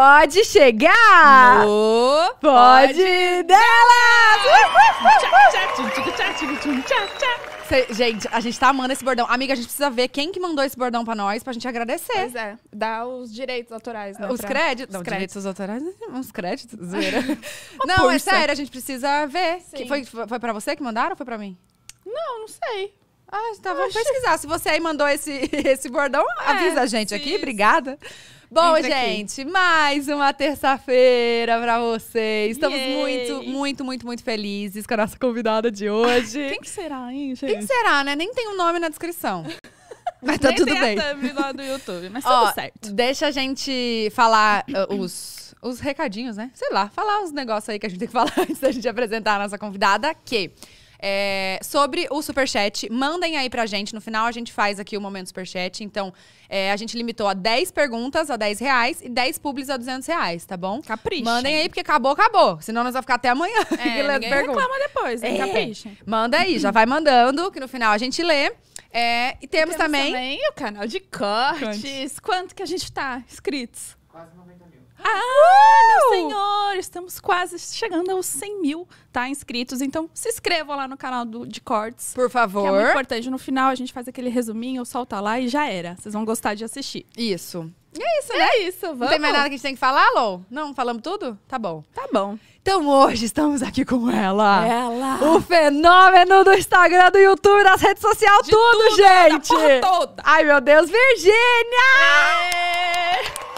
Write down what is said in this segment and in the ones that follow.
pode chegar! No pode dela! Uh, uh, uh, Cê, gente, a gente tá amando esse bordão. Amiga, a gente precisa ver quem que mandou esse bordão pra nós, pra gente agradecer. Pois é, dá os direitos autorais, né? Os pra... créditos. Não, os créditos autorais, uns créditos, não, é pulsa. é sério, a gente precisa ver. Que foi, foi pra você que mandaram ou foi pra mim? Não, não sei. Ah, tá, vamos pesquisar. Se você aí mandou esse, esse bordão, é, avisa a gente sim. aqui. Obrigada. Bom, Entra gente, aqui. mais uma terça-feira para vocês. Estamos Yay. muito, muito, muito, muito felizes com a nossa convidada de hoje. Quem que será, hein, gente? Quem que será, né? Nem tem o um nome na descrição. Mas tá Nem tudo bem. A thumb lá do YouTube, mas Ó, tudo certo. Deixa a gente falar uh, os, os recadinhos, né? Sei lá, falar os negócios aí que a gente tem que falar antes da gente apresentar a nossa convidada, que é, sobre o superchat, mandem aí pra gente. No final a gente faz aqui o momento superchat. Então, é, a gente limitou a 10 perguntas a 10 reais e 10 publis a 200 reais, tá bom? Capricha. Mandem aí, porque acabou, acabou. Senão nós vamos ficar até amanhã. É, ninguém reclama depois, né? É. Capricha. Manda aí, já vai mandando, que no final a gente lê. É, e, temos e temos, também... também o canal de cortes. Quanto? Quanto que a gente tá inscritos? Ah, meu senhor, estamos quase chegando aos 100 mil tá, inscritos. Então, se inscrevam lá no canal do, de cortes. Por favor. é muito importante. No final, a gente faz aquele resuminho, solta lá e já era. Vocês vão gostar de assistir. Isso. E é isso, né? É isso, vamos. Não tem mais nada que a gente tem que falar, Lô? Não, falamos tudo? Tá bom. Tá bom. Então hoje estamos aqui com ela. Ela. O fenômeno do Instagram, do YouTube, das redes sociais, tudo, tudo, tá gente. Da porra toda. Ai, meu Deus, Virgínia! É.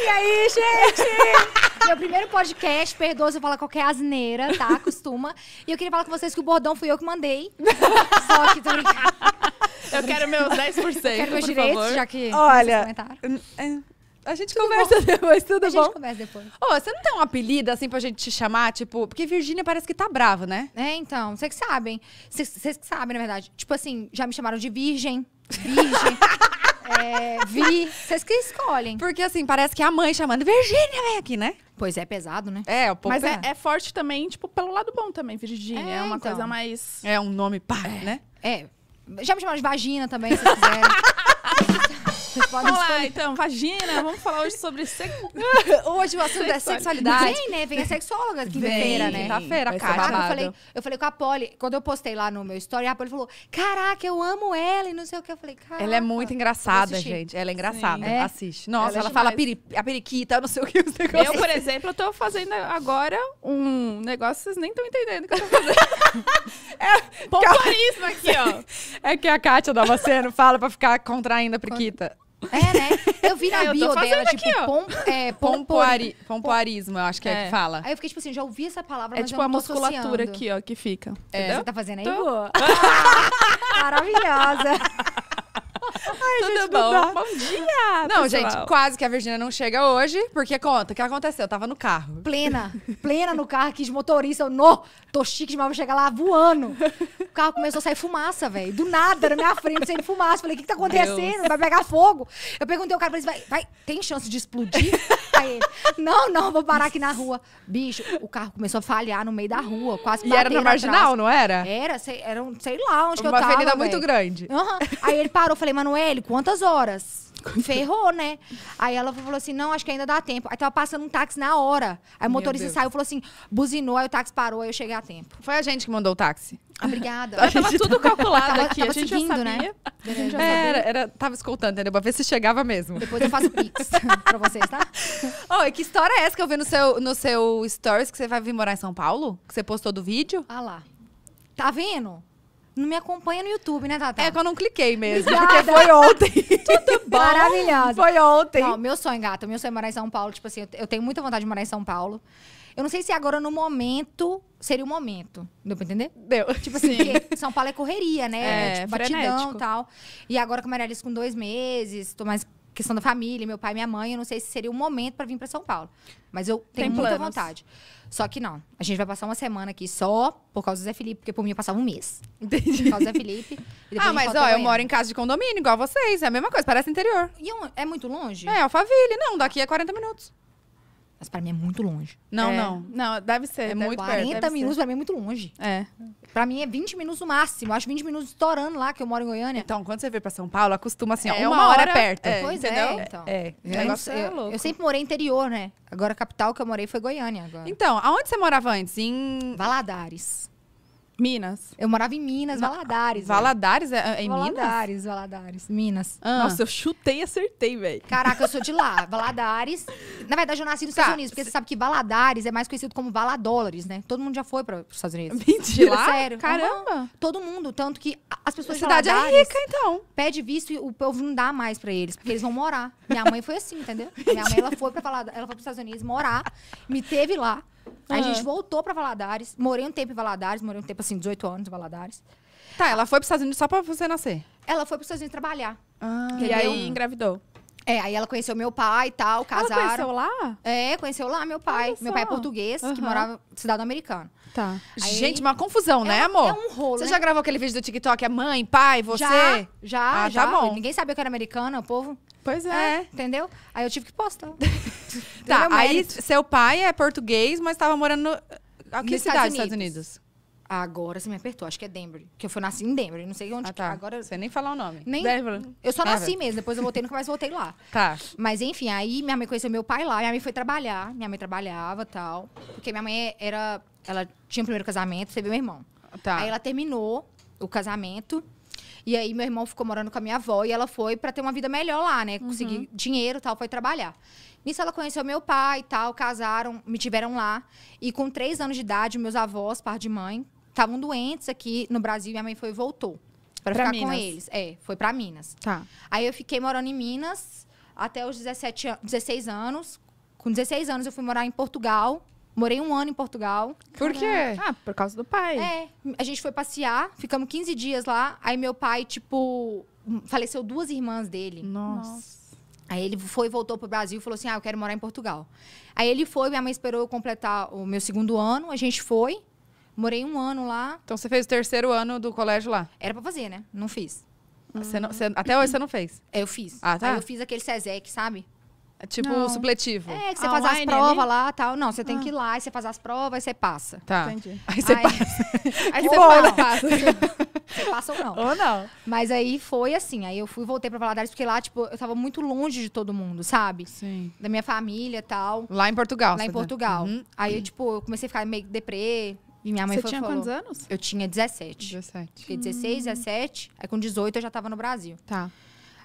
E aí, gente? Meu primeiro podcast, perdoa se eu falar qualquer asneira, tá? Costuma. E eu queria falar com vocês que o bordão fui eu que mandei. Só que tô brincando. Eu quero meus 10%. Eu quero meus direitos, favor. já que Olha, é, a gente tudo conversa bom. depois, tudo bom? A gente conversa depois. Ô, oh, você não tem um apelido assim pra gente te chamar? Tipo, porque Virgínia parece que tá brava, né? É, então. Vocês que sabem. Vocês que sabem, na verdade. Tipo assim, já me chamaram de virgem. Virgem. É, vi. Vocês que escolhem. Porque assim, parece que é a mãe chamando Virgínia, vem aqui, né? Pois é, pesado, né? É, o povo Mas é, é, é forte também, tipo, pelo lado bom também, Virgínia. É, é, uma então. coisa mais. É um nome pá, é, né? É. Já me chamaram de vagina também, se quiser. Vocês podem Olá, escolher. então, vagina, vamos falar hoje sobre sexo. hoje o assunto é sexualidade. Vem, né? Vem a sexóloga quinta-feira, né? Quinta-feira, cara. Eu falei, eu falei com a Polly, quando eu postei lá no meu story, a Polly falou: Caraca, eu amo ela e não sei o que. Eu falei, cara. Ela é muito engraçada, gente. Ela é engraçada. É. Assiste. Nossa, ela, é ela fala peri a periquita, não sei o que. Os negócios. Eu, por exemplo, eu tô fazendo agora um negócio, vocês nem estão entendendo o que eu tô fazendo. é, aqui, ó. É que a Kátia da Damasceno fala pra ficar contraindo a periquita. É, né? Eu vi na é, bio dela, tipo, aqui, tipo, pom, é, pompoari, pompoarismo, eu acho que é. é, que fala. Aí eu fiquei tipo assim, já ouvi essa palavra, é, tipo a musculatura aqui, ó, que fica. É. Você tá fazendo aí? Tô. Ah, maravilhosa. Ai, Tudo gente, bom? Bom dia! Não, pessoal. gente, quase que a Virgínia não chega hoje, porque conta, o que aconteceu? Eu tava no carro. Plena, plena no carro, quis motorista, eu, no, tô chique demais, vou chegar lá voando. O carro começou a sair fumaça, velho, do nada, na minha frente, saindo fumaça. Falei, o que que tá acontecendo? Deus. Vai pegar fogo? Eu perguntei ao cara, falei, vai, vai, tem chance de explodir? ele. Não, não, vou parar aqui na rua. Bicho, o carro começou a falhar no meio da rua, quase E era na marginal, atrás. não era? Era, sei, era, sei lá onde Uma que eu tava. Uma avenida véio. muito grande. Uhum. Aí ele parou, falei, Manoel, quantas horas? ferrou, né? Aí ela falou assim: não, acho que ainda dá tempo. Aí tava passando um táxi na hora. Aí o motorista saiu e falou assim: buzinou, aí o táxi parou, aí eu cheguei a tempo. Foi a gente que mandou o táxi. Obrigada. Tava, tava tudo calculado tava, aqui. Tava a gente seguindo, já né? sabia. né? já era, era, tava escutando entendeu? Pra ver se chegava mesmo. Depois eu faço pix pra vocês, tá? Ô, oh, e que história é essa que eu vi no seu, no seu stories que você vai vir morar em São Paulo? Que você postou do vídeo? Ah lá. Tá vendo? não me acompanha no YouTube, né, Tata? É que eu não cliquei mesmo, porque foi ontem. Tudo bom? Maravilhosa. Foi ontem. Não, meu sonho, gata, meu sonho é morar em São Paulo. Tipo assim, eu tenho muita vontade de morar em São Paulo. Eu não sei se agora no momento seria o momento. Deu pra entender? Deu. Tipo assim, São Paulo é correria, né? É, tipo, batidão e tal. E agora com a Maria Alice com dois meses, tô mais questão da família, meu pai, minha mãe, eu não sei se seria o momento para vir para São Paulo. Mas eu tenho Tem muita planos. vontade. Só que não. A gente vai passar uma semana aqui só por causa do Zé Felipe, porque por mim eu passava um mês. Entendi. Por causa do Zé Felipe. Ah, mas ó, eu moro em casa de condomínio, igual vocês. É a mesma coisa, parece interior. E é, é muito longe? É, Alphaville. Não, daqui é 40 minutos. Mas para mim é muito longe. Não, é. não. Não, deve ser. É deve muito 40 perto, minutos para mim é muito longe. É. Para mim é 20 minutos no máximo. Eu acho 20 minutos estourando lá, que eu moro em Goiânia. Então, quando você vem para São Paulo, acostuma assim, é, uma, uma hora, é hora perto. É. Pois é, entendeu? é, então. É. é eu, eu, eu, sempre morei interior, né? Agora a capital que eu morei foi Goiânia. Agora. Então, aonde você morava antes? Em... Valadares. Minas. Eu morava em Minas, Valadares. Valadares é, é em Valadares, Minas? Valadares, Valadares, Minas. Ah. Nossa, eu chutei e acertei, velho. Caraca, eu sou de lá. Valadares. Na verdade, eu nasci nos tá. Estados Unidos, porque você sabe que Valadares é mais conhecido como Valadólares, né? Todo mundo já foi para os Estados Unidos. Mentira. Lá? Sério. Caramba. Uhum. Todo mundo, tanto que as pessoas A cidade é rica, então. Pede visto e o povo não dá mais para eles, porque eles vão morar. Minha mãe foi assim, entendeu? Minha mãe, ela foi para ela foi para os Estados Unidos morar, me teve lá. Aí a ah. gente voltou pra Valadares. Morei um tempo em Valadares. Morei um tempo, assim, 18 anos em Valadares. Tá, ela foi pros Estados Unidos só pra você nascer. Ela foi pros Estados Unidos trabalhar. Ah, e aí engravidou. É, aí ela conheceu meu pai e tal, casaram. Ela conheceu lá? É, conheceu lá meu pai. Meu pai é português, uhum. que morava na cidade americana. Tá. Aí, Gente, uma confusão, é, né, amor? É um rolo. Você né? já gravou aquele vídeo do TikTok? É mãe, pai, você? Já, já. Ah, tá já. Tá bom. Ninguém sabia que eu era americana, o povo. Pois é. é. Entendeu? Aí eu tive que postar. tá, aí seu pai é português, mas estava morando no... que Nos cidade, Estados Unidos? Estados Unidos? Agora você me apertou, acho que é Denver. Que eu fui nasci em Denver, não sei onde ah, tá. Que, agora Você nem falar o nome. Nem. Denver. Eu só nasci Denver. mesmo, depois eu voltei, nunca mais voltei lá. Tá. Mas enfim, aí minha mãe conheceu meu pai lá, minha mãe foi trabalhar, minha mãe trabalhava, tal, porque minha mãe era ela tinha o primeiro casamento, teve meu irmão. Tá. Aí ela terminou o casamento. E aí meu irmão ficou morando com a minha avó e ela foi para ter uma vida melhor lá, né? Conseguir uhum. dinheiro, tal, foi trabalhar. Nisso ela conheceu meu pai e tal, casaram, me tiveram lá. E com três anos de idade, meus avós, par de mãe, estavam doentes aqui no Brasil. Minha mãe foi e voltou para ficar Minas. com eles. É, foi para Minas. Tá. Aí eu fiquei morando em Minas até os 17, 16 anos. Com 16 anos eu fui morar em Portugal. Morei um ano em Portugal. Por quê? Ah, por causa do pai. É. A gente foi passear, ficamos 15 dias lá. Aí meu pai, tipo, faleceu duas irmãs dele. Nossa. Nossa. Aí ele foi, voltou pro Brasil e falou assim: Ah, eu quero morar em Portugal. Aí ele foi, minha mãe esperou eu completar o meu segundo ano, a gente foi. Morei um ano lá. Então você fez o terceiro ano do colégio lá? Era pra fazer, né? Não fiz. Você não, você, até hoje você não fez? É, eu fiz. Ah, tá. Aí eu fiz aquele SESEC, sabe? É tipo não. supletivo. É, que você ah, faz as provas lá e tal. Não, você tem ah. que ir lá, e você faz as provas, aí você passa. Tá. Entendi. Aí você aí, passa. aí você Boa, né? passa. você passa ou não. Ou não. Mas aí foi assim. Aí eu fui voltei pra Valadares, porque lá, tipo, eu tava muito longe de todo mundo, sabe? Sim. Da minha família e tal. Lá em Portugal. Lá em tá- Portugal. Uhum. Aí, tipo, eu comecei a ficar meio deprê. E minha mãe Você foi, tinha falou, quantos anos? Eu tinha 17. 17. Fiquei 16, 17. Hum. Aí com 18 eu já tava no Brasil. Tá.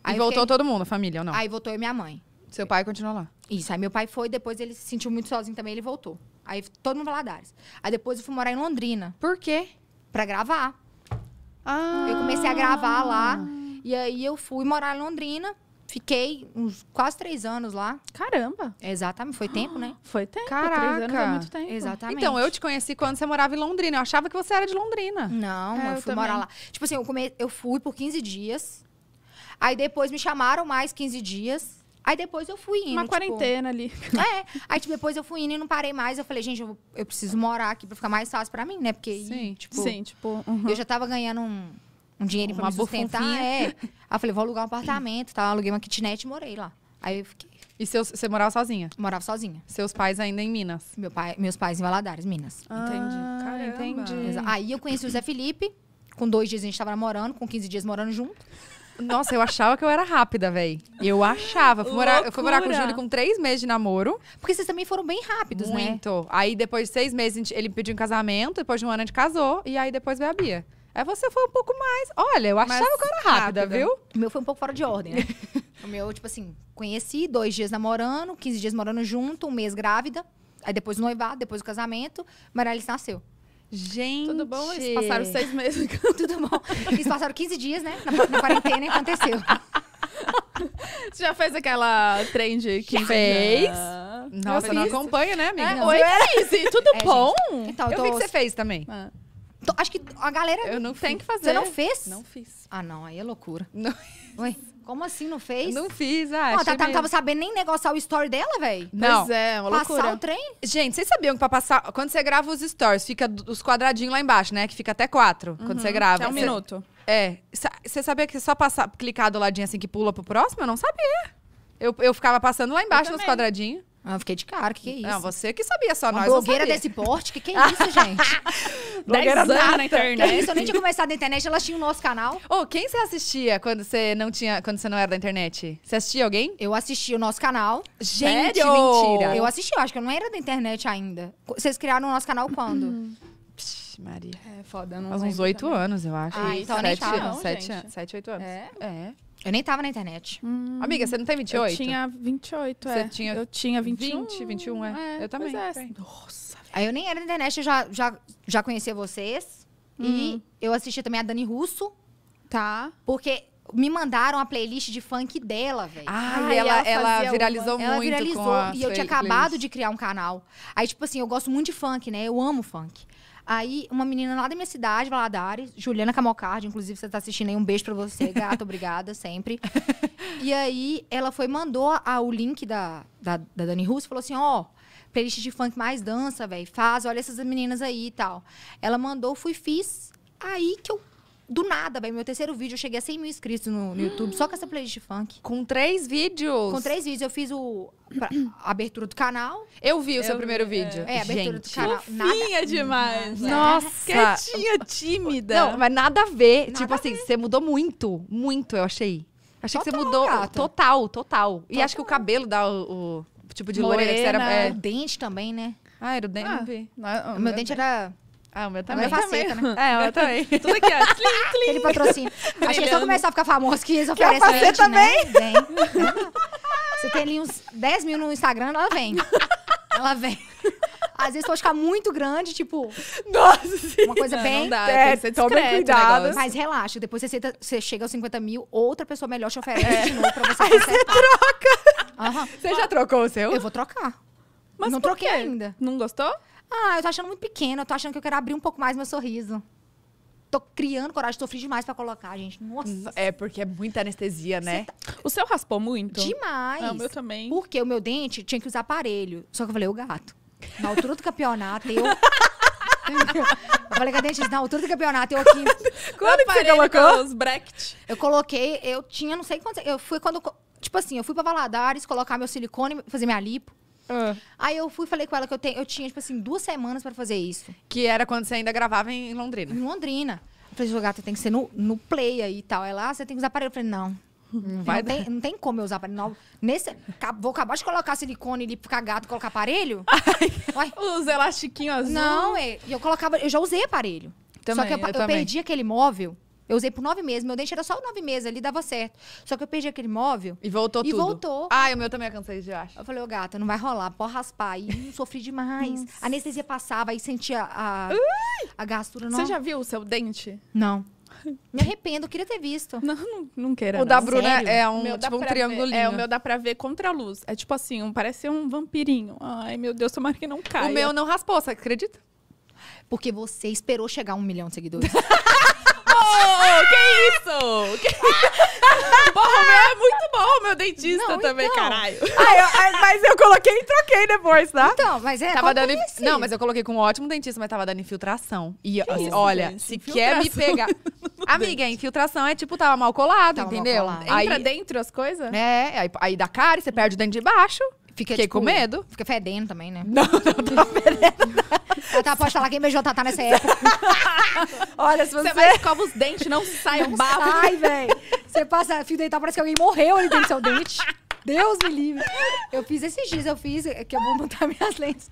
Aí e voltou fiquei... todo mundo, a família ou não? Aí voltou eu e minha mãe. Seu pai continuou lá? Isso. Aí meu pai foi, depois ele se sentiu muito sozinho também, ele voltou. Aí todo mundo Valadares. Aí depois eu fui morar em Londrina. Por quê? Pra gravar. Ah. Eu comecei a gravar lá. E aí eu fui morar em Londrina. Fiquei uns quase três anos lá. Caramba! É, exatamente, foi tempo, né? Foi tempo. É Caraca! É muito tempo. Exatamente. Então, eu te conheci quando você morava em Londrina. Eu achava que você era de Londrina. Não, é, eu, eu fui também. morar lá. Tipo assim, eu, come... eu fui por 15 dias. Aí depois me chamaram mais 15 dias. Aí depois eu fui indo. Uma tipo... quarentena ali. É. Aí tipo, depois eu fui indo e não parei mais. Eu falei, gente, eu, eu preciso morar aqui pra ficar mais fácil pra mim, né? Porque. Sim, e, tipo, Sim, tipo. Uhum. Eu já tava ganhando um um dinheiro para me sustentar. Bufunfinha. É. Aí eu falei, vou alugar um apartamento, tá? aluguei uma kitnet e morei lá. Aí eu fiquei. E seus, você morava sozinha? Morava sozinha. Seus pais ainda em Minas? Meu pai, meus pais em Valadares, Minas. Ah, entendi. Cara, entendi. Aí eu conheci o Zé Felipe. Com dois dias a gente tava namorando, com 15 dias morando junto. Nossa, eu achava que eu era rápida, velho. Eu achava. Eu fui, morar, eu fui morar com o Júlio com três meses de namoro. Porque vocês também foram bem rápidos, Muito. né? Muito. Aí depois de seis meses ele pediu em um casamento, depois de um ano a gente casou, e aí depois veio a Bia. Aí é você foi um pouco mais. Olha, eu achava mais que era rápida, rápida, viu? O meu foi um pouco fora de ordem, né? o meu, tipo assim, conheci, dois dias namorando, 15 dias morando junto, um mês grávida. Aí depois o noivado, depois o casamento. Marilis nasceu. Gente! Tudo bom? Eles passaram seis meses. Tudo bom. Eles passaram 15 dias, né? Na, na quarentena e aconteceu. Você já fez aquela trend que já fez? Nossa, eu não acompanha, né, amiga? É, Oi, é. tudo é, bom? Gente, então, eu, tô... vi que você fez também. Ah. Tô, acho que a galera. Eu não tem que fazer. Você não fez? Não fiz. Ah, não, aí é loucura. Não. Ué, como assim não fez? Eu não fiz, ah. Ó, a Tatá tá, não tava sabendo nem negociar o story dela, velho. Não. Pois é, uma loucura. Passar o trem? Gente, vocês sabiam que pra passar. Quando você grava os stories, fica os quadradinhos lá embaixo, né? Que fica até quatro uhum. quando você grava. É um minuto. É. Você sabia que é só passar, clicar do ladinho assim que pula pro próximo? Eu não sabia. Eu, eu ficava passando lá embaixo nos quadradinhos. Ah, fiquei de cara, que, que é ah, isso? Não, você que sabia, só Uma nós. Blogueira desse porte, que que é isso, gente? Blogueira anos na internet. Que isso, eu nem tinha começado na internet, ela tinha o nosso canal. Ô, oh, quem você assistia quando você não tinha, quando você não era da internet? Você assistia alguém? Eu assistia o nosso canal. Gente, Sério? mentira. Eu assisti, eu acho que eu não era da internet ainda. Vocês criaram o nosso canal quando? Uhum. Psh, Maria. É foda, não. Faz uns oito anos, eu acho. Ah, então sete, nem tá, não, sete, sete, oito anos. É? É. Eu nem tava na internet. Hum, Amiga, você não tem 28? Eu tinha 28, é. Você tinha... Eu tinha 21. 20, 21, é. é eu também. É. Nossa, velho. Aí eu nem era na internet, eu já, já, já conhecia vocês. E hum. eu assisti também a Dani Russo. Tá. Porque me mandaram a playlist de funk dela, velho. Ah, ela, ela, ela viralizou uma. muito. Ela viralizou. e eu tinha acabado de criar um canal. Aí, tipo assim, eu gosto muito de funk, né? Eu amo funk. Aí, uma menina lá da minha cidade, Valadares, Juliana Camocardi, inclusive você tá assistindo aí, um beijo pra você, gata, obrigada, sempre. E aí, ela foi, mandou a, o link da, da, da Dani Russo, falou assim, ó, oh, playlist de funk mais dança, velho, faz, olha essas meninas aí e tal. Ela mandou, fui, fiz. Aí que eu do nada, velho. Meu terceiro vídeo, eu cheguei a 100 mil inscritos no, no YouTube, só com essa playlist funk. Com três vídeos? Com três vídeos. Eu fiz o, pra, a abertura do canal. Eu vi o seu Eu- primeiro é. vídeo. É, abertura do Gente. canal. Nada. demais. né? Nossa! Quietinha, tímida. Não, mas nada a ver. Nada tipo a assim, você mudou muito, muito, eu achei. Achei que você mudou gata. total, total. E acho que o cabelo dá o, o tipo de loira que você era. É. O dente também, né? Ah, era o Denver. Ah. Meu dente era ah, o meu também. faceta, também. né? É, o meu também. Tudo aqui, ó. Tlim, tlim. Aquele patrocínio. Acho que se eu começar a ficar famoso, que eles oferecem que a gente, também? né? Vem. Você tem ali uns 10 mil no Instagram, ela vem. Ela vem. Às vezes pode ficar muito grande, tipo. Nossa, sim. Uma coisa não, bem. Não dá, é, tem que cuidado. Mas relaxa, depois você, senta, você, chega aos 50 mil, outra pessoa melhor te oferece é. de novo pra você Aí você troca. Uhum. Você já trocou o seu? Eu vou trocar. Mas não troquei ainda. Não gostou? Ah, eu tô achando muito pequena, eu tô achando que eu quero abrir um pouco mais meu sorriso. Tô criando coragem, tô frio demais pra colocar, gente. Nossa. É, porque é muita anestesia, né? Tá... O seu raspou muito? Demais. Ah, o meu também. Porque o meu dente tinha que usar aparelho. Só que eu falei, o gato. Na altura do campeonato, eu. eu falei com a dentista, na altura do campeonato, eu aqui. Quando que você colocou? Os bracket. Eu coloquei, eu tinha não sei quantos. Eu fui quando. Tipo assim, eu fui pra Valadares colocar meu silicone, fazer minha lipo. Ah. Aí eu fui falei com ela que eu, te, eu tinha, tipo assim, duas semanas para fazer isso. Que era quando você ainda gravava em Londrina. Em Londrina. Eu falei, gata, tem que ser no, no play aí e tal. Ela, ah, você tem que usar aparelho. Eu falei, não. Não, vai não, tem, não tem como eu usar aparelho. Não, nesse, vou acabar de colocar silicone e ficar gato e colocar aparelho? Ai, os elastiquinhos azul. Não, é, eu colocava. Eu já usei aparelho. Também, Só que eu, eu, eu perdi aquele móvel. Eu usei por nove meses. Meu dente era só nove meses ali, dava certo. Só que eu perdi aquele móvel. E voltou e tudo. E voltou. Ah, o meu também é cansei de achar. Eu falei, ô oh, gata, não vai rolar, pode raspar. E hum, sofri demais. a anestesia passava, aí sentia a, a gastura. Não. Você já viu o seu dente? Não. Me arrependo, queria ter visto. Não, não, não queira. O não. da Bruna Sério? é um, meu, tipo um triangulinho. Ver. É, o meu dá pra ver contra a luz. É tipo assim, um, parece um vampirinho. Ai, meu Deus, tomara que não caia. O meu não raspou, você acredita? Porque você esperou chegar a um milhão de seguidores. isso? Que... meu é muito bom, meu dentista não, também, então. caralho. Ah, eu, ah, mas eu coloquei e troquei depois, tá? Então, mas é. Tava é dando, assim. não, mas eu coloquei com um ótimo dentista, mas tava dando infiltração. E assim, isso, olha, gente? se quer me pegar. Amiga, infiltração é tipo, tava mal colado, tava entendeu? Mal colado. Entra aí, dentro as coisas? É, aí, aí dá cara e você perde o dente de baixo. Fiquei tipo, com medo. fiquei fedendo também, né? Não, não tava fedendo. Eu tava, pode quem beijou Tatá nessa época. Olha, se você... Você vai escova os dentes, não sai um barro. Sai, velho. Você passa fio dental, parece que alguém morreu ali dentro do seu dente. Deus me livre. Eu fiz esses dias, eu fiz, é que eu vou montar minhas lentes.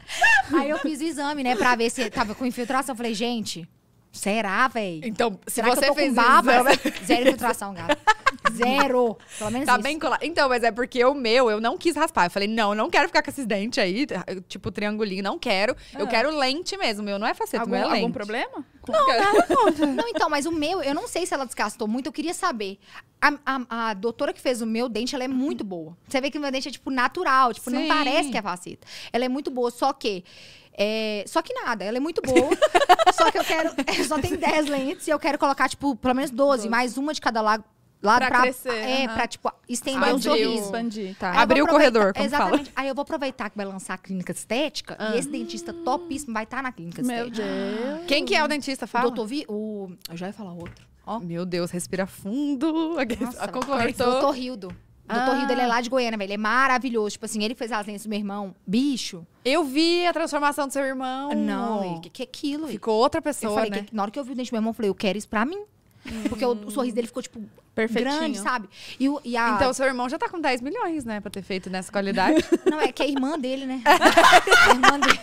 Aí eu fiz o exame, né, pra ver se tava com infiltração. Eu falei, gente, Será, véi? Então, se Será você que eu tô fez com baba? Exame... Zero infiltração, gato. Zero. Pelo menos Tá isso. bem colado. Então, mas é porque o meu, eu não quis raspar. Eu falei, não, eu não quero ficar com esses dentes aí, tipo triangulinho, não quero. Ah. Eu quero lente mesmo. O meu não é faceta, algum, meu é lente. Algum problema? Como não, nada não, então, mas o meu, eu não sei se ela descastou muito, eu queria saber. A, a, a doutora que fez o meu dente, ela é muito boa. Você vê que o meu dente é, tipo, natural. Tipo, Sim. não parece que é faceta. Ela é muito boa, só que... É, só que nada, ela é muito boa. só que eu quero. É, só tem 10 lentes e eu quero colocar, tipo, pelo menos 12, mais uma de cada lado. Lado pra, pra crescer. É, uhum. pra, tipo, estender expandir, o sorriso. Expandir, tá. Abrir o corredor, como Exatamente. Fala. Aí eu vou aproveitar que vai lançar a clínica estética. Uhum. E esse ah. dentista topíssimo vai estar tá na clínica Meu estética. Meu Deus. Quem que é o dentista? Fala. doutor Vi... O... Eu já ia falar outro. Ó. Meu Deus, respira fundo. Nossa, a concorrente. Doutor Rildo. O Dr. Ah. dele é ah. lá de Goiânia, velho. Ele é maravilhoso. Tipo assim, ele fez as lentes do meu irmão. Bicho. Eu vi a transformação do seu irmão. Não, o que, que é aquilo? Ficou outra pessoa, falei, né? Que, na hora que eu vi o dente do meu irmão, eu falei, eu quero isso pra mim. Hum. Porque o, o, sorriso dele ficou, tipo, Perfeitinho. grande, sabe? E, e a... Então, seu irmão já tá com 10 milhões, né? Pra ter feito nessa qualidade. Não, é que é irmã dele, né? é irmã dele.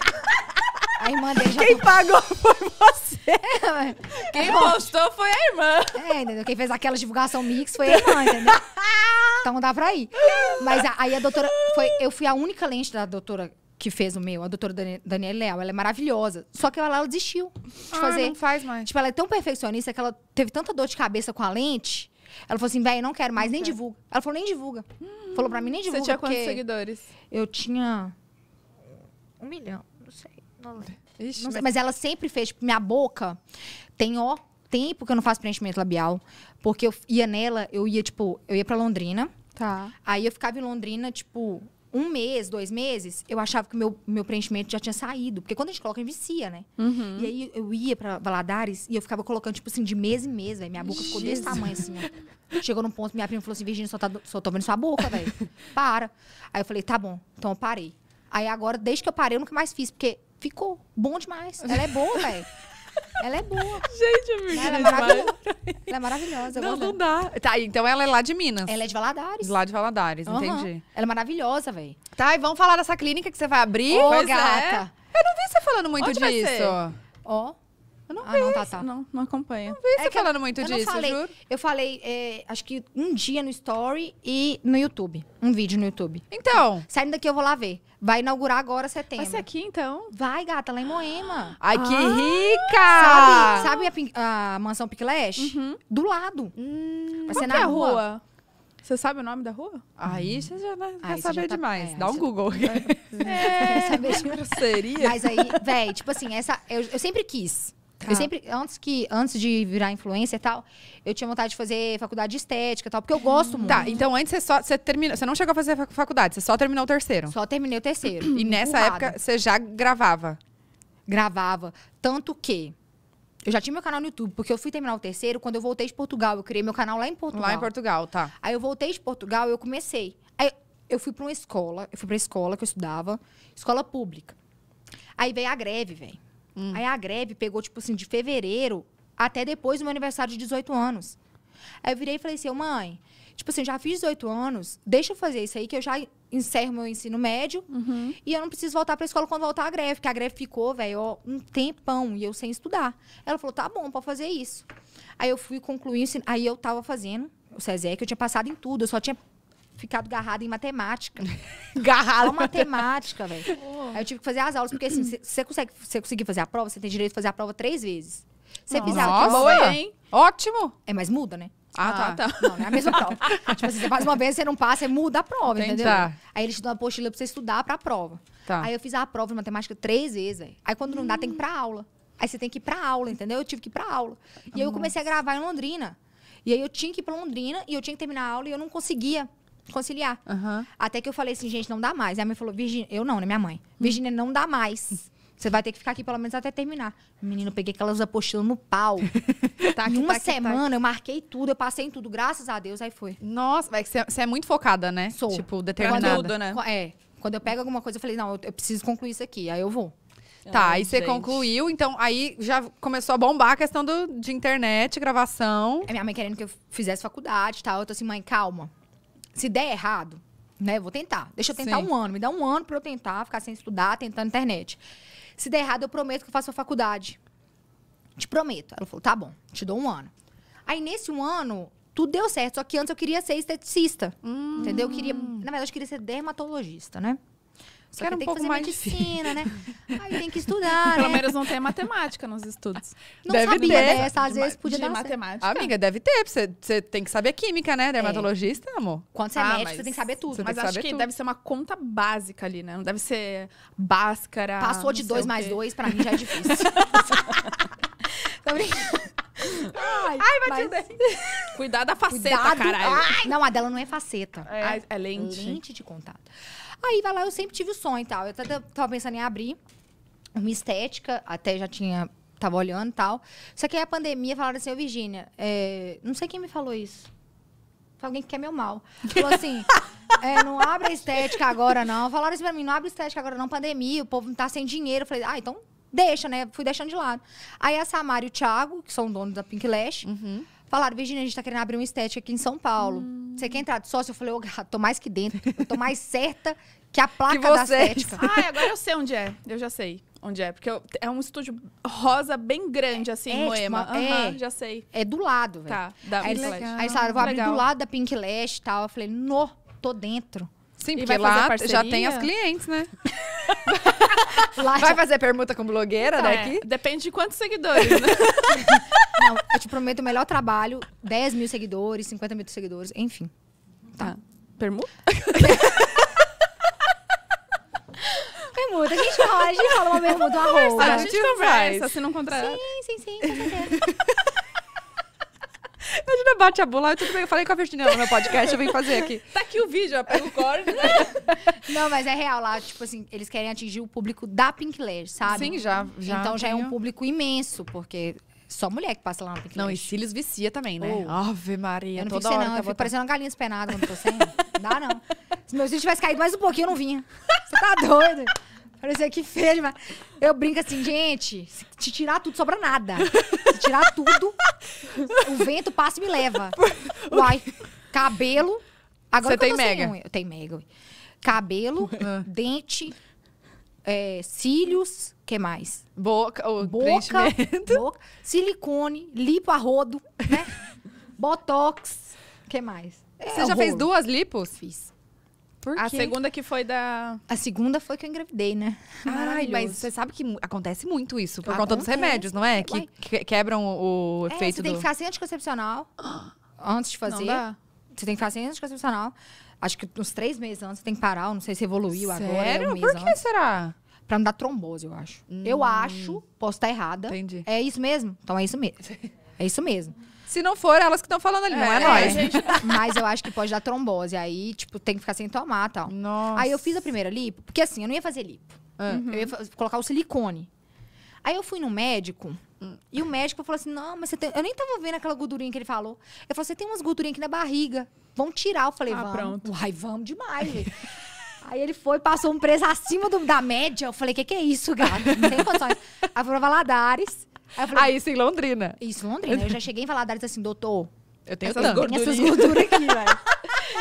A irmã dele já. Quem pagou foi você. É, quem é postou foi a irmã. É, entendeu? Quem fez aquela divulgação mix foi a irmã, entendeu? Então dá pra ir. Mas a, aí a doutora. Foi, eu fui a única lente da doutora que fez o meu, a doutora Dan Daniela Leal. Ela é maravilhosa. Só que ela, ela desistiu de ah, fazer. Não faz mais. Tipo, ela é tão perfeccionista que ela teve tanta dor de cabeça com a lente. Ela falou assim, velho, não quero mais, nem divulga. Ela falou, nem divulga. Hum, falou pra mim, nem divulga. Você tinha quantos seguidores? Eu tinha. Um milhão, não sei. Não lembro. Ixi, sei, mas... mas... ela sempre fez. Tipo, minha boca tem, ó, tempo que eu não faço preenchimento labial. Porque eu ia nela, eu ia, tipo, eu ia pra Londrina. Tá. Aí eu ficava em Londrina, tipo, um mês, dois meses, eu achava que o meu, meu preenchimento já tinha saído. Porque quando a gente coloca, a gente vicia, né? Uhum. E aí eu ia pra Valadares e eu ficava colocando, tipo assim, de mês em mês, velho. Minha boca Jesus. ficou desse tamanho, assim, ó. Chegou num ponto, minha prima falou assim, Virginia, só, tá, só tô vendo sua boca, velho. Para. Aí eu falei, tá bom. Então eu parei. Aí agora, desde que eu parei, eu nunca mais fiz. Porque Ficou. Bom demais. Ela é boa, velho. Ela é boa. Gente, eu é ela, é maravilhosa. ela é maravilhosa. Não, não dá. Tá, então ela é lá de Minas. Ela é de Valadares. Lá de Valadares, uhum. entendi. Ela é maravilhosa, velho. Tá, e vamos falar dessa clínica que você vai abrir? Ô, pois é. gata. É. Eu não vi você falando muito Onde disso. Ó. Oh não ah, Não, tá, tá. não, não acompanha. Não vi é você falando eu, muito eu disso, falei, eu juro. Eu falei, é, acho que um dia no Story e no YouTube. Um vídeo no YouTube. Então. Saindo daqui, eu vou lá ver. Vai inaugurar agora setembro. Vai ser aqui, então? Vai, gata, lá em Moema. Ai, que ah, rica! Sabe, sabe a, a, mansão Piclash? Uhum. Do lado. Hum, vai ser na é rua? rua? Você sabe o nome da rua? Aí hum. você já vai saber já tá, demais. É, Dá um Google. É, é, saber de... Mas aí, véi, tipo assim, essa, eu, eu sempre quis. Eu tá. sempre, antes, que, antes de virar influencer e tal, eu tinha vontade de fazer faculdade de estética e tal, porque eu gosto hum. muito. Tá, então antes você só. Você, termina, você não chegou a fazer faculdade, você só terminou o terceiro. Só terminei o terceiro. e nessa época você já gravava? Gravava. Tanto que. Eu já tinha meu canal no YouTube, porque eu fui terminar o terceiro quando eu voltei de Portugal. Eu criei meu canal lá em Portugal. Lá em Portugal, tá. Aí eu voltei de Portugal eu comecei. Aí eu fui pra uma escola, eu fui pra escola que eu estudava, escola pública. Aí veio a greve, velho. Hum. Aí a greve pegou, tipo assim, de fevereiro até depois do meu aniversário de 18 anos. Aí eu virei e falei assim, mãe, tipo assim, já fiz 18 anos, deixa eu fazer isso aí que eu já encerro meu ensino médio uhum. e eu não preciso voltar pra escola quando voltar a greve, porque a greve ficou, velho, um tempão e eu sem estudar. Ela falou, tá bom, pode fazer isso. Aí eu fui concluir, aí eu tava fazendo o que eu tinha passado em tudo, eu só tinha ficado garrada em matemática. garrada? Só matemática, velho. Aí eu tive que fazer as aulas, porque assim, se você consegue, você conseguir fazer a prova, você tem direito de fazer a prova três vezes. Você fizer Nossa, boa, hein? Ótimo! É, mas muda, né? Ah, tá. ah tá, tá. Não, não é a mesma prova. tipo assim, você faz uma vez, você não passa, você muda a prova, Entendi. entendeu? Tá. Aí eles te dão uma apostila pra você estudar pra prova. Tá. Aí eu fiz a prova de matemática três vezes, velho. Aí quando não dá, tem que ir pra aula. Aí você tem que ir pra aula, entendeu? Eu tive que ir pra aula. E Nossa. aí eu comecei a gravar em Londrina. E aí eu tinha que ir pra Londrina e eu tinha que terminar a aula e eu não conseguia conciliar. Uhum. Até que eu falei assim, gente, não dá mais. Aí a mãe falou, Virgínia, eu não, né, minha mãe? Hum. Virgínia, não dá mais. Você vai ter que ficar aqui pelo menos até terminar. Menino, eu peguei aquelas apostilas no pau. tá aqui, em tá uma tá aqui, semana, tá eu marquei tudo, eu passei em tudo, graças a Deus, aí foi. Nossa, é que é, você é muito focada, né? Sou. Tipo, determinada. né? É. Quando eu pego alguma coisa, eu falei, não, eu, eu preciso concluir isso aqui, aí eu vou. Tá, Ai, e você concluiu, então aí já começou a bombar a questão do, de internet, gravação. É minha mãe querendo que eu fizesse faculdade e tal. Eu tô assim, mãe, calma. Se der errado, né? Vou tentar. Deixa eu tentar Sim. um ano. Me dá um ano para eu tentar, ficar sem estudar, tentando internet. Se der errado, eu prometo que eu faço a faculdade. Te prometo. Ela falou, tá bom, te dou um ano. Aí, nesse um ano, tudo deu certo. Só que antes eu queria ser esteticista. Hum. Entendeu? Eu queria, na verdade, eu queria ser dermatologista, né? Só Quero que um tem pouco que fazer medicina, né? Aí tem que estudar, Pelo né? menos não tem matemática nos estudos. Não deve sabia ter. dessa, às de vezes podia dar matemática. Certo. Amiga, deve ter, você, você tem que saber química, né? É. Dermatologista, é. amor. Quando você ah, é médico, você tem que saber tudo. Mas acho que deve ser uma conta básica ali, né? Não deve ser báscara. Passou de dois mais dois, pra mim já é difícil. Tô brincando. Ai, vai dizer. Mas... Cuidado da faceta, Cuidado. caralho. Ai. Não, a dela não é faceta. É, é lente. Lente de contato. Aí vai lá, eu sempre tive o sonho e tal. Eu tava pensando em abrir uma estética, até já tinha. Tava olhando e tal. Só que aí a pandemia falaram assim, ô Virgínia, é, não sei quem me falou isso. Foi alguém que quer meu mal. Falou assim. É, não abre estética agora, não. Falaram isso pra mim, não abre estética agora, não, pandemia, o povo tá sem dinheiro. Eu falei, ah, então deixa, né? Fui deixando de lado. Aí a Samara e o Thiago, que são donos da Pink Lash, uhum. Falaram, Virginia, a gente tá querendo abrir um estética aqui em São Paulo. Hum. Você quer entrar de sócio? Eu falei, ô, oh, tô mais que dentro. Eu tô mais certa que a placa que da estética. Ah, agora eu sei onde é. Eu já sei onde é. Porque eu, é um estúdio rosa bem grande, assim, é, é tipo Moema. Tipo, é, já sei. É do lado, velho. Tá, da Pink Lash. Aí falaram, vou abrir legal. do lado da Pink Lash e tal. Eu falei, no, tô dentro. Sim, porque lá já tem as clientes, né? Lá Vai fazer permuta com blogueira então, daqui? É. Depende de quantos seguidores, né? Não, eu te prometo o melhor trabalho: 10 mil seguidores, 50 mil seguidores, enfim. Tá. Ah, permuta? permuta. A gente rola, a gente rola uma permuta, uma roupa. A gente conversa, se não contrata. Sim, sim, sim, com certeza. Virgínia bate a bola, tudo bem. Eu falei com a Virgínia no meu podcast, eu vim fazer aqui. Tá aqui o vídeo, ó, pega o corte. Não, mas é real lá, tipo assim, eles querem atingir o público da Pink Layer, sabe? Sim, já. já então já é um público imenso, porque só mulher que passa lá na Pink Não, e cílios vicia também, né? Oh. Ave Maria, eu não toda fico Não, eu fico tá- parecendo uma galinha espenada quando tô sem. não dá, não. Se meu cílio tivesse caído mais um pouquinho, eu não vinha. Você tá doido? Parecia assim, é que feio, mas eu brinco assim, gente, se te tirar tudo, sobra nada. Se tirar tudo, o vento passa e me leva. Uai, cabelo. Agora Você tem mega. Eu tenho mega. Cabelo, ah. dente, é, cílios, que mais? Boca, o boca, boca, silicone, lipo a rodo, né? Botox, que mais? É, Você já rolo. fez duas lipos? Fiz. Por a segunda que foi da. A segunda foi que eu engravidei, né? Ai, mas você sabe que acontece muito isso por acontece. conta dos remédios, não é? Que, que quebram o é, efeito. Você do... tem que ficar sem anticoncepcional antes de fazer. Você tem que ficar sem anticoncepcional. Acho que uns três meses antes você tem que parar. Não sei se evoluiu Sério? agora. É Sério? um por que antes. será? Pra não dar trombose, eu acho. Hum. Eu acho, posso estar errada. Entendi. É isso mesmo? Então é isso mesmo. É isso mesmo. Se não for, elas que estão falando ali, é, não é, é nós. Gente... Mas eu acho que pode dar trombose. Aí, tipo, tem que ficar sem tomar tal. Nossa. Aí eu fiz a primeira lipo, porque assim, eu não ia fazer lipo. Ah. Uhum. Eu ia colocar o silicone. Aí eu fui no médico. E o médico falou assim: não, mas você tem. Eu nem tava vendo aquela gordurinha que ele falou. eu falei você tem umas gordurinhas aqui na barriga. vão tirar. Eu falei: ah, vamos. Pronto. Uai, vamos demais, Aí ele foi, passou um preço acima do, da média. Eu falei, o que, que é isso, gato? tem condições. Aí foi pra Valadares. Aí eu falei, ah, isso em Londrina. Isso em Londrina. Eu já cheguei em Valadares assim, doutor, eu tenho essas, gorduras. essas gorduras aqui, velho.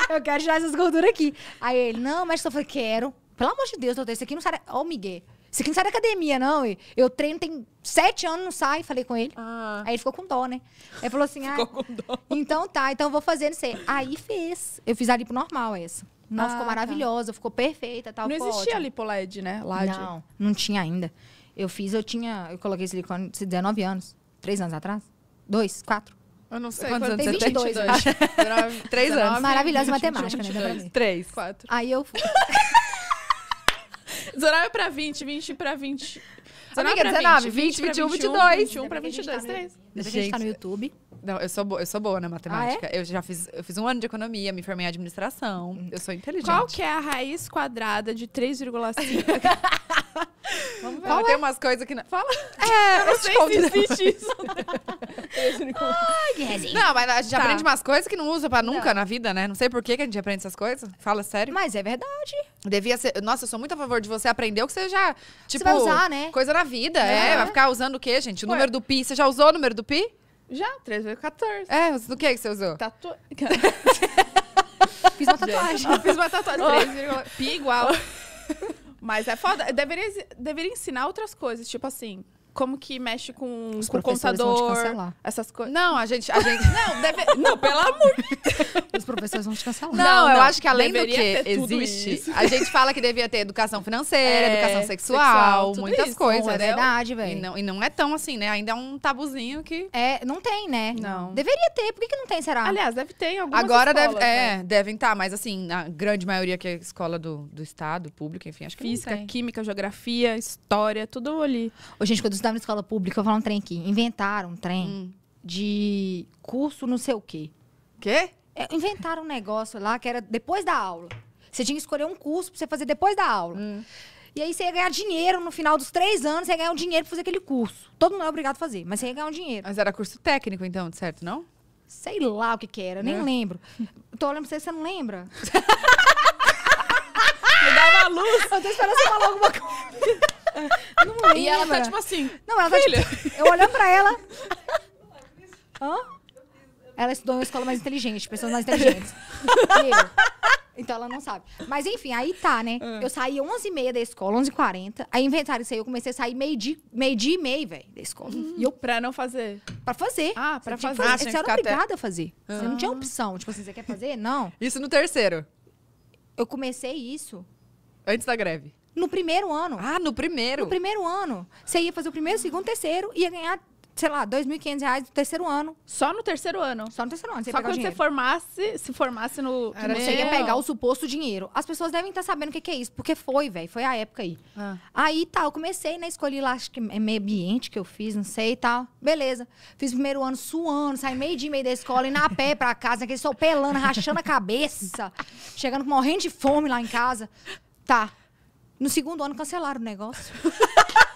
eu quero tirar essas gorduras aqui. Aí ele, não, mas eu falei, quero. Pelo amor de Deus, doutor, isso aqui não sai... Da... Ó, oh, Miguel. esse aqui não sai da academia, não. Eu treino tem sete anos, não sai. Falei com ele. Ah. Aí ele ficou com dó, né? Aí falou assim, ficou ah, com dó. então tá, então eu vou fazer, não sei. Aí fez. Eu fiz a lipo normal essa. Não, ah, ficou tá. maravilhosa, tá. ficou perfeita, tal. Não existia ótimo. lipo LED, né? LED. Não, não tinha ainda. Eu fiz, eu tinha. Eu coloquei silicone 19 anos. Três anos atrás? Dois? Quatro? Eu não sei quantos, anos tem 22, você tem. 22. 3 anos. Maravilhosa 20, matemática, 22, né? 22. 3. Aí eu... 19 pra 20, 20 pra 20... 19 Amiga, pra 19, 20, 20, 20 21, 22. 21 pra 22, 3. Depois gente, a gente tá no YouTube. Não, eu sou, boa, eu sou boa na matemática. Ah, é? Eu já fiz, eu fiz um ano de economia, me formei em administração. Hum. Eu sou inteligente. Qual que é a raiz quadrada de 3,5? Vamos ver. Tem é? umas coisas que não... Fala. É, eu não sei se existe isso. não, mas a gente tá. aprende umas coisas que não usa pra nunca não. na vida, né? Não sei por que a gente aprende essas coisas. Fala sério. Mas é verdade. Devia ser... Nossa, eu sou muito a favor de você aprender o que você já... Tipo, você vai usar, né? Coisa na vida, é. é. Vai ficar usando o quê, gente? O número do pi. Você já usou o número do tupi? Já, 3 vezes 14. É, do que que você usou? Tatu... fiz uma tatuagem. fiz uma tatuagem. Pi igual. Mas é foda. deveria, deveria ensinar outras coisas, tipo assim como que mexe com, Os com o contador. Essas coisas. Não, a gente. A gente não, deve... não, pelo amor. Os professores vão te cancelar. Não, não eu não. acho que além Deveria do que existe, a gente fala que devia ter educação financeira, é, educação sexual, sexual muitas isso, coisas. É verdade, velho. E não, e não é tão assim, né? Ainda é um tabuzinho que. É, não tem, né? Não. Deveria ter. Por que, que não tem, será? Aliás, deve ter em algumas Agora escolas, deve, é, né? devem estar, tá, mas assim, na grande maioria que é escola do, do Estado, público, enfim, acho que Física, química, geografia, história, tudo ali. Ô, gente, quando estudava na escola pública, eu vou falar um trem aqui. Inventaram um trem hum. de curso não sei o quê. Quê? É, inventaram um negócio lá que era depois da aula. Você tinha que escolher um curso pra você fazer depois da aula. Hum. E aí você ia ganhar dinheiro no final dos três anos, você ia ganhar um dinheiro pra fazer aquele curso. Todo mundo é obrigado a fazer, mas você ia ganhar um dinheiro. Mas era curso técnico, então, certo, não? Sei lá o que que era, nem né? lembro. Tô olhando pra você, você não lembra? dar uma luz. Eu tô esperando você falar alguma coisa. Não E ela tá tipo assim. Não, ela tá tipo. Eu olhando pra ela. Hã? Ela estudou em uma escola mais inteligente, pessoas mais inteligentes. Então ela não sabe. Mas enfim, aí tá, né? Ah. Eu saí 11h30 da escola, 11h40. Aí inventaram isso aí, eu comecei a sair meio-dia meio dia e meio, velho, da escola. Hum, e eu... Pra não fazer? Pra fazer. Ah, pra você fazer. fazer. Ah, você, era obrigada até... a fazer. Você não tinha ah. opção. Tipo assim, você quer fazer? Não. Isso no terceiro. Eu comecei isso Antes da greve. No primeiro ano. Ah, no primeiro. No primeiro ano. Você ia fazer o primeiro, segundo, terceiro, ia ganhar, sei lá, R$ 2.500 no terceiro ano. Só no terceiro ano? Só no terceiro ano. Você Só quando você formasse, se formasse no. Era você ia pegar o suposto dinheiro. As pessoas devem estar sabendo o que, que é isso, porque foi, velho. Foi a época aí. Ah. Aí tá, eu comecei, né? Escolhi lá, acho que é meio ambiente que eu fiz, não sei e tá. tal. Beleza. Fiz o primeiro ano suando, saí meio dia e meio da escola, indo a pé pra casa, aquele sol pelando, rachando a cabeça, chegando morrendo de fome lá em casa. Tá. No segundo ano cancelaram o negócio.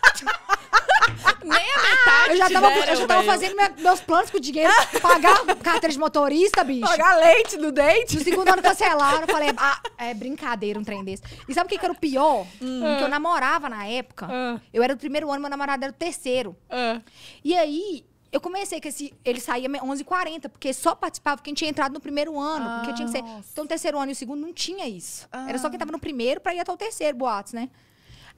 Nem a metade. Eu já tava, eu já tava fazendo meus planos com o dinheiro. Pagar carteira de motorista, bicho. Pagar leite do dente. No segundo ano cancelaram. Falei, ah, é brincadeira um trem desse. E sabe o que, que era o pior? Hum. Que eu namorava na época. Uh. Eu era do primeiro ano, meu namorado era do terceiro. Uh. E aí, eu comecei que esse, ele saía 11h40, porque só participava quem tinha entrado no primeiro ano. Ah, porque tinha que ser. Ah, então, o terceiro ano e o segundo não tinha isso. Ah. Era só quem ah. tava no primeiro pra ir até o terceiro, boatos, né?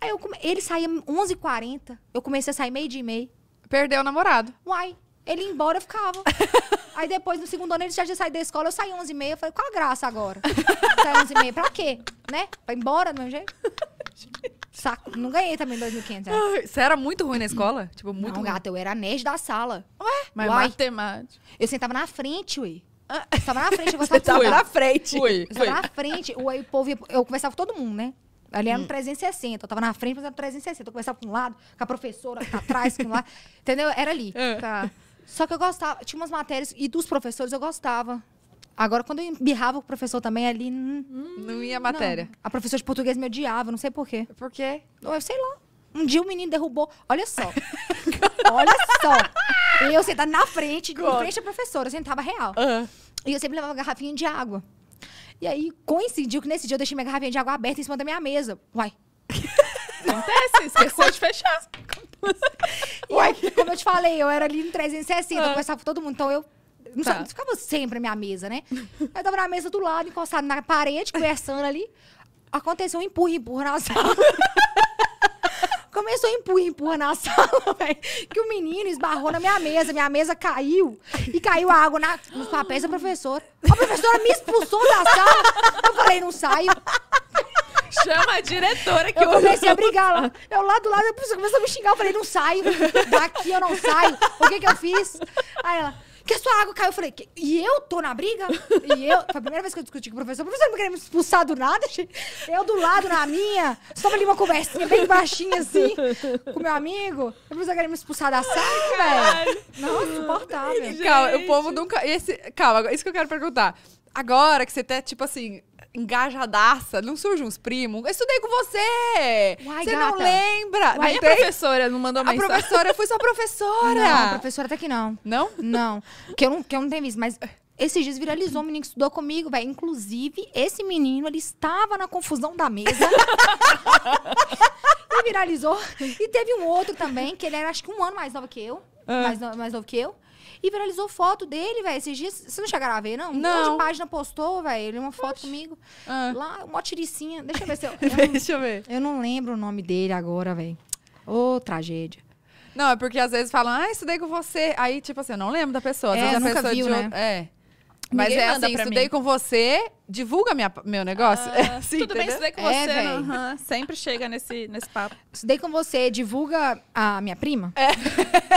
Aí eu come... ele saía 11h40, eu comecei a sair meio dia e meio. Perdeu o namorado. Uai, ele ia embora, eu ficava. Aí depois, no segundo ano, ele já tinha saído da escola, eu saí 11h30, eu falei, qual a graça agora? sair 11h30, pra quê? Né? Pra ir embora do meu jeito? saco. Não ganhei também 2.500. É. Você era muito ruim na escola? Tipo, muito não, ruim. gata, eu era nerd da sala. Ué? Mas Uai. matemática. Eu sentava na frente, ui. Ah. Eu na frente, eu gostava de tava na frente. Ui, eu na frente. Ué, o povo ia... Eu conversava com todo mundo, né? Ali era hum. no 360. Eu tava na frente, mas era no 360. Eu conversava com um lado, com a professora, com tá atrás, com lado. Entendeu? Era ali. É. Tá. Só que eu gostava. Tinha umas matérias e dos professores eu gostava. Agora, quando eu birrava com o professor também, ali. Hum, não ia a matéria. Não. A professora de português me odiava, não sei por quê. Por quê? Eu sei lá. Um dia o menino derrubou. Olha só. Olha só. Eu sentava na frente, Conta. em frente a professora, eu sentava real. Uhum. E eu sempre levava garrafinha de água. E aí coincidiu que nesse dia eu deixei minha garrafinha de água aberta em cima da minha mesa. Uai. Acontece, esqueceu de fechar. Uai. Eu, como eu te falei, eu era ali no 360, uhum. eu conversava com todo mundo. Então eu não, tá. ficava sempre na minha mesa, né? Eu tava na mesa do lado, encostado na parede, conversando ali. Aconteceu um empurra, empurra na sala. Começou a empurra, empurra na sala, velho. Que o menino esbarrou na minha mesa. Minha mesa caiu. E caiu a água na, nos papéis da professora. A professora me expulsou da sala. Eu falei, não saio. Chama a diretora que eu. Eu comecei a brigar lá. Eu lá do lado, a pessoa começou a me xingar. Eu falei, não saio. Daqui eu não saio. O que que eu fiz? Aí ela que a sua água caiu. Eu falei, que... e eu tô na briga? E eu, foi a primeira vez que eu discuti com o professor. O professor não queria me expulsar do nada, gente. Eu do lado, na minha, só ali uma conversinha bem baixinha, assim, com meu amigo. O professor queria me expulsar da sala, velho. Não, insuportável. Calma, o povo nunca... Esse... Calma, isso que eu quero perguntar. Agora que você até, tá, tipo assim, engajadaça, não surge uns primos? Eu estudei com você! Uai, você gata. não lembra? Uai, não a professora não mandou a A professora, fui sua professora! Não, professora até que não. Não? Não. Que eu não, que eu não tenho visto, mas... Esses dias viralizou um menino que estudou comigo, velho. Inclusive, esse menino, ele estava na confusão da mesa. e viralizou. E teve um outro também, que ele era acho que um ano mais novo que eu. Ah. Mais, mais novo que eu. E viralizou foto dele, velho. Esses dias, vocês não chegaram a ver, não? Não. Um monte de página postou, velho. Ele uma foto Oxi. comigo. Ah. Lá, uma tiricinha. Deixa eu ver se eu. eu Deixa eu ver. Eu não lembro o nome dele agora, velho. Ô, tragédia. Não, é porque às vezes falam, ah, isso daí com você. Aí, tipo assim, eu não lembro da pessoa. Às é, vezes a pessoa viu, de... né? É. Mas é assim, estudei mim. com você, divulga minha, meu negócio. Ah, tudo entendeu? bem, estudei com é, você. Uhum, sempre chega nesse, nesse papo. Estudei com você, divulga a minha prima. É.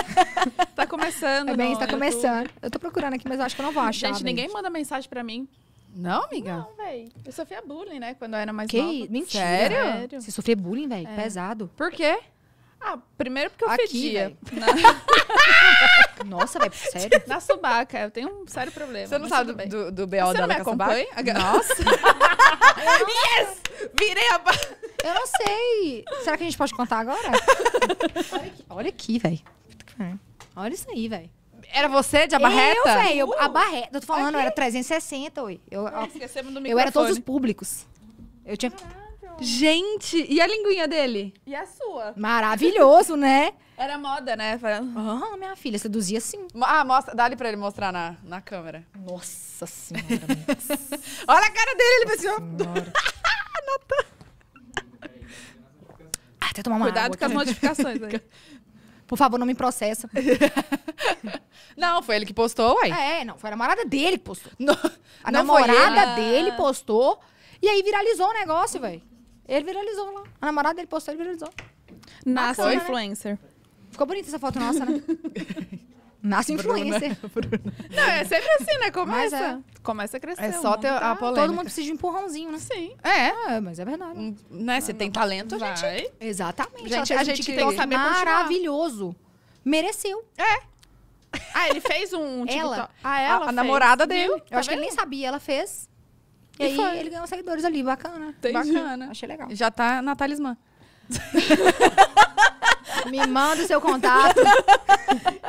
tá começando. É bem, está começando. Eu tô procurando aqui, mas eu acho que eu não vou achar. Gente, ninguém manda mensagem pra mim. Não, amiga? Não, velho. Eu sofria bullying, né? Quando eu era mais que? nova. Mentira. Sério? Sério? Você sofria bullying, velho? É. Pesado. Por quê? Ah, primeiro porque eu Aqui, fedia. Nossa, velho, sério? Na subaca, eu tenho um sério problema. Você não sabe do, do, do BO dela da subaca? Nossa! yes! Virei a... Eu não sei. Será que a gente pode contar agora? Olha aqui, velho. Olha isso aí, velho. Era você de abarreta? barreta? Eu, velho. Uh, a barreta. Eu tô falando, eu era 360, oi. Eu, eu, eu era todos os públicos. Eu tinha... Caraca. Gente, e a linguinha dele? E a sua? Maravilhoso, né? Era moda, né? Ah, oh, minha filha, seduzia sim. Ah, mostra, dá ali pra ele mostrar na, na câmera. Nossa senhora. Nossa. Olha a cara dele, ele pensou. Assim, ah, até tomar uma Cuidado água, com as modificações aí. Por favor, não me processa. não, foi ele que postou, ué. Ah, é, não, foi a namorada dele que postou. Não, a não namorada dele postou e aí viralizou o negócio, velho. Ele viralizou lá. A namorada dele postou, ele viralizou. Nasce Bacana, né? influencer. Né? Ficou bonita essa foto nossa, né? Nasce né? influencer. Bruna, Bruna. Não, é sempre assim, né? Começa. É, começa a crescer. É só ter tá, a polêmica. Todo mundo precisa de um empurrãozinho, né? Sim. É, é mas é verdade. Hum, né? Você tem talento, vai. gente. Exatamente. Gente, a gente tem que Maravilhoso. Mereceu. É. Ah, ele fez um. tipo Ela. Ah, ela. A, a namorada dele. Eu tá acho vendo? que ele nem sabia. Ela fez. E, e aí foi. ele ganhou seguidores ali, bacana. Entendi. Bacana. Achei legal. Já tá na talismã. Me manda o seu contato.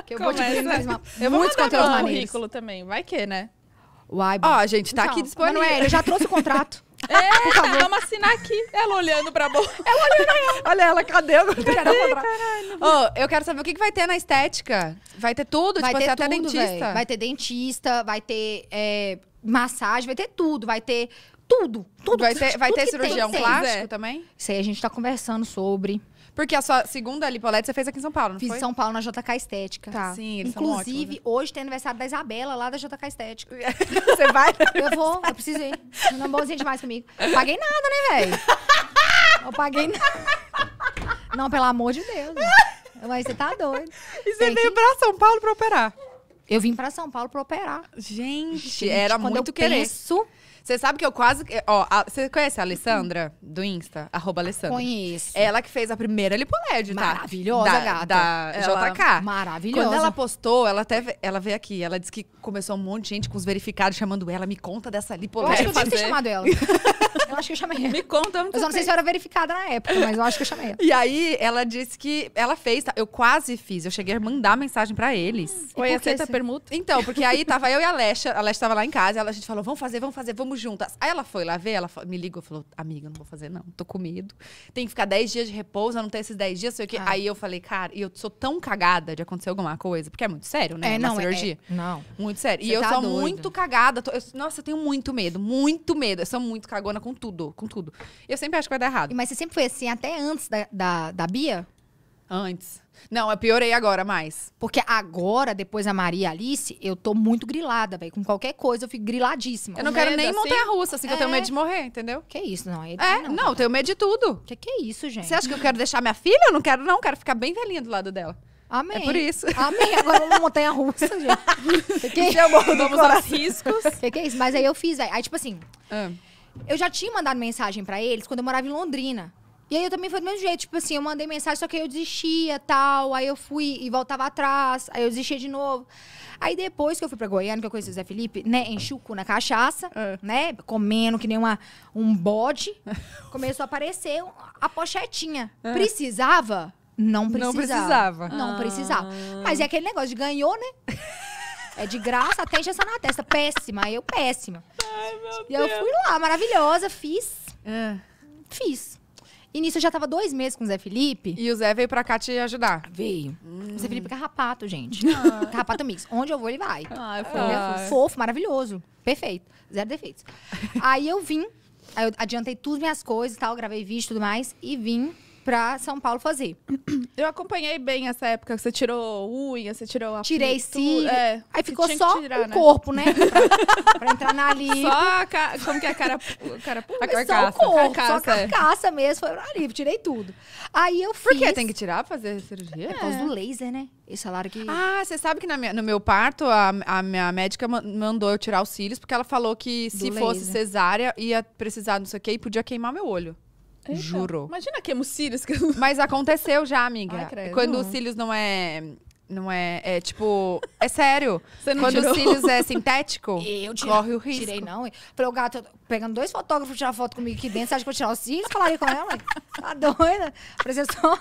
que eu Começa. vou te talismã. Eu Muitos vou conteúdos maneiros. currículo também. Vai que, né? Uai, Ó, gente, tá aqui então, é, disponível. Manoel, eu já trouxe o contrato. É, Por favor. vamos assinar aqui. Ela olhando pra boca. Ela olhando Olha ela, cadê? contrato? cadê oh, eu quero saber o que, vai ter na estética. Vai ter tudo? Vai tipo, ter assim, tudo, até dentista? Véio. Vai ter dentista, vai ter é, massagem, vai ter tudo, vai ter tudo, tudo. Vai ter, vai ter cirurgião tem, plástico é. também? Isso aí a gente tá conversando sobre. Porque a sua segunda lipolete você fez aqui em São Paulo, não Fiz foi? em São Paulo, na JK Estética. Tá. Sim, eles Inclusive, ótimos, né? hoje tem aniversário da Isabela, lá da JK Estética. você vai? Eu vou, eu preciso ir. Não é bonzinho demais comigo. Paguei nada, né, velho? Eu paguei nada. Não, pelo amor de Deus. Mas você tá doido. E você veio que... pra São Paulo pra operar? Eu vim para São Paulo para operar. Gente, era muito eu querer. penso você sabe que eu quase. Ó, você conhece a Alessandra do Insta? Arroba Alessandra. Conheço. Ela que fez a primeira LipoLED, tá? Maravilhosa, da, gata. Da ela... JK. Maravilhosa. Quando ela postou, ela até ela veio aqui. Ela disse que começou um monte de gente com os verificados chamando ela. Me conta dessa LipoLED. Eu acho que eu devia ter chamado ela. eu acho que eu chamei ela. Me conta. Eu só não sei se eu era verificada na época, mas eu acho que eu chamei ela. E aí, ela disse que ela fez. Tá? Eu quase fiz. Eu cheguei a mandar mensagem pra eles. Foi aceita permuta? Então, porque aí tava eu e a Alexa. A Alexa tava lá em casa. Ela, a gente falou, vamos fazer, vamos fazer, vamos juntas. Aí ela foi lá ver, ela me ligou e falou: Amiga, não vou fazer, não, tô com medo. Tem que ficar 10 dias de repouso, não tem esses 10 dias, sei o quê. Ah. Aí eu falei, cara, e eu sou tão cagada de acontecer alguma coisa, porque é muito sério, né? É, não, é, é. cirurgia. É, não. Muito sério. Você e eu tá sou doido. muito cagada. Tô, eu, nossa, eu tenho muito medo, muito medo. Eu sou muito cagona com tudo, com tudo. Eu sempre acho que vai dar errado. Mas você sempre foi assim, até antes da, da, da Bia? Antes. Não, eu piorei agora mais. Porque agora, depois a Maria Alice, eu tô muito grilada, velho. Com qualquer coisa, eu fico griladíssima. Eu não quero nem assim, montar a russa, assim, é... que eu tenho é. medo de morrer, entendeu? Que isso, não. É, é não, não eu tenho medo de tudo. Que que é isso, gente? Você acha que eu quero deixar minha filha? Eu não quero, não. Eu quero ficar bem velhinha do lado dela. Amém. É por isso. Amém. Agora uma montanha russa, gente. que que... Eu morro Vamos aos riscos. Que que é isso? Mas aí eu fiz, velho. Aí, tipo assim, ah. eu já tinha mandado mensagem pra eles quando eu morava em Londrina. E aí eu também fui do mesmo jeito, tipo assim, eu mandei mensagem, só que eu desistia tal, aí eu fui e voltava atrás, aí eu desistia de novo. Aí depois que eu fui pra Goiânia, que eu conheci o Zé Felipe, né, enchi o cu na cachaça, é. né, comendo que nem uma, um bode, começou a aparecer a pochetinha. É. Precisava? Não precisava. Não precisava. Não ah. precisava. Mas é aquele negócio de ganhou, né? É de graça, até essa na testa. Péssima, eu péssima. Ai, meu e Deus. eu fui lá, maravilhosa, fiz. É. Fiz. E nisso eu já tava dois meses com o Zé Felipe. E o Zé veio pra cá te ajudar. Veio. Hum. O Zé Felipe é carrapato, gente. Ah. Carrapato mix. Onde eu vou, ele vai. Ah, é fofo. Ah. Fofo, maravilhoso. Perfeito. Zero defeitos. aí eu vim. Aí eu adiantei tudo, minhas coisas e tal. Gravei vídeo e tudo mais. E vim para São Paulo fazer. Eu acompanhei bem essa época que você tirou unha, você tirou a Tirei sim. É, aí ficou só tirar, o né? corpo, né? pra, pra, entrar na lipo. Só a ca... como que é a cara, a cara a carcaça. É só o corpo, carcaça, só a carcaça é. mesmo, foi na lipo, tirei tudo. Aí eu fiz. Por que tem que tirar pra fazer cirurgia? É por causa do laser, né? Esse salário que Ah, você sabe que minha, no meu parto a, a, minha médica mandou eu tirar os cílios porque ela falou que do se laser. fosse cesárea ia precisar não sei o quê e podia queimar meu olho. Eita, Juro. Imagina que os cílios. Que... Mas aconteceu já, amiga. Ai, Quando os cílios não é. Não é, é tipo. É sério. Quando tirou? o cílios é sintético, eu tirei, corre o risco. Tirei, não. Falei, o gato, pegando dois fotógrafos tirar foto comigo aqui dentro, você acha que eu vou tirar os cílios? Falaria com ela. Tá doida? Parecia é só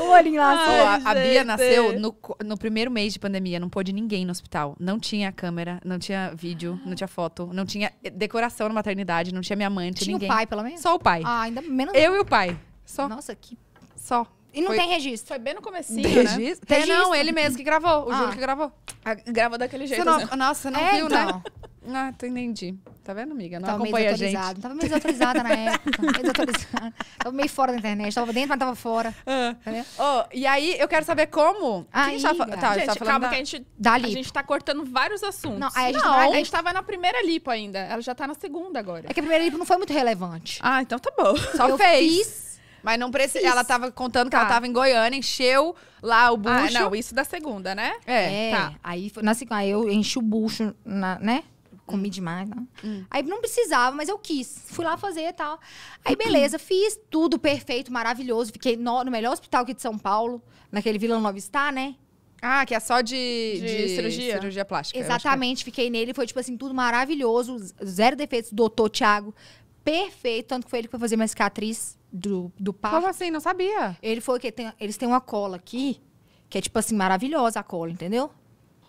o olhinho lá. Ai, a, a, Bia nasceu no, no primeiro mês de pandemia, não pôde ninguém no hospital. Não tinha câmera, não tinha vídeo, não tinha foto, não tinha decoração na maternidade, não tinha minha mãe, não tinha, tinha ninguém. o pai, pelo menos? Só o pai. Ah, ainda menos. Eu e o pai. Só. Nossa, que. Só. E não foi, tem registro. Foi bem no comecinho, né? registro? né? Tem, não, ele mesmo que gravou. O ah. Júlio que gravou. Ah, gravou daquele jeito. Você não, né? Nossa, você não é, viu, então. né? Ah, tu entendi. Tá vendo, amiga? Não tava acompanha a gente. Tava meio desautorizada na época. meio Tava meio fora da internet. Tava dentro, mas tava fora. Ah. oh, e aí, eu quero saber como... Aí, tá, gente, tá falando calma da... que a gente... Da lipo. A gente tá cortando vários assuntos. Não, a gente, não, a gente tava na primeira lipo ainda. Ela já tá na segunda agora. É que a primeira lipo não foi muito relevante. Ah, então tá bom. Só eu fez. Fiz... Mas não precisa. Ela tava contando que tá. ela tava em Goiânia, encheu lá o bucho. Ah, não, isso da segunda, né? É. é tá. Aí, na, aí eu enchi o bucho, na, né? comi demais. Né? Hum. Aí não precisava, mas eu quis. Fui lá fazer e tal. Aí beleza, fiz tudo perfeito, maravilhoso. Fiquei no, no melhor hospital aqui de São Paulo, naquele Vila Nova Star, né? Ah, que é só de, de, de cirurgia? cirurgia plástica. É. Exatamente, que... fiquei nele, foi tipo assim, tudo maravilhoso, zero defeitos, doutor Thiago, perfeito, tanto que foi ele que foi fazer minha cicatriz do, do parto. Como assim? Não sabia. Ele foi que tem, eles têm uma cola aqui, que é tipo assim, maravilhosa a cola, entendeu?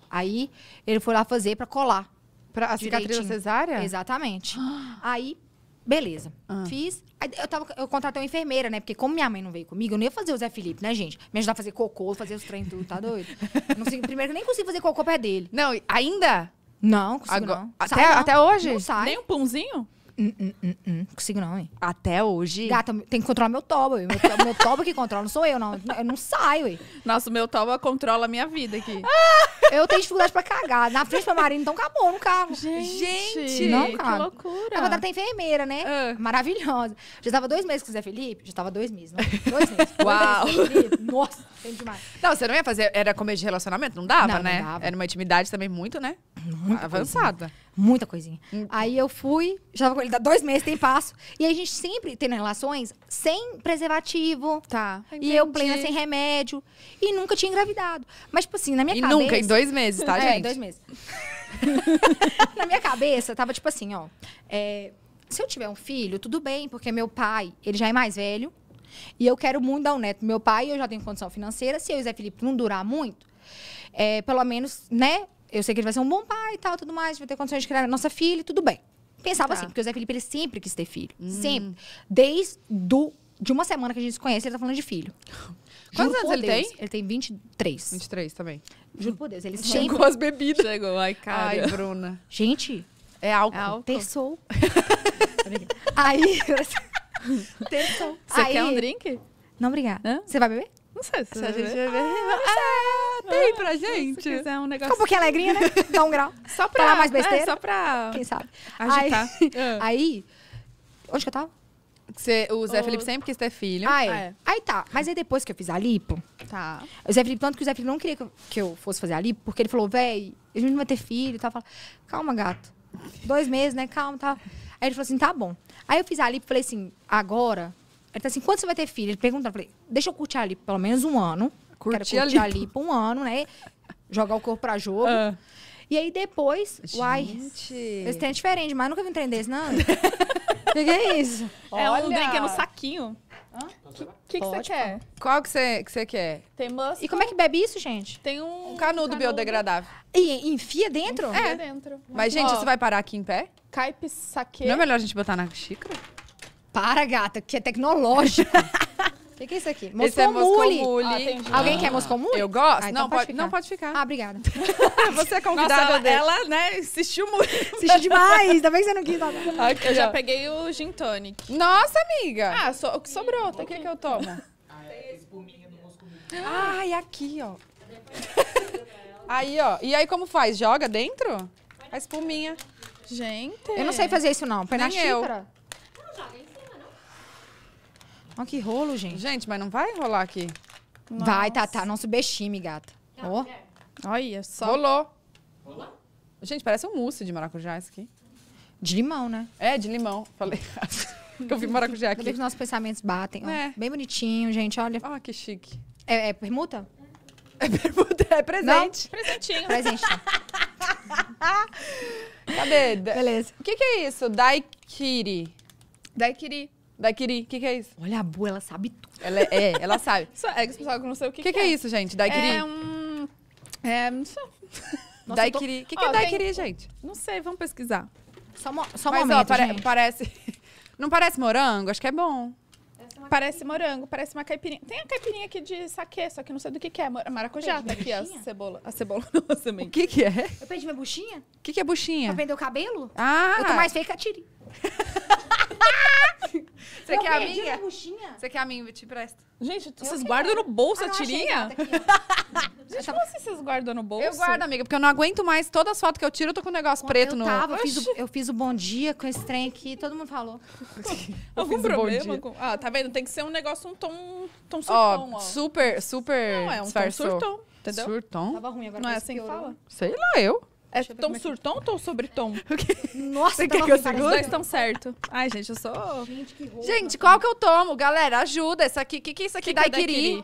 Aí ele foi lá fazer para colar. Pra a cicatriz da cesárea? Exatamente. Aí, beleza. Ah. Fiz. Aí eu, tava, eu contratei uma enfermeira, né? Porque como minha mãe não veio comigo, eu não ia fazer o Zé Felipe, né, gente? Me ajudar a fazer cocô, fazer os treinos tudo, tá doido? não sei primeiro que nem consigo fazer cocô pé dele. Não, ainda? Não, consigo Agora, não. Até, não. até hoje? Não sai. Nem um pãozinho? Hum, hum, hum, não consigo não, hein? Até hoje? Gata, tem que controlar meu toba. Meu, meu toba que controla, não sou eu, não. Eu não saio, hein? Nossa, meu toba controla a minha vida aqui. Eu tenho dificuldade pra cagar. Na frente pra marido então acabou no carro. Gente, não, que loucura. Agora tem enfermeira, né? Uh. Maravilhosa. Já tava dois meses com o Zé Felipe. Já tava dois meses, não? Dois meses. Uau. Dois meses, Nossa, tem demais. Não, você não ia fazer... Era comer de relacionamento? Não dava, não, né? Não dava. Era uma intimidade também muito, né? Muita Avançada. Coisinha. Muita coisinha. Hum. Aí eu fui, já tava com ele há dois meses, tem passo. E a gente sempre tem relações sem preservativo. Tá. Entendi. E eu plena sem remédio. E nunca tinha engravidado. Mas, tipo assim, na minha e cabeça... Nunca, Dois meses, tá, é, gente? É, dois meses. Na minha cabeça, tava tipo assim, ó. É, se eu tiver um filho, tudo bem, porque meu pai, ele já é mais velho. E eu quero muito dar um neto meu pai, eu já tenho condição financeira. Se eu e o Zé Felipe não durar muito, é, pelo menos, né? Eu sei que ele vai ser um bom pai e tal, tudo mais, vai ter condições de criar nossa filha, tudo bem. Pensava tá. assim, porque o Zé Felipe ele sempre quis ter filho. Hum. Sempre. Desde do, de uma semana que a gente se conhece, ele tá falando de filho. Quantos anos ele tem? Ele tem 23. 23 também. Juro por Deus, ele Chegou sempre... Chegou as bebidas. Chegou, ai, cara. Ai, Bruna. Gente. É álcool. É álcool. Terçou. Aí... Terçou. Você Aí... quer um drink? Não, obrigada. Você vai beber? Não sei se, se a gente vai beber. Ah, ah, tem pra gente. Se quiser um negócio. Ficou um pouquinho alegrinha, né? Dá um grau. Só pra. Falar mais é, besteira. É, só pra. Quem sabe. Agitar. Aí, ah. aí. Onde que eu tava? Você, o Zé Felipe sempre quis ter filho. Ah, é. Ah, é. Aí tá. Mas aí depois que eu fiz a lipo... Tá. O Zé Felipe, tanto que o Zé Felipe não queria que eu, que eu fosse fazer a lipo, porque ele falou, véi, a gente não vai ter filho e tal. Falei, calma, gato. Dois meses, né? Calma, tá. Aí ele falou assim, tá bom. Aí eu fiz a lipo, falei assim, agora... Ele tá assim, quando você vai ter filho? Ele perguntou, eu falei, deixa eu curtir a lipo pelo menos um ano. Curtir, Quero curtir a lipo. a lipo um ano, né? Jogar o corpo pra jogo. Ah. E aí depois, gente. uai, esse trem é diferente, mas nunca vi um trem desse, não. que, que é isso? É Olha. um drink é no saquinho. O que, que, que você quer? Qual que você que você quer? Tem muscle. E como é que bebe isso, gente? Tem um, Um canudo, canudo. biodegradável. E enfia dentro? É. É. dentro. Mas, gente, Ó, você vai parar aqui em pé? Caipe saque. Não é melhor a gente botar na xícara? Para, gata, que é tecnológico. que, que é isso aqui? É Moscou é Mule. Ah, ah, Alguém quer Moscou Mule? Eu gosto. Ah, então não, pode, pode não pode ficar. Ah, obrigada. você é convidada dela, ela, ela, né, insistiu muito. Insistiu demais. Ainda tá bem que você não quis. Aqui, eu já ó. peguei o gin tonic. Nossa, amiga. Ah, so, o que sobrou. Tá? que é que eu tomo. Ah, é espuminha do Moscou Ah, e aqui, ó. aí, ó. E aí, como faz? Joga dentro? A espuminha. Gente. Eu não sei fazer isso, não. Põe na xícara. Eu. Olha que rolo, gente. Gente, mas não vai rolar aqui. Nossa. Vai, tá, tá. Nosso bexime, gata. Tá, ó. Oh. Olha só. Rolou. Rolou? Gente, parece um mousse de maracujá isso aqui. De limão, né? É, de limão. Falei. que eu vi maracujá aqui. Os nossos pensamentos batem. É. Ó, bem bonitinho, gente. Olha. Ah, oh, que chique. É, é permuta? É permuta, é presente. Não. Presentinho. Presente. Cadê? Beleza. O que, que é isso? Daikiri. Daikiri. Daí o que, que é isso? Olha a Bu, ela sabe tudo. Ela é, é ela sabe. Só é que não sei o que, que, que, que é, é. isso, gente? Daí É um. É, não sei. Nossa, Daikiri. O tô... que, que é Daikiri, tem... gente? Não sei, vamos pesquisar. Só, mo... Só um momento, ó, pare... parece. Não parece morango? Acho que é bom. Parece morango, parece uma caipirinha. Tem a caipirinha aqui de saquê, só que não sei do que, que é. Maracujá, tá aqui a cebola. A cebola não, também. O que, que é? Eu perdi minha buchinha. O que, que é buchinha? Pra vender o cabelo? Ah! Eu tô mais feia que a Tiri. Você quer a minha? Você quer a minha? Eu te presto. Gente, vocês guardam no bolso ah, a tirinha? Gente, como assim vocês guardam no bolso? Eu guardo, amiga, porque eu não aguento mais. Todas as fotos que eu tiro, eu tô com um negócio Quando preto eu no... Tava, eu, fiz o, eu fiz o bom dia com esse trem aqui, todo mundo falou. Algum problema? Com... Ah, tá vendo? Tem que ser um negócio, um tom, um tom surtão, ó. Super, super Não, é um tom surtão. Entendeu? Surtão. Tava ruim agora. Não é assim que fala? Sei lá, eu. É tom é sur é. tom ou tom sobre tom? Nossa, tá que eu segure? Os dois estão certo. Ai, gente, eu sou... Gente, que roupa, gente né? qual que eu tomo? Galera, ajuda. Essa aqui, o que, que é isso aqui? Que é Daiquiri.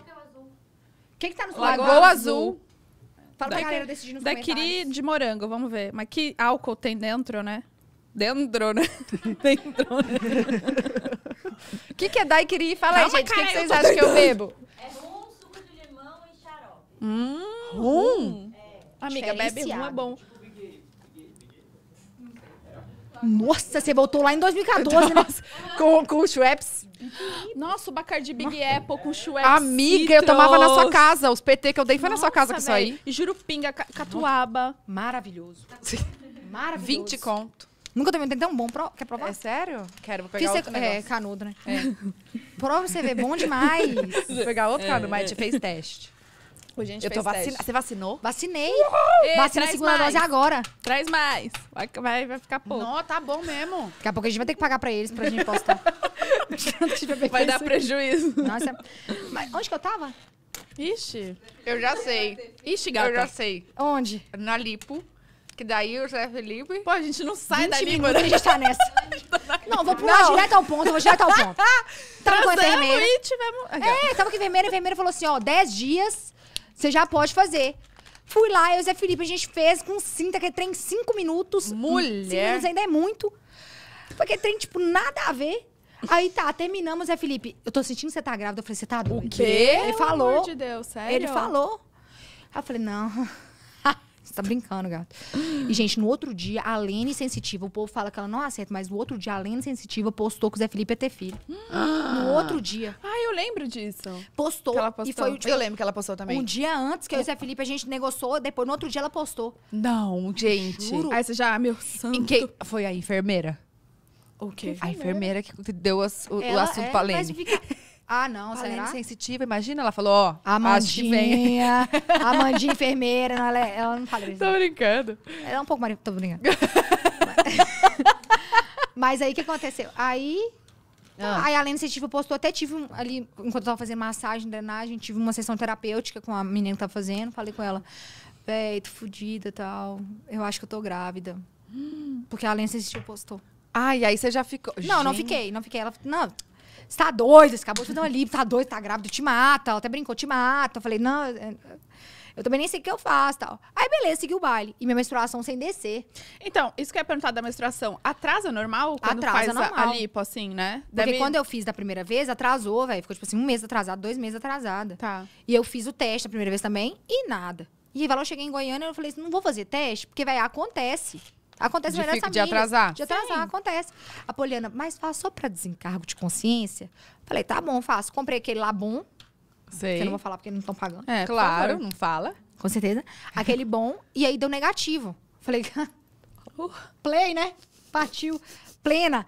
Quem que tá no Lagoa, Lagoa Azul. Azul. Fala pra galera decidir nos Daiquiri de morango, vamos ver. Mas que álcool tem dentro, né? Dentro, né? dentro, né? O que, que é daiquiri? Fala Calma, aí, gente. O que, que, vocês acham que eu bebo? É rum, suco de limão e xarope. Hum, rum? É. Amiga, bebe rum é bom. Nossa, você voltou lá em 2014, né? com, com o Schweppes. Nossa, o Bacardi Big Nossa. Apple com Schweppes. Amiga, citros. eu tomava na sua casa. Os PT que eu dei foi Nossa, na sua casa que isso aí. Jurupinga, ca catuaba. Maravilhoso. Maravilhoso. 20 conto. Nunca também tem tão bom. Pro... Quer provar? É sério? Quero, vou pegar Fiz outro É, canudo, né? É. Prova você vê, bom demais. vou pegar outro é. canudo, mas te fez teste a tipo, gente eu fez tô Você vacinou? Vacinei. Uhul! Vacina segunda mais. dose agora. Traz mais. Vai, vai, vai ficar pouco. Não, tá bom mesmo. Daqui a pouco a gente vai ter que pagar pra eles pra gente postar. vai dar prejuízo. Nossa. Mas onde que eu tava? Ixi. Eu já sei. Ixi, gata. Eu já sei. Onde? Na Lipo. Que daí o Zé Felipe. Pô, a gente não sai da Lipo. Né? A gente tá nessa. não, vou pular não. direto ao ponto, eu vou direto ao ponto. Tava com a vermelha. tivemos... É, tava com vermelho vermelha e vermelho vermelha falou assim: ó, 10 dias você já pode fazer. Fui lá, eu e o Zé Felipe, a gente fez com cinta, que é trem cinco minutos. Mulher! Cinco minutos ainda é muito. Porque trem, tipo, nada a ver. Aí tá, terminamos, Zé Felipe. Eu tô sentindo que você tá grávida. Eu falei, você tá doido? O quê? Ele falou. Pelo amor de Deus, sério? Ele falou. Aí eu falei, não. Você tá brincando, gato. E, gente, no outro dia, a Lene Sensitiva, o povo fala que ela não aceita, mas no outro dia, a Lene Sensitiva postou que o Zé Felipe ia é ter filho. No outro dia. Ah, eu lembro disso. Postou. Que ela postou. E foi, tipo, eu lembro que ela postou também. Um dia antes que eu e o Zé Felipe, a gente negociou, depois no outro dia ela postou. Não, gente. Juro. Aí você já, meu santo. Quem... Foi a enfermeira. O quê? A enfermeira que deu o, o assunto é, pra Lene. Mas fica... Ah, não, Falei será? sensitiva, imagina. Ela falou, ó, a Mandinha, a Mandinha enfermeira, não, ela, é, ela, não fala isso. Tô brincando. Ela é um pouco mais tô brincando. Mas aí, o que aconteceu? Aí, ah. aí a Lena Sensitiva tipo, postou, até tive um, ali, enquanto eu tava fazendo massagem, drenagem, tive uma sessão terapêutica com a menina que tava fazendo, falei com ela, véi, tô fodida e tal, eu acho que eu tô grávida. Porque a Lena Sensitiva tipo, postou. Ah, e aí você já ficou... Não, Gente. não fiquei, não fiquei. Ela, não, você tá doido, você acabou de dar uma lipo, tá doido, tá grávida, te mata. Ela até brincou, te mata. Eu falei, não, é, eu também nem sei o que eu faço tal. Aí, beleza, segui o baile. E minha menstruação sem descer. Então, isso que eu ia perguntar da menstruação. Atrasa normal quando atrasa faz normal. a, lipo, assim, né? Porque quando eu fiz da primeira vez, atrasou, velho. Ficou, tipo assim, um mês atrasado, dois meses atrasada. Tá. E eu fiz o teste da primeira vez também e nada. E aí, eu cheguei em Goiânia e eu falei não vou fazer teste, porque, vai acontece. Acontece de, fica, de atrasar? De atrasar, Sim. acontece. A Poliana, mas faço só para desencargo de consciência? Falei, tá bom, faço. Comprei aquele lá bom. Sei. Que eu não vou falar porque não estão pagando. É, claro, não fala. Com certeza. Aquele bom. E aí deu negativo. Falei, uh, play, né? Partiu. Plena.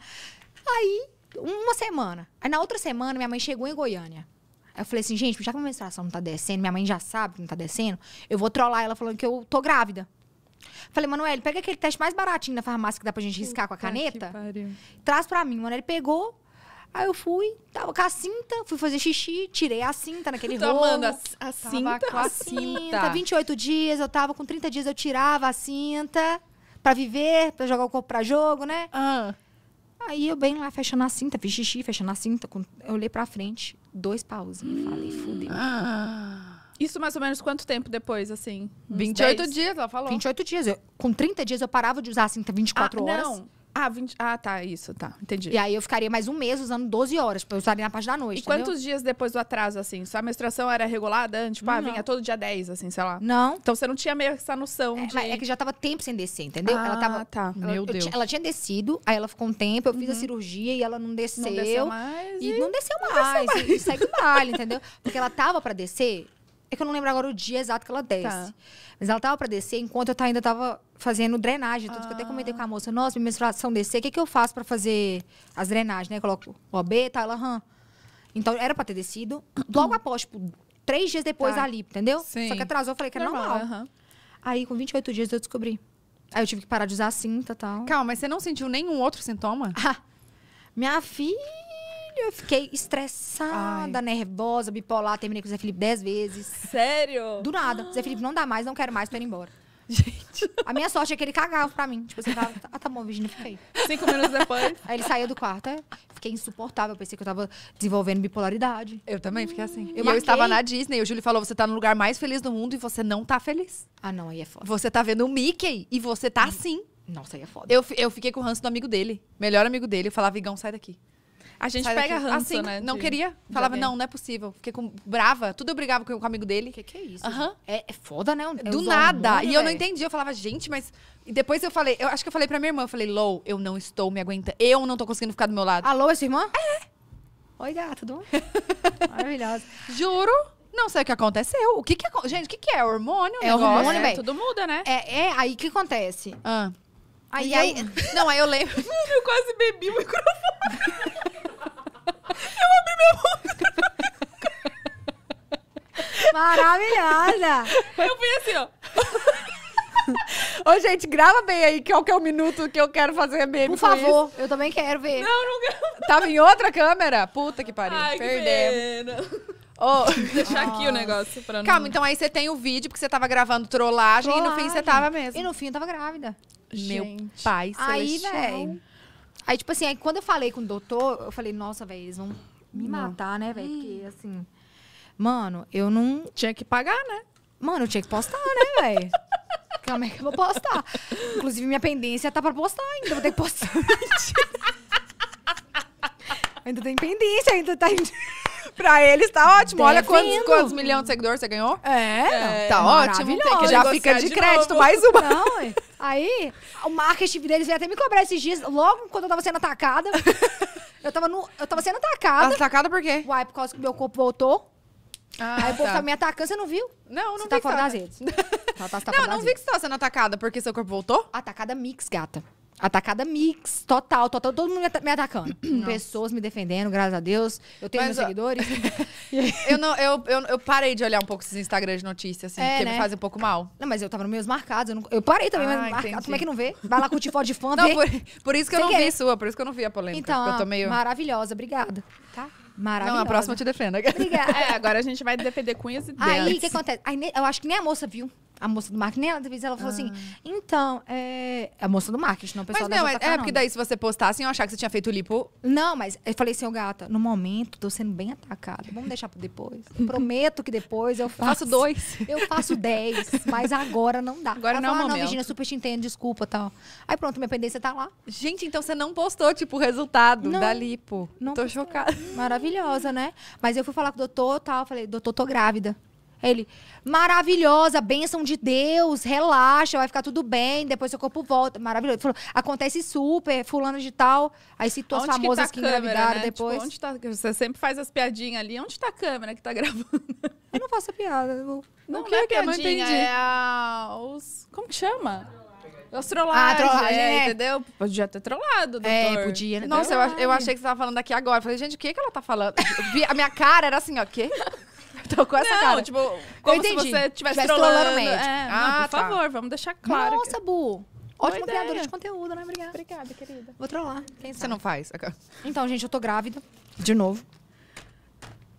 Aí, uma semana. Aí na outra semana, minha mãe chegou em Goiânia. Aí eu falei assim, gente, já que a menstruação não tá descendo, minha mãe já sabe que não tá descendo, eu vou trollar ela falando que eu tô grávida. Falei, Manoel, pega aquele teste mais baratinho na farmácia que dá pra gente riscar com a caneta. Traz pra mim. Manoel pegou. Aí eu fui, tava com a cinta, fui fazer xixi, tirei a cinta naquele rolo. Tomando a, a cinta? com a cinta. 28 dias, eu tava com 30 dias, eu tirava a cinta pra viver, pra jogar o corpo pra jogo, né? Ah. Aí eu bem lá, fechando a cinta, fiz xixi, fechando a cinta. Eu olhei pra frente, dois pauzinhos. Falei, fudeu. Ah. Isso mais ou menos quanto tempo depois, assim? 28 10? dias, ela falou. 28 dias. Eu, com 30 dias eu parava de usar assim, 24 então ah, horas. Não. Ah, 20... ah, tá, isso, tá, entendi. E aí eu ficaria mais um mês usando 12 horas, pra eu usaria na parte da noite. E entendeu? quantos dias depois do atraso, assim? Sua menstruação era regulada antes? Tipo, ah, não, ah, vinha não. todo dia 10, assim, sei lá. Não. Então você não tinha meio essa noção é, de. É que já tava tempo sem descer, entendeu? Ah, ela tava. Tá. Ela, Meu Deus. Ela tinha descido, aí ela ficou um tempo, eu fiz uhum. a cirurgia e ela não desceu. Não desceu mais. E, e... não desceu mais. Não desceu mais. E, segue mais, entendeu? Porque ela tava pra descer é que eu não lembro agora o dia exato que ela tá. desce. Tá. Mas ela tava para descer enquanto eu ainda tava fazendo drenagem. Tudo ah. que eu até ah. comentei com a moça. Nossa, minha menstruação descer. O que, que eu faço para fazer as drenagens, né? Eu coloco o OB, tá? Ela, aham. Então era para ter descido. Logo após, tipo, três dias depois tá. ali, entendeu? Sim. Só que atrasou. Eu falei que era é normal. normal. Uhum. Aí com 28 dias eu descobri. Aí eu tive que parar de usar a cinta e tal. Calma, mas você não sentiu nenhum outro sintoma? Ah, minha filha... Sério, eu fiquei estressada, Ai. nervosa, bipolar, terminei com o Zé Felipe dez vezes. Sério? Do nada. Zé Felipe, não dá mais, não quero mais, tô indo embora. Gente. A minha sorte é que ele cagava pra mim. Tipo, você tava, tá, ah, tá bom, Virginia, fiquei. Cinco minutos depois. Aí ele saiu do quarto, é? Fiquei insuportável. Eu pensei que eu tava desenvolvendo bipolaridade. Eu também fiquei assim. Hum, eu, marquei... eu estava na Disney. E o Júlio falou: você tá no lugar mais feliz do mundo e você não tá feliz. Ah, não, aí é foda. Você tá vendo o Mickey e você tá hum. assim. Nossa, aí é foda. Eu, eu fiquei com o ranço do amigo dele. Melhor amigo dele. Eu falava, Igão, sai daqui. A gente Sai pega ah, ranço, assim, né? Não de... queria. Falava, não, não é possível. Fiquei com... brava. Tudo eu brigava com, o amigo dele. Que que é isso? Uhum. É, é, foda, né? É Do nada. Hormônio, e eu não entendi. Eu falava, gente, mas... E depois eu falei... Eu acho que eu falei pra minha irmã. Eu falei, Lou, eu não estou me aguentando. Eu não tô conseguindo ficar do meu lado. Alô, é sua irmã? É. Oi, gata, tudo bom? Maravilhosa. Juro. Não sei o que aconteceu. O que que... Gente, o que que é? Hormônio? É hormônio, é velho. É, tudo muda, né? É, é aí que acontece. Ah. Aí, aí, eu... Não, aí eu lembro. eu quase bebi o microfone. eu abri meu Maravilhosa! Eu fui assim, ó. Ô, gente, grava bem aí qual que é o minuto que eu quero fazer meme. Por favor, isso. eu também quero ver. Não, não grava. Tava em outra câmera? Puta que pariu. Ai, Perdemos. Que pena. Oh, deixar aqui o negócio pra não... Calma, então aí você tem o vídeo, porque você tava gravando trollagem, trollagem. e no fim você tava mesmo. E no fim eu tava grávida. Meu pai Aí, velho... Aí, tipo assim, aí quando eu falei com o doutor, eu falei, nossa, velho, eles vão me matar, né, velho? Porque, hum. assim... Mano, eu não... Tinha que pagar, né? Mano, eu tinha que postar, né, velho? Como é que eu vou postar? Inclusive, minha pendência tá pra postar ainda. Vou ter que postar. Ainda tem pendência, ainda tá. pra eles tá ótimo. Olha quantos, quantos milhões de seguidores você ganhou. É, é tá é ótimo. já fica de, crédito, mais uma. Não, é. aí, o marketing deles veio até me cobrar esses dias, logo quando eu tava sendo atacada. eu, tava no, eu tava sendo atacada. Atacada por quê? Uai, por causa que meu corpo voltou. Ah, aí tá. o povo tá me atacando, você não viu? Não, não você vi. Tá fora das redes. tá, tá, tá não, não vi que você tava sendo atacada, porque seu corpo voltou? Atacada mix, gata. Atacada mix, total, total, todo mundo me atacando. Nossa. Pessoas me defendendo, graças a Deus. Eu tenho Mas, meus seguidores. eu, não, eu, eu, eu, parei de olhar um pouco esses Instagrams de notícias, assim, é, porque né? me fazem um pouco mal. Não, mas eu tava no meus marcados. Eu, não, eu parei também, ah, mas marcado, como é que não vê? Vai lá curtir foto de fã, não, vê. Por, por isso que Sem eu não querer. vi sua, por isso que eu não vi a polêmica. Então, eu tô meio... maravilhosa, obrigada. Tá. Maravilhosa. Não, a próxima eu te defendo. Obrigada. É, agora a gente vai defender cunhas e Aí, o que acontece? Aí, eu acho que nem a moça viu a moça do marketing, nem ela ela falou assim, ah. assim, então, é... A moça do marketing, não o pessoal mas não, da JK, é, é porque daí se você postasse, assim, eu achar que você tinha feito lipo... Não, mas eu falei assim, ô gata, no momento tô sendo bem atacada, vamos deixar pra depois. Prometo que depois eu faço... faço dois. Eu faço dez, mas agora não dá. Agora ela não fala, é o momento. não, Virginia, super te entendo, desculpa, tal. Aí pronto, minha pendência tá lá. Gente, então você não postou, tipo, o resultado não, da lipo. Não Tô chocada. Maravilhosa, né? Mas eu fui falar com o doutor, tal, falei, doutor, tô grávida. Ele, maravilhosa, bênção de Deus, relaxa, vai ficar tudo bem, depois seu corpo volta. Maravilhoso. Ele falou, acontece super, fulano de tal. Aí citou as tá famosas que, tá que engravidaram né? Tipo, depois. Tipo, onde tá, você sempre faz as piadinhas ali. Onde está a câmera que tá gravando? Eu não faço a piada. Eu... Não, não, não é piadinha, é a... Os... Como que chama? As é ah, trollagem, é, é. entendeu? Podia ter trollado, é, doutor. É, podia. Né? Nossa, eu, eu, achei que você tava falando aqui agora. Eu falei, gente, o que, que ela tá falando? a minha cara era assim, ó, o quê? Tô com essa não, cara. tipo, como se você estivesse trollando o tipo, É, ah, não, por tá. favor, vamos deixar claro. Nossa, que... Bu. Ótimo criador criadora de conteúdo, né? Obrigada. Obrigada, querida. Vou trollar. Quem sabe? Você não faz? Então, gente, eu tô grávida. De novo.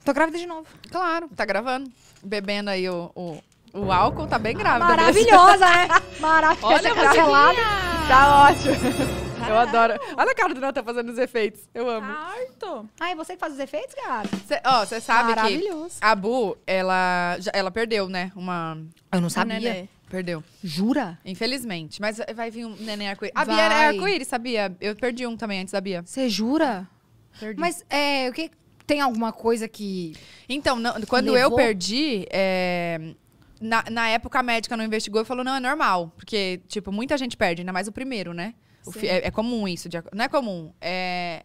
Tô grávida de novo. Claro, tá gravando. Bebendo aí o, o, o álcool, tá bem grávida. Maravilhosa, né? Maravilhosa. Olha, tá cancelada. Tá ótimo. Eu adoro. Olha a cara do Natan fazendo os efeitos. Eu amo. Certo. Ai, você que faz os efeitos, cara? Cê, ó, você sabe que Maravilhoso. a Bu, ela, ela perdeu, né? Uma. Eu não sabia. nenê. Perdeu. Jura? Infelizmente. Mas vai vir um neném arco-íris. A Bia era é arco-íris, sabia? Eu perdi um também antes da Bia. Você jura? Perdi. Mas é, o que tem alguma coisa que Então, não- quando eu perdi, é, na, na época a médica não investigou e falou, não, é normal. Porque, tipo, muita gente perde, ainda mais o primeiro, né? é, é, comum isso. De, não é comum. É,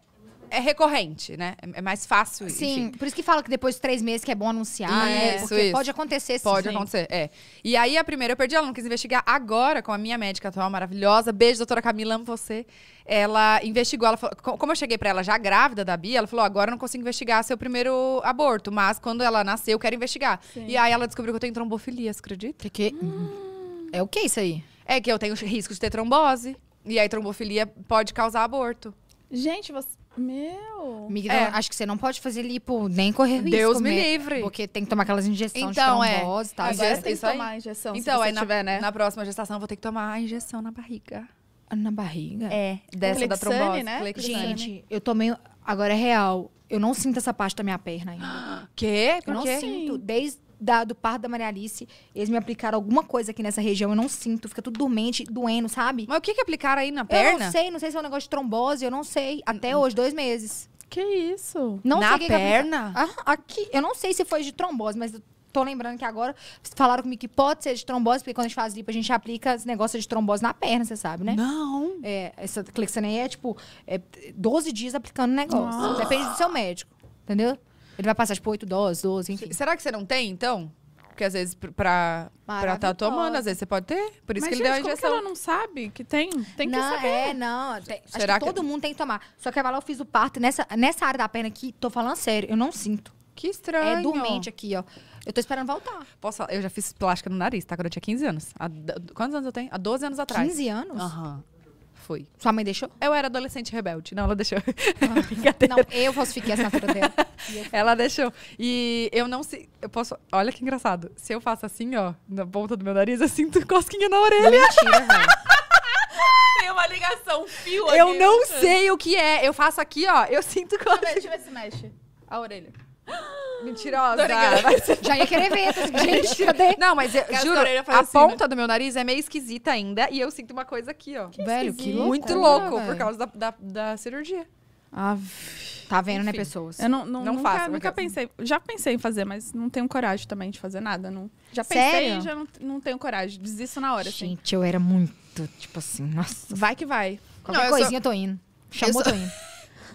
é recorrente, né? É, é mais fácil. Sim, enfim. por isso que fala que depois de três meses que é bom anunciar, né? isso, né? Porque pode acontecer sim. Pode acontecer, é. E aí a primeira eu perdi ela, não quis investigar agora com a minha médica atual maravilhosa. Beijo, doutora Camila, amo você. Ela investigou, ela falou, como eu cheguei para ela já grávida da Bia, ela falou: agora eu não consigo investigar seu primeiro aborto, mas quando ela nasceu, eu quero investigar. Sim. E aí ela descobriu que eu tenho trombofilia, você acredita? Que, que... Hum. É o que isso aí? É que eu tenho risco de ter trombose. E aí, trombofilia pode causar aborto. Gente, você. Meu. é. acho que você não pode fazer lipo, nem correr risco. Deus né? me livre. Porque tem que tomar aquelas injeções então, de é. trombose é. Agora tem que tomar a injeção, então, se é, tiver, na, né? Na próxima gestação, eu vou ter que tomar a injeção na barriga. Na barriga? É, dessa Clexane, da trombose. Né? Clexane. Gente, eu tomei... Agora é real. Eu não sinto essa parte da minha perna ainda. Quê? Por eu não quê? sinto. Desde do parto da Maria Alice, eles me aplicaram alguma coisa aqui nessa região, eu não sinto, fica tudo dormente, doendo, sabe? Mas o que que aplicaram aí na perna? Eu não sei, não sei se é um negócio de trombose, eu não sei. Até hoje, dois meses. Que isso? Não na sei perna? Que ah, aqui, eu não sei se foi de trombose, mas tô lembrando que agora falaram comigo que pode ser de trombose, porque quando a gente faz lipo, a gente aplica esse negócio de trombose na perna, você sabe, né? Não. É, essa clexaneia é tipo é 12 dias aplicando o negócio. Ah. Depende do seu médico. Entendeu? Ele vai passar, tipo, 8 doses, 12, enfim. Será que você não tem, então? Porque às vezes pra, pra tá tomando, às vezes você pode ter. Por isso Mas, que ele gente, deu a injeção. Como que ela não sabe que tem? Tem não, que saber. É, não. Tem, acho Será que, que, todo mundo tem que tomar. Só que lá eu fiz o parto nessa, nessa área da perna aqui, tô falando sério, eu não sinto. Que estranho. É dormente aqui, ó. Eu tô esperando voltar. Posso Eu já fiz plástica no nariz, tá? Quando eu tinha 15 anos. Há, quantos anos eu tenho? Há 12 anos atrás. 15 anos? Aham. Uhum foi. Sua mãe deixou? Eu era adolescente rebelde. Não, ela deixou. Ah, não, eu falsifiquei a assinatura dela. ela deixou. E eu não sei. Eu posso. Olha que engraçado. Se eu faço assim, ó, na ponta do meu nariz, eu sinto cosquinha na orelha. Mentira, velho. Tem uma ligação, fio Eu não sei o que é. Eu faço aqui, ó. Eu sinto cosquinha. Deixa eu ver se mexe. A orelha. Mentirosa. Já ia querer ver. Gente, tira Não, mas eu juro, a assim, ponta né? do meu nariz é meio esquisita ainda. E eu sinto uma coisa aqui, ó. Que velho, que louco. Muito louco, velho. por causa da, da, da cirurgia. Ah, tá vendo, né, Enfim, né, pessoas? Eu não, não, não nunca, faço. Nunca pensei. Já pensei em fazer, mas não tenho coragem também de fazer nada. Não, já pensei Sério? e já não, não tenho coragem. Desisto na hora, assim. Gente, assim. eu era muito, tipo assim, nossa. Vai que vai. Qualquer não, coisinha eu, sou... tô indo. Chamou, sou... tô indo.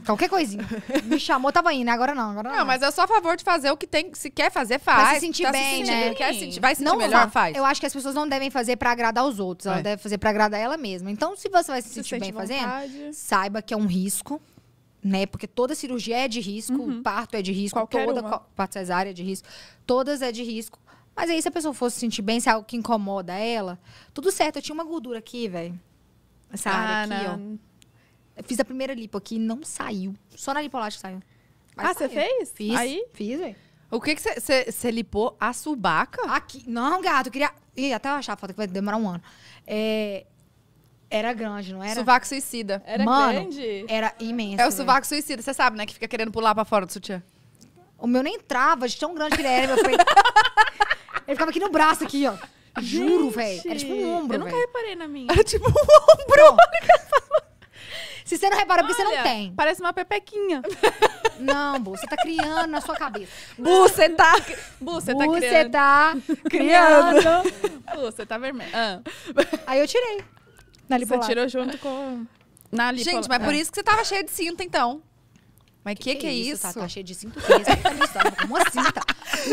Qualquer coisinha. Me chamou, tava indo. Agora não, agora não. Não, mas eu é sou a favor de fazer o que tem, se quer fazer, faz. Vai se sentir tá bem, se sentindo, né? Quer sentir, vai sentir não melhor, faz. Eu acho que as pessoas não devem fazer pra agradar os outros. Ela é. deve fazer pra agradar ela mesma. Então, se você vai se, se sentir bem vontade. fazendo, saiba que é um risco né? Porque toda cirurgia é de risco, uhum. parto é de risco, Qualquer toda uma. parto cesárea é de risco, todas é de risco. Mas aí se a pessoa fosse sentir bem, se é algo que incomoda ela, tudo certo. Eu tinha uma gordura aqui, velho. Essa ah, área aqui, não. ó fiz a primeira lipo aqui e não saiu. Só na lipolagem saiu. Mas ah, você fez? Fiz. Aí? Fiz, velho. O que você que você lipou? A subaca? Aqui. Não, gato, eu queria. Ih, até eu achar a foto que vai demorar um ano. É... Era grande, não era? Suvaco suicida. Era Mano, grande? Era imenso. É o né? sovaco suicida, você sabe, né? Que fica querendo pular pra fora do sutiã. O meu nem trava, de tão grande que ele era. Meu filho. ele ficava aqui no braço, aqui, ó. Juro, velho. Era tipo um ombro. Eu nunca véio. reparei na minha. Era tipo um ombro. Se você não repara porque Olha, você não tem. Parece uma pepequinha. Não, Bu, você tá criando na sua cabeça. Bu, você tá. Bu, você tá criando. Você tá criando. Bu, você tá vermelho. Ah. Aí eu tirei. Na Você tirou junto com. Na lipolar. Gente, mas por ah. isso que você tava cheia de cinta, então. Mas o que, que, é, é isso? Tá, tá cheio de cinto é preso. uma cinta.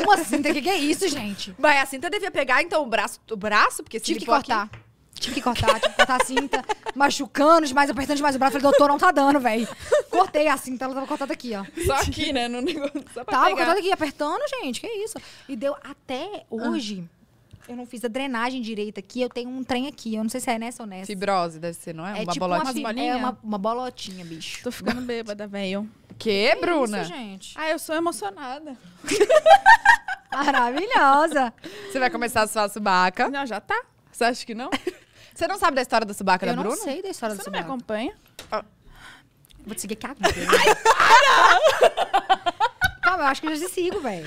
Uma cinta, o que, que é isso, gente? Vai, a cinta devia pegar, então, o braço. O braço, porque se Tive que cortar. Aqui tive que cortar, tive que cortar a cinta, machucando demais, apertando demais o braço. Falei, doutor, não tá dando, velho. Cortei a cinta, ela tava cortada aqui, ó. Só aqui, né? No negócio, só pra tava pegar. cortada aqui, apertando, gente, que isso. E deu até ah. hoje. Ah. Eu não fiz a drenagem direita aqui, eu tenho um trem aqui. Eu não sei se é nessa ou nessa. Fibrose, deve ser, não é? é uma tipo bolotinha. Uma, é uma, uma, bolotinha, bicho. Tô ficando bêbada, velho. Que, que, Bruna? Isso, gente? Ah, eu sou emocionada. Maravilhosa. Você vai começar a sua subaca? Não, já tá. Você acha que não? Você não sabe da história da Subaca da Bruna? Eu não sei da história da Subaca. Você não me acompanha? Ah. Vou te seguir agora. Ai, para! Calma, eu acho que eu já te sigo, velho.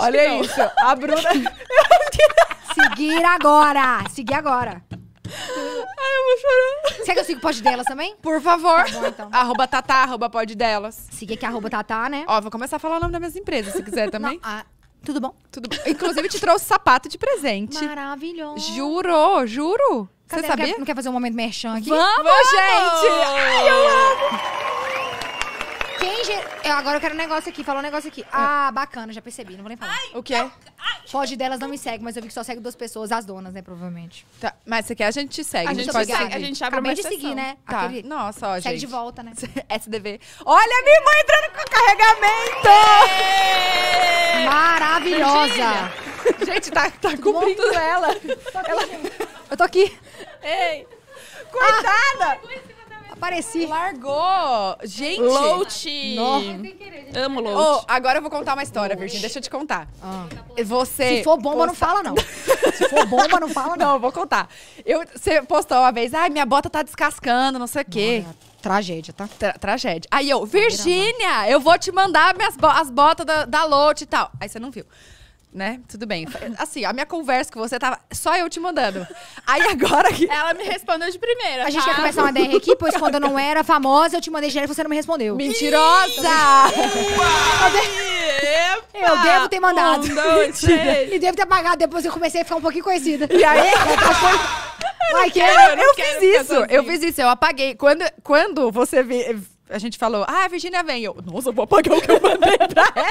Olha isso. A Bruna... Seguir agora. Seguir agora. Ai, eu vou chorar. Será que eu sigo o pod delas também? Por favor. Tá bom, então. Arroba Tatá, arroba pod delas. Seguir aqui, arroba Tatá, né? Ó, vou começar a falar o nome das minhas empresas, se quiser também. Não, ah, Tudo bom? Tudo bom. Inclusive, te trouxe sapato de presente. Maravilhoso. Juro, juro. Você sabia? Não quer, não quer fazer um momento merchan aqui? Vamos, Vamos! gente! Ai, eu amo! Quem agora eu quero um negócio aqui, falar um negócio aqui. É. Ah, bacana, já percebi, não vou nem falar. O quê? Foge delas, não me segue, mas eu vi que só segue duas pessoas, as donas, né, provavelmente. Tá, Mas isso quer, a gente te segue. A, gente, pode seguir. A gente abre Acabei uma de seguir, né? Tá. Aquele- Nossa, ó, Segue gente. de volta, né? SDV. Olha, minha irmã entrando com carregamento! Maravilhosa! gente, tá, tá muito ela. Eu tô aqui. ei Coitada! Apareci. Largou! Gente! Lout! Amo Lout. Oh, agora eu vou contar uma história, Virgínia. Deixa eu te contar. Ah. Você. Se for bomba, posta... não fala, não. Se for bomba, não fala, não. Não, vou contar. Eu, você postou uma vez, ai, minha bota tá descascando, não sei o quê. tragédia, tá? Tra tragédia. Aí eu, Virgínia, eu vou te mandar minhas bo as botas da, da e tal. Aí você não viu né? Tudo bem. Assim, a minha conversa com você tava só eu te mandando. Aí agora que. Ela me respondeu de primeira. A tá? gente ia começar uma DR aqui, pois quando eu não era famosa, eu te mandei dinheiro e você não me respondeu. Mentirosa! eu, devo ter mandado. Um, dois, três. E devo ter pagado depois eu comecei a ficar um pouquinho conhecida. E aí? Ai, eu, eu, fiz isso. Eu fiz isso, eu apaguei. Quando, quando você vi, a gente falou, ah, a Virginia vem. Eu, nossa, eu vou apagar o que eu mandei pra ela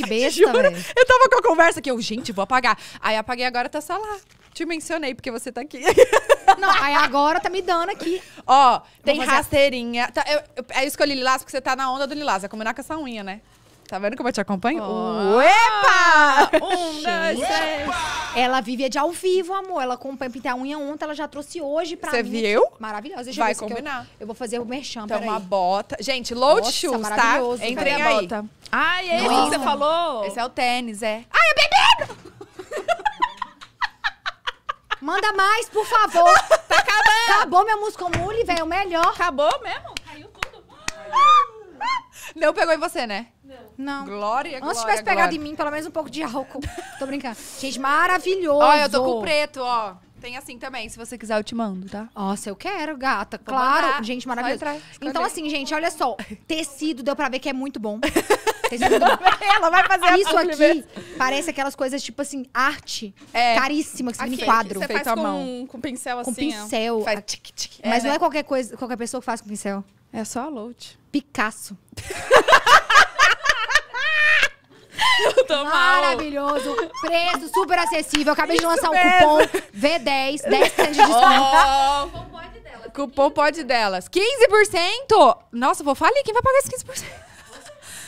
que besta, Juro, eu tava com a conversa que eu, gente, vou apagar. Aí apaguei agora, tá só lá. Te mencionei porque você tá aqui. Não, aí agora tá me dando aqui. Ó, tem rasteirinha. Tá, eu, eu, eu escolhi lilás porque você tá na onda do lilás. É combinar com essa unha, né? Tá vendo como eu te acompanho? Oh. Epa! Um, dois, três. Ela vivia de ao vivo, amor. Ela acompanha pintar a unha ontem, ela já trouxe hoje pra Cê mim. Você viu? Maravilhosa. Deixa Vai eu combinar. Eu, eu, vou fazer o merchan, Então, uma bota. Gente, load Nossa, shoes, tá? Entrem a Bota? ai é isso que você falou? Esse é o tênis, é. Ai, é bebida! Manda mais, por favor. tá acabando. Acabou meu muscomule, velho, o melhor. Acabou mesmo? Caiu tudo. Não pegou em você, né? Não. Glória, Antes glória, tivesse pegado glória. em mim, pelo menos um pouco de álcool. Tô brincando. Gente, maravilhoso. Ó, eu tô com preto, ó. Tem assim também, se você quiser eu te mando, tá? Nossa, eu quero, gata. Vou claro. Mandar. Gente, maravilhoso. Então assim, gente, olha só. Tecido, deu pra ver que é muito bom. tecido Ela vai fazer Isso aqui parece aquelas coisas, tipo assim, arte é. caríssima, que você aqui, em quadro. Você faz com, mão. com pincel assim, Com pincel. Faz ah, tic, tic. É, Mas né? não é né? qualquer, coisa, qualquer pessoa que faz com pincel. É só a load. Picasso. Eu tô Maravilhoso. Mal. Preço super acessível. Acabei Isso de lançar mesmo. um cupom V10, 10% de desconto. Oh. Cupom pode delas. 15%? Nossa, vou falir. Quem vai pagar esses 15%?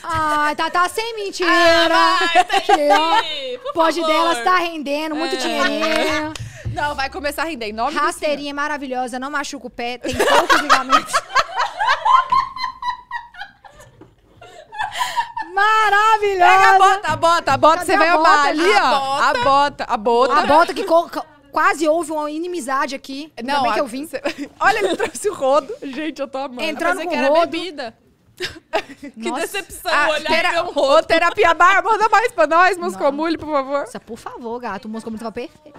Ai, tá, tá sem mentira. Ah, vai, tá Pode delas tá rendendo muito é. dinheiro. Não, vai começar a render. Em nome Rasteirinha maravilhosa, não machuca o pé, tem poucos ligamentos. Maravilhosa! Pega a bota, a bota, a bota, Cadê você vai bota amar ali, ó. A bota, a bota. A bota que quase houve uma inimizade aqui. Ainda Não, bem que eu vim. Olha, ele trouxe o rodo. Gente, eu tô amando. Entrando com que rodo. era bebida. que Nossa. decepção ah, olhar tera... e um rodo. terapia bar, manda mais pra nós, Moscomulho, por favor. Nossa, por favor, gato. O Moscomulho tava perfeito.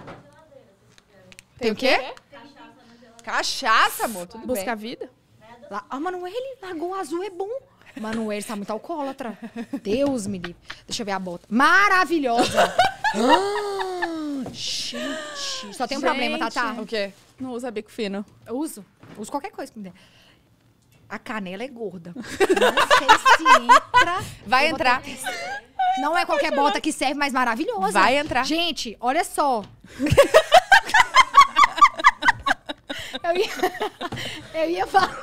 Tem, o quê? Cachaça, amor. Tudo Busca bem. a vida. Ah, mas não ele. Lagoa Azul é bom. Manoel está muito alcoólatra. Deus me livre. Deixa eu ver a bota. Maravilhosa! ah, gente! Só tem um problema, Tata. Tá. O quê? Não usa bico fino. Eu uso. Uso qualquer coisa que me der. A canela é gorda. Não sei se entra. Vai entrar. Não é qualquer bota que serve, mas maravilhosa. Vai entrar. Gente, olha só. Eu ia, eu ia falar.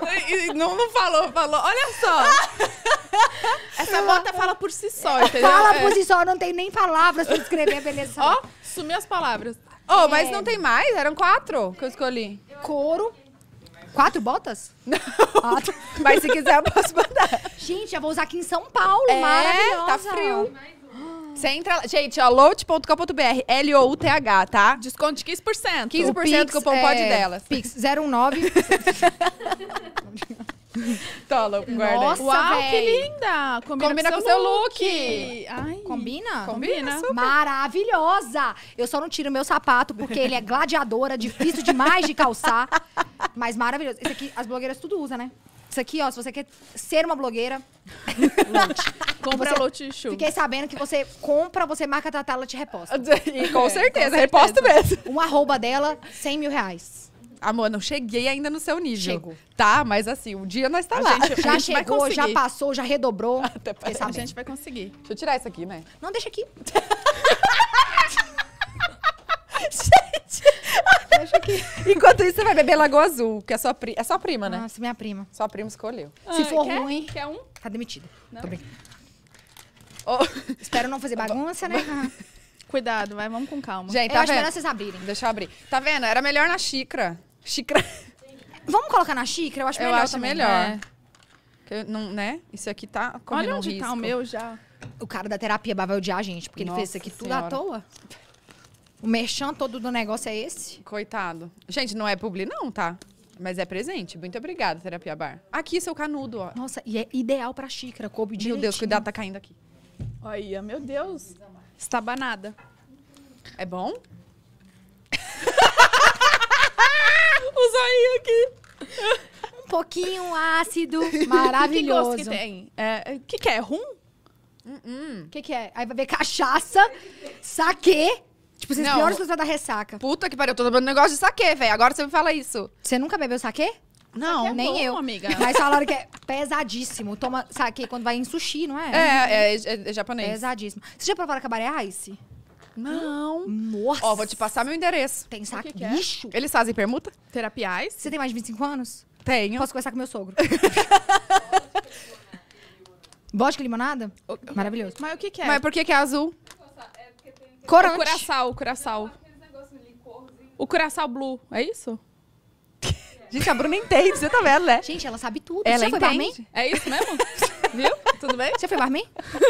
Não, não falou, falou. Olha só. Essa bota fala por si só, entendeu? Fala é. por si só, não tem nem palavras pra escrever a beleza. Ó, oh, sumiu as palavras. Oh, é. mas não tem mais? Eram quatro que eu escolhi. Couro. Quatro botas? Não. Quatro. Mas se quiser, eu posso mandar. Gente, eu vou usar aqui em São Paulo. É, tá maravilhosa. Tá frio. Você entra lá. Gente, ó, lout.com.br, L-O-U-T-H, tá? Desconto de 15%. 15% Pix, cupom é... pode delas. Pix 019. Tola, guarda Nossa, Uau, véi. que linda! Combina, Combina com o seu look. look. Ai. Combina? Combina. Combina Maravilhosa! Eu só não tiro meu sapato, porque ele é gladiadora, difícil demais de calçar. mas maravilhoso. Esse aqui, as blogueiras tudo usa, né? Isso aqui, ó, se você quer ser uma blogueira. compra Lote Show. Fiquei sabendo que você compra, você marca a Tatá, tá, ela te reposta. E com, é, certeza, com certeza, reposta mesmo. Um arroba dela, 100 mil reais. Amor, não cheguei ainda no seu nível. Chego. Tá, mas assim, um dia nós tá a lá. Gente, já chegou, já passou, já redobrou. Até a gente vai conseguir. Deixa eu tirar isso aqui, né? Não, deixa aqui. Gente! Que... Enquanto isso, você vai beber Lagoa Azul, que é sua, pri... é sua prima, né? Nossa, minha prima. Sua prima escolheu. Ah, Se for quer, ruim, quer um? tá demitida. Não. Tô bem. Oh. Espero não fazer tá bagunça, né? Cuidado, vai, vamos com calma. Gente, tá eu acho melhor vocês abrirem. Deixa eu abrir. Tá vendo? Era melhor na xícara. Xícara. Vamos colocar na xícara? Eu acho melhor Eu acho também. melhor. É. Não, né? Isso aqui tá correndo Olha onde um risco. tá o meu já. O cara da terapia vai odiar a gente, porque Nossa ele fez isso aqui tudo à toa. O merchan todo do negócio é esse? Coitado. Gente, não é publi não, tá? Mas é presente. Muito obrigada, Terapia Bar. Aqui, seu canudo, ó. Nossa, e é ideal pra xícara, coube de. Meu Deus, cuidado, tá caindo aqui. Olha, meu Deus. Está banada. É bom? o zoinho aqui. Um pouquinho ácido, maravilhoso. que que tem? É, é, que que é? Rum? O uh -uh. que que é? Aí vai ver cachaça, saquê. Tipo, vocês Não. piores que da ressaca. Puta que pariu, eu tô tomando negócio de saquê, velho. Agora você me fala isso. Você nunca bebeu saquê? Não, é nem bom, eu. amiga. Mas falaram que é pesadíssimo. Toma saquê quando vai em sushi, não é? é? É, é, é, é japonês. Pesadíssimo. Você já provaram cabaré ice? Não. Nossa. Ó, vou te passar meu endereço. Tem saque? que que é? Eles fazem permuta? Terapiais? Você tem mais de 25 anos? Tenho. Posso conversar com meu sogro. Vodka e limonada? Maravilhoso. Mas o que, que é? Mas por que, que é azul? Corante. O curaçal, o curaçal. O curaçal blue, é isso? Gente, a Bruna entende, você tá vendo, né? Gente, ela sabe tudo. Ela você entende. foi barman? É isso mesmo? Viu? Tudo bem? Você foi barman?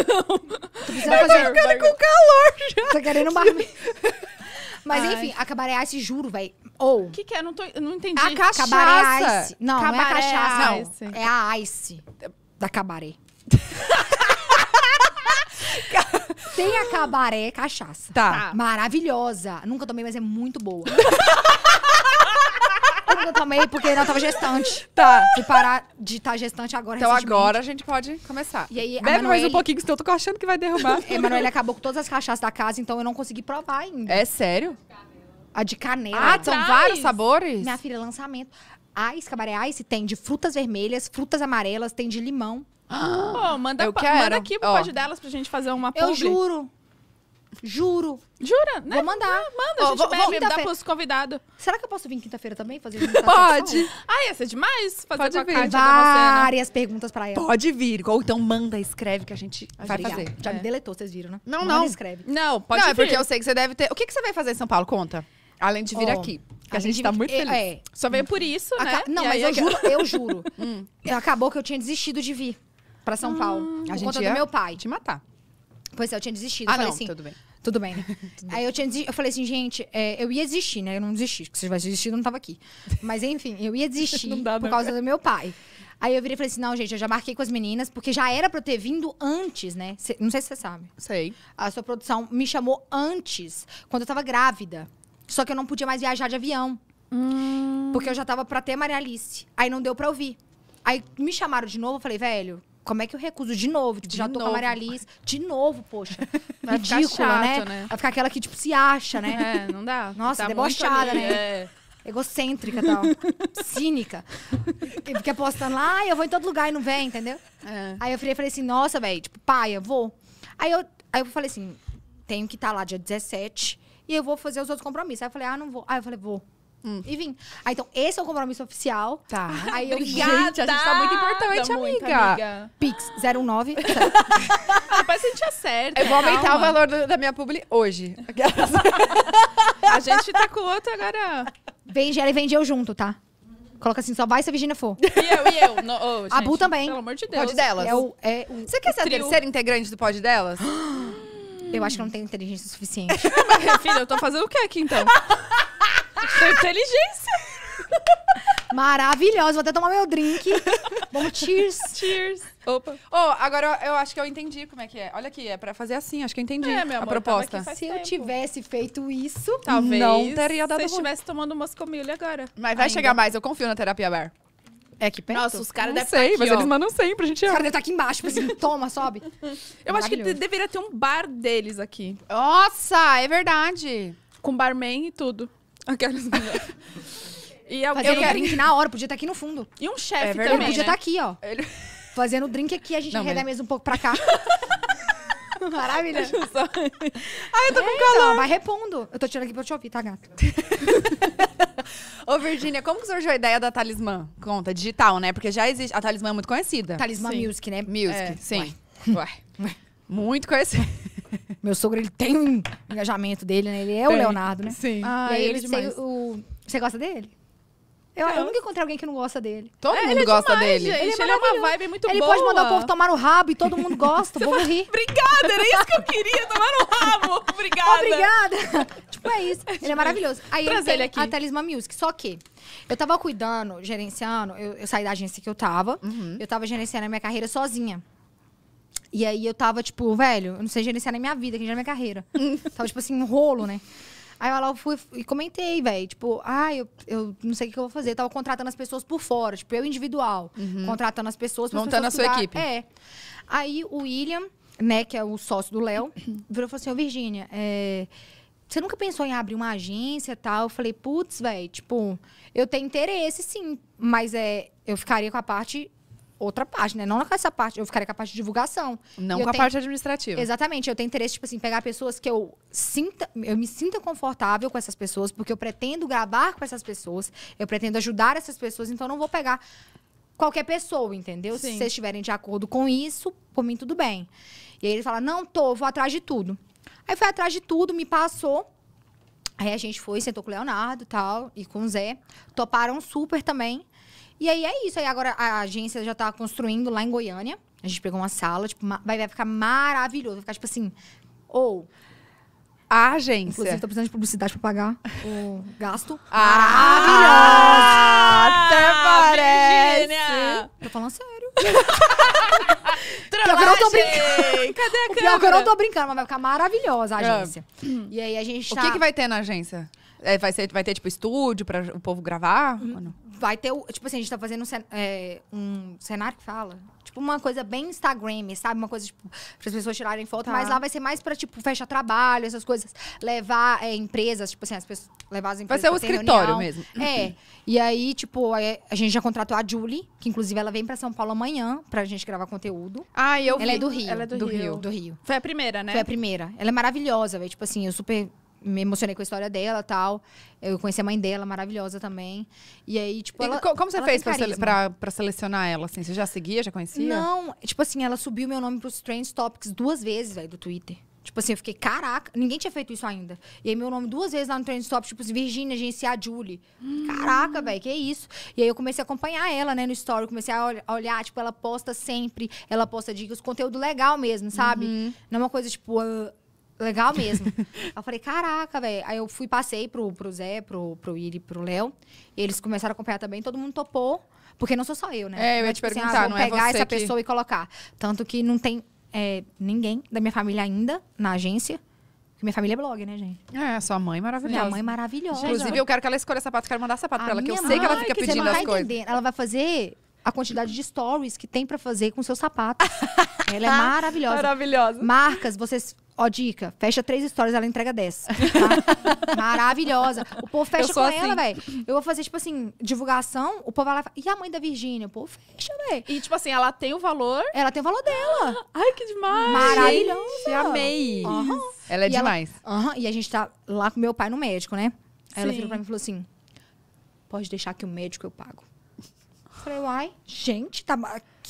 Não. Tô precisando fazer... ficando com calor já. Tá querendo barman. Mas Ai. enfim, a cabaré ice, juro, velho. Ou. Oh. O que, que é? Não, tô, não entendi. A cachaça. Cabaré ice. Não, cabaré não é a cachaça. Ice. Não. É a ice. Da cabaré. Tem a cabaré cachaça. Tá. tá. Maravilhosa. Nunca tomei, mas é muito boa. Eu nunca tomei porque não tava gestante. Tá. E parar de estar tá gestante agora, Então agora a gente pode começar. E aí, a Bebe mais um pouquinho, que senão eu tô achando que vai derrubar. Emanuele acabou com todas as cachaças da casa, então eu não consegui provar ainda. é sério? A de canela. Ah, são vários sabores? Minha filha, lançamento. Ice, cabaré ice, tem de frutas vermelhas, frutas amarelas, tem de limão. Ah, Pô, manda, eu quero. manda aqui pro oh. pódio delas pra gente fazer uma publi. Eu juro. Juro. Jura? Né? Vou mandar. Ah, manda, a gente vou, bebe, vou, dá pros convidados. Será que eu posso vir quinta-feira também fazer Pode. Ah, ia ser demais fazer Pode vir. Várias perguntas pra ela. Pode vir. Ou então manda, escreve que a gente vai fazer. fazer. Já é. me deletou, vocês viram, né? Não, manda, não. escreve. Não, pode não, é vir. é porque eu sei que você deve ter... O que, que você vai fazer em São Paulo? Conta. Além de vir oh, aqui. Que a, gente, gente tá muito é, feliz. É. Só veio por isso, Aca... né? Não, e mas eu, juro, eu juro. Hum. Acabou que eu tinha desistido de vir para São Paulo. Ah, por a gente ia do meu pai. Te matar. Pois é, eu tinha desistido. Ah, eu não, assim, tudo bem. Tudo bem, Tudo Aí eu, tinha, eu falei assim, gente, é, eu ia desistir, né? Eu não desisti, porque se tivesse desistido, eu não tava aqui. Mas enfim, eu ia desistir dá, por né? causa do meu pai. Aí eu virei e falei assim: não, gente, eu já marquei com as meninas, porque já era pra eu ter vindo antes, né? Cê, não sei se você sabe. Sei. A sua produção me chamou antes, quando eu tava grávida. Só que eu não podia mais viajar de avião. Hum. Porque eu já tava pra ter Maria Alice. Aí não deu pra ouvir. Aí me chamaram de novo, eu falei, velho, como é que eu recuso de novo? Tipo, de já tô novo. com a Maria Alice. De novo, poxa. Vai Ridícula, né? né? Vai ficar aquela que, tipo, se acha, né? É, não dá. Nossa, tá debochada, né? É. Egocêntrica e tal. Cínica. fica apostando lá, ah, eu vou em todo lugar e não vem, entendeu? É. Aí eu falei, falei assim, nossa, velho, tipo, pai, eu vou. Aí eu, aí eu falei assim, tenho que estar tá lá dia 17 e eu vou fazer os outros compromissos. Aí eu falei, ah, não vou. Aí eu falei, vou. Hum. Enfim. Ah, então, esse é o compromisso oficial. Tá. Ah, aí eu, Obrigada! Gente, a gente tá muito importante, tá amiga. amiga. Pix 09. ah, depois a gente acerta. Eu vou aumentar o valor do, da minha publi hoje. a gente tá com o outro agora. Vende ela e vende eu junto, tá? Coloca assim, só vai se a Virginia for. E eu, e eu. No, oh, a Bu também. Pelo amor de Deus. Pode delas. É o, é o, Você quer ser a terceira integrante do Pode delas? eu acho que não tem inteligência suficiente. Filha, eu tô fazendo o que aqui então? Sua inteligência. Maravilhosa. Vou até tomar meu drink. Bom, cheers. Cheers. Opa. Oh, agora eu, eu, acho que eu entendi como é que é. Olha aqui, é pra fazer assim. Acho que eu entendi é, amor, a proposta. Se tempo. eu tivesse feito isso, Talvez não teria dado Se eu estivesse tomando umas agora. Mas vai Ainda. chegar mais. Eu confio na terapia bar. É que perto? Nossa, os caras devem tá sei, estar aqui, mas ó. eles mandam sempre, a gente... Os caras devem estar tá aqui embaixo, tipo assim, toma, sobe. Eu acho que deveria ter um bar deles aqui. Nossa, é verdade. Com barman e tudo. Aquelas. e eu, Fazendo eu quero... drink na hora, podia estar tá aqui no fundo. E um chefe é também. Ele podia né? estar tá aqui, ó. Ele... Fazendo drink aqui, a gente não, arreda mas... mesmo um pouco pra cá. Maravilha. Ai, eu tô com é, calor. Então, vai repondo. Eu tô tirando aqui pra eu te ouvir, tá, gato? Ô, Virgínia, como que surgiu a ideia da Talismã? Conta, digital, né? Porque já existe. A Talismã é muito conhecida. Talismã sim. Music, né? Music, é, sim. Ué. Ué. Muito conhecida. Meu sogro, ele tem um engajamento dele, né? Ele é tem. o Leonardo, né? Sim. Ah, e aí ele, ele é o... Você gosta dele? Eu, eu, nunca encontrei alguém que não gosta dele. Todo é, mundo é gosta demais, dele. Gente, ele, é, ele é uma vibe muito ele boa. Ele pode mandar o povo tomar no rabo e todo mundo gosta. o povo ri. Obrigada, era isso que eu queria, tomar no rabo. Obrigada. Obrigada. tipo, é isso. É, ele é maravilhoso. Aí ele tem ele aqui. a Talisma Music. Só que eu tava cuidando, gerenciando. Eu, eu saí da agência que eu tava. Uhum. Eu tava gerenciando a minha carreira sozinha. E aí eu tava, tipo, velho, eu não sei gerenciar nem minha vida, que já é minha carreira. tava, tipo assim, um rolo, né? Aí eu lá eu fui e comentei, velho. Tipo, ah, eu, eu não sei o que eu vou fazer. Eu tava contratando as pessoas por fora, tipo, eu individual. Uhum. Contratando as pessoas. Montando pessoas a sua equipe. É. Aí o William, né, que é o sócio do Léo, virou e falou assim: Ô, Virgínia, é, Você nunca pensou em abrir uma agência e tal? Eu falei, putz, velho, tipo, eu tenho interesse, sim, mas é, eu ficaria com a parte outra parte, né? Não com essa parte, eu ficaria com a parte de divulgação. Não com tenho... a parte administrativa. Exatamente. Eu tenho interesse, tipo assim, pegar pessoas que eu sinta, eu me sinta confortável com essas pessoas, porque eu pretendo gravar com essas pessoas, eu pretendo ajudar essas pessoas, então não vou pegar qualquer pessoa, entendeu? Sim. Se vocês estiverem de acordo com isso, por mim tudo bem. E aí ele fala: "Não, tô, vou atrás de tudo". Aí foi atrás de tudo, me passou. Aí a gente foi, sentou com o Leonardo, tal, e com o Zé. Toparam super também. E aí é isso. Aí agora a agência já tá construindo lá em Goiânia. A gente pegou uma sala, tipo, vai, vai ficar maravilhoso. Vai ficar tipo assim, ou. Oh, a agência. Inclusive, tô precisando de publicidade pra pagar o gasto. Maravilhoso! Ah, até parece! Tô falando sério. pior que eu não tô brincando. Cadê a Pior que eu não tô brincando, mas vai ficar maravilhosa a ah. agência. É. E aí a gente tá... O que, que vai ter na agência? É, vai, ser, vai ter, tipo, estúdio pra o povo gravar? Hum. Ou não? vai ter o. Tipo assim, a gente tá fazendo um, cen é, um cenário que fala. Tipo, uma coisa bem Instagram, sabe? Uma coisa, tipo, as pessoas tirarem foto, tá. mas lá vai ser mais pra, tipo, fechar trabalho, essas coisas. Levar é, empresas, tipo assim, as pessoas. Levar as empresas. Vai ser o escritório reunião. mesmo. É. E aí, tipo, a gente já contratou a Julie, que inclusive ela vem pra São Paulo amanhã pra gente gravar conteúdo. Ah, eu ela é vi. Ela é do Rio. Ela é do, do Rio. Rio. Do Rio. Foi a primeira, né? Foi a primeira. Ela é maravilhosa, velho. Tipo assim, eu super me emocionei com a história dela tal. Eu conheci a mãe dela, maravilhosa também. E aí, tipo, ela, e como você fez pra, sele pra, pra, selecionar ela, assim? Você já seguia, já conhecia? Não, tipo assim, ela subiu meu nome pros Trends Topics duas vezes, velho, do Twitter. Tipo assim, eu fiquei, caraca, ninguém tinha feito isso ainda. E aí, meu nome duas vezes lá no Trends Topics, tipo, assim, Virginia, agenciar Julie. Hum. Caraca, velho, que isso? E aí, eu comecei a acompanhar ela, né, no story. Comecei a, ol a olhar, tipo, ela posta sempre, ela posta dicas, conteúdo legal mesmo, sabe? Uhum. Não é uma coisa, tipo, uh, Legal mesmo. eu falei, caraca, velho. Aí eu fui, passei pro, pro Zé, pro, pro Iri, pro Léo. Eles começaram a acompanhar também, todo mundo topou. Porque não sou só eu, né? É, eu ia é, tipo, te assim, perguntar, assim, ah, não é pegar essa que... pessoa e colocar. Tanto que não tem é, ninguém da minha família ainda na agência. Porque minha família é blog, né, gente? É, sua mãe é maravilhosa. Minha mãe é maravilhosa. Inclusive, eu quero que ela escolha sapato, quero mandar sapato a pra ela, que eu mãe, sei que ela fica que pedindo as coisas. Entendendo. Ela vai fazer a quantidade de stories que tem para fazer com seus sapatos. ela é maravilhosa. Maravilhosa. Marcas, vocês Ó, dica, fecha três histórias, ela entrega dez. Tá? Maravilhosa. O povo fecha com assim. ela, velho. Eu vou fazer, tipo assim, divulgação, o povo vai lá e a mãe da Virgínia? O povo fecha, velho. E, tipo assim, ela tem o valor. Ela tem o valor dela. Ai, que demais. Maravilhosa. Gente, amei. Uhum. Ela é e demais. Ela... Uhum. E a gente tá lá com meu pai no médico, né? Aí Sim. ela virou pra mim e falou assim: pode deixar que o médico eu pago. Eu falei, uai, gente, tá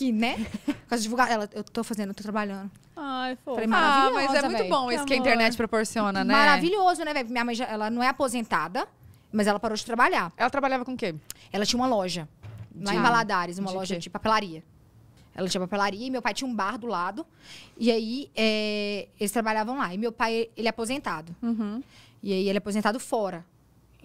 aqui, né? Com as divulgar. Ela, eu tô fazendo, tô trabalhando. Ai, foi ah, mas é muito bom isso que, que a internet proporciona, né? Maravilhoso, né, velho? Minha mãe, já, ela não é aposentada, mas ela parou de trabalhar. Ela trabalhava com o quê? Ela tinha uma loja. De, lá em Valadares, uma de loja quê? de papelaria. Ela tinha papelaria e meu pai tinha um bar do lado. E aí, é, eles trabalhavam lá. E meu pai, ele é aposentado. Uhum. E aí, ele é aposentado fora.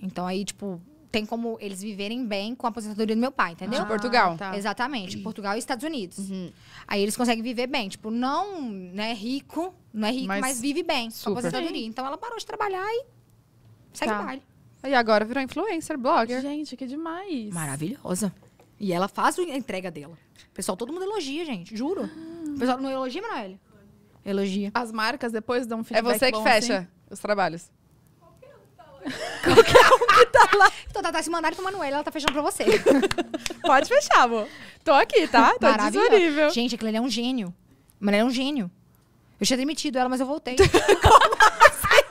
Então, aí, tipo, tem como eles viverem bem com a aposentadoria do meu pai, entendeu? De Portugal. Ah, tá. Exatamente, Portugal e Estados Unidos. Uhum. Aí eles conseguem viver bem, tipo, não, né, rico, não é rico, mas, mas vive bem com a aposentadoria. Sim. Então ela parou de trabalhar e segue tá. o baile. E agora virou influencer, blogger. Gente, que demais. Maravilhosa. E ela faz a entrega dela. Pessoal, todo mundo elogia, gente, juro. Hum. Pessoal, não elogia, Manoel? Elogia. As marcas depois dão feedback. É você que bom, fecha assim. os trabalhos. Qualquer um que tá lá. Então, Tatá, se mandarem pra Manuela, ela tá fechando pra você. Pode fechar, amor. Tô aqui, tá? Tô disponível. Gente, aquele ali é um gênio. Manuela é um gênio. Eu tinha demitido ela, mas eu voltei. Como assim?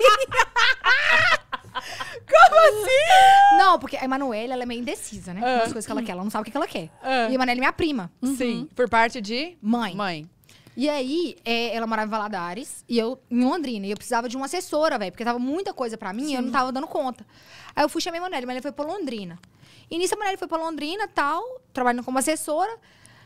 Como assim? Não, porque a Emanuele, ela é meio indecisa, né? Uh. As coisas que ela quer. Ela não sabe o que ela quer. Uh. E a Emanuele é minha prima. Sim. Uhum. Por parte de? Mãe. Mãe. E aí, é, ela morava em Valadares e eu em Londrina. E eu precisava de uma assessora, velho, porque tava muita coisa pra mim e eu não tava dando conta. Aí eu fui chamei a Manelli, mas ela foi pra Londrina. E nisso a Manelli foi pra Londrina tal, trabalhando como assessora.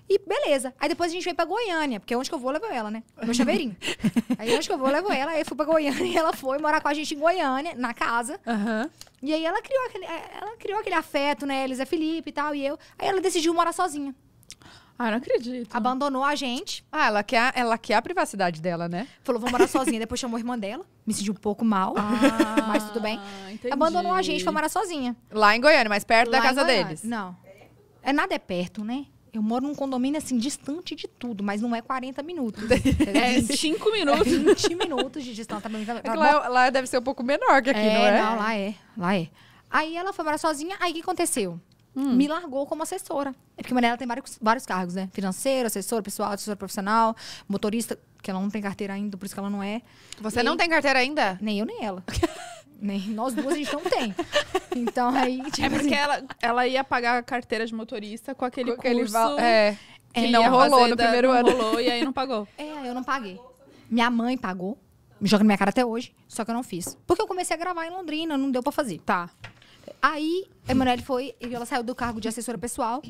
E beleza. Aí depois a gente veio pra Goiânia, porque onde que eu vou, eu levo ela, né? Meu chaveirinho. aí onde que eu vou, eu levo ela. Aí eu fui pra Goiânia e ela foi morar com a gente em Goiânia, na casa. Uhum. E aí ela criou, aquele, é, ela criou aquele afeto, né? Elisa Felipe e tal, e eu. Aí ela decidiu morar sozinha. Ah, não acredito. Abandonou a gente. Ah, ela quer, ela quer a privacidade dela, né? Falou, vou morar sozinha. Depois chamou a irmã dela. Me senti um pouco mal, ah, mas tudo bem. Entendi. Abandonou a gente, foi morar sozinha. Lá em Goiânia, mais perto Lá da casa deles. Não. É nada é perto, né? Eu moro num condomínio, assim, distante de tudo, mas não é 40 é é minutos. É 5 minutos. É 20 minutos de distância. Tá é lá, é, lá, deve ser um pouco menor que aqui, é, não é? Não, lá é. Lá é. Aí ela foi morar sozinha, aí o que aconteceu? hum. me largou como assessora. É porque a Mariela tem vários, vários cargos, né? Financeiro, assessor pessoal, assessor profissional, motorista, que ela não tem carteira ainda, por isso que ela não é. Você e... não tem carteira ainda? Nem eu, nem ela. nem nós duas a gente não tem. Então aí, é tipo, É porque assim... ela, ela ia pagar a carteira de motorista com aquele com curso. val... É. Que não rolou no primeiro não ano. rolou e aí não pagou. É, eu não paguei. Minha mãe pagou. Me joga na minha cara até hoje, só que eu não fiz. Porque eu comecei a gravar em Londrina, não deu para fazer. Tá. Aí, a Emanuele foi e ela saiu do cargo de assessora pessoal.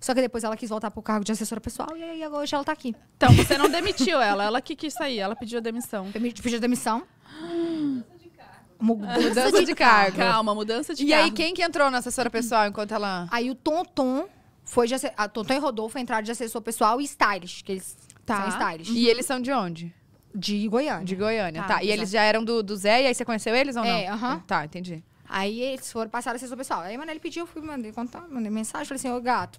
Só que depois ela quis voltar pro cargo de assessora pessoal e aí agora hoje ela tá aqui. Então, você não demitiu ela, ela que quis sair, ela pediu a demissão. pediu a demissão. Mudança, mudança de, cargo. Calma, mudança de e cargo. E aí, quem que entrou na assessora pessoal enquanto ela. Aí o Tonton foi de assessor. Tonton e Rodolfo entraram de assessor pessoal e Styles que eles tá. são stylist. E eles são de onde? De Goiânia. De Goiânia, tá. tá. E eles já eram do, do Zé, e aí você conheceu eles ou é, não? É, aham. Uh -huh. Tá, entendi. Aí eles foram, passar a ser pessoal. Aí Manoel pediu, eu fui, mandei contar, mandei mensagem, falei assim, ô gato,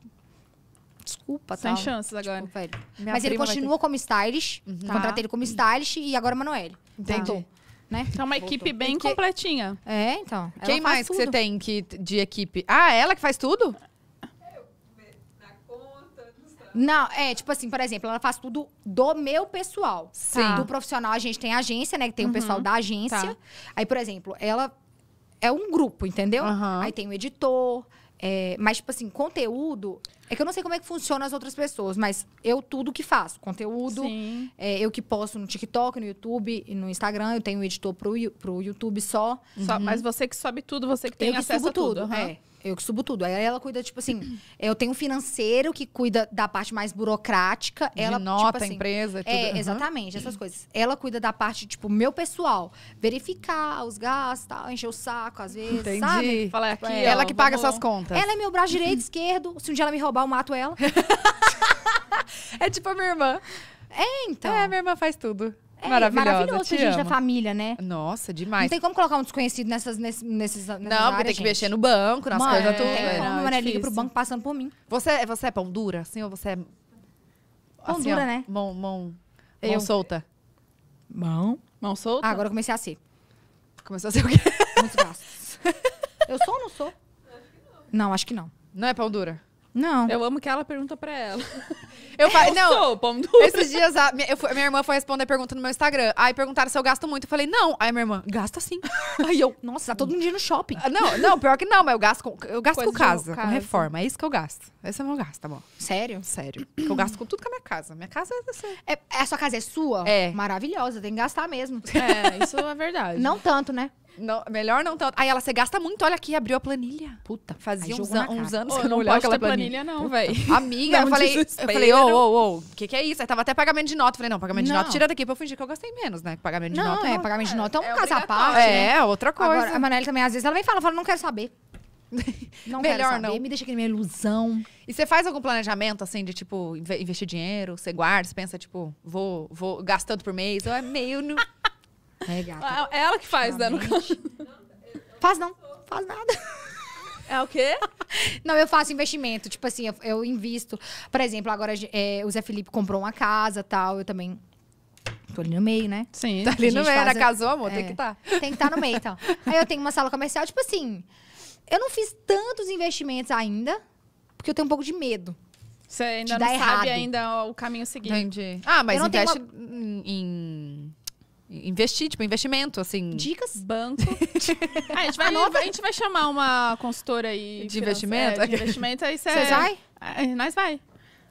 desculpa, tá? Sem chances agora. Desculpa, Mas ele continua ter... como stylist, uhum. Tá. tá. contratei ele como stylist e agora é Manoel. Entendi. Né? Então, uma Voltou. equipe bem que... completinha. É, então. Quem mais que você tem que, de equipe? Ah, ela que faz tudo? Não, é, tipo assim, por exemplo, ela faz tudo do meu pessoal. Sim. Do profissional, a gente tem a agência, né? Que tem uhum. o pessoal da tá. agência. Tá. Aí, por exemplo, ela é um grupo, entendeu? Uhum. Aí tem o editor. É, mas, tipo assim, conteúdo. É que eu não sei como é que funciona as outras pessoas, mas eu tudo que faço. Conteúdo, é, eu que posto no TikTok, no YouTube e no Instagram, eu tenho um editor pro, pro YouTube só. só uhum. Mas você que sobe tudo, você que tem eu acesso que a tudo. tudo. Uhum. É. Eu que subo tudo. Aí ela cuida, tipo assim, eu tenho um financeiro que cuida da parte mais burocrática. De ela, nota, tipo assim, empresa, é, tudo. É, uhum. exatamente, essas coisas. Ela cuida da parte, tipo, meu pessoal. Verificar os gastos, tal, encher o saco, às vezes, Entendi. sabe? Falar aqui, é. ela que paga vamos... suas contas. Ela é meu braço direito, esquerdo. Se um dia ela me roubar, eu mato ela. é tipo a minha irmã. É, então. É, minha irmã faz tudo. É, Maravilhosa, maravilhoso pra gente amo. da família, né? Nossa, demais. Não tem como colocar um desconhecido nessas, nesses, nesses Não, porque áreas, tem que gente. mexer no banco, nas coisas é, todas. Tem como, né? Liga pro banco passando por mim. Você, é, você é pão dura, assim, ou você é... Pão assim, dura, ó, né? Mão, mão, mão solta. Mão? Mão solta? Ah, agora eu comecei a ser. Começou a ser o quê? Muitos gastos. eu sou ou não sou? Acho não. não, acho que não. Não é pão dura? Não. Eu amo que ela pergunta pra ela. Eu, fa... eu não, sou pão duro. Esses dias, a minha, eu, minha irmã foi responder a pergunta no meu Instagram. Aí perguntaram se eu gasto muito. Eu falei, não. Aí minha irmã, gasta sim. Aí eu, nossa, tá todo um dia no shopping. Ah, não, não, pior que não, mas eu gasto com, eu gasto com casa, casa, com reforma. É isso que eu gasto. Esse é o meu gasto, tá bom. Sério? Sério. eu gasto com tudo com a minha casa. Minha casa é assim. É, a sua casa é sua? É. Maravilhosa, tem que gastar mesmo. É, isso é verdade. Não tanto, né? Não, melhor não tanto. Aí ela, você gasta muito, olha aqui, abriu a planilha. Puta. Fazia uns, an uns anos que eu não, não olhava aquela planilha. planilha não, velho. Amiga, eu falei, eu falei, ô, ô, ô, o que é isso? Aí tava até pagamento de nota. Eu falei, não, pagamento de nota, tira daqui pra eu fingir que eu gastei menos, né? Pagamento de não, nota. É, não, é, pagamento de é, nota é um é né? É, outra coisa. Agora, a Manelli também, às vezes, ela vem e fala, fala, não quero saber. Não Melhor saber, não. Me deixa aquele minha ilusão. E você faz algum planejamento, assim, de, tipo, investir dinheiro? Você guarda, você pensa, tipo, vou, vou gastando por mês? Ou é meio... É, gata. Ah, é ela que faz, né? Faz não, faz nada. É o quê? Não, eu faço investimento. Tipo assim, eu, invisto. Por exemplo, agora é, o Zé Felipe comprou uma casa tal. Eu também Tô ali no meio, né? Sim. Tá ali no meio, faz... casou, amor, é. tem que estar. Tá. Tem que estar tá no meio, então. Aí eu tenho uma sala comercial, tipo assim, eu não fiz tantos investimentos ainda, porque eu tenho um pouco de medo. Você ainda não sabe errado. ainda o caminho seguinte. Entendi. Ah, mas investe uma... em Investir, tipo, investimento, assim. Dicas? Banco. ah, a, gente vai, a, gente vai, chamar uma consultora aí. De investimento? É, de investimento, aí você. Vocês vai? É, nós vai.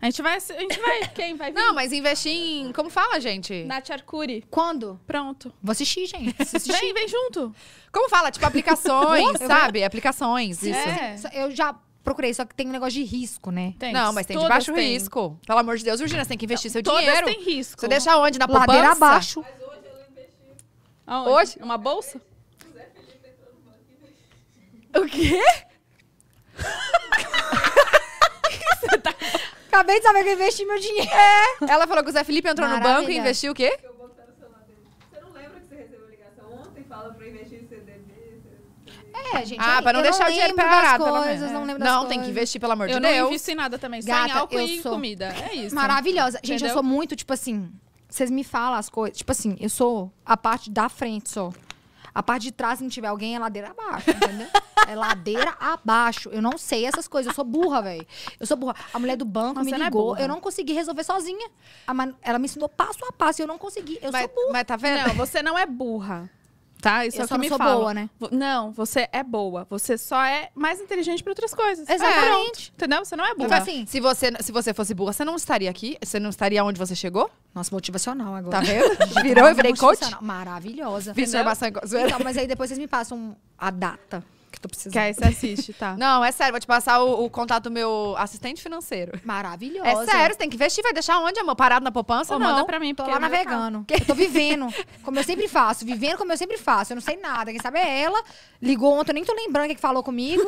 A gente vai, a gente vai. Quem vai vir? Não, mas investir em. Como fala, gente? Nath Arcuri. Quando? Pronto. Vou assistir, gente. assistir. Vem, vem junto. Como fala? Tipo, aplicações, sabe? Aplicações, é. isso. É. Eu já procurei, só que tem um negócio de risco, né? Tem. Não, mas tem Todas de baixo tem. risco. Pelo amor de Deus, Virginia, você tem que investir Não, seu dinheiro. Todas tem risco. Você deixa onde? Na poupança? Ladeira abaixo. Aonde? Hoje? Uma bolsa? O quê? Você tá... Acabei de saber que eu investi meu dinheiro. É. Ela falou que o Zé Felipe entrou Maravilha. no banco e investiu o quê? Eu botei no celular dele. Você não lembra que você recebeu ligação ontem falando pra investir em CDB? É, gente. Ah, eu, pra não deixar o dinheiro parado, pelo menos. Não, lembro é. não coisas. tem que investir, pelo amor eu de Deus. Eu não invisto em nada também. Gata, sem álcool e sou... comida. É isso. Maravilhosa. Gente, Entendeu? eu sou muito, tipo assim vocês me falam as coisas. Tipo assim, eu sou a parte da frente só. A parte de trás, se não tiver alguém, é ladeira abaixo, entendeu? é ladeira abaixo. Eu não sei essas coisas. Eu sou burra, velho. Eu sou burra. A mulher do banco Nossa, me é ligou. É eu não consegui resolver sozinha. Ela me ensinou passo a passo e eu não consegui. Eu mas, sou burra. Mas tá vendo? Não, você não é burra. Tá? Isso eu é o que me sou fala. boa, né? Não, você é boa. Você só é mais inteligente para outras coisas. Exatamente. É, entendeu? Você não é boa Então, assim, se você, se você fosse boa você não estaria aqui? Você não estaria onde você chegou? Nossa, motivacional agora. Tá vendo? Virou e virei coach? Maravilhosa. Transformação Então, mas aí depois vocês me passam a data que tô precisando. Quer, você assiste, tá? Não, é sério, vou te passar o, o contato do meu assistente financeiro. maravilhoso É sério, você tem que investir, vai deixar onde, amor? Parado na poupança? Ou não. manda pra mim, porque lá navegando. Tá. Eu tô vivendo, como eu sempre faço, vivendo como eu sempre faço. Eu não sei nada, quem sabe é ela. Ligou ontem, nem tô lembrando o que falou comigo.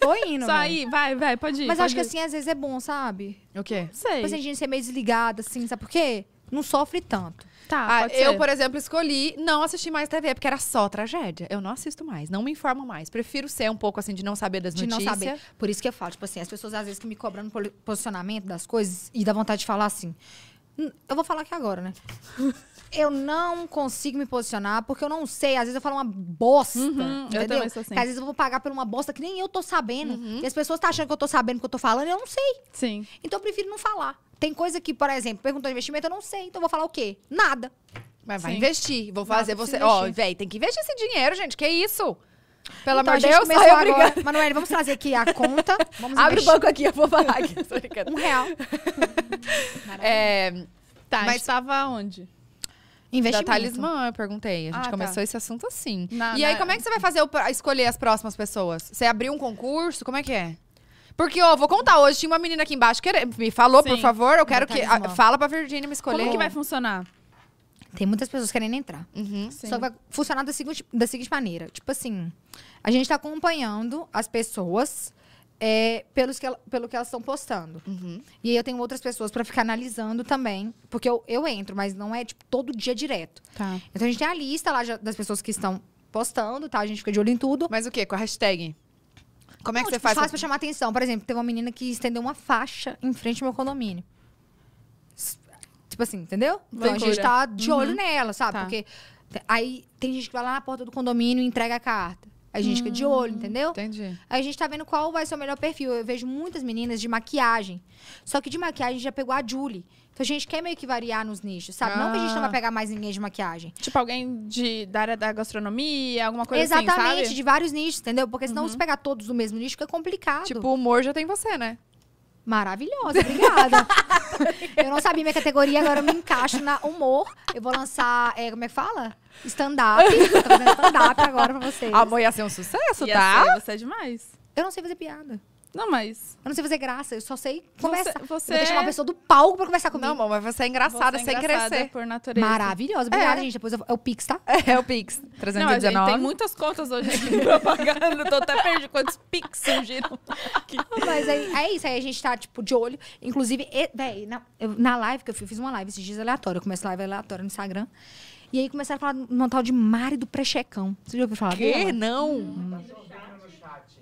tô indo. Só aí, vai, vai, pode ir. Mas pode acho ir. que assim, às vezes é bom, sabe? O quê? Sei. Tipo gente assim, ser meio desligada, assim, sabe por quê? não sofre tanto. Tá, ah, eu, por exemplo, escolhi não assistir mais TV, porque era só tragédia. Eu não assisto mais, não me informo mais. Prefiro ser um pouco assim de não saber das de notícias. Não saber. Por isso que eu falo, tipo assim, as pessoas às vezes que me cobram no posicionamento das coisas e dá vontade de falar assim. Eu vou falar aqui agora, né? eu não consigo me posicionar porque eu não sei. Às vezes eu falo uma bosta. Uhum, entendeu? Eu também sou assim. Que às vezes eu vou pagar por uma bosta que nem eu tô sabendo. Uhum. E as pessoas estão tá achando que eu tô sabendo o que eu tô falando e eu não sei. Sim. Então eu prefiro não falar. Tem coisa que, por exemplo, perguntou investimento, eu não sei. Então eu vou falar o quê? Nada. Mas vai Sim. investir. Vou fazer Nada você. Ó, velho, tem que investir esse dinheiro, gente. Que isso? Pelo então, amor de Deus, eu agora. Manoel, vamos trazer aqui a conta. Abre o banco aqui, eu vou falar aqui. um real. é, tá, Mas estava onde? Investimento. Da Talismã, tá eu perguntei. A gente ah, tá. começou tá. esse assunto assim. Na, e na... aí, como é que você vai fazer o, escolher as próximas pessoas? Você abriu um concurso? Como é que é? Porque, ó, vou contar hoje, tinha uma menina aqui embaixo que me falou, Sim, por favor, eu quero tá que. A, fala pra Virginia me escolher. Como que vai funcionar? Tem muitas pessoas querendo entrar. Uhum, Só que vai funcionar da seguinte, da seguinte maneira. Tipo assim, a gente está acompanhando as pessoas é, pelos que, pelo que elas estão postando. Uhum. E aí eu tenho outras pessoas para ficar analisando também. Porque eu, eu entro, mas não é tipo todo dia direto. Tá. Então a gente tem a lista lá já, das pessoas que estão postando, tá? A gente fica de olho em tudo. Mas o quê? Com a hashtag? Como é que você faz? Tipo, faz? Fácil pra chamar atenção. Por exemplo, teve uma menina que estendeu uma faixa em frente ao meu condomínio. Tipo assim, entendeu? Então a gente tá de uhum. olho uhum. nela, sabe? Tá. Porque aí tem gente que vai lá na porta do condomínio e entrega a carta. A gente fica de hum, olho, entendeu? Entendi. Aí a gente tá vendo qual vai ser o melhor perfil. Eu vejo muitas meninas de maquiagem. Só que de maquiagem já pegou a Julie. Então a gente quer meio que variar nos nichos, sabe? Ah. Não que a gente não ah. vai pegar mais ninguém de maquiagem. Tipo alguém de, da área da gastronomia, alguma coisa Exatamente, assim, Exatamente, de vários nichos, entendeu? Porque senão uhum. se pegar todos do mesmo nicho fica complicado. Tipo, o humor já tem você, né? Maravilhosa, obrigada. eu não sabia minha categoria, agora eu me encaixo na humor. Eu vou lançar, é, como é que fala? Stand-up. Tô fazendo stand-up agora pra vocês. Amor, ia ser um sucesso, ia tá? Ser, você é demais. Eu não sei fazer piada. Não, mas. Eu não sei fazer graça, eu só sei conversar. Você, você... Eu vou chamar uma é pessoa do palco pra conversar comigo. Não, mas você é engraçada, você é engraçada sem crescer. por natureza. Maravilhosa. Obrigada, é. gente. Depois eu... é o Pix, tá? É, é, o Pix. 319. Não, gente, tem muitas contas hoje aqui pra pagar. Eu tô até perdendo quantos Pix surgiram aqui. Mas aí, é isso. Aí a gente tá, tipo, de olho. Inclusive, e, véi, na, eu, na live que eu fiz, eu fiz uma live esses dias aleatória. Eu começo live aleatória no Instagram. E aí começaram a falar de uma tal de Mari do Prechecão. Você já ouviu falar que? dela? Não! Hum.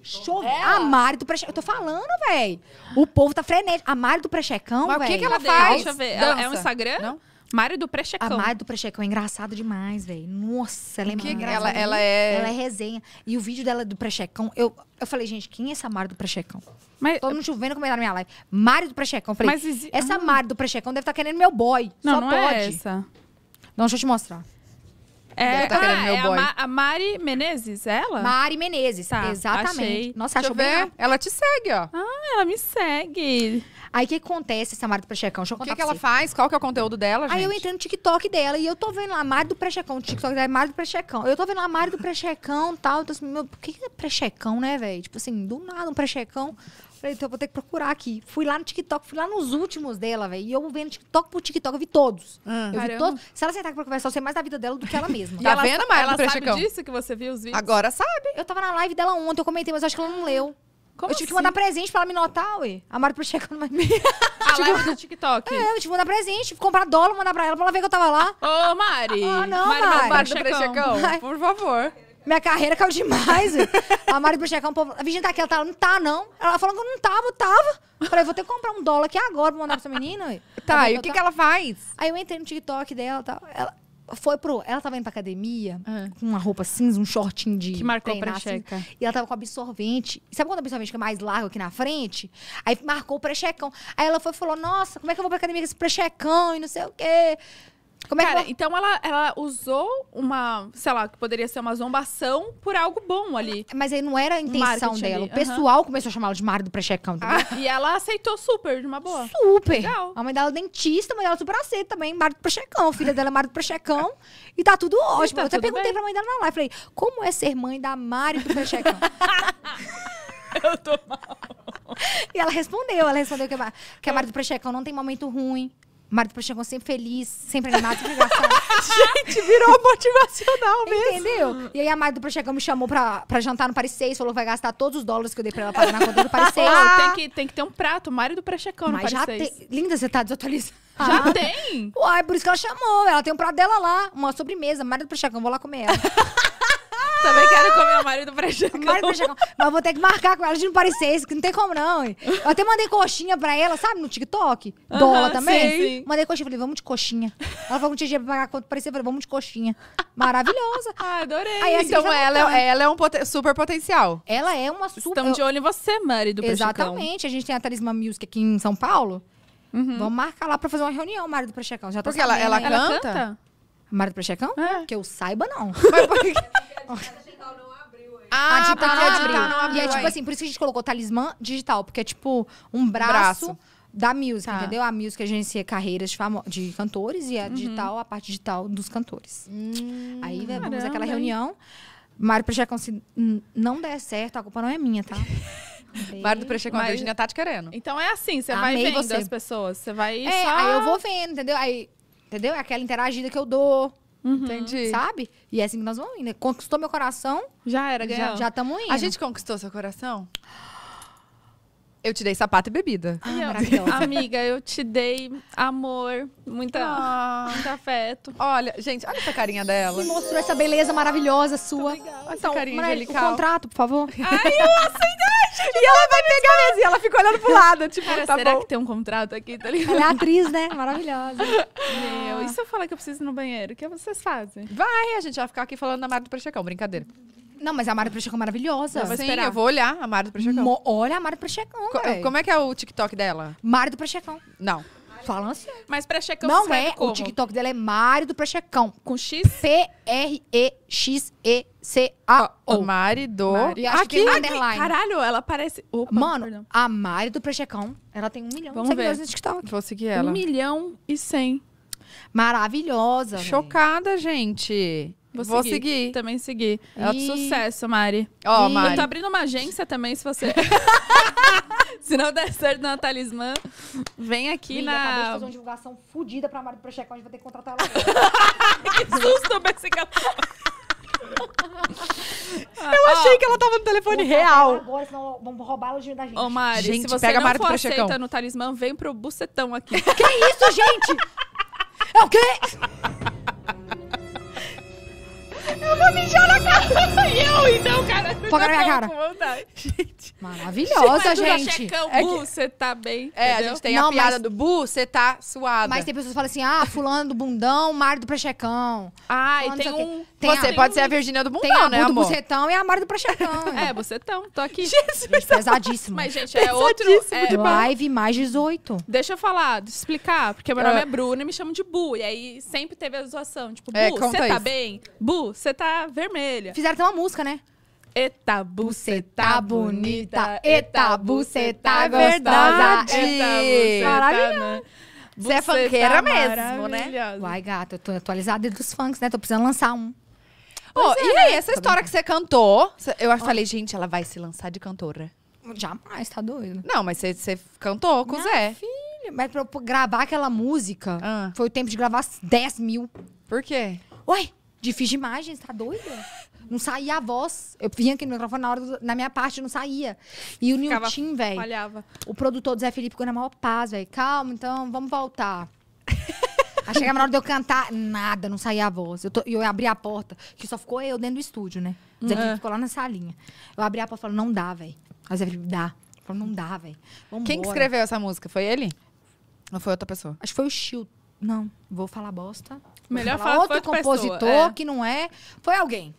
Chove. É, A Mari do Prechecão. Eu tô falando, velho. O povo tá frenético. A Mari do Prechecão, velho. Mas o que, que ela faz? Deixa eu ver. Dança. É um Instagram? Não. Mário do Prechecão. A Mari do Prechecão é engraçado demais, velho. Nossa, ela é que engraçada. Ela, ela, é... Ela é resenha. E o vídeo dela do Prechecão, eu, eu falei, gente, quem é essa Mari do Prechecão? Mas... Todo mundo chovendo comentar na minha live. Mari do Prechecão. Falei, Mas, essa ah. do Prechecão deve estar tá querendo meu boy. Não, Só não é pode. é essa. Não, deixa eu te mostrar. É, tá ah, é a, Ma a, Mari Menezes, ela? Mari Menezes, tá, exatamente. Achei. Nossa, achou bem. Ela te segue, ó. Ah, ela me segue. Aí o que acontece, essa Mari do Prechecão? Deixa eu contar O que, que ela você. faz? Qual que é o conteúdo dela, gente? Aí eu entrei no TikTok dela e eu tô vendo lá a Mari do Prechecão, o TikTok dela é Mari do Prechecão. Eu tô vendo lá a Mari do Prechecão e tal. Eu então, tô assim, meu, por que, que é Prechecão, né, velho? Tipo assim, do nada um Prechecão. Falei, então eu vou ter que procurar aqui. Fui lá no TikTok, fui lá nos últimos dela, velho. E eu vendo TikTok por TikTok, eu vi todos. Hum. Eu vi todos. Se ela sentar aqui pra conversar, eu sei mais da vida dela do que ela mesma. tá ela, vendo, Marla? Ela sabe disso que você viu os vídeos? Agora sabe. Eu tava na live dela ontem, eu comentei, mas eu acho que ela não leu. Como eu tive assim? que mandar presente pra ela me notar, ué. A Mari Pacheco não vai me... A live do TikTok. É, eu tive que mandar presente, comprar dólar, mandar pra ela, pra ela ver que eu tava lá. Ô, Mari. Ah, não, Mari. Mari, Mari. Por favor. Minha carreira caiu demais. a Mari Bucheca, é um povo... a Virginia tá aqui, ela tá, não tá, não. Ela falou que eu não tava, eu tava. Eu falei, vou ter que comprar um dólar aqui agora pra mandar pra essa menina. Ué. Tá, e o que, que ela faz? Aí eu entrei no TikTok dela, tá, ela foi pro. Ela tava indo pra academia uhum. com uma roupa cinza, um shortinho de. Que marcou precheca. Assim, e ela tava com absorvente. Sabe quando o absorvente fica mais largo aqui na frente? Aí marcou o prechecão. Aí ela foi e falou: Nossa, como é que eu vou pra academia com esse prechecão e não sei o quê? Como Cara, é que ela... então ela, ela usou uma, sei lá, que poderia ser uma zombação por algo bom ali. Mas aí não era a intenção Marketing dela. Ali. O pessoal uhum. começou a chamá-la de Mário do Prechecão. Ah, e ela aceitou super, de uma boa. Super! Legal. A mãe dela é dentista, a mãe dela super aceita também, Mário do Prechecão. filha dela é Mário do Prechecão. e tá tudo tá ótimo. tá Eu até perguntei bem. pra mãe dela na live, falei, como é ser mãe da Mário do Prechecão? Eu tô mal. E ela respondeu, ela respondeu que é que a é Mário do Prechecão não tem momento ruim. Mário marido do Paixão sempre feliz, sempre animado, sempre engraçado. Gente, virou motivacional mesmo. Entendeu? E aí a Mário do Prochegão me chamou pra, pra jantar no Paris 6, falou que vai gastar todos os dólares que eu dei pra ela pagar na conta do Paris 6. Ah, tem, que, tem que ter um prato, Mário do Prochegão no Paris já 6. Tem... Linda, você tá desatualizada. Já ah. tem? Uai, por isso que ela chamou. Ela tem um prato dela lá, uma sobremesa. Mário do Prochegão, vou lá comer ela. Também quero comer o marido do Prechacão. Mas vou ter que marcar com ela de não parecer isso, que não tem como não. Hein? Eu até mandei coxinha pra ela, sabe, no TikTok? Uhum, também. Sim, sim. Mandei coxinha, falei, vamos de coxinha. Ela falou que não tinha dinheiro pra pagar quanto parecia, falei, vamos de coxinha. Maravilhosa. Ah, adorei. Aí, assim, então ela, é, ela é um super potencial. Ela é uma super... Estamos de olho em você, marido do Exatamente. A gente tem a Talisma Music aqui em São Paulo. Uhum. Vamos marcar lá pra fazer uma reunião, marido do Prechecão. Já Porque ela, ela, ela canta? Marido do checão? É. Que eu saiba, não. Ah, tá, a digital não abriu. Digital não abriu. E é tipo assim, por isso que a gente colocou talismã digital, porque é tipo um braço, braço. da música, tá. entendeu? A música agencia carreiras de, famo... de cantores e a é uhum. digital, a parte digital dos cantores. Hum, Aí né, caramba, vamos aquela hein? reunião. Mário Prechecão, se não der certo, a culpa não é minha, tá? Mário do Prechecão, a Virginia tá te querendo. Então é assim, você Amei vai vendo você. as pessoas. Você vai É, só... aí eu vou vendo, entendeu? Aí Entendeu? É aquela interagida que eu dou. Uhum. Entendi. Sabe? E é assim que nós vamos indo. Conquistou meu coração. Já era, ganhou. Já estamos indo. A gente conquistou seu coração? Eu te dei sapato e bebida. Ah, eu, amiga, eu te dei amor, muita, ah. muito afeto. Olha, gente, olha essa carinha dela. Me mostrou essa beleza maravilhosa sua. Olha essa então, carinha Maria, angelical. O contrato, por favor. Ai, eu aceitei. E ela vai pegar mesmo. E ela fica olhando pro lado. Tipo, Cara, tá será bom. que tem um contrato aqui? Tá ligado? Ela é atriz, né? Maravilhosa. Meu, e se eu falar que eu preciso ir no banheiro? O que vocês fazem? Vai, a gente vai ficar aqui falando da Mari do Prechecão. Brincadeira. Não, mas a Mara do Prechecão é maravilhosa. Eu vou Sim, esperar. eu vou olhar a Mara do Prechecão. Mo olha a Mara do Prechecão, Co Como é que é o TikTok dela? Mara do Prechecão. Não. Falam assim. Mas Prechecão Não é. Como? O TikTok dela é Mari do Prechecão. Com X? P-R-E-X-E-C-A-O. Mari do... Mari. Acho aqui, aqui. Caralho, ela parece... Opa, Mano, perdão. a Mari do Prechecão, ela tem um milhão Vamos de seguidores ver. no TikTok. Vou seguir ela. Um milhão e cem. Maravilhosa. Chocada, gente. Vou, Vou seguir. seguir. Também seguir. É e... É outro sucesso, Mari. Ó, oh, e... Mari. Eu tô abrindo uma agência também, se você. se não der certo na Talismã, vem aqui Liga, na. Acabei de fazer uma divulgação fodida pra Mari Checo, a gente vai ter que contratar ela. que susto, pensei que ela. Eu achei que ela tava no telefone real. Agora, senão vão roubar o dinheiro da gente. Ô, Mari, gente, se você pega não Mari for aceita checão. no talismã, vem pro bucetão aqui. que isso, gente? É o quê? Eu vou mijar na cara. E eu, então, cara. Foca na minha cara. Gente. Maravilhosa, gente. É, é que... você tá bem. É, entendeu? a gente tem Não, a piada mas... do bu, você tá suada. Mas tem pessoas que falam assim: ah, fulano do bundão, Mário do prechecão. Ah, e tem um. Tem você a... pode ser a Virgínia do bundão, a né, amor? do bucetão e a Mário do prechecão. É, bucetão. Tô aqui. Jesus. pesadíssimo. Mas, gente, é outro. É... Live mais 18. Deixa eu falar, explicar, porque meu nome ah. é, Bruna e me chamam de bu. E aí sempre teve a zoação. Tipo, é, bu, você tá bem? Bu, você tá vermelha. Fizeram até uma música, né? você tá, tá bonita. Eita, buceta tá tá gostosa. tá Maravilhosa. Você é funkeira mesmo, né? Uai, gata, eu tô atualizada dos funks, né? Tô precisando lançar um. Pô, é, e aí, né? essa história que você cantou, eu oh. falei, gente, ela vai se lançar de cantora. Jamais, tá doido. Não, mas você, você cantou com o Zé. Filha, mas pra eu gravar aquela música, ah. foi o tempo de gravar 10 mil. Por quê? Uai, Difícil você tá doida? Não saía a voz. Eu vinha aqui no microfone na hora, do, na minha parte, não saía. E o Nilton, velho. O produtor do Zé Felipe ficou na é maior paz, velho. Calma, então, vamos voltar. Aí chegava na hora de eu cantar, nada, não saía a voz. Eu, eu abri a porta, que só ficou eu dentro do estúdio, né? O Zé uhum. Felipe uhum. ficou lá na salinha. Eu abri a porta e falei, não dá, velho. Aí o Zé Felipe, dá. Falou, não dá, velho. Quem que escreveu essa música? Foi ele? Ou foi outra pessoa? Acho que foi o Chil Não, vou falar bosta. Tipo, Melhor falar, outro compositor pessoa, é. que não é. Foi alguém.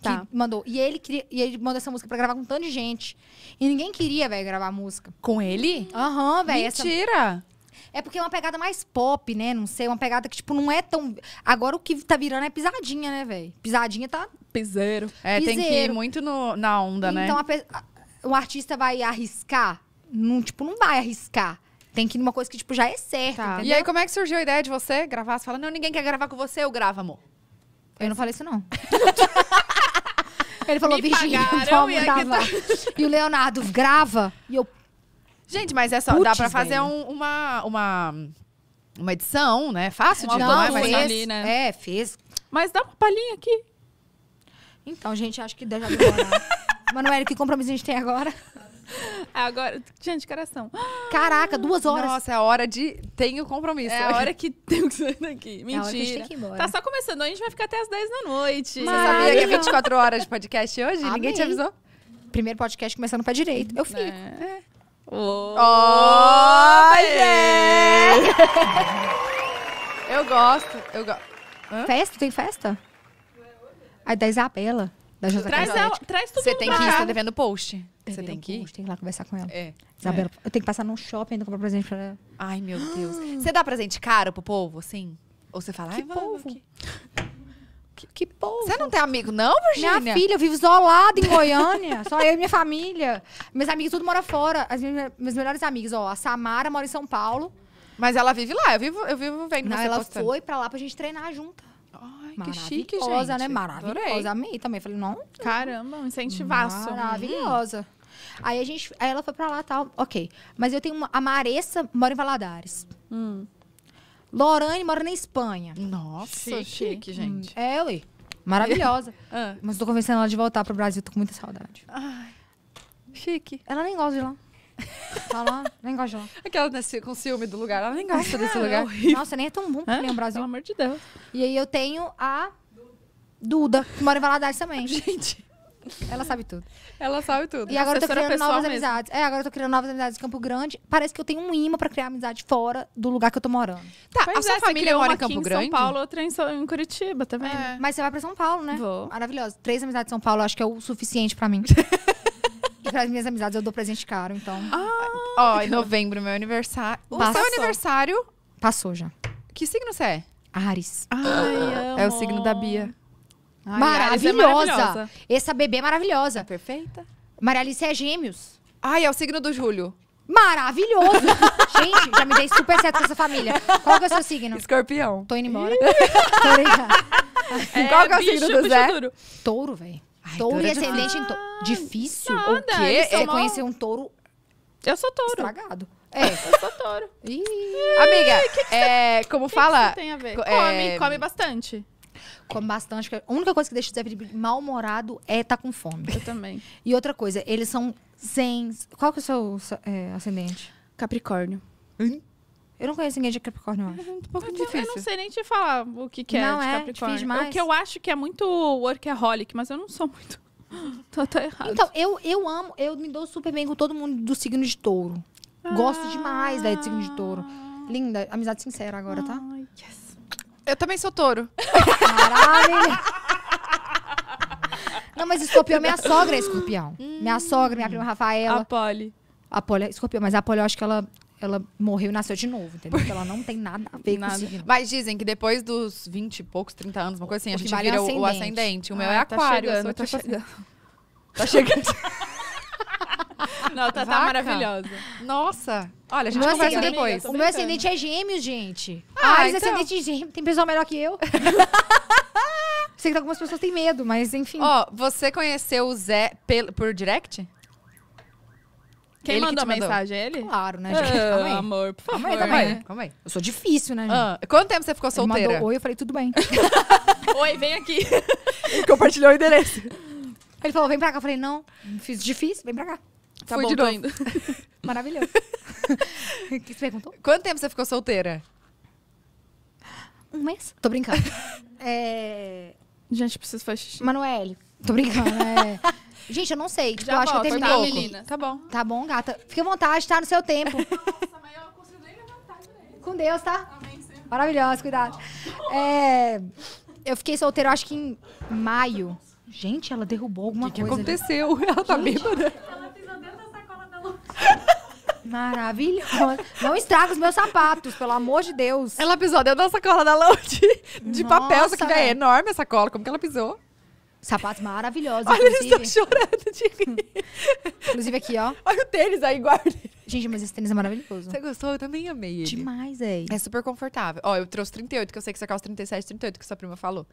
Tá. Que mandou. E ele, queria, e ele mandou essa música pra gravar com um tanto de gente. E ninguém queria, velho, gravar música. Com ele? Aham, uhum, velho. Mentira! Essa... É porque é uma pegada mais pop, né? Não sei, uma pegada que, tipo, não é tão. Agora o que tá virando é pisadinha, né, velho? Pisadinha tá. Piseiro. É, Piseiro. tem que ir muito no, na onda, então, né? Então, pe... o artista vai arriscar? Não, tipo, não vai arriscar. Tem que ir numa coisa que, tipo, já é certa. Tá. E aí, como é que surgiu a ideia de você gravar? Você fala, não, ninguém quer gravar com você, eu gravo, amor. Eu não falei isso, não. Ele falou, Virgínia, vamos gravar. Tá- e o Leonardo, grava. E eu. Gente, mas é só. Puts, dá pra fazer um, uma, uma, uma edição, né? Fácil uma de não, não fez, ali, né? É, fez. Mas dá uma palhinha aqui. Então, gente, acho que já deu Manoel, que compromisso a gente tem agora? Agora, gente, coração. Caraca, duas horas. Nossa, é a hora de. Tenho compromisso. É a hora que tenho que sair daqui. É Mentira. É tá só começando, a gente vai ficar até as 10 da noite. Você sabia que é 24 horas de podcast hoje? Amei. Ninguém te avisou? Primeiro podcast começando pra direito. Eu fico. É. é. Oh, yeah. eu gosto, eu gosto. Festa? Tem festa? Aí da Isabela. Da J. Traz, a, traz tudo Você tem que estar devendo post. Você tem que ir? Tem que ir lá conversar com ela. É. Isabela, é. eu tenho que passar num shopping ainda comprar presente pra ela. Ai, meu ah. Deus. Você dá presente caro pro povo, assim? Ou você fala, que ai, povo? que... que, povo? Você não tem amigo, não, Virginia? Minha filha, eu vivo isolada em Goiânia. só eu e minha família. Meus amigos tudo mora fora. As minhas, meus melhores amigos, ó. A Samara mora em São Paulo. Mas ela vive lá, eu vivo, eu vivo vendo não, você ela postando. foi pra lá pra gente treinar junto que chique, né? gente. né? Maravilhosa. Amei também. Falei, não. Caramba, um incentivaço. Maravilhosa. Hum. Aí a gente, aí ela foi pra lá tal, ok. Mas eu tenho uma, a Maressa mora em Valadares. Hum. Lorane mora na Espanha. Nossa, chique, chique hum. gente. É, ui. Maravilhosa. ah. Mas tô convencendo ela de voltar pro Brasil, tô com muita saudade. Ai. Chique. Ela nem gosta de lá. Fala, nem gosta lá. Aquela nesse, com ciúme do lugar, ela nem gosta desse é, é lugar. Nossa, nem é tão bom que nem o Brasil. Pelo amor de Deus. E aí eu tenho a Duda, que mora em Valadares também. Gente. Ela sabe tudo. Ela sabe tudo. E agora eu tô criando novas mesmo. amizades. É, agora eu tô criando novas amizades em Campo Grande. Parece que eu tenho um imã pra criar amizade fora do lugar que eu tô morando. Tá, pois a sua é, família mora em Campo Grande? em São Paulo, outra em, em Curitiba, tá vendo? É. Mas você vai pra São Paulo, né? Vou. Maravilhosa. Três amizades em São Paulo, acho que é o suficiente pra mim. E para as minhas amizades eu dou presente caro, então. Ah, ó, em novembro, meu aniversário. O seu aniversário. Passou já. Que signo você é? Ares. Ai, ah. é amor. o signo da Bia. Ai, é maravilhosa. É maravilhosa. Essa bebê é maravilhosa. É perfeita. Maria Alice é gêmeos. Ai, é o signo do Júlio. Maravilhoso! Gente, já me dei super certo com essa família. Qual que é o seu signo? Escorpião. Tô indo embora. Tô é, Qual que é o bicho, signo do Zé? Duro. Touro, velho. Ai, touro é e ascendente em touro. Difícil? Nada, o quê? é tomou... conhecer um touro. Eu sou touro. Estragado. É. é. Eu sou touro. Ih. Amiga, que que é, como que fala. Que tem a ver? Come, é... come bastante. Come bastante. A única coisa que deixa o Zé Felipe mal-humorado é estar tá com fome. Eu também. E outra coisa, eles são zens. Qual que é o seu é, ascendente? Capricórnio. Hum? Eu não conheço ninguém de Capricórnio, eu acho. É um pouco eu, difícil. Eu não sei nem te falar o que, que é não de é, Capricórnio. Demais. É o que eu acho que é muito workaholic, mas eu não sou muito. Tô, tô errado. Então, eu, eu amo, eu me dou super bem com todo mundo do signo de touro. Ah. Gosto demais da do signo de touro. Ah. Linda, amizade sincera agora, tá? Ai, ah, yes. Eu também sou touro. Caralho! não, mas escorpião, é minha sogra é escorpião. Hum. Minha sogra, minha prima Rafaela. A Poli. A Poli é escorpião, mas a Poli eu acho que ela ela morreu e nasceu de novo, entendeu? Porque ela não tem nada a ver nada. com signo. Mas dizem que depois dos 20 e poucos, 30 anos, uma coisa assim, a gente vale é vira ascendente. o ascendente. O meu ah, é aquário. Tá chegando, tá, tipo assim. chegando. Assim. tá chegando. não, tá, tá maravilhosa. Nossa. Olha, a gente conversa depois. É- o meu ascendente é gêmeo, gente. Ah, Ares, então. ascendente é gêmeo. Tem pessoa melhor que eu. Sei que algumas pessoas têm medo, mas enfim. Ó, oh, você conheceu o Zé por direct? Quem ele mandou que a mensagem? Ele? Claro, né, ah, gente? calma aí. Amor, por favor. Calma aí, calma aí. Né? Calma aí. Eu sou difícil, né, gente? Ah, quanto tempo você ficou ele solteira? Mandou, oi, eu falei, tudo bem. oi, vem aqui. Ele compartilhou o endereço. Ele falou, vem pra cá. Eu falei, não, fiz difícil, vem pra cá. Tá Fui bom, de novo. Indo. Maravilhoso. O que você perguntou? Quanto tempo você ficou solteira? Um mês. Tô brincando. é... Gente, preciso fazer xixi. Manoel. Tô brincando, é... Gente, eu não sei. Tipo, eu acho que eu volto, terminei. tá, Tá bom. Tá bom, gata. Fique à vontade, tá no seu tempo. Nossa, mas eu não consigo nem levantar direito. Com Deus, tá? Amém, Maravilhosa, cuidado. É, eu fiquei solteira, acho que em maio. Gente, ela derrubou alguma que coisa. O que aconteceu? Ali. Ela tá bêbada. Ela pisou dentro da sacola da Lu. Maravilhosa. Não estraga os meus sapatos, pelo amor de Deus. Ela pisou dentro da sacola da Loud de Nossa, papel, só que véio. é enorme a sacola. Como que ela pisou? Sapatos maravilhosos. Olha, inclusive. eles estão chorando de inclusive aqui, ó. Olha o tênis aí, guarda. Gente, mas esse tênis é maravilhoso. Você gostou? Eu também amei ele. Demais, é. É super confortável. Ó, eu trouxe 38, que eu sei que você calça 37, 38, que sua prima falou.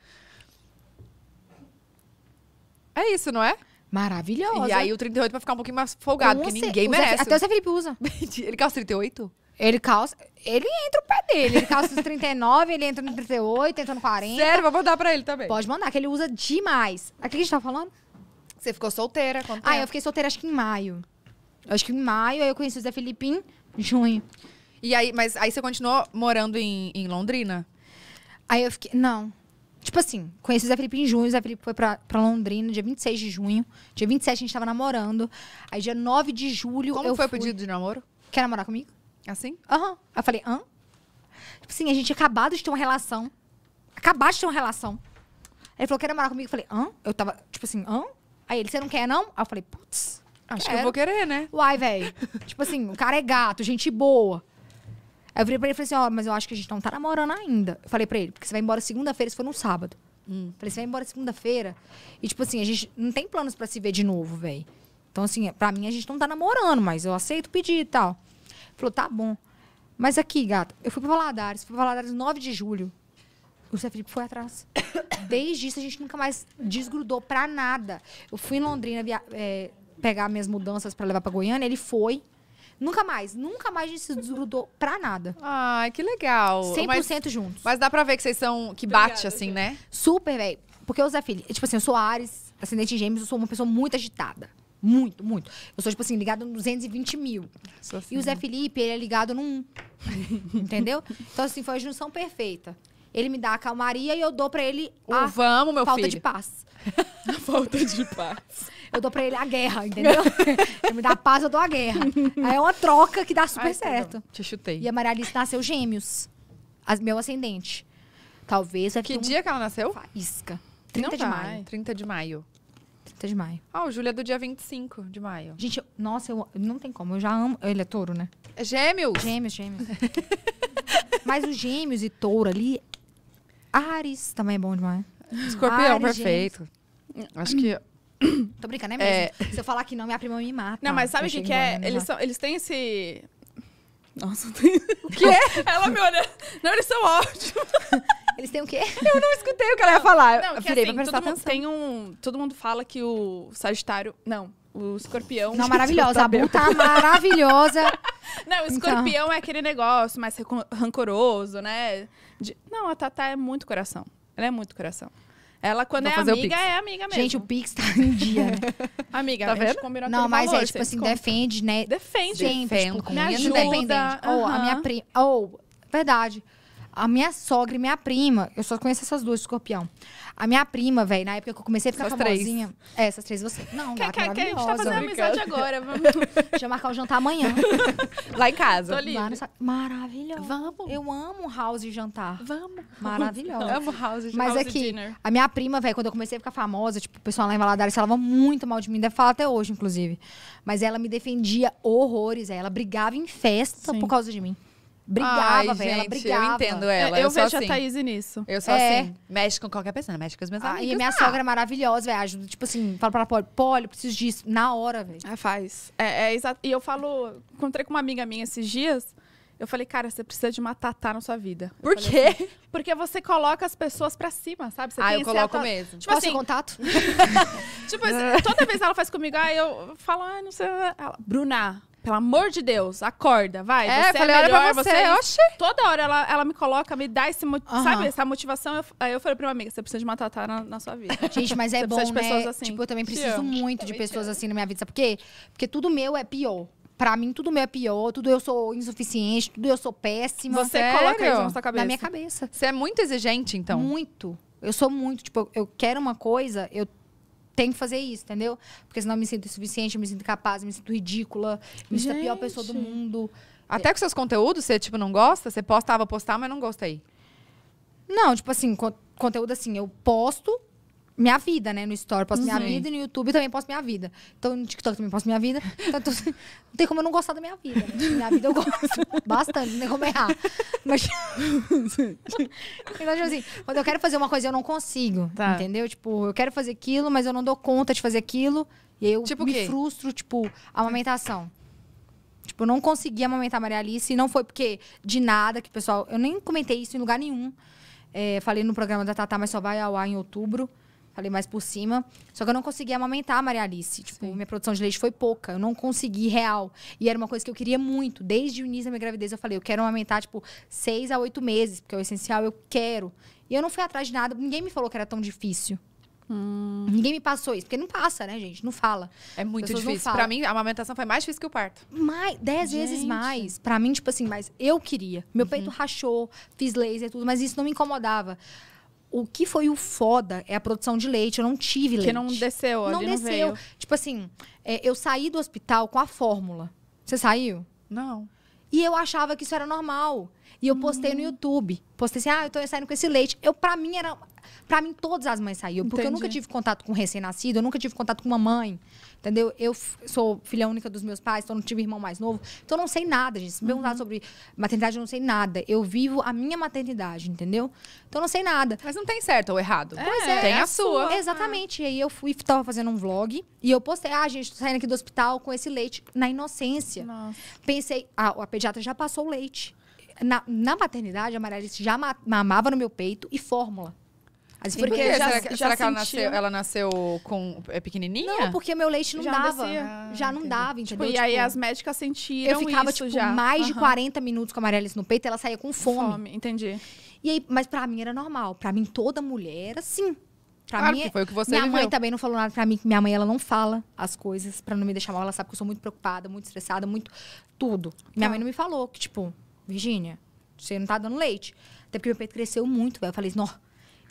É isso, não é? Maravilhoso. E aí o 38 vai ficar um pouquinho mais folgado, Com porque ninguém merece. até o né? Zé Felipe usa. ele calça 38? Ele calça ele entra o pé dele. Ele calça nos 39, ele entra no 38, entra no 40. Sério, vou mandar pra ele também. Pode mandar, que ele usa demais. Aqui que a gente tava tá falando? Você ficou solteira Ah, eu fiquei solteira acho que em maio. Acho que em maio, aí eu conheci o Zé Felipe em junho. E aí, mas aí você continuou morando em, em Londrina? Aí eu fiquei. Não. Tipo assim, conheci o Zé Felipe em junho, o Zé Felipe foi pra, pra Londrina, dia 26 de junho. Dia 27 a gente tava namorando. Aí dia 9 de julho. Como eu foi fui... o pedido de namoro? Quer namorar comigo? Assim? Aham. Uhum. Aí eu falei, hã? Tipo assim, a gente tinha acabado de ter uma relação. Acabado de ter uma relação. Ele falou, quer namorar comigo? Eu falei, hã? Eu tava, tipo assim, hã? Aí ele, você não quer, não? Aí eu falei, putz. Acho quero. que eu vou querer, né? Uai, velho. tipo assim, o cara é gato, gente boa. Aí eu virei pra ele e falei assim, ó, oh, mas eu acho que a gente não tá namorando ainda. Eu falei pra ele, porque você vai embora segunda-feira, isso foi no sábado. Hum. Falei, você vai embora segunda-feira. E, tipo assim, a gente não tem planos para se ver de novo, velho. Então, assim, pra mim a gente não tá namorando, mas eu aceito pedir e tal. Falou, tá bom. Mas aqui, gata, eu fui para Valadares, fui para Valadares 9 de julho. O Zé Felipe foi atrás. Desde isso a gente nunca mais desgrudou para nada. Eu fui em Londrina via, é, pegar minhas mudanças para levar para Goiânia, ele foi. Nunca mais, nunca mais a gente se desgrudou pra nada. Ai, ah, que legal. 100% mas, juntos. Mas dá pra ver que vocês são, que bate Obrigada, assim, né? Super, velho. Porque o Zé Felipe, tipo assim, eu sou Ares, ascendente em gêmeos, eu sou uma pessoa muito agitada. Muito, muito. Eu sou, tipo assim, ligado em 220 mil. Assim e o Zé Felipe, ele é ligado num. Entendeu? Então, assim, foi a junção perfeita. Ele me dá a calmaria e eu dou para ele a vamos, meu falta filho. de paz. A falta de paz. Eu dou para ele a guerra, entendeu? ele me dá a paz, eu dou a guerra. Aí é uma troca que dá super Ai, tá certo. Te chutei. E a Maria Alice nasceu gêmeos. As, meu ascendente. Talvez... Que um... dia que ela nasceu? Isca. 30 Não de vai. maio. 30 de maio. 30 de maio. Ah, o Júlio é do dia 25 de maio. Gente, eu, nossa, eu, não tem como. Eu já amo. Ele é touro, né? É gêmeos. Gêmeos, gêmeos. Mas os gêmeos e touro ali. Ares também é bom demais. Escorpião, Ares, perfeito. Gêmeos. Acho que Tô brincando, né, é mesmo. É... Se eu falar que não, minha prima me mata. Não, mas sabe o que, que é? Né, eles, são, eles têm esse. Nossa, tem... o que é? Ela me olha. Não, eles são ótimos. Eles têm o quê? Eu não escutei o que ela ia falar. Não, eu virei assim, pra prestar todo um, todo mundo fala que o Sagitário. Não, o escorpião. Não, maravilhosa. A Bu tá é maravilhosa. Não, o escorpião então. é aquele negócio mais rancoroso, né? De... Não, a tata é muito coração. Ela é muito coração. Ela, quando Vou é amiga, é amiga mesmo. Gente, o Pix tá em dia. Né? amiga, tá vendo? a Não, mas é valor, é tipo assim, defende, né? Defende. Sempre, defende. Tipo, me ajuda. Independente. Ou a minha prima... Ou, verdade... A minha sogra e minha prima, eu só conheço essas duas, escorpião. A minha prima, velho, na época que eu comecei a ficar essas famosinha. Três. É, essas três você. Não, que, gata, que, que a gente tá fazendo amizade agora. Vamos. Deixa eu marcar o jantar amanhã. Lá em casa. Tô Nessa... Maravilhosa. Vamos. Eu amo house de jantar. Vamos. Maravilhosa. Amo house de Mas house é dinner. a minha prima, velho, quando eu comecei a ficar famosa, tipo, o pessoal lá em Valadares falava muito mal de mim, deve falar até hoje, inclusive. Mas ela me defendia horrores, ela brigava em festa Sim. por causa de mim brigava, velho. Ela brigava. Eu entendo é, ela. eu, eu vejo assim. a Thaís nisso. Eu sou é. assim. Mexe com qualquer pessoa, mexe com as minhas ah, E minha ah. sogra é maravilhosa, velho. Ajuda, tipo assim, fala pra ela, Poli, preciso disso. Na hora, velho. É, faz. É, é exato. E eu falo, encontrei com uma amiga minha esses dias. Eu falei, cara, você precisa de uma tatá na sua vida. Por quê? Assim, porque você coloca as pessoas pra cima, sabe? Você ah, eu coloco ato... mesmo. Tipo Posso assim, contato? tipo, toda vez ela faz comigo, aí ah, eu falo, ah, não sei. Ela, Bruna, pelo amor de Deus, acorda, vai. É, você é falei, é melhor, olha pra você. você... É Toda hora ela, ela me coloca, me dá esse, sabe, essa motivação. Eu, aí eu falei pra uma amiga, você precisa de uma tatá na, na, sua vida. Gente, mas é bom, de né? Assim. Tipo, eu também preciso muito de pessoas assim na minha vida. Sabe por quê? Porque tudo meu é pior. Pra mim, tudo meu é pior, tudo eu sou insuficiente, tudo eu sou péssima. Você Sério? coloca isso na sua cabeça? Na minha cabeça. Você é muito exigente, então? Muito. Eu sou muito, tipo, eu quero uma coisa, eu tem que fazer isso, entendeu? Porque senão eu me sinto insuficiente, me sinto incapaz, me sinto ridícula, me sinto a pior pessoa do mundo. Até com seus conteúdos, você, tipo, não gosta? Você postava, postar mas não gosta aí Não, tipo assim, conteúdo assim, eu posto, minha vida, né? No Story posto minha Sim. vida, no YouTube também posto minha vida. Então no TikTok também posto minha vida. Então, tô... não tem como eu não gostar da minha vida. Né? Minha vida eu gosto bastante, não tem como errar. Mas. então, tipo assim, quando eu quero fazer uma coisa, eu não consigo. Tá. Entendeu? Tipo, eu quero fazer aquilo, mas eu não dou conta de fazer aquilo. E aí eu tipo me frustro, tipo, amamentação. Tipo, eu não consegui amamentar a Maria Alice. E não foi porque de nada que o pessoal. Eu nem comentei isso em lugar nenhum. É, falei no programa da Tatá, mas só vai ao ar em outubro falei mais por cima. Só que eu não consegui amamentar a Maria Alice. Tipo, Sim. minha produção de leite foi pouca. Eu não consegui real. E era uma coisa que eu queria muito. Desde o início da minha gravidez, eu falei, eu quero amamentar, tipo, seis a oito meses, porque é o essencial, eu quero. E eu não fui atrás de nada. Ninguém me falou que era tão difícil. Hum. Ninguém me passou isso, porque não passa, né, gente? Não fala. É muito difícil. Para mim, a amamentação foi mais difícil que o parto. Mais, dez gente. vezes mais. Para mim, tipo assim, mas eu queria. Meu uhum. peito rachou, fiz laser, tudo, mas isso não me incomodava o que foi o foda é a produção de leite. Eu não tive leite. Que não desceu, Não desceu. Não tipo assim, é, eu saí do hospital com a fórmula. Você saiu? Não. E eu achava que isso era normal. E eu postei no YouTube. Postei assim, ah, eu tô saindo com esse leite. Eu, pra mim, era. Pra mim, todas as mães saíam. Porque Entendi. eu nunca tive contato com recém-nascido, eu nunca tive contato com uma mãe. Entendeu? Eu sou filha única dos meus pais, então não tive irmão mais novo. Então não sei nada, gente. Se me uhum. sobre maternidade, eu não sei nada. Eu vivo a minha maternidade, entendeu? Então não sei nada. Mas não tem certo ou errado. É, pois é. Tem é a, a sua. sua. Exatamente. E aí eu fui, tava fazendo um vlog e eu postei, ah, gente, tô saindo aqui do hospital com esse leite na inocência. Nossa. Pensei, ah, a pediatra já passou o leite na, na maternidade, a Maria Alice já ma mamava no meu peito e fórmula. Assim, porque, porque já, será que, já será que ela, nasceu, ela nasceu com é, pequenininha? Não, porque meu leite não já dava. Ah, já não entendi. dava, tipo, entendeu? Tipo, e aí tipo, as médicas sentiram Eu ficava, tipo, já. mais uhum. de 40 minutos com a Maria Alice no peito, ela saía com fome. Fome, entendi. E aí, mas pra mim era normal. Pra mim, toda mulher era assim. Pra claro, mim, é foi o que você Minha viveu. mãe também não falou nada pra mim, que minha mãe ela não fala as coisas pra não me deixar mal. Ela sabe que eu sou muito preocupada, muito estressada, muito. Tudo. Minha tá. mãe não me falou que, tipo, Virgínia, você não tá dando leite. Até porque meu peito cresceu muito, velho. Eu falei, assim, não,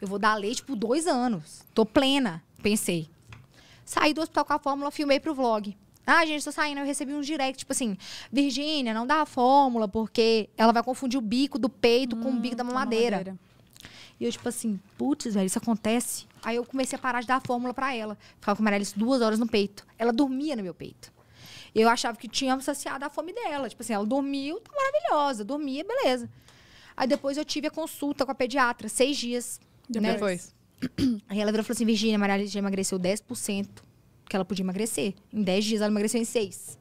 eu vou dar leite por dois anos. Tô plena, pensei. Saí do hospital com a fórmula, filmei pro vlog. Ah, gente, tô saindo. Eu recebi um direct, tipo assim, Virgínia, não dá a fórmula, porque ela vai confundir o bico do peito hum, com o hum, bico da mamadeira. mamadeira. E eu, tipo assim, putz, velho, isso acontece. Aí eu comecei a parar de dar a fórmula para ela. Ficava com a Marilis duas horas no peito. Ela dormia no meu peito. Eu achava que tinha saciado a fome dela. Tipo assim, ela dormiu, tá maravilhosa, dormia, beleza. Aí depois eu tive a consulta com a pediatra, seis dias. Né? Depois. Aí ela virou e falou assim: Virgínia, Maria já emagreceu 10% que ela podia emagrecer. Em 10 dias ela emagreceu em 6.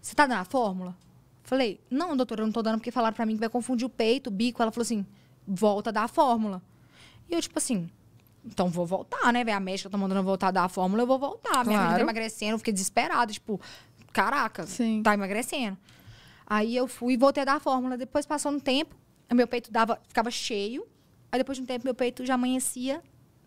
Você tá dando a fórmula? Falei, não, doutora, eu não tô dando porque falaram pra mim que vai confundir o peito, o bico. Ela falou assim: volta a dar a fórmula. E eu, tipo assim, então vou voltar, né? Vem A médica tá mandando voltar a dar a fórmula, eu vou voltar. Minha filha tá emagrecendo, eu fiquei desesperada. Tipo, caraca, Sim. tá emagrecendo. Aí eu fui e voltei a dar a fórmula. Depois passou um tempo, meu peito dava, ficava cheio. Aí depois de um tempo, meu peito já amanhecia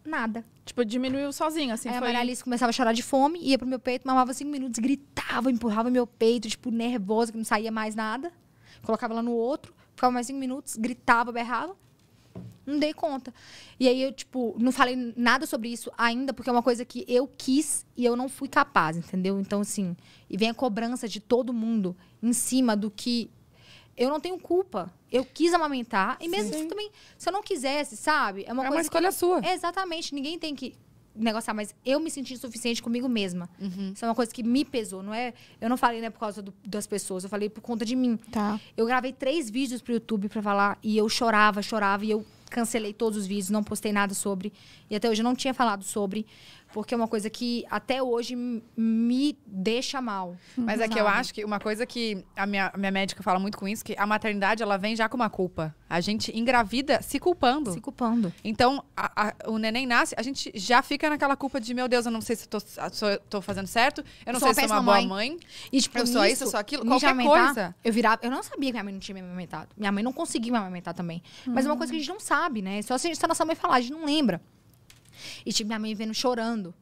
nada. Tipo, diminuiu sozinho, assim. Aí foi... a Maria Alice começava a chorar de fome, ia pro meu peito, mamava cinco minutos, gritava, empurrava meu peito, tipo, nervosa, que não saía mais nada. Colocava lá no outro, ficava mais cinco minutos, gritava, berrava. Não dei conta. E aí eu, tipo, não falei nada sobre isso ainda, porque é uma coisa que eu quis e eu não fui capaz, entendeu? Então, assim, e vem a cobrança de todo mundo em cima do que. Eu não tenho culpa. Eu quis amamentar. E mesmo assim, também, se eu não quisesse, sabe? É uma, é uma escolha que... sua. exatamente. Ninguém tem que negociar, mas eu me senti insuficiente comigo mesma. Uhum. Isso é uma coisa que me pesou, não é? Eu não falei né, por causa do, das pessoas, eu falei por conta de mim. Tá. Eu gravei três vídeos pro YouTube para falar e eu chorava, chorava e eu cancelei todos os vídeos, não postei nada sobre. E até hoje eu não tinha falado sobre porque é uma coisa que até hoje me deixa mal. Hum, Mas é que eu acho que uma coisa que a minha, a minha médica fala muito com isso, que a maternidade ela vem já com uma culpa. A gente engravida se culpando. Se culpando. Então, a, a, o neném nasce, a gente já fica naquela culpa de, meu Deus, eu não sei se estou tô, fazendo certo, eu não sei se sou uma boa mãe. mãe. E, tipo, eu sou isso, eu sou aquilo, qualquer coisa. Eu virava, eu não sabia que minha mãe não tinha me amamentado. Minha mãe não conseguia me amamentar também. Hum. Mas é uma hum. coisa que a gente não sabe, né? É só se a gente tá nossa mãe falar, a gente não lembra. E, tipo, minha mãe vendo chorando.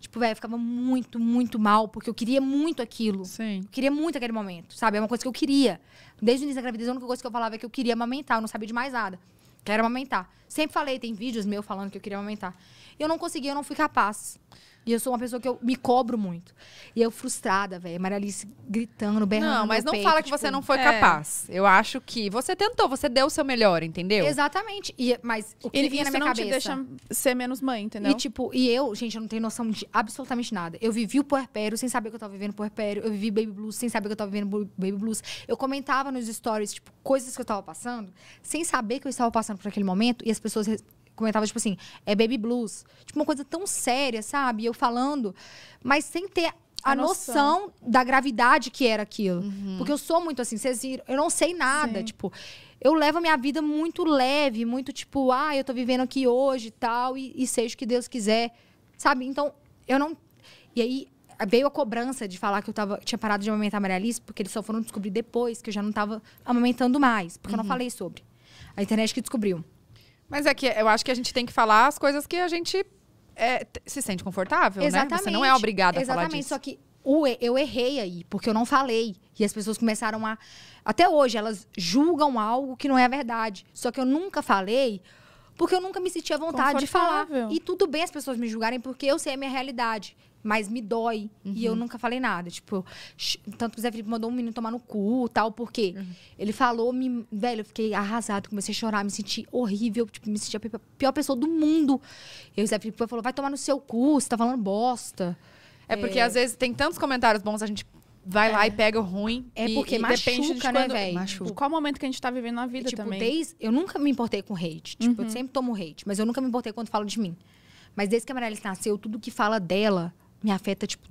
Tipo, velho, ficava muito, muito mal, porque eu queria muito aquilo. Sim. Eu queria muito aquele momento, sabe? É uma coisa que eu queria. Desde o início da gravidez, a única coisa que eu falava é que eu queria amamentar, eu não sabia de mais nada. Quero amamentar. Sempre falei, tem vídeos meus falando que eu queria amamentar. Eu não conseguia, eu não fui capaz. E eu sou uma pessoa que eu me cobro muito. E eu frustrada, velho. Maralice gritando, berrando. Não, mas não peito, fala que tipo, você não foi é. capaz. Eu acho que você tentou, você deu o seu melhor, entendeu? Exatamente. E, mas o que e, vinha na minha não cabeça. Te deixa ser menos mãe, entendeu? E tipo, e eu, gente, eu não tenho noção de absolutamente nada. Eu vivi o puerpério sem saber que eu tava vivendo puerpério. Eu vivi baby blues sem saber que eu tava vivendo baby blues. Eu comentava nos stories, tipo, coisas que eu tava passando, sem saber que eu estava passando por aquele momento. E as pessoas comentava, tipo assim, é baby blues. Tipo, uma coisa tão séria, sabe? Eu falando, mas sem ter a, a noção. noção. da gravidade que era aquilo. Uhum. Porque eu sou muito assim, vocês viram, eu não sei nada, Sim. tipo, eu levo a minha vida muito leve, muito tipo, ah, eu tô vivendo aqui hoje tal, e, e seja o que Deus quiser, sabe? Então, eu não. E aí veio a cobrança de falar que eu tava, tinha parado de amamentar a Maria Alice, porque eles só foram descobrir depois que eu já não tava amamentando mais, porque uhum. eu não uhum. falei sobre. A internet que descobriu. Mas é que eu acho que a gente tem que falar as coisas que a gente é, se sente confortável, Exatamente. né? Você não é obrigada a falar disso. Exatamente, só que eu errei aí, porque eu não falei. E as pessoas começaram a. Até hoje, elas julgam algo que não é a verdade. Só que eu nunca falei, porque eu nunca me senti à vontade de falar. E tudo bem as pessoas me julgarem, porque eu sei a minha realidade mas me dói. Uhum. E eu uhum. nunca falei nada. Tipo, tanto que o Zé Felipe mandou um menino tomar no cu tal, porque uhum. ele falou, me, velho, eu fiquei arrasado, comecei a chorar, me senti horrível, tipo, me senti a pior pessoa do mundo. E o Zé Felipe falou: vai tomar no seu cu, você tá falando bosta. É, é... porque às vezes tem tantos comentários bons, a gente vai é. lá e pega o ruim. É porque e, machuca, depende de né, quando, né, velho? Tipo, qual momento que a gente tá vivendo na vida e, tipo, também. Desde, eu nunca me importei com hate. Uhum. Tipo, eu uhum. sempre tomo hate, mas eu nunca me importei quando falo de mim. Mas desde que a Marielle nasceu, tudo que fala dela me afeta, tipo,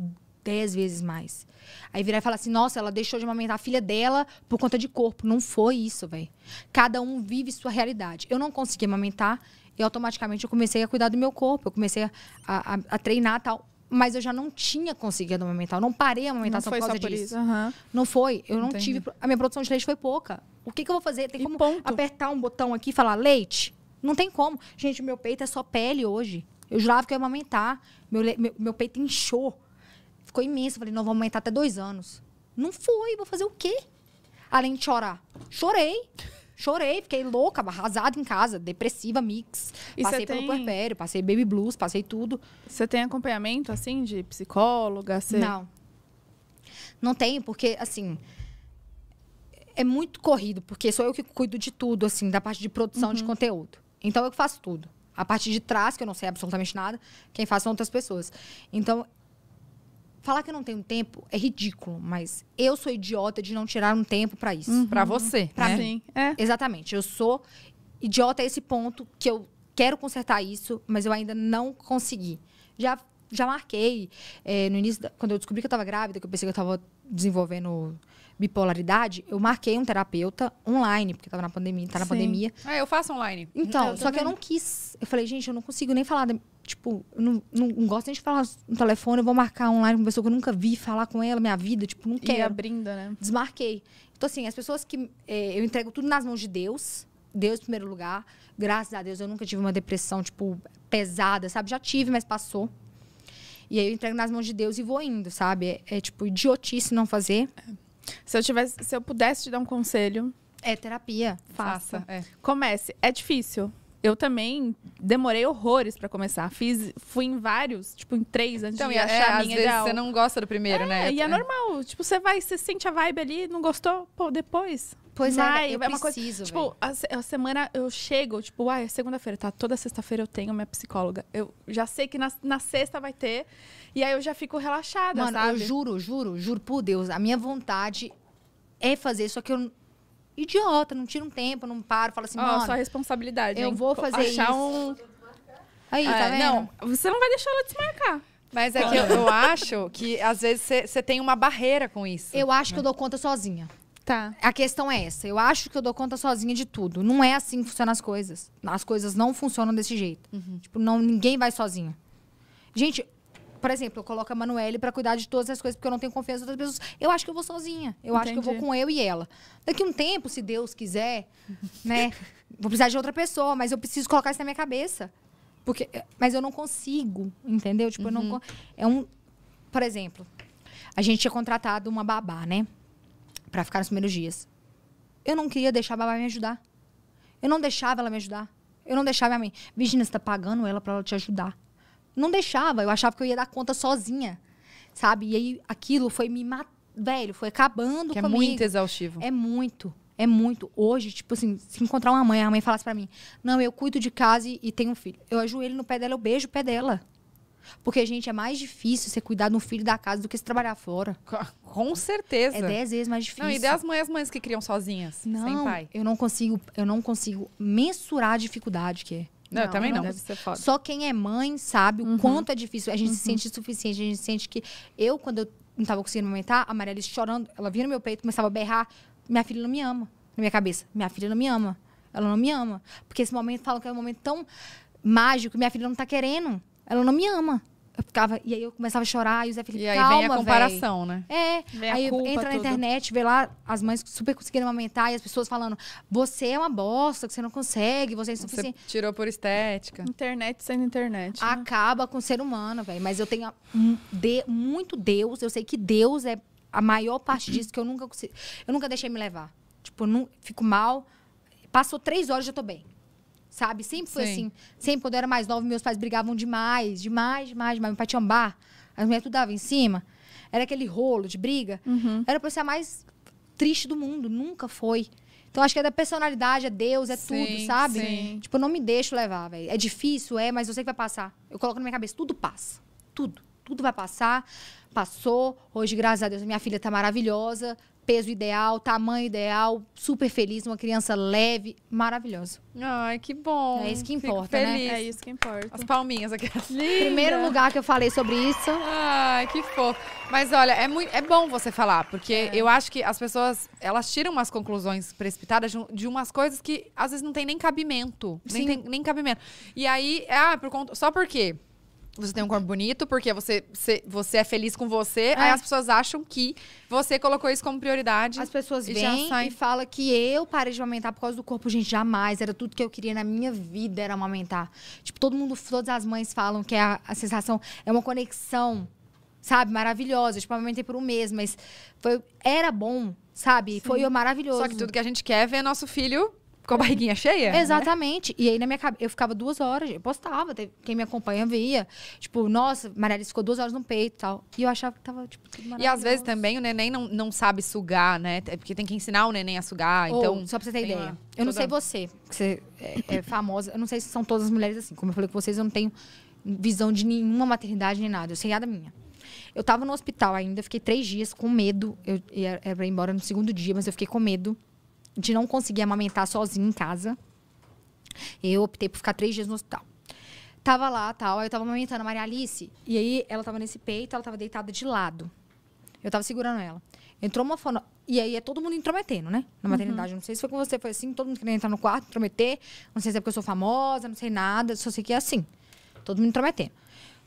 dez vezes mais. Aí virar e falar assim, nossa, ela deixou de amamentar a filha dela por conta de corpo. Não foi isso, velho. Cada um vive sua realidade. Eu não consegui amamentar e automaticamente eu comecei a cuidar do meu corpo. Eu comecei a, a, a treinar tal. Mas eu já não tinha conseguido amamentar. Eu não parei a amamentar só por causa só por disso. Uhum. Não foi. Eu não tive. A minha produção de leite foi pouca. O que, que eu vou fazer? Tem como apertar um botão aqui e falar leite? Não tem como. Gente, meu peito é só pele hoje. Eu jurava que ia amamentar. Meu, meu, meu peito inchou. Ficou imenso. falei, não, vou amamentar até dois anos. Não foi, vou fazer o quê? Além de chorar. Chorei. Chorei, fiquei louca, arrasada em casa, depressiva, mix. E passei pelo tem... puerpério, passei baby blues, passei tudo. Você tem acompanhamento, assim, de psicóloga? Você... Não. Não tenho, porque, assim, é muito corrido, porque sou eu que cuido de tudo, assim, da parte de produção uhum. de conteúdo. Então eu faço tudo. A parte de trás, que eu não sei absolutamente nada, quem faz são outras pessoas. Então, falar que eu não tenho tempo é ridículo, mas eu sou idiota de não tirar um tempo para isso. Uhum. Para uhum. você, para né? mim. É. Exatamente. Eu sou idiota a esse ponto que eu quero consertar isso, mas eu ainda não consegui. Já já marquei é, no início, da, quando eu descobri que eu estava grávida, que eu pensei que eu estava desenvolvendo bipolaridade, eu marquei um terapeuta online, porque estava na pandemia, tá na Sim. pandemia. É, eu faço online. Então, eu só que eu não quis. Eu falei, gente, eu não consigo nem falar. tipo, eu não, não, não, gosto nem de falar no telefone, eu vou marcar online com uma pessoa que eu nunca vi, falar com ela, minha vida, tipo, não quero. E abrindo, né? Desmarquei. Então, assim, as pessoas que. Eh, eu entrego tudo nas mãos de Deus. Deus em primeiro lugar. Graças a Deus eu nunca tive uma depressão, tipo, pesada, sabe? Já tive, mas passou. E aí eu entrego nas mãos de Deus e vou indo, sabe? É, é tipo, idiotice não fazer. É. Se eu tivesse, se eu pudesse te dar um conselho, é terapia. Faça. faça é. Comece. É difícil. Eu também demorei horrores para começar. Fiz, fui em vários, tipo, em três antes então, de é, achar é, a minha às vezes você não gosta do primeiro, é, né? E é, é normal. Tipo, você vai, você sente a vibe ali, não gostou, pô, depois Pois é, Mas, é, eu é uma preciso, coisa. Tipo, a, a, semana eu chego, tipo, ah, é segunda-feira, tá? Toda sexta-feira eu tenho minha psicóloga. Eu já sei que na, na sexta vai ter. E aí eu já fico relaxada, Mano, sabe? eu juro, juro, juro por Deus. A minha vontade é fazer, só que eu idiota, não tira um tempo, não paro, fala assim, oh, mano, responsabilidade. Eu hein? vou fazer Achar isso. um Aí, tá é, tá vendo? Não, você não vai deixar ela desmarcar. Mas é que eu, eu acho que às vezes você tem uma barreira com isso. Eu acho que eu dou conta sozinha. Tá. A questão é essa. Eu acho que eu dou conta sozinha de tudo. Não é assim que funcionam as coisas. As coisas não funcionam desse jeito. Uhum. Tipo, não, ninguém vai sozinho. Gente, por exemplo, eu coloco a Manuele para cuidar de todas as coisas porque eu não tenho confiança em outras pessoas. Eu acho que eu vou sozinha. Eu Entendi. acho que eu vou com eu e ela. Daqui um tempo, se Deus quiser, né? Vou precisar de outra pessoa, mas eu preciso colocar isso na minha cabeça. Porque, eh, mas eu não consigo, entendeu? Tipo, uhum. eu não uhum. é um, por exemplo, a gente tinha contratado uma babá, né? para ficar nos primeiros dias. Eu não queria deixar a babá me ajudar. Eu não deixava ela me ajudar. Eu não deixava minha mãe. Virginia, você tá pagando ela para ela te ajudar. Não deixava. Eu achava que eu ia dar conta sozinha. Sabe? E aí aquilo foi me matando. Velho, foi acabando que é comigo. É muito exaustivo. É muito. É muito. Hoje, tipo assim, se encontrar uma mãe, a mãe falasse para mim: Não, eu cuido de casa e, e tenho um filho. Eu ajoelho no pé dela, eu beijo o pé dela. Porque, gente, é mais difícil você cuidar de um filho da casa do que se trabalhar fora. Com certeza. É dez vezes mais difícil. Não, e das mães, mães que criam sozinhas, não, sem pai. Eu não consigo, eu não consigo mensurar a dificuldade que é. Não, não, também não. não. Só quem é mãe sabe uhum. o quanto é difícil. A gente uhum. se sente insuficiente, a gente sente que eu, quando eu não estava conseguindo amamentar, a Maria Alice chorando, ela vira no meu peito, começava a berrar. Minha filha não me ama. Na minha cabeça, minha filha não me ama. Ela não me ama. Porque esse momento falam que é um momento tão mágico, minha filha não está querendo. Ela não me ama eu ficava, e aí eu começava a chorar, e o Zé Felipe, e aí calma, vem a comparação, véi. né? É, vem aí culpa, entra na tudo. internet, vê lá as mães super conseguiram amamentar, e as pessoas falando, você é uma bosta, que você não consegue, você é insuficiente. Você tirou por estética. Internet sendo internet. Né? Acaba com o ser humano, velho. Mas eu tenho de, muito Deus, eu sei que Deus é a maior parte disso, que eu nunca consegui, eu nunca deixei me levar. Tipo, não, fico mal, passou três horas, já tô bem sabe? Sempre foi Sim. assim. Sempre, quando eu era mais nova, meus pais brigavam demais, demais, demais, demais. Meu pai tinha um bar, as mulheres tudo davam em cima. Era aquele rolo de briga. Uhum. Era pra ser a mais triste do mundo, nunca foi. Então acho que é da personalidade, é Deus, é sim, tudo, sabe? Sim. Tipo, eu não me deixo levar, velho. É difícil, é, mas eu sei que vai passar. Eu coloco na minha cabeça, tudo passa. Tudo. Tudo vai passar. Passou. Hoje, graças a Deus, minha filha tá maravilhosa, peso ideal, tamanho ideal, super feliz, uma criança leve, maravilhosa. Ai, que bom. É isso que importa, né? É isso que importa. As palminhas aqui. Linda. Primeiro lugar que eu falei sobre isso. Ai, que fofo. Mas olha, é, muito, é bom você falar, porque é. eu acho que as pessoas, elas tiram umas conclusões precipitadas de, de umas coisas que às vezes não tem nem cabimento. Sim. Nem, tem, nem cabimento. E aí, ah, por conta, só por quê? você tem um corpo bonito, porque você, você, você é feliz com você. É. Aí as pessoas acham que você colocou isso como prioridade. As pessoas e vêm e falam que eu parei de amamentar por causa do corpo. Gente, jamais. Era tudo que eu queria na minha vida, era amamentar. Tipo, todo mundo, todas as mães falam que é a, a sensação é uma conexão, sabe? Maravilhosa. Tipo, amamentei por um mês, mas foi, era bom, sabe? Sim. Foi maravilhoso. Só que tudo que a gente quer é ver nosso filho com a barriguinha cheia? Né? Exatamente. Né? E aí na minha cabeça, eu ficava duas horas, eu postava, quem me acompanha via. Tipo, nossa, Maria ficou duas horas no peito e tal. E eu achava que tava, tipo, tudo E às vezes também o neném não, não sabe sugar, né? É porque tem que ensinar o neném a sugar, Ou, então... Só pra você ter ideia. Uma... Eu não sei você, que você é, é famosa. Eu não sei se são todas as mulheres assim. Como eu falei com vocês, eu não tenho visão de nenhuma maternidade nem nada. Eu sei nada minha. Eu tava no hospital ainda, fiquei três dias com medo. Eu ia, era pra ir embora no segundo dia, mas eu fiquei com medo de não conseguir amamentar sozinha em casa. Eu optei por ficar três dias no hospital. Tava lá, tal, aí eu tava amamentando a Maria Alice, e aí ela tava nesse peito, ela tava deitada de lado. Eu tava segurando ela. Entrou uma fono... E aí é todo mundo intrometendo, né? Na uhum. maternidade. Uhum. Não sei se foi com você, foi assim, todo mundo querendo entrar no quarto, intrometer. Não sei se é porque eu sou famosa, não sei nada, só sei que é assim. Todo mundo intrometendo.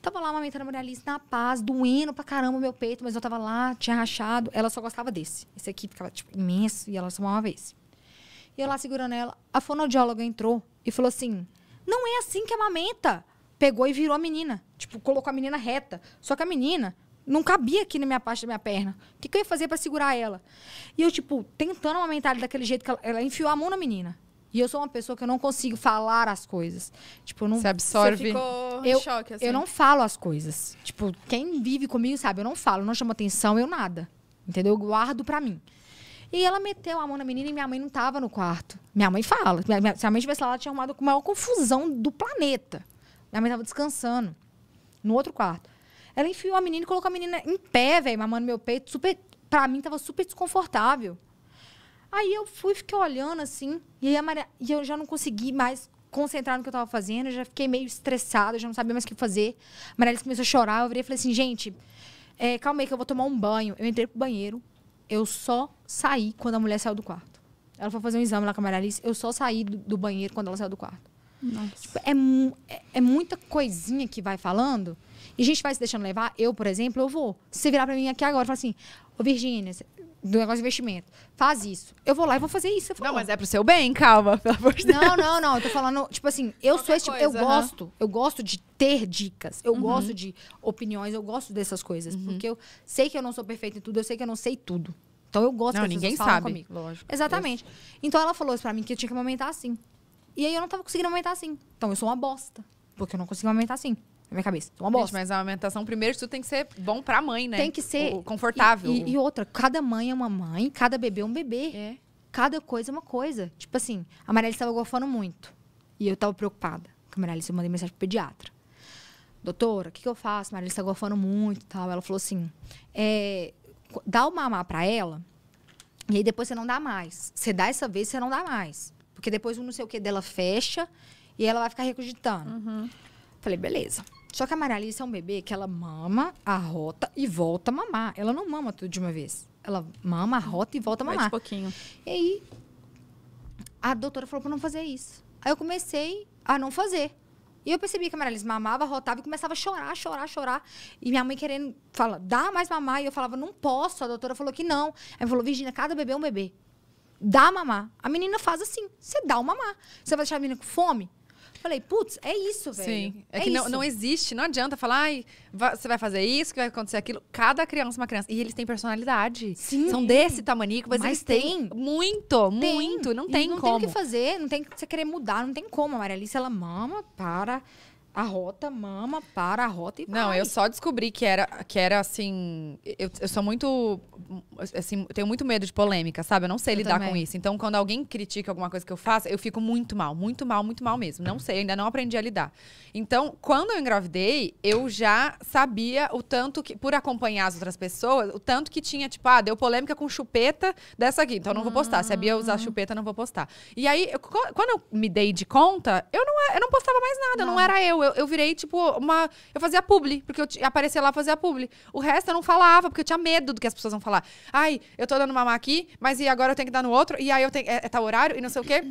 Tava lá amamentando a Maria Alice na paz, doendo pra caramba o meu peito, mas eu tava lá, tinha rachado. Ela só gostava desse. Esse aqui ficava, tipo, imenso e ela só amava esse. E eu lá segurando ela. A fonoaudióloga entrou e falou assim: não é assim que amamenta. Pegou e virou a menina. Tipo, colocou a menina reta. Só que a menina não cabia aqui na minha parte da minha perna. O que, que eu ia fazer para segurar ela? E eu, tipo, tentando amamentar ela daquele jeito que ela, ela enfiou a mão na menina. E eu sou uma pessoa que eu não consigo falar as coisas. Tipo, não. Você absorve. Você ficou eu, choque, assim. Eu não falo as coisas. Tipo, quem vive comigo sabe, eu não falo, não chamo atenção, eu nada. Entendeu? Eu guardo pra mim. E ela meteu a mão na menina e minha mãe não estava no quarto. Minha mãe fala. Se a mãe tivesse lá, ela tinha arrumado com a maior confusão do planeta. Minha mãe estava descansando no outro quarto. Ela enfiou a menina e colocou a menina em pé, velho, mamando meu peito. Super, pra mim, tava super desconfortável. Aí eu fui, fiquei olhando assim. E aí a Maria, e eu já não consegui mais concentrar no que eu tava fazendo. Eu já fiquei meio estressada, já não sabia mais o que fazer. A Marielle começou a chorar. Eu virei e falei assim, gente, é, calma aí que eu vou tomar um banho. Eu entrei pro banheiro, eu só saí quando a mulher saiu do quarto. Ela foi fazer um exame lá com a Maria Alice, eu só saí do, do banheiro quando ela saiu do quarto. Tipo, é, é, é, muita coisinha que vai falando e a gente vai se deixando levar. Eu, por exemplo, eu vou. Se você virar pra mim aqui agora e falar assim, ô Virgínia, do negócio de investimento. Faz isso. Eu vou lá e vou fazer isso. Não, mas é pro seu bem, calma, pelo amor de Deus. Não, não, não. Eu tô falando, tipo assim, eu Qualquer sou esse tipo, coisa, eu gosto, eu gosto de ter dicas, eu uhum. gosto de opiniões, eu gosto dessas coisas. Uhum. Porque eu sei que eu não sou perfeita em tudo, eu sei que eu não sei tudo. Então eu gosto não, que ninguém sabe. comigo. Lógico. Exatamente. Isso. Então ela falou isso pra mim que eu tinha que aumentar assim. E aí eu não tava conseguindo aumentar assim. Então eu sou uma bosta. Porque eu não consigo aumentar assim na minha cabeça. Uma bosta. Gente, mas a amamentação, primeiro isso tem que ser bom pra mãe, né? Tem que ser. O confortável. E, e, e, outra, cada mãe é uma mãe, cada bebê é um bebê. É. Cada coisa é uma coisa. Tipo assim, a Marielle estava gofando muito. E eu estava preocupada. Com a Marielle, eu mandei mensagem pro pediatra. Doutora, o que, que, eu faço? A Marielle está gofando muito e tal. Ela falou assim: é, dá o mamar pra ela, e aí depois você não dá mais. Você dá essa vez, você não dá mais. Porque depois o não sei o que dela fecha e ela vai ficar recogitando. Uhum. Falei, beleza. Só que a Maria Alice é um bebê que ela mama, arrota e volta a mamar. Ela não mama tudo de uma vez. Ela mama, arrota e volta a mamar. Mais pouquinho. E aí, a doutora falou pra não fazer isso. Aí eu comecei a não fazer. E eu percebi que a Alice mamava, arrotava e começava a chorar, chorar, chorar. E minha mãe querendo, fala, dá mais mamar. E eu falava, não posso. A doutora falou que não. Aí falou, Virginia, cada bebê é um bebê. Dá mamar. A menina faz assim. Você dá o mamar. Você vai deixar a menina com fome? Falei, putz, é isso, velho. Sim. É, é que isso. Não, não existe, não adianta falar, ai, você vai fazer isso, que vai acontecer aquilo. Cada criança é uma criança. E eles têm personalidade. Sim. São desse tamanico, mas, mas eles têm. Muito, tem. muito. Não tem não como. Não tem o que fazer, não tem que você querer mudar, não tem como. A Maria Alice, ela mama, para a rota mama, para, a rota e vai. Não, eu só descobri que era, que era assim. Eu, eu sou muito. Assim, tenho muito medo de polêmica, sabe? Eu não sei eu lidar também. com isso. Então, quando alguém critica alguma coisa que eu faço, eu fico muito mal, muito mal, muito mal mesmo. Não sei, ainda não aprendi a lidar. Então, quando eu engravidei, eu já sabia o tanto que. Por acompanhar as outras pessoas, o tanto que tinha, tipo, ah, deu polêmica com chupeta dessa aqui, então não vou postar. Se a é Bia usar ah. chupeta, não vou postar. E aí, eu, quando eu me dei de conta, eu não, eu não postava mais nada, não, não era eu eu, eu virei, tipo, uma. Eu fazia publi, porque eu t... aparecia lá fazia publi. O resto eu não falava, porque eu tinha medo do que as pessoas vão falar. Ai, eu tô dando mamar aqui, mas e agora eu tenho que dar no outro, e aí eu tenho. É, é tal horário e não sei o quê.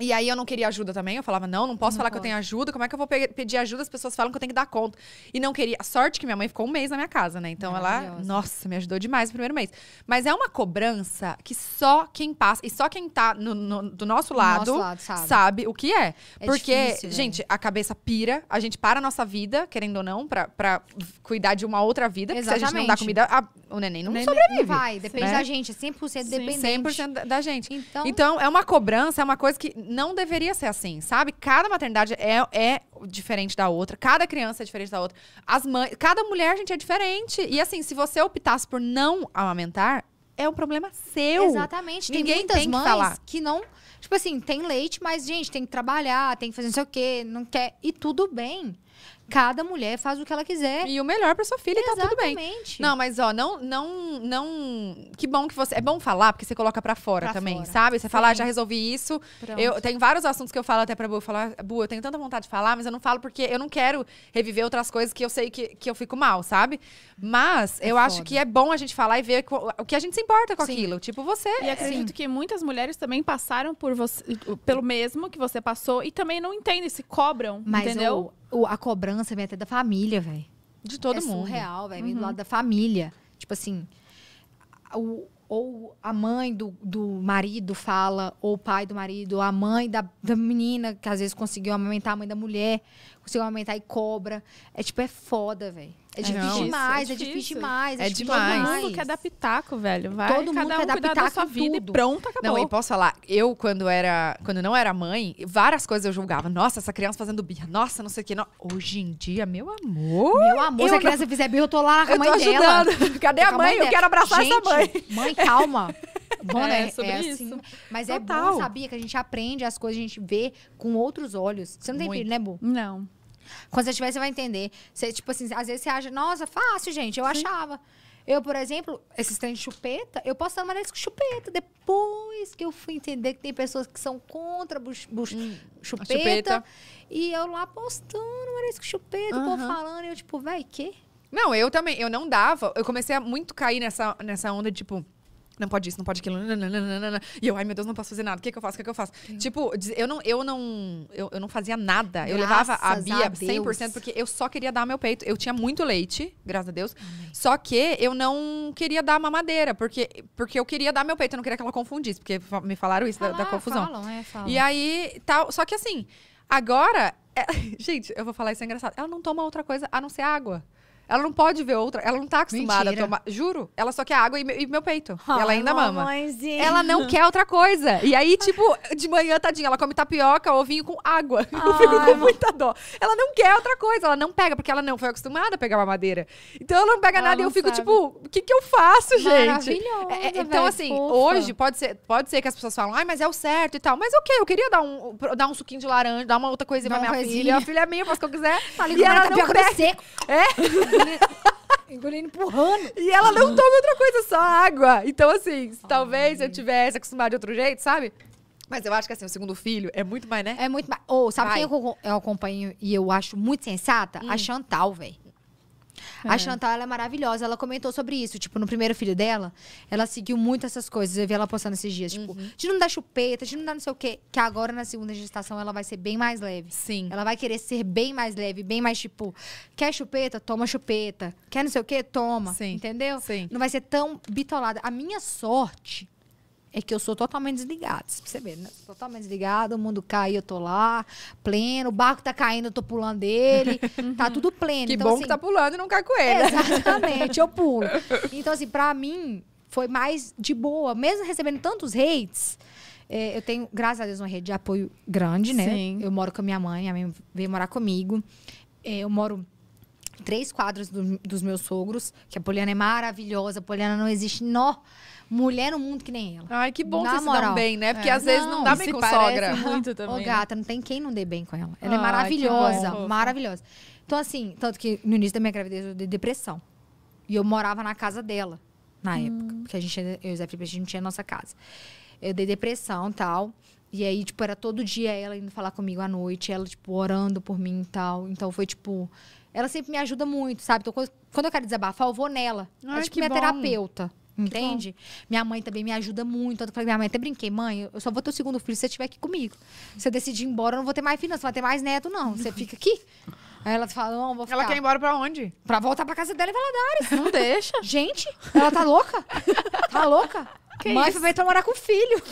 E aí eu não queria ajuda também. Eu falava, não, não posso não falar pode. que eu tenho ajuda. Como é que eu vou pe pedir ajuda? As pessoas falam que eu tenho que dar conta. E não queria. A sorte que minha mãe ficou um mês na minha casa, né? Então ela, nossa, me ajudou demais no primeiro mês. Mas é uma cobrança que só quem passa e só quem tá no, no, do nosso lado, do nosso lado sabe. sabe. o que é. é Porque, difícil, né? gente, a cabeça pira, a gente para a nossa vida, querendo ou não, pra, pra cuidar de uma outra vida. Exatamente. Porque se a gente não dá comida, a, o neném não o neném sobrevive. Não vai, depende né? da gente. É 100% dependente. 100% da gente. Então, então, é uma cobrança, é uma coisa que não deveria ser assim, sabe? Cada maternidade é, é diferente da outra, cada criança é diferente da outra. As mães, cada mulher, gente, é diferente. E assim, se você optasse por não amamentar, é um problema seu. Exatamente. Ninguém tem muitas tem mães que, falar. que não. Tipo assim, tem leite, mas, gente, tem que trabalhar, tem que fazer não sei o quê, não quer. E tudo bem cada mulher faz o que ela quiser. E o melhor para sua filha Exatamente. tá tudo bem. Não, mas ó, não não não que bom que você é bom falar porque você coloca para fora pra também, fora. sabe? Você falar, ah, já resolvi isso. Pronto. Eu tem vários assuntos que eu falo até para Bu, falar, ah, Bu, eu tenho tanta vontade de falar, mas eu não falo porque eu não quero reviver outras coisas que eu sei que, que eu fico mal, sabe? Mas é eu foda. acho que é bom a gente falar e ver o que a gente se importa com Sim. aquilo, tipo você. E acredito Sim. que muitas mulheres também passaram por você pelo mesmo que você passou e também não entendem, se cobram, mas entendeu? O o, a cobrança vem até da família, velho. De todo é mundo. surreal, velho. Vem uhum. do lado da família. Tipo assim, o, ou a mãe do, do marido fala, ou o pai do marido, a mãe da, da menina, que às vezes conseguiu amamentar a mãe da mulher, conseguiu aumentar e cobra. É tipo, é foda, velho. É, é, é difícil demais, é difícil demais. É demais. Todo mundo quer dar pitaco, velho. Vai, Todo mundo um quer dar pitaco da sua vida tudo. e pronto, acabou. Não, e posso falar, eu quando era, quando não era mãe, várias coisas eu julgava. Nossa, essa criança fazendo birra. Nossa, não sei o quê. Não. Hoje em dia, meu amor. Meu amor, se a criança fizer birra, eu tô lá com a mãe dela. Cadê a, mãe? Eu quero abraçar Gente, essa mãe. Mãe, calma. Bom, né? É, sobre é assim. Mas Total. é bom, sabia? Que a gente aprende as coisas, a gente vê com outros olhos. Você não tem Muito. filho, né, Bu? Não. Quando você tiver, você vai entender. Você, tipo assim, às vezes você acha, nossa, fácil, gente. Eu Sim. achava. Eu, por exemplo, esses trem de chupeta, eu posso andar com chupeta. Depois que eu fui entender que tem pessoas que são contra bus, hum, chupeta, chupeta, E eu lá postando, com chupeta, uhum. o povo falando. E eu, tipo, vai, que? Não, eu também. Eu não dava. Eu comecei a muito cair nessa, nessa onda, de, tipo não pode isso, não pode aquilo. Nananana. E eu, ai meu Deus, não posso fazer nada. O que, é que eu faço? O que, é que eu faço? Sim. Tipo, eu não, eu não, eu, eu não fazia nada. Graças eu levava a Bia a 100% porque eu só queria dar meu peito. Eu tinha muito leite, graças a Deus. Amém. Só que eu não queria dar mamadeira, porque, porque eu queria dar meu peito, eu não queria que ela confundisse, porque me falaram isso da, da, ah, confusão. Falam, é, falam. E aí, tal, só que assim, agora, é, gente, eu vou falar isso é engraçado. Ela não toma outra coisa a não ser água. Ela não pode ver outra. Ela não tá acostumada Mentira. a tomar. Juro. Ela só quer água e, meu, e meu peito. Oh, ela ainda mama. Ela não quer outra coisa. E aí, tipo, de manhã, tadinha, ela come tapioca, ou vinho com água. eu fico com muita dó. Ela não quer outra coisa. Ela não pega, porque ela não foi acostumada a pegar mamadeira. Então ela não pega ela nada não e eu fico, sabe. tipo, o que que eu faço, gente? É, é, então, véio, assim, fofa. hoje pode ser, pode ser que as pessoas falam, ai, mas é o certo e tal. Mas ok, eu queria dar um, dar um suquinho de laranja, dar uma outra coisinha pra minha coisinha. filha. A filha é minha, faz o que eu quiser. e ela tá não é pega. É. engolindo, empurrando. E ela não toma outra coisa, só água. Então, assim, Ai. Ah. talvez eu tivesse acostumado de outro jeito, sabe? Mas eu acho que assim, o segundo filho é muito mais, né? É muito mais. Ou, oh, sabe Vai. quem é eu, eu acompanho e eu acho muito sensata? Hum. A Chantal, velho. A é. Chantal, ela é maravilhosa. Ela comentou sobre isso. Tipo, no primeiro filho dela, ela seguiu muito essas coisas. Eu vi ela postando esses dias. Tipo, uhum. de não dar chupeta, de não dar não sei o quê. Que agora, na segunda gestação, ela vai ser bem mais leve. Sim. Ela vai querer ser bem mais leve, bem mais, tipo... Quer chupeta? Toma chupeta. Quer não sei o quê? Toma. Sim. Entendeu? Sim. Não vai ser tão bitolada. A minha sorte é que eu sou totalmente desligada. Vocês perceberam, né? Totalmente desligada, o mundo cai, eu tô lá, pleno, o barco tá caindo, eu tô pulando dele, tá tudo pleno. Que então, bom assim, que tá pulando e não cai com ele. Exatamente, eu pulo. Então, assim, pra mim, foi mais de boa. Mesmo recebendo tantos hates, é, eu tenho, graças a Deus, uma rede de apoio grande, né? Sim. Eu moro com a minha mãe, minha mãe veio morar comigo. É, eu moro três quadros do, dos meus sogros, que a Poliana é maravilhosa, a Poliana não existe, nó mulher no mundo que nem ela. Ai, que bom na vocês moral. se dão bem, né? Porque é. às vezes não, dá bem com sogra. muito também. Ô, gata, não tem quem não dê bem com ela. Ela é Ai, é maravilhosa, maravilhosa. Então, assim, tanto que no início da minha gravidez eu dei depressão. E eu morava na casa dela, na hum. época. Porque a gente, é, eu e o Zé Felipe, a gente tinha a nossa casa. Eu dei depressão e tal. E aí, tipo, era todo dia ela indo falar comigo à noite, ela, tipo, orando por mim e tal. Então foi tipo. Ela sempre me ajuda muito, sabe? Então, quando eu quero desabafar, eu vou nela. Ai, é tipo minha bom. terapeuta. Entende? Minha mãe também me ajuda muito. Eu falei, minha mãe, até brinquei, mãe, eu só vou ter o segundo filho se você estiver aqui comigo. Se eu decidir ir embora, eu não vou ter mais filho, não. vai ter mais neto, não. Você fica aqui. Aí ela fala, não, vou ficar. Ela quer ir embora pra onde? Pra voltar pra casa dela em Valadares. Não deixa. Gente, ela tá louca? tá louca? Que Mãe foi pra morar com o filho.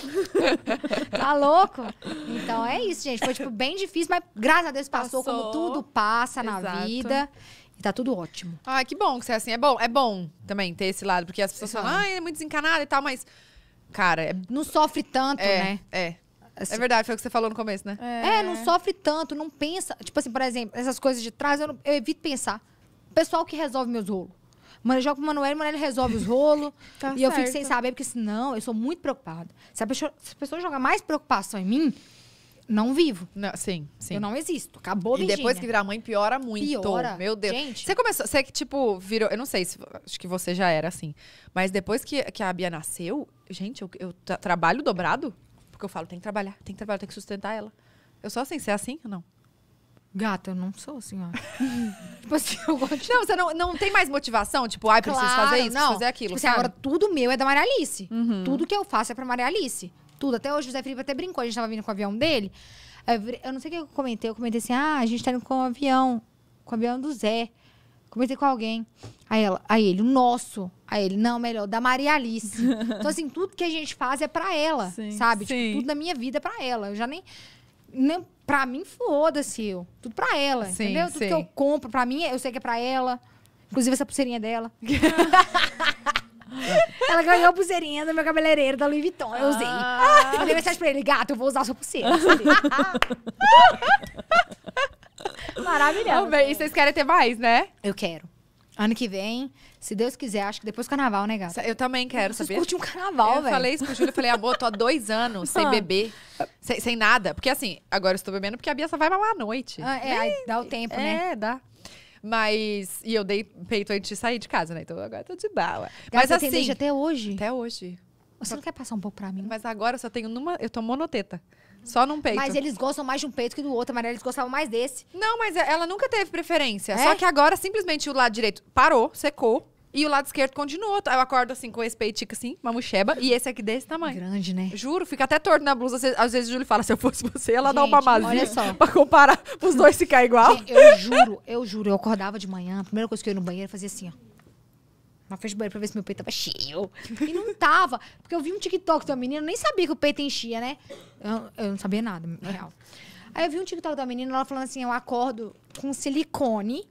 tá louco? Então é isso, gente. Foi, tipo, bem difícil, mas graças a Deus passou, passou. como tudo passa Exato. na vida. Tá tudo ótimo. ah que bom que você é assim. É bom, é bom também ter esse lado, porque as pessoas falam, ah, é muito desencanada e tal, mas. Cara, é... não sofre tanto, é, né? É. Assim, é verdade, foi o que você falou no começo, né? É. é. não sofre tanto, não pensa. Tipo assim, por exemplo, essas coisas de trás, eu, não, eu evito pensar. O pessoal que resolve meus rolos. Mano, eu jogo pro Manoel, o Manoel resolve os rolos. tá e certo. eu fico sem saber, porque senão eu sou muito preocupada. Se a pessoa, se a pessoa jogar mais preocupação em mim, não vivo. Não, sim, sim. Eu não existo. Acabou E depois que virar mãe, piora muito. Piora. Meu Deus. Gente. Você começou, você que, tipo, virou. Eu não sei, se, acho que você já era assim. Mas depois que, que a Bia nasceu, gente, eu, eu trabalho dobrado. Porque eu falo, tem que trabalhar, tem que trabalhar, tem que sustentar ela. Eu sou assim, você é assim ou não? Gata, eu não sou assim, ó. tipo assim, eu gosto. Não, você não, não tem mais motivação? Tipo, ai, claro, preciso fazer isso, não. preciso fazer aquilo. Tipo assim, agora tudo meu é da Maria Alice. Uhum. Tudo que eu faço é pra Maria Alice. Tudo. Até hoje o José Felipe até brincou, a gente tava vindo com o avião dele. Eu não sei o que eu comentei. Eu comentei assim: ah, a gente tá indo com o avião. Com o avião do Zé. Comentei com alguém. Aí, ela, aí ele, o nosso. Aí ele, não, melhor, da Maria Alice. então, assim, tudo que a gente faz é pra ela, sim, sabe? Tipo, sim. Tipo, tudo na minha vida é pra ela. Eu já nem. nem pra mim, foda-se eu. Tudo pra ela, sim, entendeu? Tudo que eu compro, pra mim, eu sei que é pra ela. Inclusive essa pulseirinha dela. Ela ganhou a pulseirinha do meu cabeleireiro da Louis Vuitton. Eu usei. Ah. Mandei mensagem pra ele, gato, eu vou usar a sua pulseira. Maravilhoso. e vocês querem ter mais, né? Eu quero. Ano que vem, se Deus quiser, acho que depois do carnaval, né, gata? Eu também quero, Vocês sabia? curte um carnaval, velho. Eu falei isso pro Júlio, eu falei, amor, tô há dois anos sem ah. beber, sem, sem nada. Porque assim, agora eu estou bebendo porque a Bia só vai mamar à noite. Ah, é, aí dá o tempo, é, né? É, dá. Mas. E eu dei peito antes de sair de casa, né? Então agora eu tô de bala. Mas assim. Desde até hoje? Até hoje. Você não quer passar um pouco pra mim? Mas agora eu só tenho numa. Eu tô monoteta. Só num peito. Mas eles gostam mais de um peito que do outro, Maria eles gostavam mais desse. Não, mas ela nunca teve preferência. É? Só que agora simplesmente o lado direito parou, secou. E o lado esquerdo continua. Tá? Eu acordo assim com esse peitico assim, uma muxeba. E esse aqui desse tamanho. Grande, né? Juro, fica até torto na blusa. Às vezes o Júlio fala, se eu fosse você, ela dá uma mazinha. Olha só. Pra comparar os dois ficar igual. Eu juro, eu juro. Eu acordava de manhã, a primeira coisa que eu ia no banheiro, eu fazia assim, ó. Uma frente do banheiro pra ver se meu peito tava cheio. E não tava. Porque eu vi um TikTok de uma menina, nem sabia que o peito enchia, né? Eu, eu não sabia nada, na real. Aí eu vi um TikTok da menina, ela falando assim: eu acordo com silicone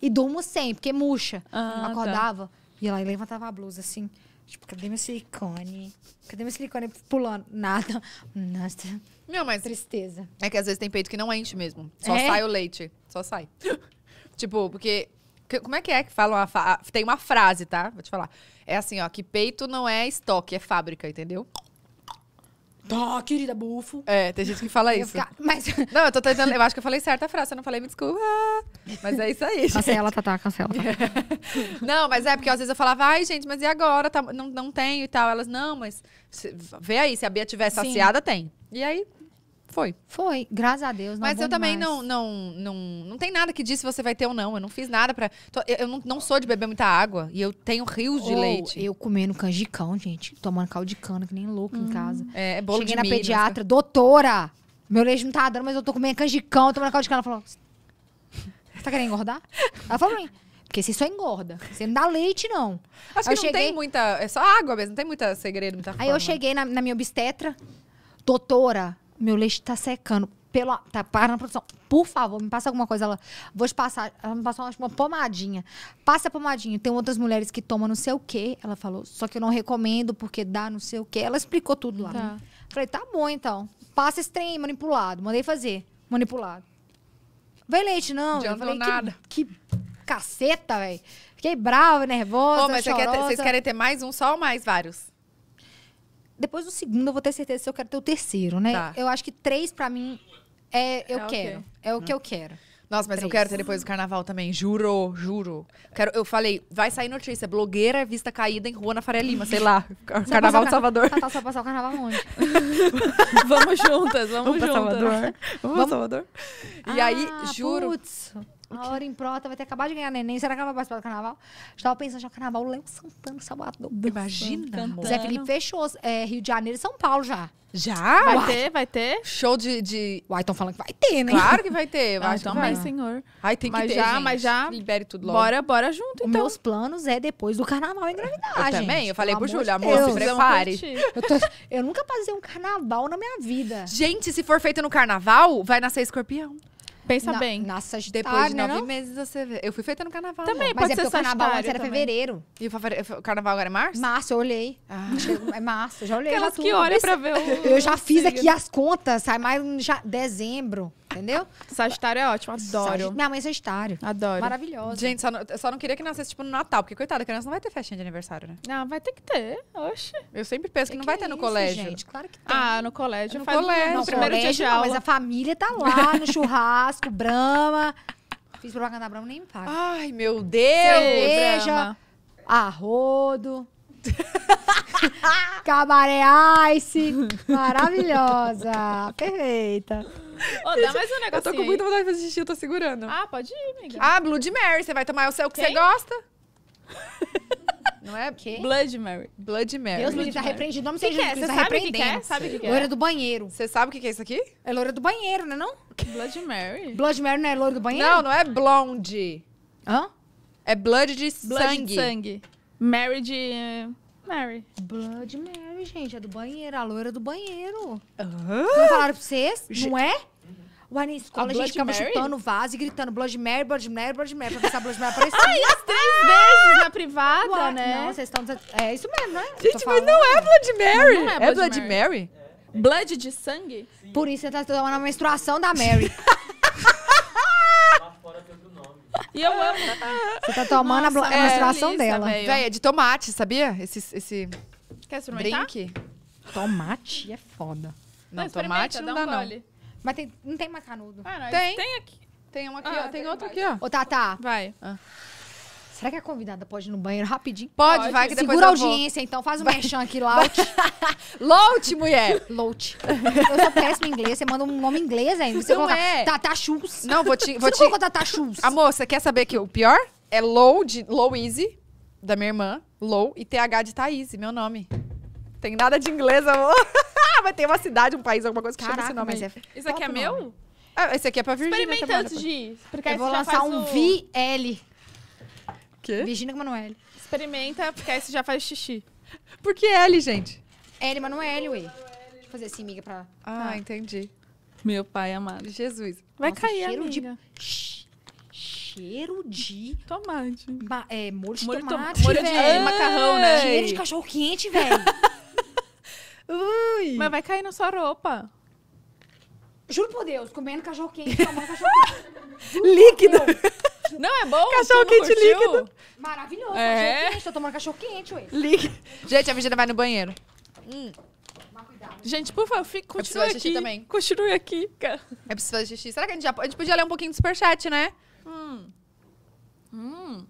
e durmo sem, porque murcha. Ah, tá. Acordava, tá. ia lá e levantava a blusa, assim. Tipo, cadê meu silicone? Cadê meu silicone pulando? Nada. Nossa. Não, mas. Tristeza. É que às vezes tem peito que não enche mesmo. Só é? sai o leite. Só sai. tipo, porque. como é que é que falam? Fa tem uma frase, tá? Vou te falar. É assim, ó, que peito não é estoque, é fábrica, entendeu? Tá, querida, bufo. É, tem gente que fala isso. Ficar, mas... Não, eu tô tentando. Eu acho que eu falei certa frase, eu não falei, me desculpa. Mas é isso aí. Cancela, tá, tá, cancela. Tá. Não, mas é porque às vezes eu falava, ai, gente, mas e agora? Tá, não, não tenho e tal. Elas, não, mas vê aí, se a Bia tiver saciada, Sim. tem. E aí, foi. Foi, graças a Deus. Mas eu também não, não, não. Não tem nada que disse você vai ter ou não. Eu não fiz nada pra. Tô, eu, eu não, não, sou de beber muita água e eu tenho rios de leite. Eu comendo canjicão, gente. Tomando caldo de cana, que nem louco hum. em casa. É, é bolo Cheguei na milho, né? pediatra, doutora! Meu leite não tá dando, mas eu tô comendo canjicão, tomando caldo de cana. Ela falou: Você tá querendo engordar? Ela falou pra mim. Porque você só engorda. Você não dá leite, não. Acho que eu não cheguei... tem muita. É só água mesmo, não tem muita segredo, muita Aí forma. eu cheguei na, na minha obstetra, doutora, meu leite tá secando. pelo, tá, para na produção. Por favor, me passa alguma coisa. Ela, vou te passar. Ela me passou uma, pomadinha. Passa a pomadinha. Tem outras mulheres que tomam não sei o quê. Ela falou, só que eu não recomendo porque dá não sei o quê. Ela explicou tudo lá. Tá. Falei, tá bom então. Passa esse trem aí, manipulado. Mandei fazer. Manipulado. Vem leite, não. Já falei, nada. que, que caceta, velho. Fiquei brava, nervosa, oh, mas chorosa. Quer ter, vocês querem ter mais um só ou mais vários? Depois do segundo, eu vou ter certeza se eu quero ter o terceiro, né? Tá. Eu acho que três, para mim, é, eu é quero. Okay. É o que eu hum. quero. Nossa, mas Três. eu quero ter depois do carnaval também. Juro, juro. Quero, eu falei, vai sair notícia. Blogueira vista caída em rua na Faria Lima, sei lá. Carnaval de Salvador. Tá, tá, só passar o carnaval onde? vamos juntas, vamos, vamos juntas. Pra Salvador. Vamos, vamos pra Salvador. E ah, aí, juro. Putz. A hora em improta, vai ter acabado de ganhar neném. Será que ela vai participar do carnaval? Estava pensando já no carnaval, Léo Santana, Salvador. Imagina, amor. Zé Felipe fechou é, Rio de Janeiro e São Paulo já. Já? Vai Uai. ter, vai ter. Show de. de... Uai, estão falando que vai ter, né? Claro que vai ter. Vai ah, então vai, senhor. Ai, tem que mas Já, gente. Mas já. Libere tudo logo. Bora, bora junto, então. Os meus planos é depois do carnaval engravidar. Eu gente. também. Eu falei pro Júlio, amor, se prepare. Eu, tô... eu nunca passei um carnaval na minha vida. Gente, se for feito no carnaval, vai nascer escorpião. Pensa Na, bem. Nossa, depois de nove não? meses você vê. Eu fui feita no carnaval. Também, não. Mas pode é porque o carnaval antes era fevereiro. E o carnaval agora é março? Março, eu olhei. Ah. É março, já olhei. Aquelas já que olha pra ver o... Eu já fiz aqui as contas, sai mais já, dezembro. Entendeu? Sagitário é ótimo, adoro. Sag... Minha mãe é Sagitário. Adoro. Maravilhosa. Gente, só não, só não queria que nascesse tipo no Natal, porque coitada, a criança não vai ter festinha de aniversário, né? Não, vai ter que ter. Oxe. Eu sempre penso que, que não vai é ter no colégio. Gente, claro que tem. Ah, no colégio. É no faz colégio, no, no primeiro colégio, dia de aula. mas a família tá lá no churrasco, Brama. Fiz propaganda Brama nem me paga. Ai, meu Deus! Cerveja, arrodo. Cabaré Ice, maravilhosa, perfeita. Ô, dá mais um negócio. Eu tô com muita vontade de fazer xixi, eu tô segurando. Ah, pode ir, amiga. Ah, Blood Mary, você vai tomar o seu que você gosta. Não é? Que? Blood Mary. Blood Mary. Deus me tá repreendido. Não me seja que é? Você tá sabe o que, é? Sabe o que, é? Loira do banheiro. Você sabe o que, é isso aqui? É loura do banheiro, né não? Blood Mary. Blood Mary não é loura do banheiro? Não, não é blonde. Hã? É blood de blood sangue. De sangue. Mary de... Eh, Mary. Blood Mary gente. É do banheiro. A loira do banheiro. Não falaram pra vocês? Não é? Uhum. Uai, na escola a, a gente ficava chutando o vaso e gritando Blood Mary, Blood Mary, Blood Mary, pra ver se a Blood Mary apareceu. Ai, as três vezes na privada, né? Não, vocês estão... É isso mesmo, né? Gente, mas não é Blood Mary. Não, não é, Blood é Blood, Mary. Mary? É. Blood de sangue? Sim. Por isso você tá tomando a menstruação da Mary. E eu amo. Você tá tomando Nossa, a menstruação é, dela. Véia, de tomate, sabia? Esse, esse... Quer experimentar? Drink? Tomate é foda. Não, não tomate não dá, um não. Mas tem, não tem macanudo. Ah, tem. Tem aqui. Tem uma aqui, ah, ó. Tem, tem outra aqui, ó. Ô, Tata. Tá, Vai. Ah. Será que a convidada pode ir no banheiro rapidinho? Pode, pode. vai, que depois Segura a audiência, então. Faz um vai. merchan aqui, Lout. Lout, mulher! Lout. Eu sou péssima em inglês. Você manda um nome em inglês ainda. Você Não coloca é. Tata Shoes. Não, vou te... Você vou te... colocou Tata Shoes. Amor, você quer saber que o pior? É Low, de Low Easy, da minha irmã. Low e TH de Thaís, meu nome. Tem nada de inglês, amor. vai ter uma cidade, um país, alguma coisa que Caraca, chama esse nome. Mas é... Isso aqui é meu? Ah, esse aqui é pra Virgínia. Experimenta antes né? de ir. Porque eu vou lançar um o... VL. Quê? Virgínia com Manoel. Experimenta, porque aí você já faz xixi. Por que L, gente? L, mas ué. Deixa eu fazer assim, miga, pra... Ah, ah, entendi. Meu pai amado. Jesus. Vai Nossa, cair, cheiro amiga. De cheiro de. Tomate. Ma é, molho de molho tomate. molho de é, macarrão, né? Cheiro de cachorro quente, velho. Ui. Mas vai cair na sua roupa. Juro por Deus, comendo cachorro quente, tomando cachorro quente. líquido. Não, é bom. Cachorro quente líquido. Maravilhoso. É. Cachorro quente, tô tomando cachorro quente, ué. Líquido. Gente, a Virgínia vai no banheiro. Hum. Gente, por favor, fique, continue aqui. Também. Continue aqui. É preciso fazer xixi. Será que a gente já pode? A gente podia ler um pouquinho do superchat, né? Hum. Hum.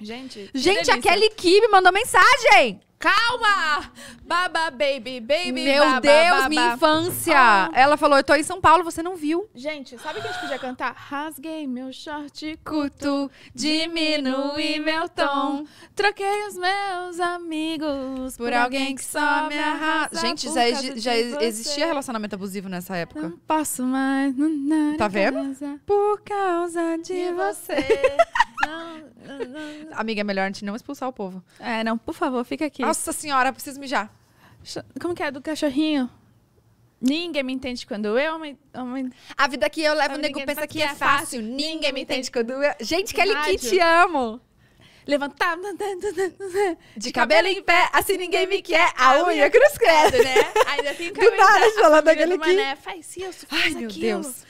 Gente. Gente, a Kelly Kib mandou mensagem! Calma! Baba, baby, baby, Meu baba, Deus, baba. minha infância! Oh. Ela falou, eu tô em São Paulo, você não viu. Gente, sabe o que a gente podia cantar? Rasguei meu short curto, diminui meu tom, troquei os meus amigos por, por alguém que só me arrasa. Gente, já, já existia relacionamento abusivo nessa época. Não posso mais... Não tá vendo? por causa de, você. Amiga, é melhor a gente não expulsar o povo. É, não, por favor, fica aqui. Nossa senhora, preciso mijar. Como que é do cachorrinho? Ninguém me entende quando eu amo. A vida que eu levo, o nego pensa que é, é fácil. Ninguém, ninguém me entende quando eu... Gente, Kelly que te amo! Levantar... De, cabelo, em pé, assim ninguém me quer. A unha cruz cresce, né? Ainda tem que Do nada, falando aquele aqui. Mané, faz isso, faz Ai, aquilo. meu Deus.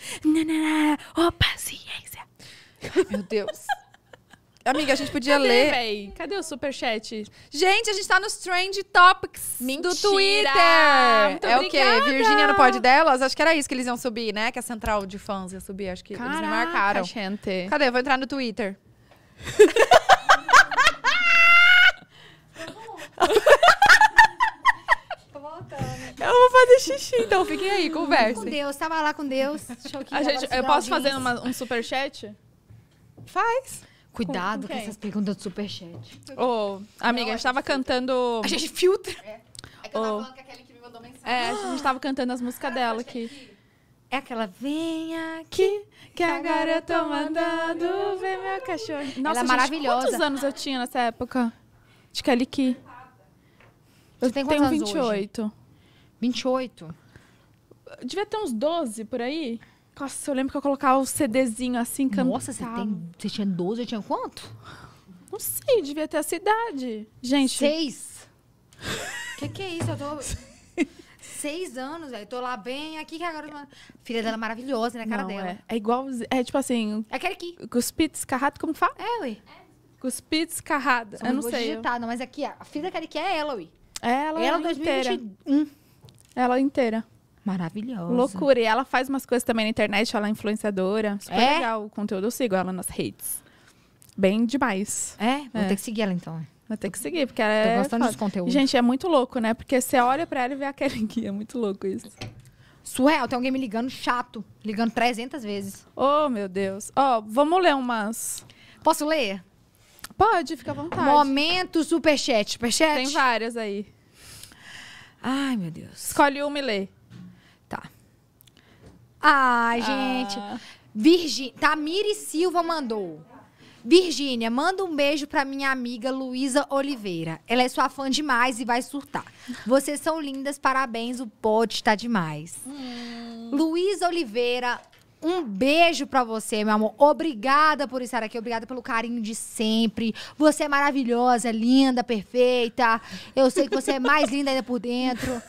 Ô, oh, paciência. meu Deus. Amiga, a gente podia Cadê, ler. Véi? Cadê o superchat? Gente, a gente tá nos Trend Topics Mentira! do Twitter. Muito é obrigada. o quê? Virgínia no pod delas? Acho que era isso que eles iam subir, né? Que a central de fãs ia subir. Acho que Caraca, eles me marcaram. Gente. Cadê? vou entrar no Twitter. Eu vou fazer xixi, então fiquem aí, conversem. Com Deus, tava lá com Deus. eu, a gente, eu posso fazer uma, um superchat? Faz. Cuidado com, com, essas perguntas do superchat. Ô, oh, amiga, não, a gente tava cantando. A gente filtra. É, é que eu oh. falando com aquele que me mandou mensagem. É, a gente tava cantando as músicas ah, dela é aqui. É aquela, vem aqui, que agora eu tô mandando ver meu cachorro. Nossa, Ela é maravilhosa. quantos anos eu tinha nessa época? De Ki. Eu tenho anos 28. Hoje? 28? Devia ter uns 12 por aí. Nossa, eu lembro que eu colocava o um CDzinho assim, cantando Nossa, você, tem, você tinha 12, eu tinha quanto? Não sei, devia ter essa idade. Gente. Seis? O que, que é isso? Eu tô. Seis anos, aí Tô lá bem, aqui que agora. Filha dela é maravilhosa, né? Cara Não, dela. É, é igual. É tipo assim. É aquele aqui. Cuspites, carrado, como fala? É, ui. Cuspites, carrado. Eu não sei. Digitar, não, mas aqui, a filha daquela que é ela, ué. É ela, ela, ela 2021. inteira. Ela inteira. Maravilhosa. Loucura. E ela faz umas coisas também na internet, ela é influenciadora. Super é? legal o conteúdo. Eu sigo ela nas redes. Bem demais. É? Vou é. ter que seguir ela então. Vou ter que seguir, porque ela Tô é. gostando desse conteúdo. Gente, é muito louco, né? Porque você olha pra ela e vê a aqui É muito louco isso. Surreal, tem alguém me ligando chato. Ligando 300 vezes. Oh, meu Deus. Ó, oh, vamos ler umas. Posso ler? Pode, fica à vontade. Momento superchat. Superchat? Tem várias aí. Ai, meu Deus. Escolhe uma e lê. Ah, gente. Ah. Virgínia. Tamiri Silva mandou. Virgínia, manda um beijo pra minha amiga Luísa Oliveira. Ela é sua fã demais e vai surtar. Vocês são lindas, parabéns, o pote tá demais. Hum. Luísa Oliveira, um beijo pra você, meu amor. Obrigada por estar aqui, obrigada pelo carinho de sempre. Você é maravilhosa, linda, perfeita. Eu sei que você é mais linda ainda por dentro.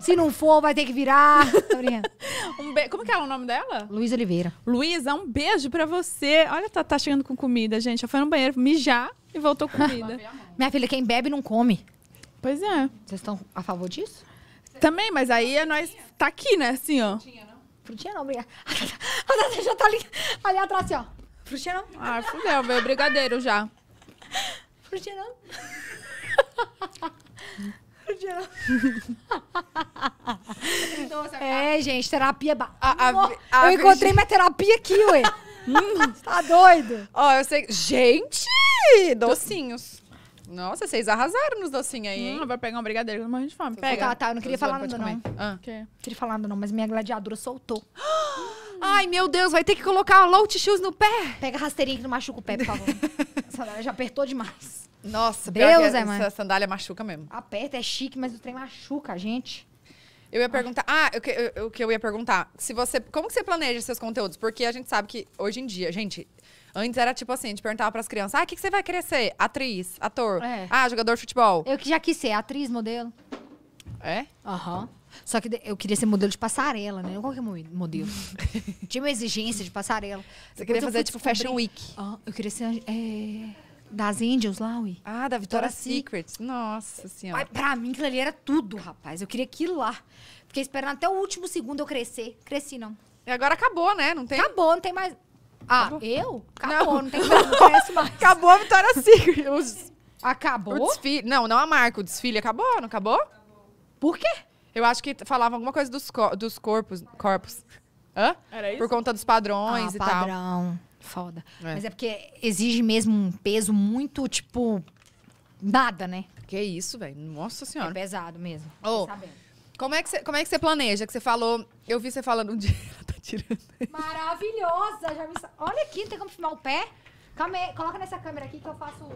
Se não for, vai ter que virar. um be... Como que é o nome dela? Luísa Oliveira. Luísa, é um beijo pra você. Olha, tá, tá chegando com comida, gente. Já foi no banheiro mijar e voltou com comida. Minha filha, quem bebe não come. Pois é. Vocês estão a favor disso? Também, mas aí é nós tá aqui, né? Assim, ó. Frutinha não? Frutinha não, obrigada. A já tá ali, ali atrás, assim, ó. Frutinha não? Ah, fudeu, veio brigadeiro já. Frutinha não? Então é, gente, terapia. Ba... A, a, eu encontrei minha terapia aqui, ué. hum, tá doido? Ó, eu sei. Gente! Docinhos. Nossa, vocês arrasaram nos docinhos aí, Vou Hum, vai pegar um brigadeiro, Mas a de fome. Pega. Tá, tá, eu não queria falar nada, não. Ah. Que? Queria falar nada, não, mas minha gladiadora soltou. Ai, meu Deus, vai ter que colocar low shoes no pé. Pega a rasteirinha que não machuca o pé, por favor. Essa já apertou demais. Nossa, Deus pior que é, é, mãe. essa sandália machuca mesmo. Aperta, é chique, mas o trem machuca a gente. Eu ia perguntar. Ah, o que eu, eu, eu, ia perguntar? Se você, como que você planeja seus conteúdos? Porque a gente sabe que hoje em dia, gente, antes era tipo assim, a gente perguntava as crianças: ah, o que, que você vai crescer? Atriz, ator, é. ah, jogador de futebol. Eu que já quis ser atriz, modelo. É? Aham. Uhum. Só que eu queria ser modelo de passarela, né? qualquer é modelo. Tinha uma exigência de passarela. Você Depois queria fazer, tipo, descobrir. Fashion Week. Ah, eu queria ser. É... Das Angels Laui. Ah, da Vitória Secret. Nossa senhora. pra mim aquilo ali era tudo, rapaz. Eu queria aquilo lá. Fiquei esperando até o último segundo eu crescer. Cresci, não. E agora acabou, né? Não tem? Acabou, não tem mais. Ah, acabou. eu? Acabou, não, não tem mais, não conheço mais. Acabou a Vitória Secret. Os... Acabou? O desfile. Não, não a marca. O desfile acabou, não acabou? acabou. Por quê? Eu acho que falavam alguma coisa dos, cor dos corpos. Corpos. Hã? Era isso? Por conta dos padrões ah, e padrão. tal. Padrão foda. É. Mas é porque exige mesmo um peso muito, tipo, nada, né? Que isso, velho. Nossa é senhora. É pesado mesmo. Oh, como é que você, como é que você planeja? Que você falou, eu vi você falando um dia, tá tirando. Maravilhosa, já me Olha aqui, não tem como filmar o pé. Calma aí, coloca nessa câmera aqui que eu faço Low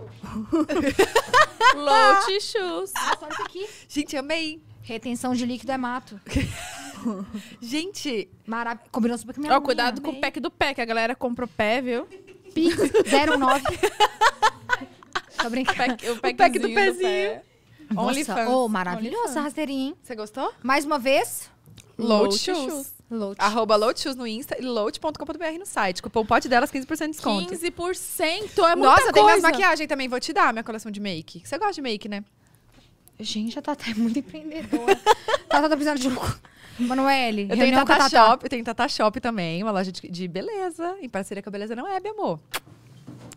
shoes. olha ah, isso aqui. Gente, amei. Retenção de líquido é mato. Gente. Mara... Combinou super com minha Ó, unha, cuidado com o pack do que A galera compra o pé, viu? Pix 09. Tô brincando. Pack, o, o pack do pezinho. Do Nossa, oh, a rasteirinha, hein? Você gostou? Mais uma vez. Load Shoes. Load. Arroba Load no Insta e load.com.br no site. Cupom pote delas, 15% de desconto. 15% é muita Nossa, coisa. Nossa, tem mais maquiagem também. Vou te dar minha coleção de make. Você gosta de make, né? Gente, a Tata é muito empreendedora. Tata tá precisando de um. Manoel, eu tenho Tata, Tata Shop, eu tenho Tata Shop também, uma loja de, de beleza, em parceria com a Beleza Não É, meu amor.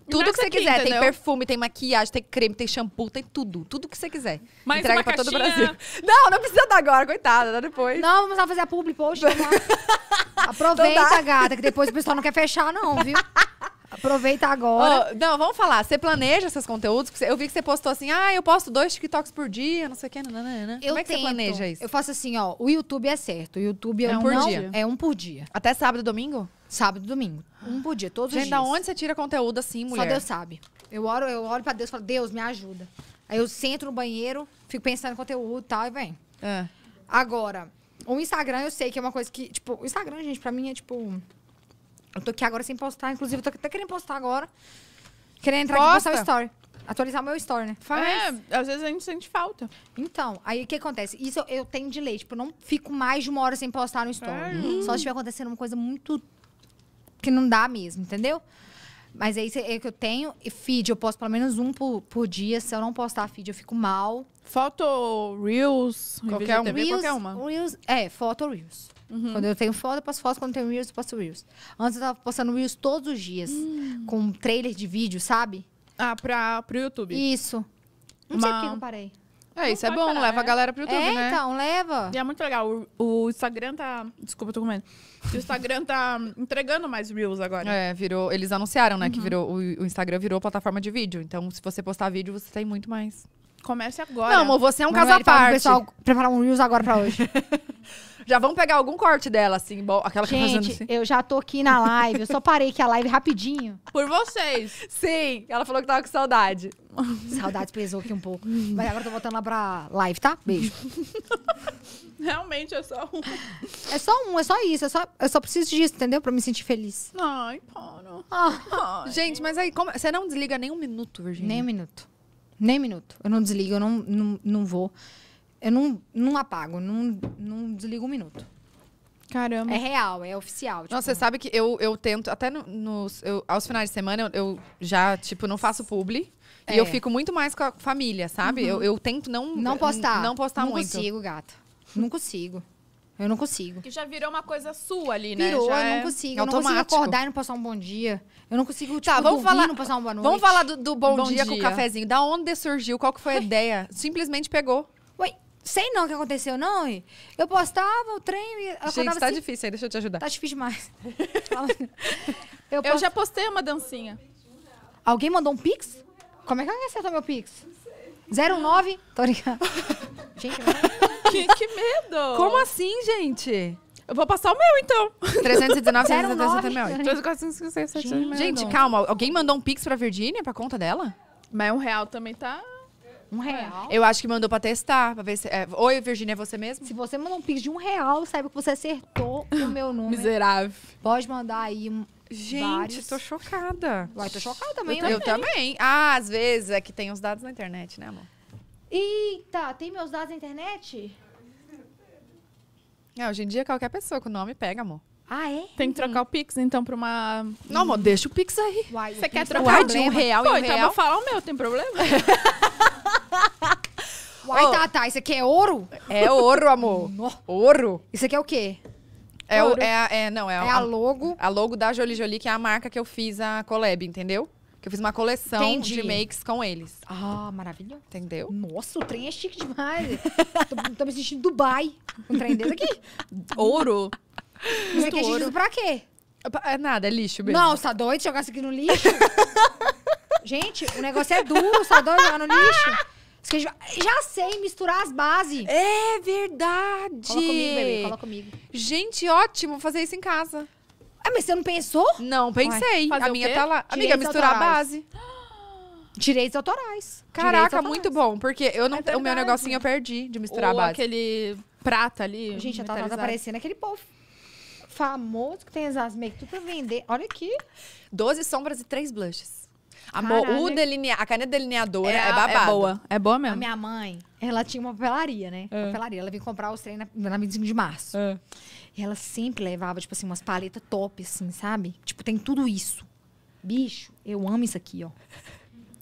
Tudo que você aqui, quiser. Entendeu? Tem perfume, tem maquiagem, tem creme, tem shampoo, tem tudo. Tudo que você quiser. Mais Entrega pra caixinha. todo o Brasil. Não, não precisa dar agora, coitada, dá depois. Não, vamos lá fazer a publi post. Aproveita, gata, que depois o pessoal não quer fechar, não, viu? Aproveita agora. Oh, não, vamos falar. Você planeja seus conteúdos? Eu vi que você postou assim, ah, eu posto dois TikToks por dia, não sei o que. Nanana. Né? Eu Como é que tento. você planeja isso? Eu faço assim, ó. O YouTube é certo. O YouTube é, é um por não, dia. É um por dia. Até sábado e domingo? Sábado e domingo. Um por dia, todos Gente, os dias. Gente, da onde você tira conteúdo assim, mulher? Só Deus sabe. Eu oro, eu oro pra Deus e falo, Deus, me ajuda. Aí eu sento no banheiro, fico pensando em conteúdo e tal, e vem. É. Agora, o Instagram eu sei que é uma coisa que, tipo, o Instagram, gente, pra mim é tipo eu tô aqui agora sem postar, inclusive, eu tô até querendo postar agora. Querendo entrar Posta. aqui e postar o story. Atualizar o meu story, né? Faz. É, às vezes a gente sente falta. Então, aí o que acontece? Isso eu, eu tenho de leite, Tipo, eu não fico mais de uma hora sem postar no story. É. Só se estiver acontecendo uma coisa muito que não dá mesmo, entendeu? Mas isso é que eu tenho. E feed, eu posto pelo menos um por, por dia. Se eu não postar feed, eu fico mal. Foto, Reels, qualquer, um, TV, reels, qualquer uma. Reels, é, foto Reels. Uhum. Quando eu tenho foto, eu passo foto. Quando eu tenho Reels, eu passo Reels. Antes eu tava postando Reels todos os dias. Hum. Com trailer de vídeo, sabe? Ah, pra, pro YouTube. Isso. Não uma... sei por que eu parei. É, isso é bom, parar, leva é. a né? galera pro YouTube, é, né? então, leva. E é muito legal. O, o Instagram tá. Desculpa, eu tô comendo. O Instagram tá entregando mais Reels agora. É, virou. Eles anunciaram, né? Uhum. Que virou, o, o Instagram virou plataforma de vídeo. Então, se você postar vídeo, você tem muito mais. Comece agora. Não, amor, você é um Mamãe, caso à então, parte. Pessoal, preparar um Reels agora pra hoje. Já vamos pegar algum corte dela, assim, bom, aquela Gente, que tá fazendo assim. eu já tô aqui na live. Eu só parei aqui a live rapidinho. Por vocês. Sim, ela falou que tava com saudade. saudade pesou aqui um pouco. Mas agora eu tô voltando lá pra live, tá? Beijo. Realmente é só um. É só um, é só isso. É só, eu só preciso disso, entendeu? Pra me sentir feliz. Ai, para. Ah. Ai. Gente, mas aí, como, você não desliga nem um minuto, Virginia? Nem um minuto. Nem um minuto. Eu não desligo, eu não, não, não vou. Eu não, não apago, não, não desligo um minuto. Caramba. É real, é oficial. Tipo... Nossa, você sabe que eu, eu tento, até no, nos, eu, aos finais de semana, eu, eu já, tipo, não faço publi. É. E eu é. fico muito mais com a família, sabe? Uhum. Eu, eu tento não... Não postar. Não postar não muito. Não consigo, gata. Não consigo. Eu não consigo. Que já virou uma coisa sua ali, né? Virou, já eu não é consigo. É eu não consigo acordar e não passar um bom dia. Eu não consigo, tá, tipo, tá, vamos falar, e não passar uma boa noite. Vamos falar do, do bom, bom dia, dia, com o cafezinho. Da onde surgiu? Qual que foi a ideia? Simplesmente pegou. Sei não o que aconteceu, não. E eu postava o trem e. Gente, tá assim, difícil aí, deixa eu te ajudar. Tá difícil demais. eu, post... eu, já postei uma dancinha. Alguém mandou um pix? Como é que alguém acertou meu pix? 09? Tô ligado. gente, que, que medo! Como assim, gente? Eu vou passar o meu, então. 319, 319, Gente, calma. Alguém mandou um pix pra Virgínia, pra conta dela? Mas um real também tá um é. real? Eu acho que mandou pra testar, pra ver se. É... Oi, Virginia, é você mesmo? Se você mandou um pix de um real, saiba que você acertou o meu número. Miserável. Pode mandar aí um. Gente, vários. tô chocada. Vai, tô chocada também. Eu, né? eu também. Ah, às vezes é que tem os dados na internet, né, amor? Eita, tem meus dados na internet? É, hoje em dia qualquer pessoa com nome pega, amor. Ah, é? Tem que trocar o Pix, então, pra uma. Não, amor, deixa o Pix aí. Uai, Você quer trocar de um real Pô, em um então real? eu vou falar o meu, tem problema? Uai, tá, tá. Isso aqui é ouro? É ouro, amor. ouro. Isso aqui é o quê? É, o, é, é, não, é, é a, logo. A logo da Jolie Jolie, que é a marca que eu fiz a collab, entendeu? Que eu fiz uma coleção Entendi. de makes com eles. Ah, maravilhoso. Entendeu? Nossa, o trem é chique demais. tô, tô me sentindo Dubai. Um trem desse aqui. Ouro? Isso aqui a gente usa pra quê? É nada, é lixo mesmo. Não, você tá doido de jogar isso aqui no lixo? gente, o negócio é duro, você tá doido de jogar no lixo? Já sei misturar as bases. É verdade. Cola comigo, bebê, cola comigo. Gente, ótimo fazer isso em casa. Ah, mas você não pensou? Não, pensei. a minha tá lá. Direitos Amiga, misturar autorais. a base. Direitos autorais. Caraca, Direitos autorais. muito bom. Porque eu não, é o meu negocinho eu perdi de misturar Ou a base. aquele prata ali. Gente, a Tatá tá aparecendo aquele povo famoso que tem as asas make tudo pra vender. Olha aqui. 12 sombras e 3 blushes. Amor, o delinea... a caneta delineadora é, é É boa. É boa mesmo. A minha mãe, ela tinha uma papelaria, né? É. Papelaria. Ela vinha comprar os treinos na, na 25 de março. É. E ela sempre levava, tipo assim, umas paletas top, assim, sabe? Tipo, tem tudo isso. Bicho, eu amo isso aqui, ó.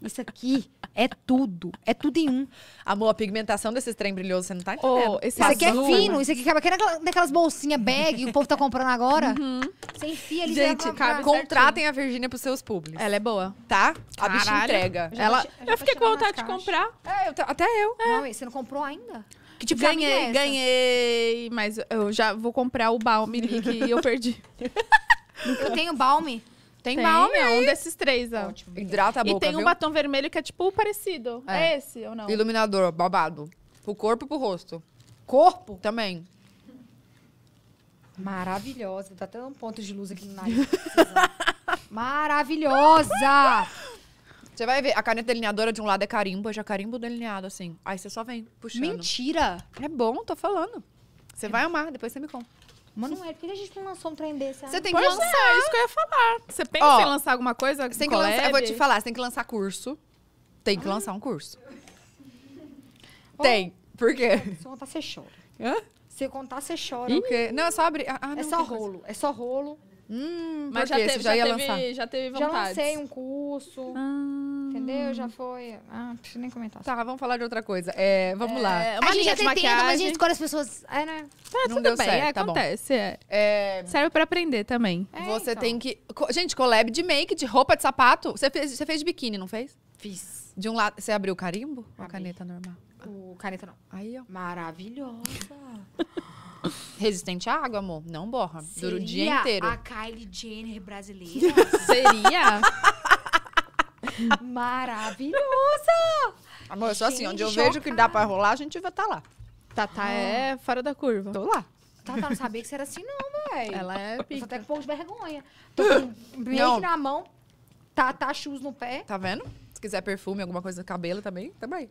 Isso aqui é tudo. É tudo em um. Amor, a pigmentação desses trem brilhoso, você não tá entendendo. Oh, esse isso aqui é fino, né? isso aqui acaba que naquelas bolsinhas bag que o povo tá comprando agora. Uhum. Você enfia ali. Gente, cara, contratem a Virgínia pros seus públicos. Ela é boa. Tá? A Caralho. entrega. Já Ela... Já eu fiquei com vontade de comprar. É, eu até eu. É. Não, você não comprou ainda? Que tipo, ganhei, é ganhei, mas eu já vou comprar o balme que eu perdi. eu tenho balme? Tem, tem balme, é um desses três, ó. Ótimo. Hidrata a boca, E tem um batom vermelho que é tipo parecido. É. é esse ou não? Iluminador, babado. Pro corpo e pro rosto. Corpo? Também. Maravilhosa. Tá tendo um ponto de luz aqui no nariz. Tá Maravilhosa! Você vai ver, a caneta delineadora de um lado é carimbo, já é carimbo delineado, assim. Aí você só vem puxando. Mentira! É bom, tô falando. Você é vai bom. amar, depois você me conta. Mas não é, por que a gente não lançou um trem desse? Você ah? tem que pois lançar, é. isso que eu ia falar. Você pensa Ó, em lançar alguma coisa? tem que lançar, eu vou te falar, você tem que lançar curso. Tem que Ai. lançar um curso. tem. Por quê? Se eu contar, você chora. Hã? Se eu contar, você chora. quê? Não, é só abrir. Ah, ah é não, é só rolo. Coisa. É só rolo. Hum, mas já teve, já, já, teve, lançar? já teve vontade. Já lancei um curso. Ah. Entendeu? Já foi. Ah, não preciso nem comentar. Tá, vamos falar de outra coisa. É, vamos é, lá. a gente tem maquiagem. tenta, mas a gente escolhe as pessoas. É, né? Tá, não tudo deu bem. Certo, é, tá acontece. É. É, é. Serve pra aprender também. É, você então. tem que. Gente, collab de make, de roupa, de sapato. Você fez, você fez de biquíni, não fez? Fiz. De um lado. Você abriu o carimbo? uma Ou a caneta normal? O caneta não. Aí, ó. Maravilhosa. Resistente à água, amor. Não borra. Seria Dura o dia inteiro. a Kylie Jenner brasileira? Seria? Maravilhosa! Amor, eu sou assim. Onde eu chocada. vejo que dá pra rolar, a gente vai tá lá. Tata ah. é fora da curva. Tô lá. Tata, não sabia que você era assim não, velho. Ela é pica. Eu tô até com um pouco de vergonha. Tô com make na mão, Tata shoes no pé. Tá vendo? Se quiser perfume, alguma coisa no cabelo também, também.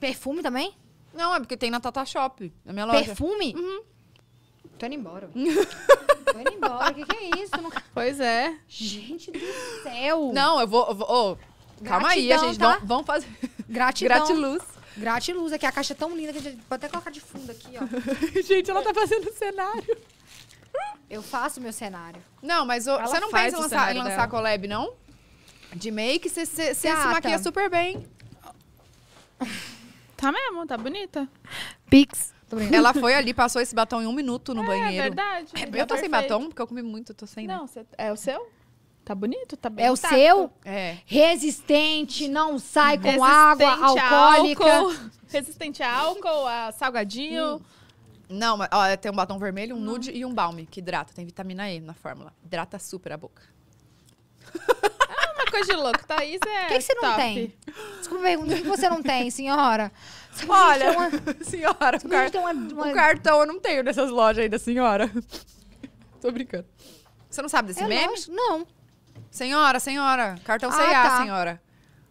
Perfume também? Não, é porque tem na Tata Shop, na minha loja. Perfume? Uhum. Tô indo embora. Tô indo embora, o que, que é isso? Pois é. Gente do céu. Não, eu vou... Eu vou oh, calma aí, a gente tá? vamos fazer... Gratidão. Gratiluz. Gratiluz, é que a caixa é tão linda que a gente pode até colocar de fundo aqui, ó. gente, ela tá fazendo cenário. Eu faço meu cenário. Não, mas o, você não pensa em lançar, a lançar collab, não? De make, você se maquia super bem. Tá mesmo, tá bonita. Pix. Ela foi ali, passou esse batom em um minuto no é, é banheiro. É verdade. É, eu tô perfeito. sem batom, porque eu comi muito, tô sem. Né? Não, é o seu? Tá bonito, tá bem. É o seu? É. Resistente, não sai com água alcoólica. Álcool, resistente a álcool, a salgadinho. Hum. Não, mas ó, é, tem um batom vermelho, um não. nude e um balme que hidrata. Tem vitamina E na fórmula. Hidrata super a boca. coisa de louco. Thaís tá? é. O que, que, você não top. tem? Desculpa pergunta. O que você não tem, senhora? Você Olha, uma... senhora, o, car... uma, uma... o cartão eu não tenho nessas lojas aí da senhora. Tô brincando. Você não sabe desse é meme? Lógico, não. Senhora, senhora. Cartão ah, C&A, tá. senhora.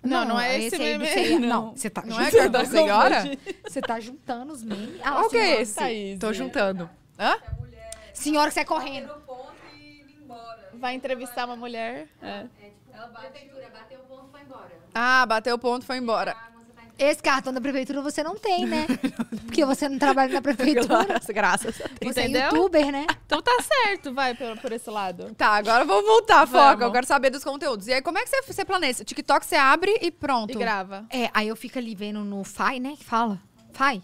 Não, não, não é esse, esse meme. Aí não. você tá não é juntando. Não é cartão senhora? Você tá juntando os memes. Ah, Qual que é esse? Thaís, tá Tô juntando. É. Hã? Senhora você sai correndo. Vai entrevistar uma mulher. É. é. Ela bate... bateu o ponto, e foi embora. Ah, bateu o ponto, e foi embora. Ah, tá esse cartão da prefeitura você não tem, né? Porque você não trabalha na prefeitura. Graças, graças. Você é Entendeu? é youtuber, né? Então tá certo, vai por, por esse lado. Tá, agora vamos voltar, vamos. foca. Eu quero saber dos conteúdos. E aí, como é que você, você planeia? TikTok você abre e pronto. E grava. É, aí eu fico ali vendo no Fai, né? Que fala. Fai.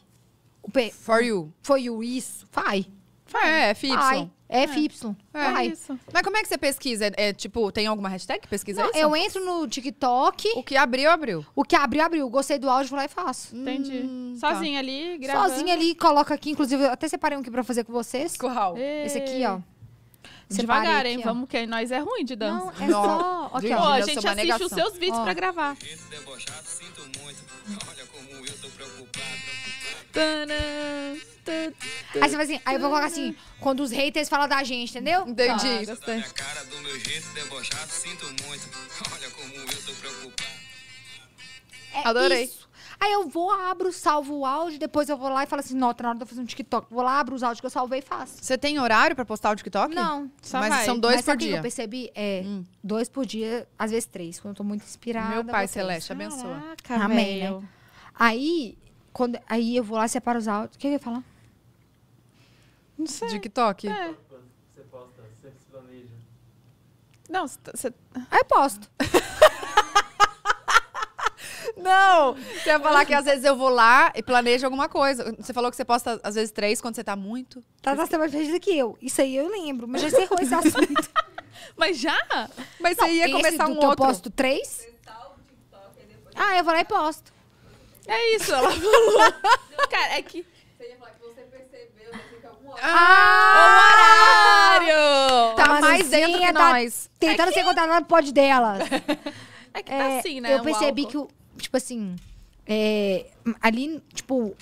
O P. For you. For you, isso. Fai. Fai, é, Fipson. É. FY. É, é isso. Mas como é que você pesquisa? É, tipo, tem alguma hashtag que pesquisa Não, isso? eu entro no TikTok, O que abriu, abriu. o que abriu, abriu. Gostei do áudio, vou lá e faço. Entendi. Hum, tá. Sozinha ali, gravando. Sozinha ali, coloca aqui. Inclusive, eu até separei um aqui pra fazer com vocês. Qual? Esse aqui, ó. Separei Devagar, hein? ó. Vamos, que nós é ruim de dança. Não, é só... Aqui, Ó, a gente assiste os seus vídeos Ó. pra gravar. debochado, sinto muito. Olha como eu tô preocupado. Tanã. Aí você vai assim, aí eu vou colocar assim, quando os haters falam da gente, entendeu? Entendi. Ah, gostei. cara, do meu jeito debochado, sinto muito. Olha como eu tô preocupado. É Adorei. Isso. Aí eu vou, abro, salvo o áudio, depois eu vou lá e falo assim, nota, na hora de eu fazer um TikTok, vou lá, abro os áudios que eu salvei e faço. Você tem horário pra postar o TikTok? Não. Só Mas vai. são dois Mas por dia. eu percebi? É, Hum. dois por dia, às vezes três, quando eu tô muito inspirada. Meu pai celeste, abençoa. Caraca, Amém, né? Aí, quando, aí eu vou lá, separo os áudios. O que eu ia falar? Não sei. TikTok? É. Você posta, você se planeja. Não, você. Tá, aí ah, posto. Não! Você ia falar que às vezes eu vou lá e planejo alguma coisa. Você falou que você posta às vezes três quando você tá muito. Tá, tá, você é mais do que eu. Isso aí eu lembro, mas já encerrou é esse assunto. mas já? Mas Não, você ia começar um outro. eu posto três? Ah, eu vou lá e posto. É isso, ela falou. Cara, é que ah! Horário! Tá mais dentro que tá nós. Tentando é que... ser contada no pod dela. É que tá é, assim, né? Eu percebi que, tipo assim, é, ali, tipo,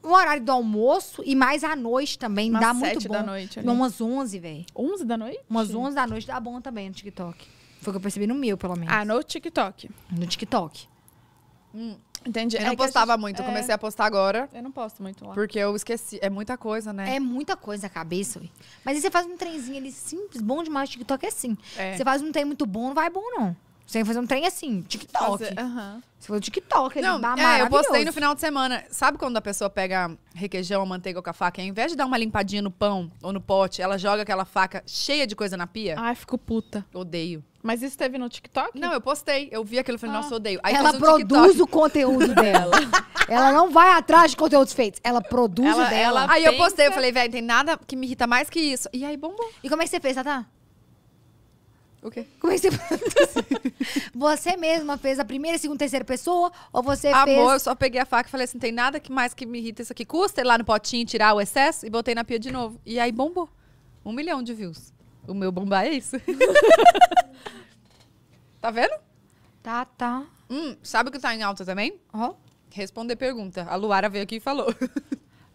o horário do almoço e mais à noite também umas dá muito bom. da noite. Ali. Umas 11, velho. 11 da noite? Umas 11 da noite dá bom também no TikTok. Foi o que eu percebi no meu, pelo menos. Ah, no TikTok. No TikTok. Hum. Entendi. É eu não é postava gente, muito, é... comecei a postar agora. Eu não posto muito lá. Porque eu esqueci. É muita coisa, né? É muita coisa a cabeça, ui. Mas aí você faz um trenzinho ali simples, bom demais, TikTok é assim. É. Você faz um trem muito bom, não vai bom, não. Você tem que fazer um trem assim, TikTok. Fazer, uh -huh. Você falou TikTok, ele não, dá é, eu postei no final de semana. Sabe quando a pessoa pega requeijão, manteiga ou com a faca, ao invés de dar uma limpadinha no pão ou no pote, ela joga aquela faca cheia de coisa na pia? Ai, fico puta. Odeio. Mas isso teve no TikTok? Não, eu postei. Eu vi aquilo e falei, ah. nossa, odeio. Aí ela produz o conteúdo dela. ela não vai atrás de conteúdos feitos. Ela produz ela, o dela. Ela aí pensa... eu postei, eu falei, velho, tem nada que me irrita mais que isso. E aí bombou. E como é que você fez, Tatá? O quê? Como é que você... você mesma fez a primeira, segunda, terceira pessoa? Ou você Amor, fez... Amor, eu só peguei a faca e falei assim, tem nada que mais que me irrita isso aqui. Custa ir lá no potinho, tirar o excesso e botei na pia de novo. E aí bombou. Um milhão de views. O meu bombar é isso. tá vendo? Tá, tá. Hum, sabe o que tá em alta também? Ó. Responder pergunta. A Luara veio aqui e falou.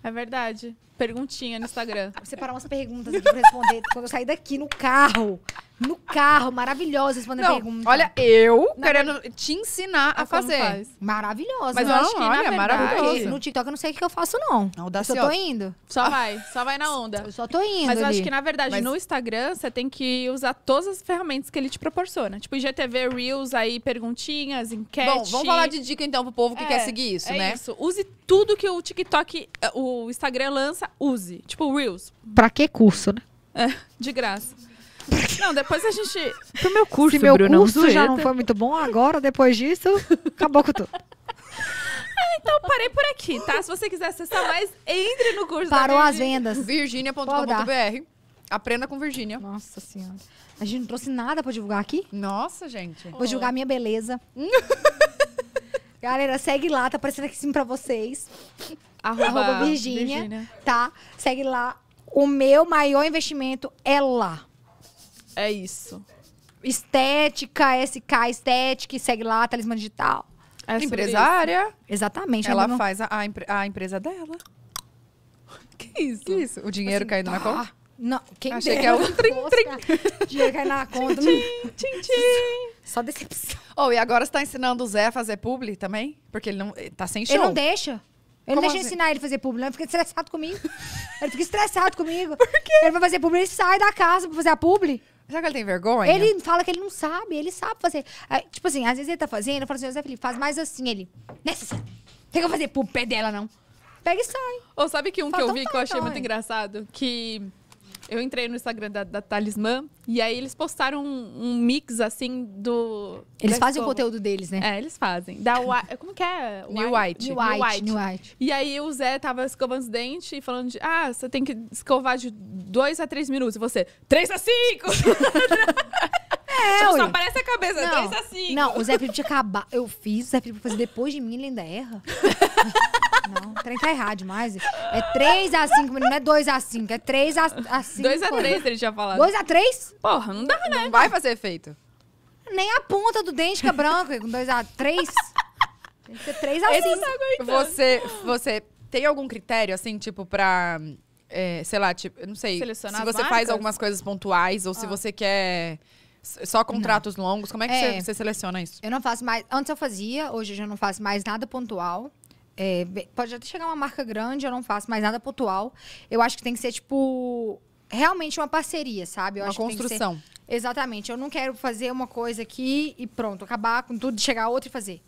É verdade. Perguntinha no Instagram. Vou separar umas perguntas aqui pra responder quando eu sair daqui no carro. No carro, ah, maravilhosa respondendo perguntas. Olha, eu Na querendo te ensinar a ah, fazer. Maravilhosa. Mas eu acho que, na olha, verdade, maravilhoso. No TikTok eu não sei o que eu faço, não. Eu só assim, tô indo. Só vai, só vai na onda. Eu só tô indo. Mas eu acho que, na verdade, Mas- no Instagram, você tem que usar todas as ferramentas que ele te proporciona. Tipo, IGTV, Reels, aí perguntinhas, enquete. Bom, vamos falar de dica então pro povo que É, quer seguir isso, é né? isso. Use tudo que o TikTok, eh, o Instagram lança, use. Tipo, Reels, Pra que curso, né? de graça. Não, depois a gente. Pro meu curso, Se meu Bruno, curso já não foi muito bom, agora, depois disso, acabou com tudo. Ah, então parei por aqui, tá? Se você quiser acessar mais, entre no curso Parou as vendas. Virginia.com.br. Aprenda com Virgínia. Nossa senhora. A gente não trouxe nada pra divulgar aqui? Nossa, gente. Vou divulgar minha beleza. Galera, segue lá, tá aparecendo aqui sim pra vocês. Arroba, Arroba Virgínia, tá? Segue lá. O meu maior investimento é lá. É isso. Estética, SK Estética, segue lá, Talismã Digital. É Empresária. Exatamente. Ela não... faz a, a, impre, a, empresa dela. Que isso? Que isso? O dinheiro tipo assim, ah, é caindo tá. na conta? Não, quem Achei dera. que é trim, trim. Dinheiro caindo na conta. tchim, tchim, tchim. Só decepção. Oh, e agora você tá ensinando o Zé a fazer publi também? Porque ele não ele tá sem show. Ele não deixa. Eu não deixo assim? ensinar ele a fazer publi, né? Ele fica estressado comigo. ele fica estressado comigo. Por quê? Ele vai fazer publi, ele sai da casa pra fazer a publi. Será que ele tem vergonha? Ele fala que ele não sabe, ele sabe fazer. Aí, tipo assim, às vezes ele tá fazendo, eu falo assim, José Felipe, faz mais assim. Ele, nessa Tem que fazer pro pé dela, não. Pega e sai. Ou sabe que um fala, que eu vi tá, que eu achei tá, muito engraçado? Que eu entrei no Instagram da, da Talismã e aí eles postaram um, um mix assim do. Eles fazem como... o conteúdo deles, né? É, eles fazem. Da Como que é? New White. New White. New White. New White. New White. E aí o Zé tava escovando os dentes e falando de. Ah, você tem que escovar de 2 a 3 minutos. E você, 3 a 5! É, tipo, só aparece a cabeça, não, três assim. Não, o Zé Felipe tinha acabado. Eu fiz, o Zé Felipe fazer depois de mim, ele ainda erra. não, o trem tá errado demais. É 3 a 5, menino, não é 2 a 5, é 3 a 5. 2 a 3 ele tinha falado. 2 a 3? Porra, não dá, né? Não vai fazer efeito. Nem a ponta do dente que é branca, com 2 a 3. Tem que ser 3 a 5. Tá você, você tem algum critério, assim, tipo, pra. É, sei lá, tipo, eu não sei. Selecionar se você faz algumas coisas pontuais ou ah. se você quer só contratos não. longos? Como é que é, você, você seleciona isso? Eu não faço mais. Antes eu fazia, hoje eu já não faço mais nada pontual. É, pode até chegar uma marca grande, eu não faço mais nada pontual. Eu acho que tem que ser, tipo, realmente uma parceria, sabe? Eu uma construção. Ser... Exatamente. Eu não quero fazer uma coisa aqui e pronto, acabar com tudo, chegar a outra e fazer.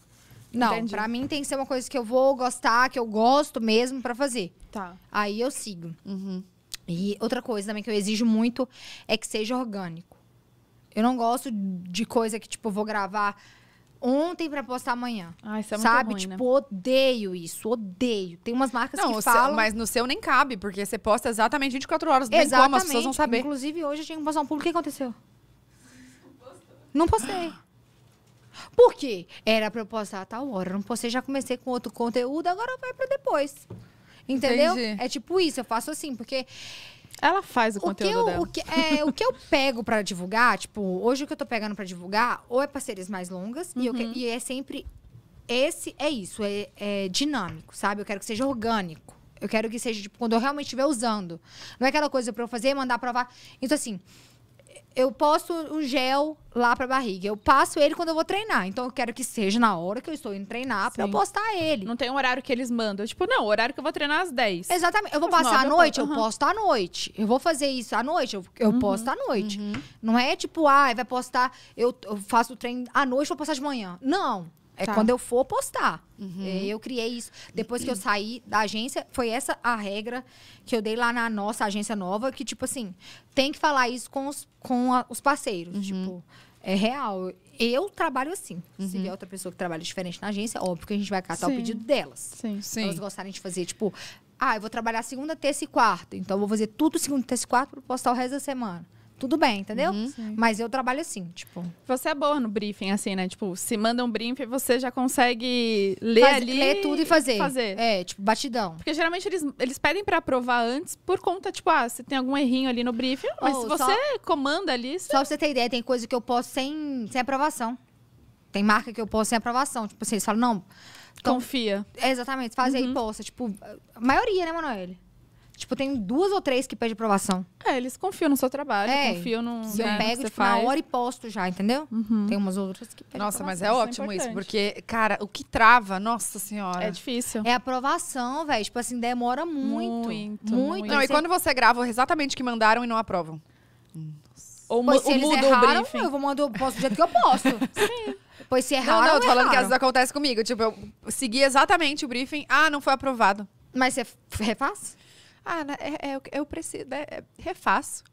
Não, para mim tem que ser uma coisa que eu vou gostar, que eu gosto mesmo para fazer. Tá. Aí eu sigo. Uhum. E outra coisa também que eu exijo muito é que seja orgânico. Eu não gosto de coisa que, tipo, vou gravar ontem para postar amanhã. Ah, isso é muito Sabe? Ruim, né? tipo, né? odeio isso, odeio. Tem umas marcas não, que falam... Seu, mas no seu nem cabe, porque você posta exatamente 24 horas, bem exatamente. como as pessoas vão saber. Inclusive, hoje eu tinha que postar um público. O que aconteceu? Não postei. Por quê? Era pra eu postar a tal hora. não postei, já comecei com outro conteúdo, agora vai para depois. Entendeu? Entendi. É tipo isso, eu faço assim, porque ela faz o conteúdo o eu, dela. O que, é, o que eu pego para divulgar, tipo, hoje o que eu tô pegando para divulgar, ou é parcerias mais longas, uhum. e, eu, uhum. e, é sempre. Esse é isso, é, é, dinâmico, sabe? Eu quero que seja orgânico. Eu quero que seja, tipo, quando eu realmente estiver usando. Não é aquela coisa para eu fazer mandar provar. Então, assim, eu posto um gel lá pra barriga. Eu passo ele quando eu vou treinar. Então eu quero que seja na hora que eu estou indo treinar Sim. pra eu postar ele. Não tem um horário que eles mandam. Tipo, não, horário que eu vou treinar é às 10. Exatamente. Eu vou às passar à noite, eu, posto, eu posto à noite. Eu vou fazer isso à noite, eu, eu uhum. posto à noite. Uhum. Não é tipo, ah, vai postar, eu, eu faço o treino à noite, vou postar de manhã. Não. É tá. quando eu for postar. Uhum. É, eu criei isso. Depois que eu saí da agência, foi essa a regra que eu dei lá na nossa agência nova, que, tipo assim, tem que falar isso com os, com a, os parceiros. Uhum. Tipo, é real. Eu trabalho assim. Uhum. Se vier outra pessoa que trabalha diferente na agência, óbvio que a gente vai catar sim. o pedido delas. Sim, sim. Elas gostarem de fazer, tipo, ah, eu vou trabalhar segunda, terça e quarta. Então, eu vou fazer tudo segunda, terça e quarta para postar o resto da semana tudo bem, entendeu? Uhum. Mas eu trabalho assim, tipo. Você é boa no briefing, assim, né? Tipo, se manda um briefing, você já consegue ler Faz, ali. Ler tudo e fazer. fazer. É, tipo, batidão. Porque geralmente eles, eles pedem para aprovar antes por conta, tipo, ah, se tem algum errinho ali no briefing, mas se você só, comanda ali. Você... Só pra você ter ideia, tem coisa que eu posso sem, sem aprovação. Tem marca que eu posso sem aprovação. Tipo assim, eles falam, não. Então, Confia. É, exatamente, fazer uhum. aí, posta. Tipo, a maioria, né, Manoel? Tipo, tem duas ou três que pedem aprovação. É, eles confiam no seu trabalho, é, confiam no. Se eu né, pego, tipo, faz. na hora e posto já, entendeu? Uhum. Tem umas outras que pedem Nossa, mas é, é ótimo isso, é isso, porque, cara, o que trava, nossa senhora. É difícil. É aprovação, velho. Tipo assim, demora muito. Muito. Muito. muito. Não, e quando você grava exatamente o que mandaram e não aprovam. Ou pois se eles erraram, eu vou mandar, posso do jeito que eu posso. Sim. Pois se erraram, Não, não, eu tô falando erraram. que às vezes acontece comigo. Tipo, eu segui exatamente o briefing. Ah, não foi aprovado. Mas você refaz? Ah, né, é, é, eu preciso. Né, é, refaço.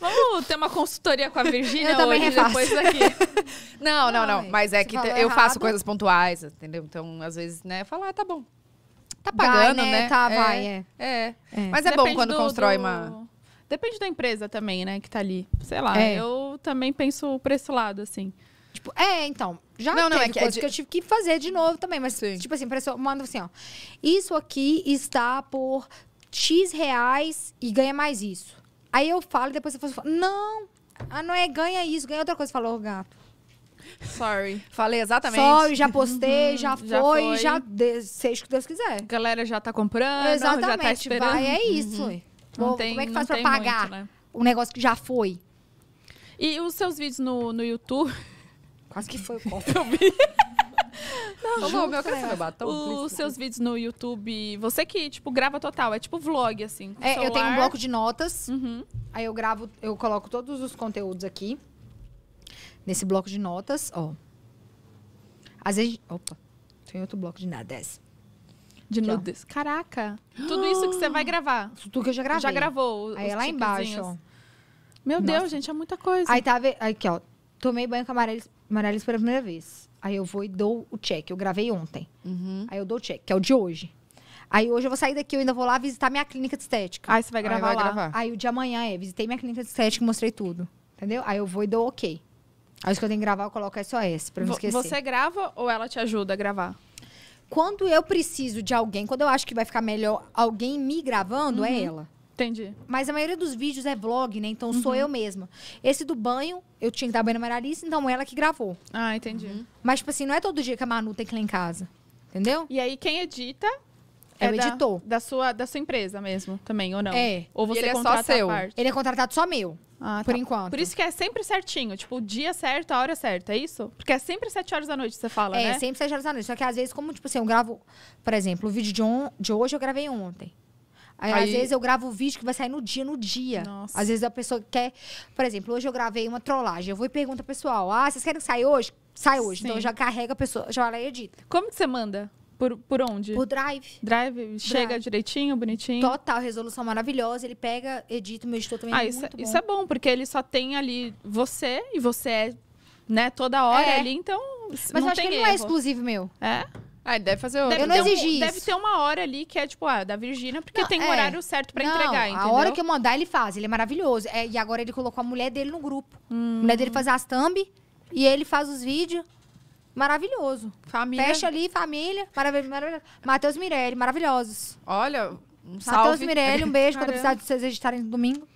Vamos ter uma consultoria com a Virgínia hoje refaço. depois daqui. não, não, não. Mas é que eu errado. faço coisas pontuais, entendeu? Então, às vezes, né, eu falo, ah, tá bom. Tá pagando, vai, né? né? Tá, é, vai, é. é. é. Mas é Depende bom quando do, constrói do... uma. Depende da empresa também, né, que tá ali. Sei lá, é. eu também penso por esse lado, assim. Tipo, é, então, já não, não, é que, coisa é de... que eu tive que fazer de novo também, mas Sim. tipo assim, pessoa manda assim, ó. Isso aqui está por X reais e ganha mais isso. Aí eu falo e depois você fala, não, ah, não é ganha isso, ganha outra coisa. Falou, gato. Sorry. Falei exatamente. Sorry, já uhum. postei, já, foi, já foi, já seja o que Deus quiser. Galera já tá comprando, exatamente, já tá esperando. Vai, é isso. Uhum. Bom, tem, como é que faz pra pagar muito, né? o negócio que já foi? E os seus vídeos no, no YouTube... Quase que foi o copo. Eu vi. Não, Ju, meu, eu meu batom, Os seus né? vídeos no YouTube, você que, tipo, grava total, é tipo vlog, assim. É, eu tenho um bloco de notas, uhum. aí eu gravo, eu coloco todos os conteúdos aqui, nesse bloco de notas, ó. Às vezes, opa, tem outro bloco de nades. De nudes. Caraca, tudo isso que você vai gravar. Tudo que eu já gravei. Já gravou. Aí é lá embaixo, ó. Meu Nossa. Deus, gente, é muita coisa. Aí tá, aqui, ó, tomei banho com amarelo Marília pela primeira vez. Aí eu vou e dou o check. Eu gravei ontem. Uhum. Aí eu dou o check, que é o de hoje. Aí hoje eu vou sair daqui, eu ainda vou lá visitar minha clínica de estética. Aí você vai gravar aí vai lá. Gravar. Aí o de amanhã é, visitei minha clínica de estética, mostrei tudo. Entendeu? Aí eu vou e dou ok. Aí que eu tenho que gravar, eu coloco SOS, pra não esquecer. Você grava ou ela te ajuda a gravar? Quando eu preciso de alguém, quando eu acho que vai ficar melhor alguém me gravando, é uhum. é ela. Entendi. Mas a maioria dos vídeos é vlog, né? Então sou uhum. eu mesma. Esse do banho, eu tinha que dar banho na Maralice, então ela que gravou. Ah, entendi. Uhum. Mas, tipo assim, não é todo dia que a Manu tem que ir lá em casa. Entendeu? E aí, quem edita é, é o da, editor. Da, sua, da sua empresa mesmo, também, ou não? É. Ou você é contrata só seu. Parte? Ele é contratado só meu. Ah, por tá. enquanto. Por isso que é sempre certinho, tipo, o dia certo, a hora certa, é isso? Porque é sempre sete horas da noite, você fala, é, né? É, sempre sete horas da noite. Só que às vezes, como, tipo assim, eu gravo, por exemplo, o vídeo de, on, de hoje eu gravei ontem. Aí, Aí, Às vezes eu gravo o vídeo que vai sair no dia, no dia. Nossa. Às vezes a pessoa quer. Por exemplo, hoje eu gravei uma trollagem. Eu vou e pergunto ao pessoal: ah, vocês querem sair hoje? Sai hoje. Então, Sim. Então já carrega a pessoa, já vai lá e edita. Como que você manda? Por, por onde? Por drive. Drive, chega drive. direitinho, bonitinho. Total, resolução maravilhosa. Ele pega, edita, meu editor também é ah, é isso, muito bom. Isso é, é bom, porque ele só tem ali você e você é, né, toda hora é. ali, então. Mas não eu acho que ele erro. não é exclusivo meu. É? Ah, deve fazer deve Eu não exigi um, Deve ter uma hora ali que é tipo, ah, da Virgínia, porque não, tem um é. horário certo pra não, entregar, entendeu? A hora que eu mandar, ele faz. Ele é maravilhoso. É, e agora ele colocou a mulher dele no grupo. Hum. A mulher dele hum. faz as thumb e ele faz os vídeos. Maravilhoso. Família. Fecha ali, família. Maravilhoso. Maravilhoso. Matheus Mirelli, maravilhosos. Olha, um Matheus Mirelli, um beijo Caramba. quando precisar de vocês editarem no domingo.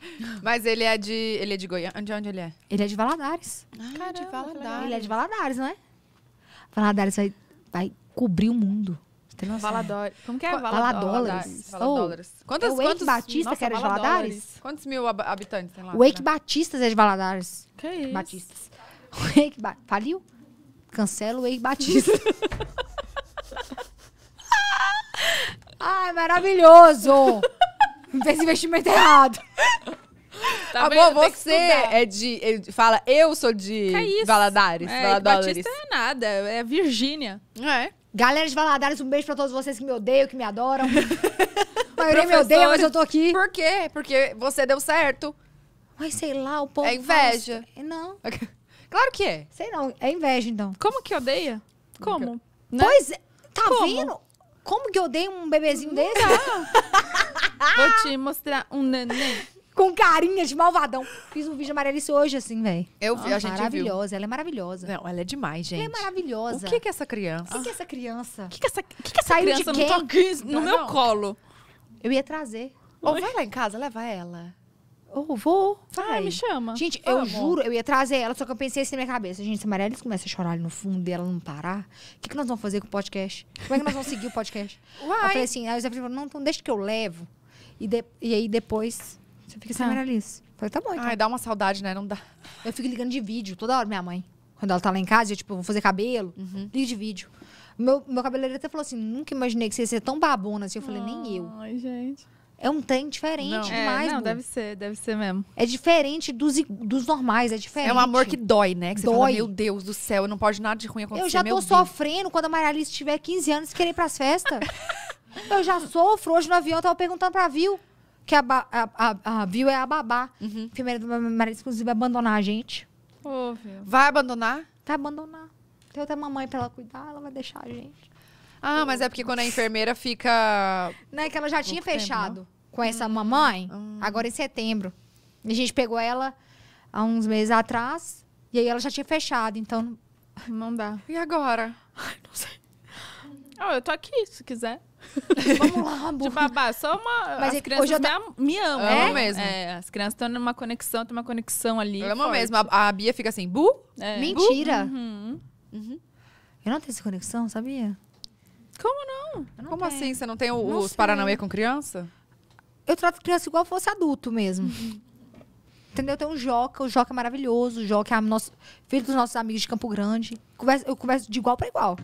Mas ele é de. Ele é de Goiânia. De onde ele é? Ele é de Valadares. Ah, de Valadares. Ele é de Valadares, não é? Valadares vai, vai cobriu o mundo. Valadares. Como que é? Valadólares. Valadólares. Oh, quantos, é o Eike Batista, que era de Valadares? Quantos mil habitantes tem lá? O Eike né? Batistas é de Valadares. Que é isso? Batistas. Wake Eike ba... Faliu? Cancela o Eike Batista. Ai, maravilhoso! Fez investimento errado. Tá bom você é de, é, Fala, eu sou de que é isso? Valadares. É, Valadares. Batista é nada, é Virgínia. É. Galera de Valadares, um beijo pra todos vocês que me odeiam, que me adoram. A maioria me odeia, mas eu tô aqui. Por quê? Porque você deu certo. Mas sei lá, o povo. É inveja. Faz... É, não. Claro que é. Sei não, é inveja então. Como que odeia? Como? Né? Pois é. Tá Como? Como que odeia um bebezinho desse? Vou te mostrar um neném com carinha de malvadão. Fiz um vídeo da amarelice hoje, assim, velho. Eu vi, ah, a gente Maravilhosa, viu. ela é maravilhosa. Não, ela é demais, gente. Ela é maravilhosa. O que é essa criança? O que é essa criança? O que é essa, que que é essa criança não tá aqui no não, meu não. colo? Eu ia trazer. Ou vai lá em casa, leva ela. Ou oh, vou. Vai. Ah, me chama. Gente, eu, eu juro, eu ia trazer ela, só que eu pensei assim na minha cabeça. Gente, se a Marielle começa a chorar ali no fundo e ela não parar, o que, que nós vamos fazer com o podcast? Como é que nós vamos seguir o podcast? Uai. Eu falei assim, aí o Zé falou, não, então deixa que eu levo. E, de, e aí depois você fica sem tá. ah. Alice. Falei, tá bom. Então. Ai, dá uma saudade, né? Não dá. Eu fico ligando de vídeo toda hora, minha mãe. Quando ela tá lá em casa, eu, tipo, vou fazer cabelo, uhum. ligo de vídeo. Meu, meu cabeleireiro até falou assim: nunca imaginei que você ia ser tão babona assim. Eu falei, nem eu. Ai, gente. É um trem diferente não. É, demais. É, não, bu. deve ser, deve ser mesmo. É diferente dos, dos normais, é diferente. É um amor que dói, né? Que dói. Fala, meu Deus do céu, não pode nada de ruim acontecer. Eu já tô meu sofrendo Deus. quando a Maria Alice tiver 15 anos e querer ir pras festas. eu já sofro. Hoje no avião eu tava perguntando pra Viu que a, a, a, a Viu é a babá. Uhum. Enfermeira do meu marido, inclusive, vai é abandonar a gente. Oh, vai abandonar? Vai abandonar. Tem outra mamãe pra ela cuidar, ela vai deixar a gente. Ah, mas é porque quando a enfermeira fica. Não, é que ela já tinha Pouco né? fechado tempo, com hum. essa mamãe, hum. agora em setembro. A gente pegou ela há uns meses atrás, e aí ela já tinha fechado, então. Não dá. E agora? Ai, não sei. Oh, eu tô aqui, se quiser. Vamos lá, amor. De babá, só uma. Mas as é crianças hoje eu até me, amo amam. É? Né? mesmo. É, as crianças estão numa conexão, tem uma conexão ali. Eu amo mesmo. A, a, Bia fica assim, bu? É. Mentira. Bu? Uhum. Uhum. Eu não tenho essa conexão, sabia? Como não? não Como assim? tenho. assim? Você não tem o, não os sei. Paranauê com criança? Eu trato criança igual fosse adulto mesmo. entendeu Entendeu? Tem um Joca, o Joca é maravilhoso, o Joca é nosso, filho dos nossos amigos de Campo Grande. Converso, eu converso de igual para igual.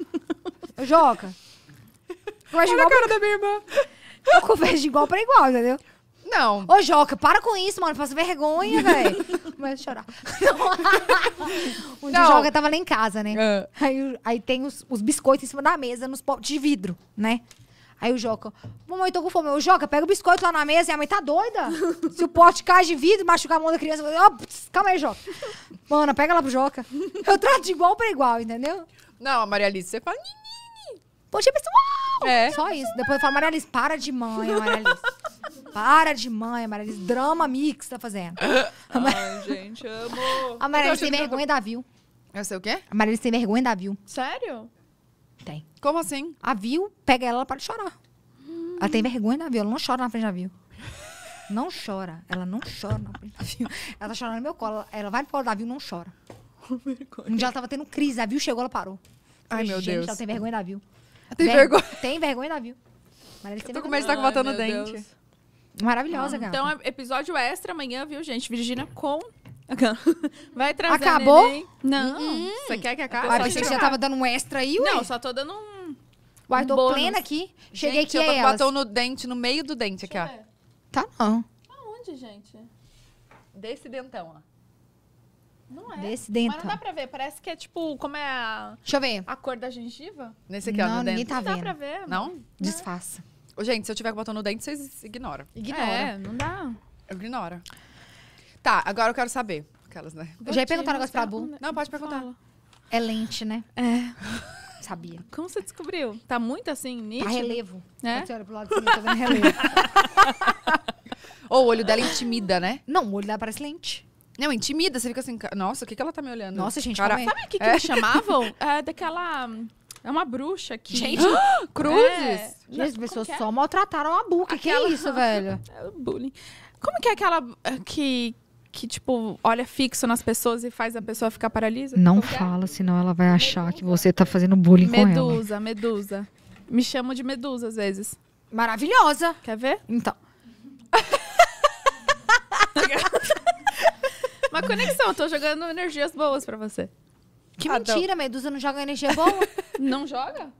Joca, Conversa Olha a cara pra... da minha irmã. Eu converso de igual pra igual, entendeu? Não. Ô, Joca, para com isso, mano. Faça vergonha, velho. Começa a chorar. um dia o Joca tava lá em casa, né? Ah. Aí, aí tem os, os, biscoitos em cima da mesa, nos potes de vidro, né? Aí o Joca, mamãe, tô com fome. O Joca, pega o biscoito lá na mesa e a mãe tá doida. Se o pote cai de vidro, machuca a mão da criança. Oh, pss, calma aí, Joca. Mano, pega lá pro Joca. Eu trato de igual pra igual, entendeu? Não, a Maria Alice, você fala, Bom dia, pessoal! É. Só isso. Depois eu falo, Maria Alice, para de mãe, Maria Alice. Para de mãe, Maria Alice. Drama mix tá fazendo. Ai, gente, amo. A Maria Alice tem vergonha da Viu. Eu sei o quê? A Maria Alice tem vergonha da Viu. Sério? Tem. Como assim? A Viu pega ela, ela para de chorar. Hum. Ela tem vergonha da Viu. Ela não chora na frente da Viu. Não chora. Ela não chora na frente da Viu. Ela tá chorando no meu colo. Ela vai pro colo da Viu não chora. Um dia ela tava tendo crise. A Viu chegou, ela parou. Ai, Ai meu gente, Deus. Ela tem vergonha da Viu. Tem Ver... vergonha. Tem vergonha Davi. tô com medo de tá estar botando dente. Deus. Maravilhosa, ah, Então, é episódio extra amanhã, viu, gente? Virgina com. Vai trazer. Acabou? Neném. Não. Hum. Você quer que acabe? Mas você já tava dando um extra aí, ué? Não, só tô dando um. Uai, tô plena aqui. Cheguei gente, aqui. Eu tô é no dente, no meio do dente Deixa aqui, ó. Tá não. Aonde, gente? Desse dentão, ó. Não é. Desse dentro. Mas não dá pra ver. Parece que é tipo, como é a. Deixa eu ver. A cor da gengiva. Nesse aqui, ó, não, no ninguém dentro. Tá não dá pra ver. Não? não? Disfarça. Ô, gente, se eu tiver com batom no dente, vocês ignoram. Ignora. É, não dá. Ignora. Tá, agora eu quero saber. Aquelas, né? Eu já ia perguntar um negócio pra Bu. Não, pode perguntar. Fala. É lente, né? É. Sabia. Como você descobriu? Tá muito assim, nítido? Tá relevo. É? Você olha pro lado assim, tá vendo relevo. Ou o olho dela é intimida, né? Não, o olho dela parece lente. Não, intimida, você fica assim, nossa, o que, que ela tá me olhando? Nossa, gente, Cara... sabe o que, que é. chamavam? É daquela. É uma bruxa que. Gente, cruzes! É. Gente, as pessoas é? só maltrataram a buca. Aquela... Que é isso, velho? Bullying. Como que é aquela eh, que, que, tipo, olha fixo nas pessoas e faz a pessoa ficar paralisa? Não Qualquer? É? fala, senão ela vai achar medusa. que você tá fazendo bullying medusa, com ela. Medusa, medusa. Me chamam de medusa às vezes. Maravilhosa! Quer ver? Então. Uma conexão, eu tô jogando energias boas pra você. Que ah, mentira, então... Medusa não joga energia boa? Não joga?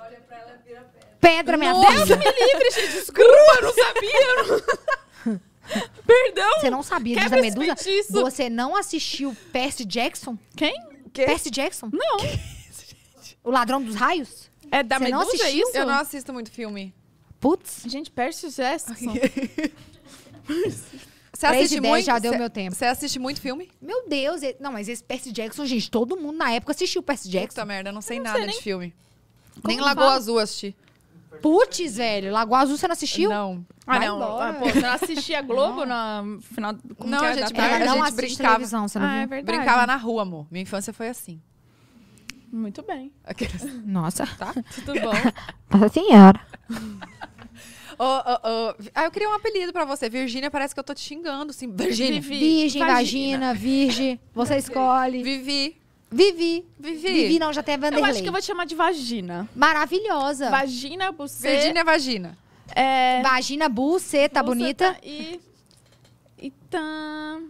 olha pra ela vira pedra. Pedra, minha Nossa, Deus! me livre, gente, desculpa, eu não sabia. Perdão! Você não sabia disso da Medusa? Você não assistiu Percy Jackson? Quem? Quem? Percy Jackson? Não. o Ladrão dos Raios? É da Medusa, não é assistiu? Isso? Eu não assisto muito filme. Putz. Gente, Percy Jackson. Você assiste muito? já deu cê, meu tempo. Você assiste muito filme? Meu Deus, não, mas esse Percy Jackson, gente, todo mundo na época assistiu o Percy Jackson. Puta merda, eu não sei eu não nada sei nem... de filme. Como nem Lagoa Azul assisti. Putz, velho, Lagoa Azul você não assistiu? Não. Ah, Vai não. Ah, pô, você não assistia Globo no final. do não, a gente, da... não a gente assim brincava. televisão, você não ah, é viu? É verdade. Brincava na rua, amor. Minha infância foi assim. Muito bem. Nossa. Tá? Tudo bom. Nossa senhora oh, oh, Ah, eu queria um apelido pra você. Virgínia, parece que eu tô te xingando, assim. Virgínia. Virgem, vagina, virgem. Você escolhe. Vivi. Vivi. Vivi. Vivi, não, já tem a Vanderlei. Eu acho que eu vou te chamar de vagina. Maravilhosa. Vagina, buceta. Virgínia, vagina. É... Vagina, buceta, buceta bonita. E... Então...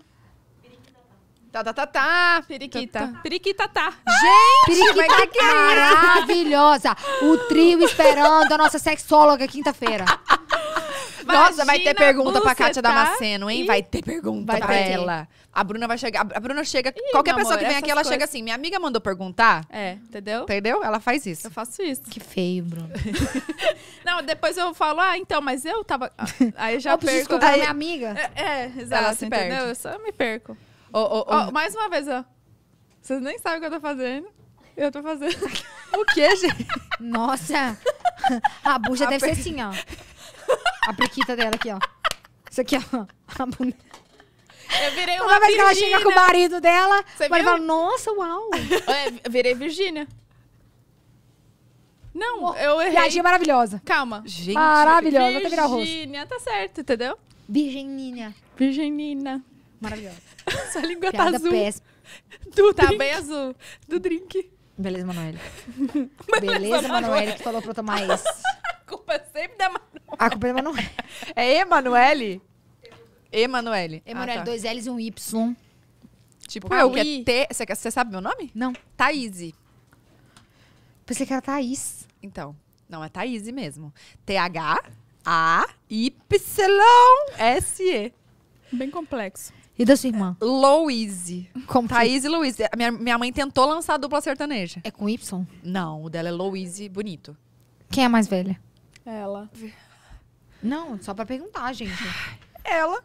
Tá, tá, tá, tá, periquita. Tá, tá. Periquita, tá. Ah, Gente, periquita mas que é maravilhosa. O trio esperando a nossa sexóloga quinta-feira. Nossa, vai ter pergunta pra Kátia tá? Damasceno, hein? Vai ter pergunta vai pra ter. ela. A Bruna vai chegar. A Bruna chega. Ih, qualquer pessoa amor, que vem aqui, ela coisas... chega assim. Minha amiga mandou perguntar. É, entendeu? Entendeu? Ela faz isso. Eu faço isso. Que feio, Bruno não, depois eu falo, ah, então, mas eu tava. Ah, aí já eu perco. Desculpa, aí... minha amiga. É, é exato. Ela se entendeu? Perde. Eu só me perco. Oh, oh, oh. mais uma vez, ó. Vocês nem sabem o que eu tô fazendo. Eu tô fazendo. o que, gente? Nossa! A bucha a deve ser assim, ó. A periquita dela aqui, ó. Isso aqui, ó. A bunda Eu virei uma Toda vez que ela chega com o marido dela, Você vai falar, nossa, uau. É, virei Virgínia. Não, oh, eu errei. Viagem maravilhosa. Calma. Gente, maravilhosa, virar rosto. Virgínia, tá certo, entendeu? Virgininha Virginina. Maravilhosa. Sua língua tá Piada tá azul. Péssima. Do tá drink. bem azul. Do drink. Beleza, Manoel. Beleza, Manoel, que falou pra eu tomar esse. A culpa é sempre da Manoel. A culpa é da Manoel. É Emanuele? Emanuele. Emanuele, ah, tá. dois L's e um Y. Tipo, o eu, que é T. Você sabe meu nome? Não. Thaís. Pensei que era Thaís. Então, não, é Thaís mesmo. T-H-A-Y-S-E. Bem complexo. E da sua irmã? Louise. Como é? Thaís e Louise. A minha, minha mãe tentou lançar a dupla sertaneja. É com Y? Não, o dela é Louise Bonito. Quem é a mais velha? Ela. Não, só pra perguntar, gente. Ela.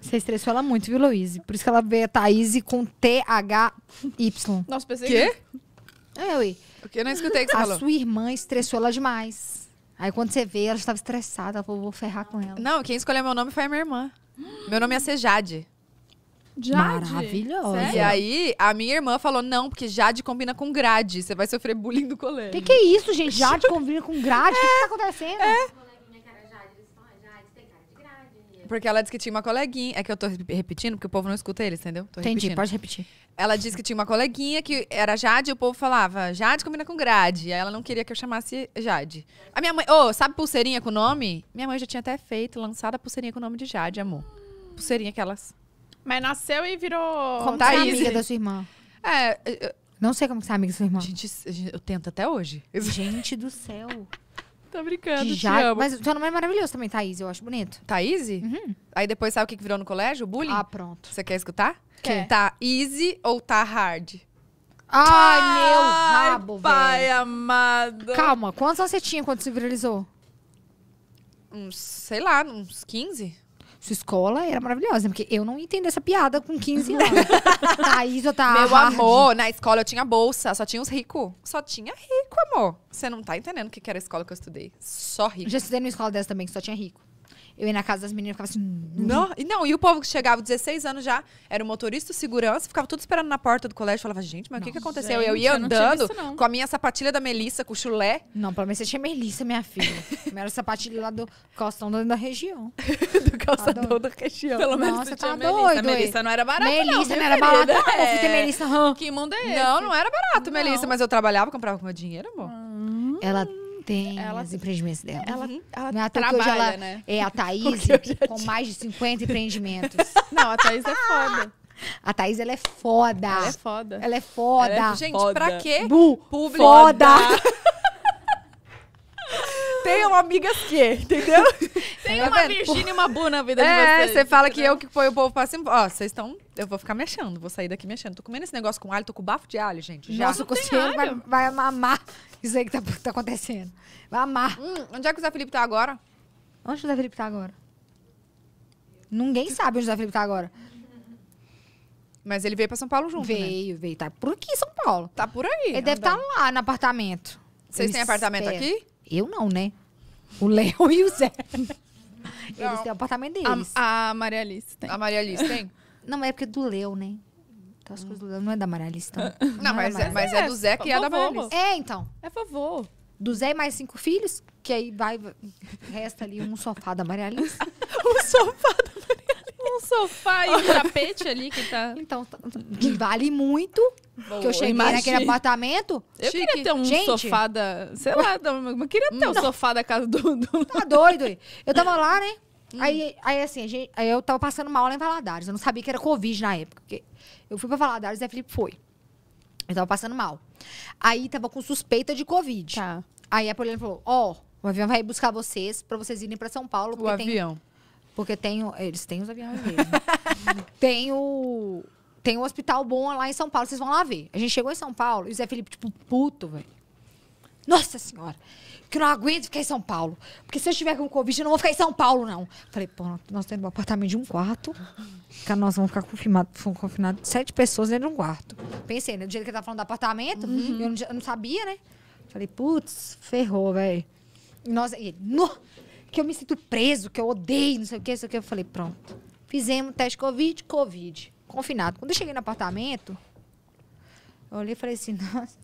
Você estressou ela muito, viu, Louise? Por isso que ela veio a Thaís com T-H-Y. Nossa, pensei Quê? É, que... É, ui. Porque eu não escutei o que você a falou. A sua irmã estressou ela demais. Aí quando você vê, ela estava estressada. Ela falou, vou ferrar com ela. Não, quem escolheu meu nome foi a minha irmã. Meu nome é Sejade. Jade. Maravilhosa. Sério? E aí, a minha irmã falou: não, porque Jade combina com grade. Você vai sofrer bullying do colégio. O que, que é isso, gente? Jade combina com grade? O é, que, que tá acontecendo? É. Porque ela disse que tinha uma coleguinha. É que eu tô repetindo, porque o povo não escuta eles, entendeu? Tô Entendi, repetindo. pode repetir. Ela disse que tinha uma coleguinha que era Jade e o povo falava, Jade combina com grade. Aí ela não queria que eu chamasse Jade. A minha mãe, ô, oh, sabe pulseirinha com nome? Minha mãe já tinha até feito, lançada a pulseirinha com o nome de Jade, amor. Pulseirinha aquelas. Mas nasceu e virou. Como Thaís. amiga da sua irmã. É. Eu... Não sei como que você é amiga da sua irmã. Gente, eu tento até hoje. Gente do céu. Tô brincando, já, Mas o seu nome é maravilhoso também, Thaís. Eu acho bonito. Thaís? Uhum. Aí depois sabe o que, que virou no colégio? Bullying? Ah, pronto. Você quer escutar? Quer. Tá easy ou tá hard? Ai, meu rabo, velho. Pai amado. Calma, quantos anos você tinha quando se viralizou? Uns, sei lá, uns 15? Sua escola era maravilhosa, porque eu não entendo essa piada com 15 anos. Thaís, eu tava. Tá Meu hard. amor, na escola eu tinha bolsa, só tinha os ricos. Só tinha rico, amor. Você não tá entendendo o que era a escola que eu estudei. Só rico. Já estudei numa escola dessa também, que só tinha rico. Eu ia na casa das meninas e ficava assim. Não, não, e o povo que chegava, 16 anos já, era o motorista, o segurança, ficava tudo esperando na porta do colégio. Falava, gente, mas o que, que aconteceu? Gente, eu ia andando eu com a minha sapatilha da Melissa, com o chulé. Não, pelo menos você tinha Melissa, minha filha. minha era sapatilha lá do calção da região. do calçadão da região. Pelo menos Nossa, você tá tinha doido, Melissa. Melissa não era barato, Melissa não, não era barata, não. É. Eu fui Melissa. Hum. Que mundo é esse? Não, não era barato, não. Melissa, mas eu trabalhava, comprava com meu dinheiro, amor. Hum. Ela tem ela, os empreendimentos dela. Ela, uhum. ela não é ela, né? É, a Thaís com mais de 50 empreendimentos. Não, a Thaís é foda. A Thaís, ela é foda. Ela é foda. Ela é foda. Ela é, gente, foda. pra quê? Bu, público. Foda. Tenham amigas assim, que, entendeu? Tem tá uma Virgínia e uma Bu na vida é, de vocês. É, você fala que eu que foi o povo pra cima. Ó, vocês estão. Eu vou ficar mexendo, vou sair daqui mexendo. Tô comendo esse negócio com alho, tô com bafo de alho, gente. Já. Nossa, o cozinheiro vai, vai amar isso aí que tá, tá acontecendo. Vai amar. Hum, onde é que o Zé Felipe tá agora? Onde o Zé Felipe tá agora? Ninguém sabe onde o Zé Felipe tá agora. Mas ele veio pra São Paulo junto, né? Veio, né? veio. Tá por aqui, São Paulo. Tá por aí. Ele tá andando. deve estar tá lá no apartamento. Vocês têm apartamento aqui? Eu não, né? O Léo e o Zé. Eles têm o apartamento deles. A, a Maria Alice tem. A Maria Alice tem? Não, é porque é do Leo, né? Então as coisas do Leo não é da Maria Alice, então. Não, não é mas, é, mas é do é, Zé que é, é da Maria Alice. É, então. É favor. Do Zé e mais cinco filhos, que aí vai... Resta ali um sofá da Maria Alice. um sofá da Maria um sofá e um tapete ali que tá. Então, que vale muito. Boa, que eu cheguei imagina. naquele apartamento. Eu chique. queria ter um Gente, sofá da. Sei lá, eu queria ter não. um sofá da casa do. do... Tá doido, Eu tava lá, né? Hum. Aí, aí, assim, gente, aí eu tava passando mal lá em Valadares. Eu não sabia que era Covid na época. Porque eu fui pra Valadares e a Felipe foi. Eu tava passando mal. Aí tava com suspeita de Covid. Tá. Aí a Poliana falou: Ó, oh, o avião vai buscar vocês pra vocês irem pra São Paulo. o avião. Porque tem, eles têm os aviões mesmo. tem o. Tem um hospital bom lá em São Paulo, vocês vão lá ver. A gente chegou em São Paulo e o Zé Felipe, tipo, puto, velho. Nossa senhora, que eu não aguento ficar em São Paulo. Porque se eu estiver com Covid, eu não vou ficar em São Paulo, não. Falei, pô, nós temos um apartamento de um quarto. que nós vamos ficar confinados confinado, sete pessoas dentro de um quarto. Pensei, né? Do jeito que ele tá falando do apartamento, uhum. eu, não, eu, não, sabia, né? Falei, putz, ferrou, velho. E nós. E ele, no, que eu me sinto preso, que eu odeio, não sei o que, não sei o que. Eu falei, pronto. Fizemos teste Covid, Covid. Confinado. Quando eu cheguei no apartamento, eu olhei e falei assim, nossa.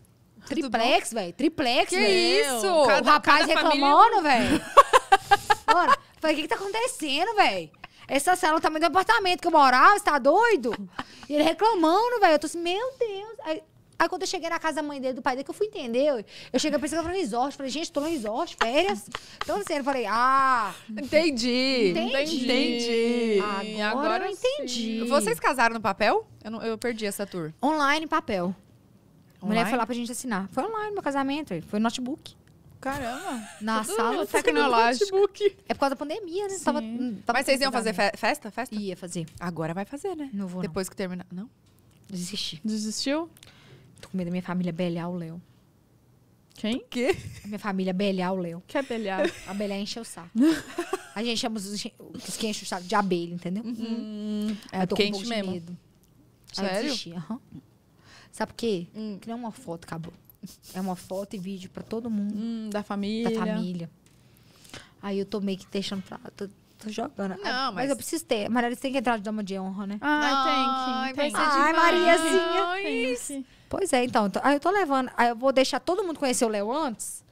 Triplex, velho. Triplex, velho. Que véio. isso? Cada, o rapaz é reclamando, velho. Mano, falei, o que, que tá acontecendo, velho? Essa cela também do apartamento que eu morava, ah, você tá doido? E ele reclamando, velho. Eu tô assim, meu Deus. Aí, Aí quando eu cheguei na casa da mãe dele, do pai dele, que eu fui entender, eu cheguei a pensar que eu tava no resort. Falei, gente, tô no resort, férias. Então, assim, eu falei, ah. Entendi. Entendi. entendi. Agora, Agora eu entendi. Sim. Vocês casaram no papel? Eu, não, eu perdi essa tour. Online, papel. Online? A mulher foi lá pra gente assinar. Foi online meu casamento, foi notebook. Caramba. Na sala tecnológica. É por causa da pandemia, né? Tava, hum, tava Mas vocês iam fazer fe festa? festa? Ia fazer. Agora vai fazer, né? Não vou. Depois não. que terminar. Não? Desisti. Desistiu? Tô com medo da minha família beliar o Léo. Quem? Que? A minha família beliar o Léo. Que é belhar? A belhar enche o saco. A gente chama os, os que enchem o saco de abelha, entendeu? Uhum. É, eu tô com um pouco mesmo. de medo. Sério? Uhum. Sabe por quê? Hum. Que não é uma foto, acabou. É uma foto e vídeo pra todo mundo. Hum, da família. Da família. Aí eu tô meio que deixando pra... Tô, tô jogando. Não, mas... mas... eu preciso ter. Maria, você tem que entrar de dama de honra, né? Ah, tem que. Ai, Mariazinha. Ai, Mariazinha. Pois é, então, então. Aí eu tô levando. Aí eu vou deixar todo mundo conhecer o Léo antes.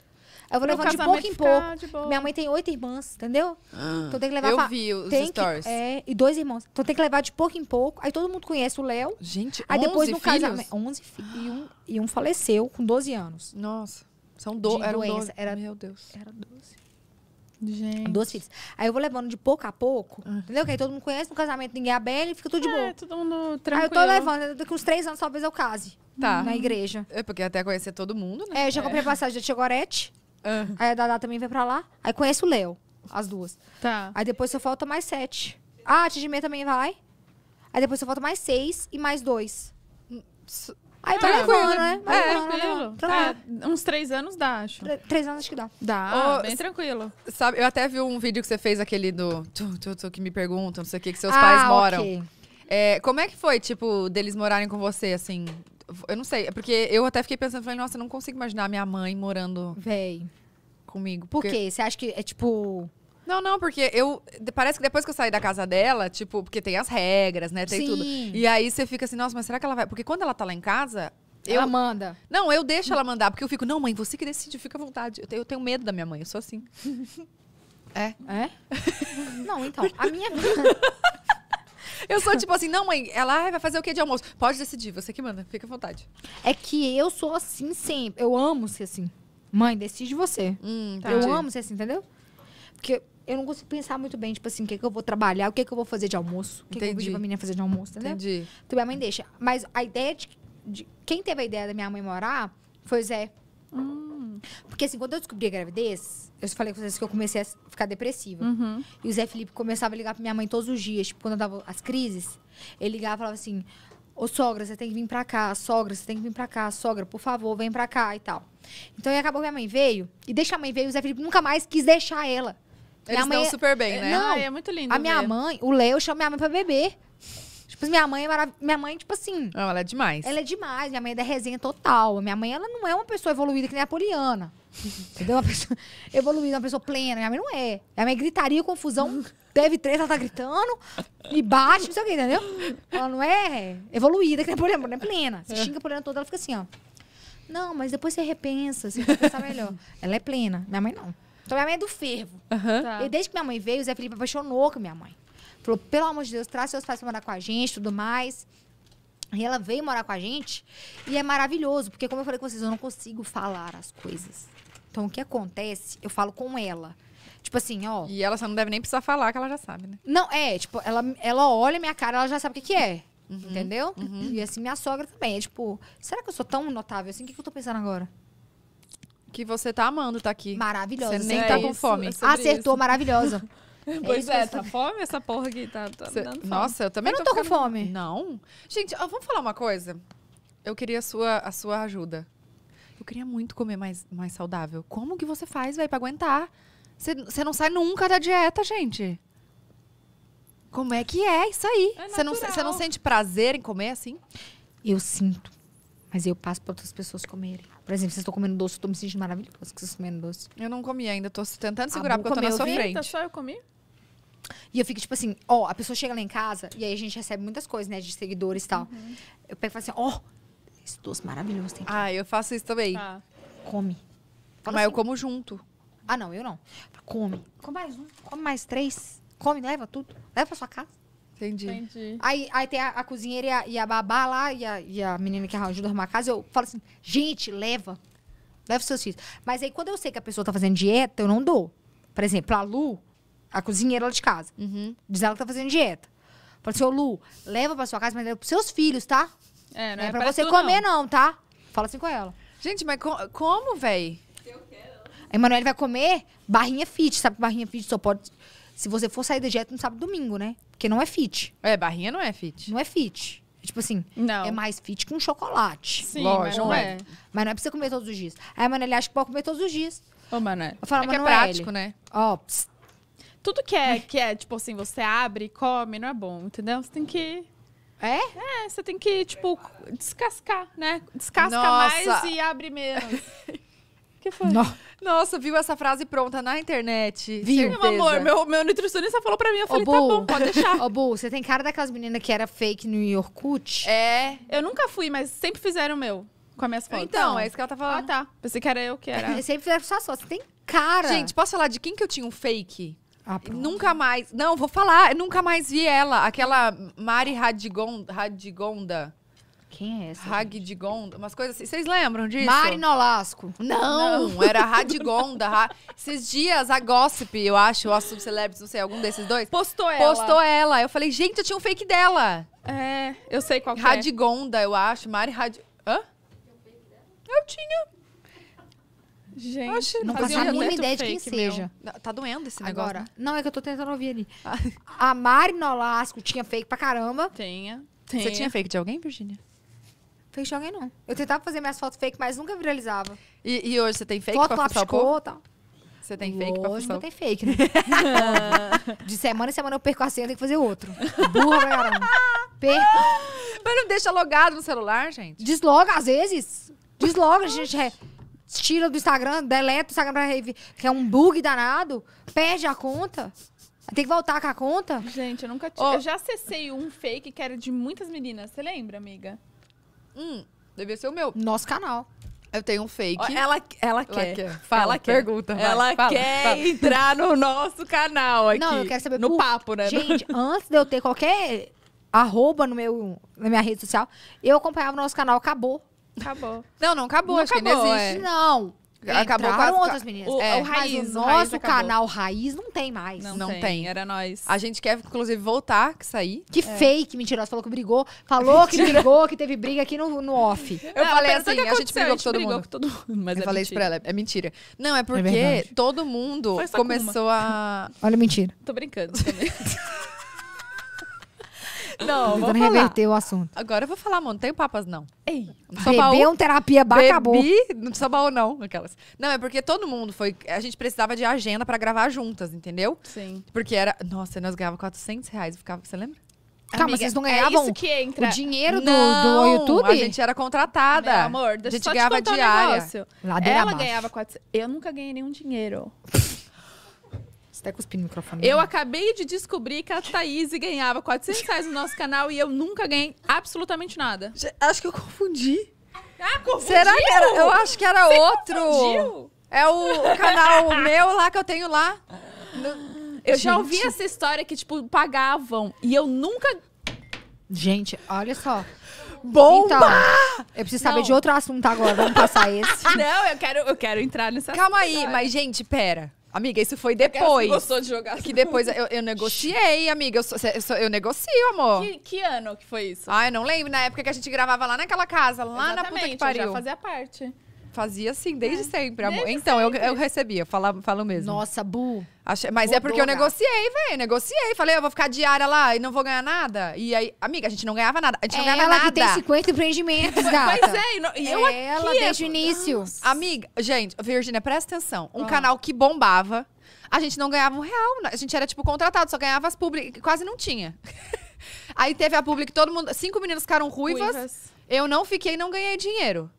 Eu vou levar de pouco em pouco. Minha mãe tem oito irmãs, entendeu? Ah, então tem que levar. Eu pra... vi os tem stories. Que... É, e dois irmãos. Então tem que levar de pouco em pouco. Aí todo mundo conhece o Léo. Gente, Aí depois no casamento. Onze filhos. E um, e um faleceu com 12 anos. Nossa. São do... Eram doença. 12. Era... Meu Deus. Era 12. Gente. Duas filhas. Aí eu vou levando de pouco a pouco, ah. entendeu? Que aí todo mundo conhece, no casamento ninguém é bem, fica tudo de é, boa. É, todo mundo tranquilo. Aí eu tô levando, né? daqui uns três anos talvez eu case. Tá. Na igreja. É, porque até conhecer todo mundo, né? É, eu já é. comprei é. passagem de Tchegorete. Ah. Aí a Dada também vem pra lá. Aí conhece o Léo, as duas. Tá. Aí depois só falta mais sete. Ah, a Tidimê também vai. Aí depois só falta mais seis e mais dois. S Aí vai é. levando, né? Vai é, levando, tranquilo. Tá é, uns três anos dá, acho. Três anos acho que dá. Dá, bem tranquilo. Sabe, eu até vi um vídeo que você fez aquele do tu, tu, tu, que me perguntam, não sei o que, que seus ah, pais moram. ok. É, como é que foi, tipo, deles morarem com você, assim? Eu não sei, é porque eu até fiquei pensando, falei, nossa, eu não consigo imaginar minha mãe morando Véi. comigo. Por Porque quê? Você acha que é tipo. Não, não, porque eu. Parece que depois que eu saí da casa dela, tipo, porque tem as regras, né? Tem Sim. tudo. E aí você fica assim, nossa, mas será que ela vai. Porque quando ela tá lá em casa, eu, ela manda. Não, eu deixo ela mandar, porque eu fico, não, mãe, você que decide, fica à vontade. Eu tenho, medo da minha mãe, eu sou assim. é? É? não, então, a minha. eu sou tipo assim, não, mãe, ela vai fazer o que de almoço? Pode decidir, você que manda, fica à vontade. É que eu sou assim sempre. Eu amo ser assim. Mãe, decide você. Hum, eu amo ser assim, entendeu? Porque eu não consigo pensar muito bem, tipo assim, o que, é que eu vou trabalhar, o que, é que eu vou fazer de almoço, o que, é que eu vou pedir pra menina fazer de almoço, entendeu? Entendi. Então minha mãe deixa. Mas a ideia de, de, Quem teve a ideia da minha mãe morar foi o Zé. Hum. Porque assim, quando eu descobri a gravidez, eu falei com vocês assim que eu comecei a ficar depressiva. Uhum. E o Zé Felipe começava a ligar pra minha mãe todos os dias, tipo, quando eu dava as crises, ele ligava e falava assim: Ô sogra, você tem que vir pra cá, sogra, você tem que vir pra cá, sogra, por favor, vem pra cá e tal. Então e acabou que minha mãe veio, e deixa a mãe veio, o Zé Felipe nunca mais quis deixar ela. Eles minha mãe é super bem, é, né? Não, Ai, é muito lindo. A minha mãe, o Léo chama minha mãe pra beber. Tipo, assim, minha mãe é maravilhosa. Minha mãe, tipo assim. Não, ela é demais. Ela é demais. Minha mãe é da resenha total. Minha mãe, ela não é uma pessoa evoluída que nem a Poliana. entendeu? Uma pessoa evoluída, uma pessoa plena. Minha mãe não é. Minha mãe gritaria, confusão. Teve três, ela tá gritando. E bate, não sei o que, entendeu? Ela não é evoluída que nem a Poliana. Não é plena. Você xinga a Poliana toda, ela fica assim, ó. Não, mas depois você repensa, você vai pensar melhor. ela é plena. Minha mãe não. Então, minha mãe é do fervo. Uhum. Tá. E desde que minha mãe veio, o Zé Felipe apaixonou com minha mãe. Falou, pelo amor de Deus, traz seus pais pra morar com a gente, tudo mais. E ela veio morar com a gente e é maravilhoso, porque como eu falei com vocês, eu não consigo falar as coisas. Então o que acontece, eu falo com ela. Tipo assim, ó. E ela só não deve nem precisar falar, que ela já sabe, né? Não, é, tipo, ela, ela olha minha cara, ela já sabe o que, que é. Uhum, entendeu? Uhum. E assim, minha sogra também. É tipo, será que eu sou tão notável assim? O que, que eu tô pensando agora? Que você tá amando tá aqui. Maravilhosa. Você nem tá é tá com fome. É Acertou, isso. maravilhosa. É pois é, é tá fome essa porra aqui, tá, tá Cê, fome. Nossa, eu também eu não tô, tô ficando... com fome. Não. Gente, ó, vamos falar uma coisa? Eu queria a sua, a sua ajuda. Eu queria muito comer mais, mais saudável. Como que você faz, velho, pra aguentar? Você não sai nunca da dieta, gente. Como é que é isso aí? Você é não, não sente prazer em comer assim? Eu sinto. Mas eu passo para outras pessoas comerem. Por exemplo, vocês estão comendo doce, eu tô me sentindo maravilhosa que vocês comendo doce. Eu não comi ainda, tô tentando segurar porque comeu, eu tô na sua frente. só eu comi? E eu fico tipo assim, ó, a pessoa chega lá em casa e aí a gente recebe muitas coisas, né, de seguidores e tal. Uhum. Eu pego e falo assim, ó, esse doce maravilhoso tem aqui. Ah, eu faço isso também. Tá. Come. Fala Mas assim, eu como junto. Ah, não, eu não. Come. Come mais um, come mais três. Come, leva tudo. Leva pra sua casa. Entendi. Entendi. Aí, aí tem a, a cozinheira e a, e a, babá lá, e a, e a menina que ajuda a arrumar a casa. Eu falo assim, gente, leva. Leva os seus filhos. Mas aí, quando eu sei que a pessoa tá fazendo dieta, eu não dou. Por exemplo, a Lu, a cozinheira lá de casa, uhum. diz ela que tá fazendo dieta. Fala assim, ô Lu, leva pra sua casa, mas leva pros seus filhos, tá? É, não é, é pra, você comer, não. não. tá? Fala assim com ela. Gente, mas como, véi? Eu quero. A Emanuele vai comer barrinha fit, sabe? que Barrinha fit só pode se você for sair da dieta no sábado e domingo, né? Porque não é fit. É, barrinha não é fit. Não é fit. É tipo assim, não. é mais fit que um chocolate. Sim, Lógico. mas não é. é. Mas não é pra você comer todos os dias. Aí a Manelli acha que pode comer todos os dias. Ô, Manoel. Eu falo, é, é prático, né? Ó, Tudo que é, que é, tipo assim, você abre e come, não é bom, entendeu? Você tem que... É? É, você tem que, tipo, descascar, né? Descasca Nossa. mais e abre menos. que foi? No. Nossa, viu essa frase pronta na internet? Viu? Meu amor, meu, meu nutricionista falou pra mim, eu falei, Ô, tá bom, pode deixar. Ô, Bu, você tem cara daquelas meninas que era fake no Yorkut É. Eu nunca fui, mas sempre fizeram o meu. Com as minhas fotos. Então, é isso que ela tá falando. Ah, tá. Pensei que era eu que era. sempre fizeram só fotos. Você tem cara. Gente, posso falar de quem que eu tinha um fake? Ah, nunca mais. Não, vou falar. Eu nunca mais vi ela. Aquela Mari Radigonda. Radigonda. Quem é essa? Gonda umas coisas assim. Vocês lembram disso? Mari Nolasco. Não, não era Radigonda. Ra... Esses dias, a Gossip, eu acho, ou a Subcelebrities, não sei, algum desses dois. Postou ela. Postou ela. Eu falei, gente, eu tinha um fake dela. É, eu sei qual Radigonda, é. Radigonda, eu acho. Mari Rad... Hã? Eu tinha. Gente, não fazia a mínima ideia de quem seja. Meu. Tá doendo esse negócio. Agora, né? não, é que eu tô tentando ouvir ali. Ah. a Mari Nolasco tinha fake pra caramba. Tinha. Você tinha fake de alguém, Virginia? Fake alguém, não. Eu tentava fazer minhas fotos fake, mas nunca viralizava. E, e hoje você tem fake Foto lá, fuçar o tal. Você tem fake pra Hoje não tem fake, né? de semana em semana eu perco a senha, eu tenho que fazer outro. Burra, pra né, caramba. Perco. Mas não deixa logado no celular, gente? Desloga, às vezes. Desloga, a gente tira do Instagram, deleta o Instagram pra rever que é um bug danado, perde a conta. Tem que voltar com a conta. Gente, eu nunca tive. Eu já acessei um fake que era de muitas meninas. Você lembra, amiga? hum, devia ser o meu. Nosso canal. Eu tenho um fake. Ela, ela, quer. Ela quer. Fala, ela quer. pergunta. Vai. ela fala, quer fala. entrar no nosso canal aqui. Não, eu quero saber. No por... papo, né? Gente, antes de eu ter qualquer arroba no meu, na minha rede social, eu acompanhava o nosso canal. Acabou. Acabou. Não, não acabou. Não acabou, não existe. É. Não. Acabou com as... outras meninas. O, é, o Raiz. o nosso Raiz canal Raiz não tem mais. Não, não tem. tem. Era nós. A gente quer, inclusive, voltar, que sair. Que é. fake, mentirosa. Falou que brigou. Falou que brigou, que teve briga aqui no, no off. Eu não, falei assim, a gente brigou, a gente com, todo brigou com todo mundo. Mas eu é falei mentira. isso pra ela. É mentira. Não, é, é porque é todo mundo começou a... Olha, mentira. Tô brincando também. Não, vou falar. reverter o assunto. Agora eu vou falar, mano. Não tenho papas, não. Ei, Bebeu um terapia bar, bebi, acabou. não precisa baú, não. Aquelas. Não, é porque todo mundo foi... A gente precisava de agenda pra gravar juntas, entendeu? Sim. Porque era... Nossa, nós ganhava 400 reais. Ficava, você lembra? Calma, Amiga, vocês não é ganhavam é isso que entra... o dinheiro do, não, do YouTube? a gente era contratada. Meu amor, deixa a gente ganhava te contar diária. Um negócio. Ladeira Ela abaixo. ganhava 400... Eu nunca ganhei nenhum dinheiro até tá microfone. Eu né? acabei de descobrir que a Thaís ganhava 400 reais no nosso canal e eu nunca ganhei absolutamente nada. Acho que eu confundi. Ah, confundi? Será que era? Eu acho que era Você outro. Confundiu? É o canal meu lá que eu tenho lá. Eu Gente. já ouvi essa história que, tipo, pagavam e eu nunca. Gente, olha só. Bomba! Então, eu preciso saber não. de outro assunto agora. Vamos passar esse. Não, eu quero, eu quero entrar nessa. Calma aí, mas, gente, pera. Amiga, isso foi depois. Você gostou de jogar. Que depois eu, eu negociei, amiga. Eu, sou, eu, sou, eu negocio, amor. Que, que, ano que foi isso? Ah, eu não lembro. Na época que a gente gravava lá naquela casa, lá Exatamente, na puta que pariu. Eu já fazia parte. Fazia assim, desde é. sempre. Desde então, sempre. Eu, eu recebia, falo, falo mesmo. Nossa, Bu. Achei, mas é porque eu negociei, velho. Negociei. Falei, eu vou ficar diária lá e não vou ganhar nada. E aí, amiga, a gente não ganhava nada. A gente é não ganhava ela nada. Ela tem 50 empreendimentos, gata. Pois é, e, e é eu aqui. Ela desde o início. Nossa. Amiga, gente, Virgínia, presta atenção. Um ah. canal que bombava, a gente não ganhava um real. Né? A gente era, tipo, contratado, só ganhava as públicas. Quase não tinha. aí teve a pública, todo mundo. Cinco meninas ficaram ruivas. ruivas. Eu não fiquei, não ganhei dinheiro.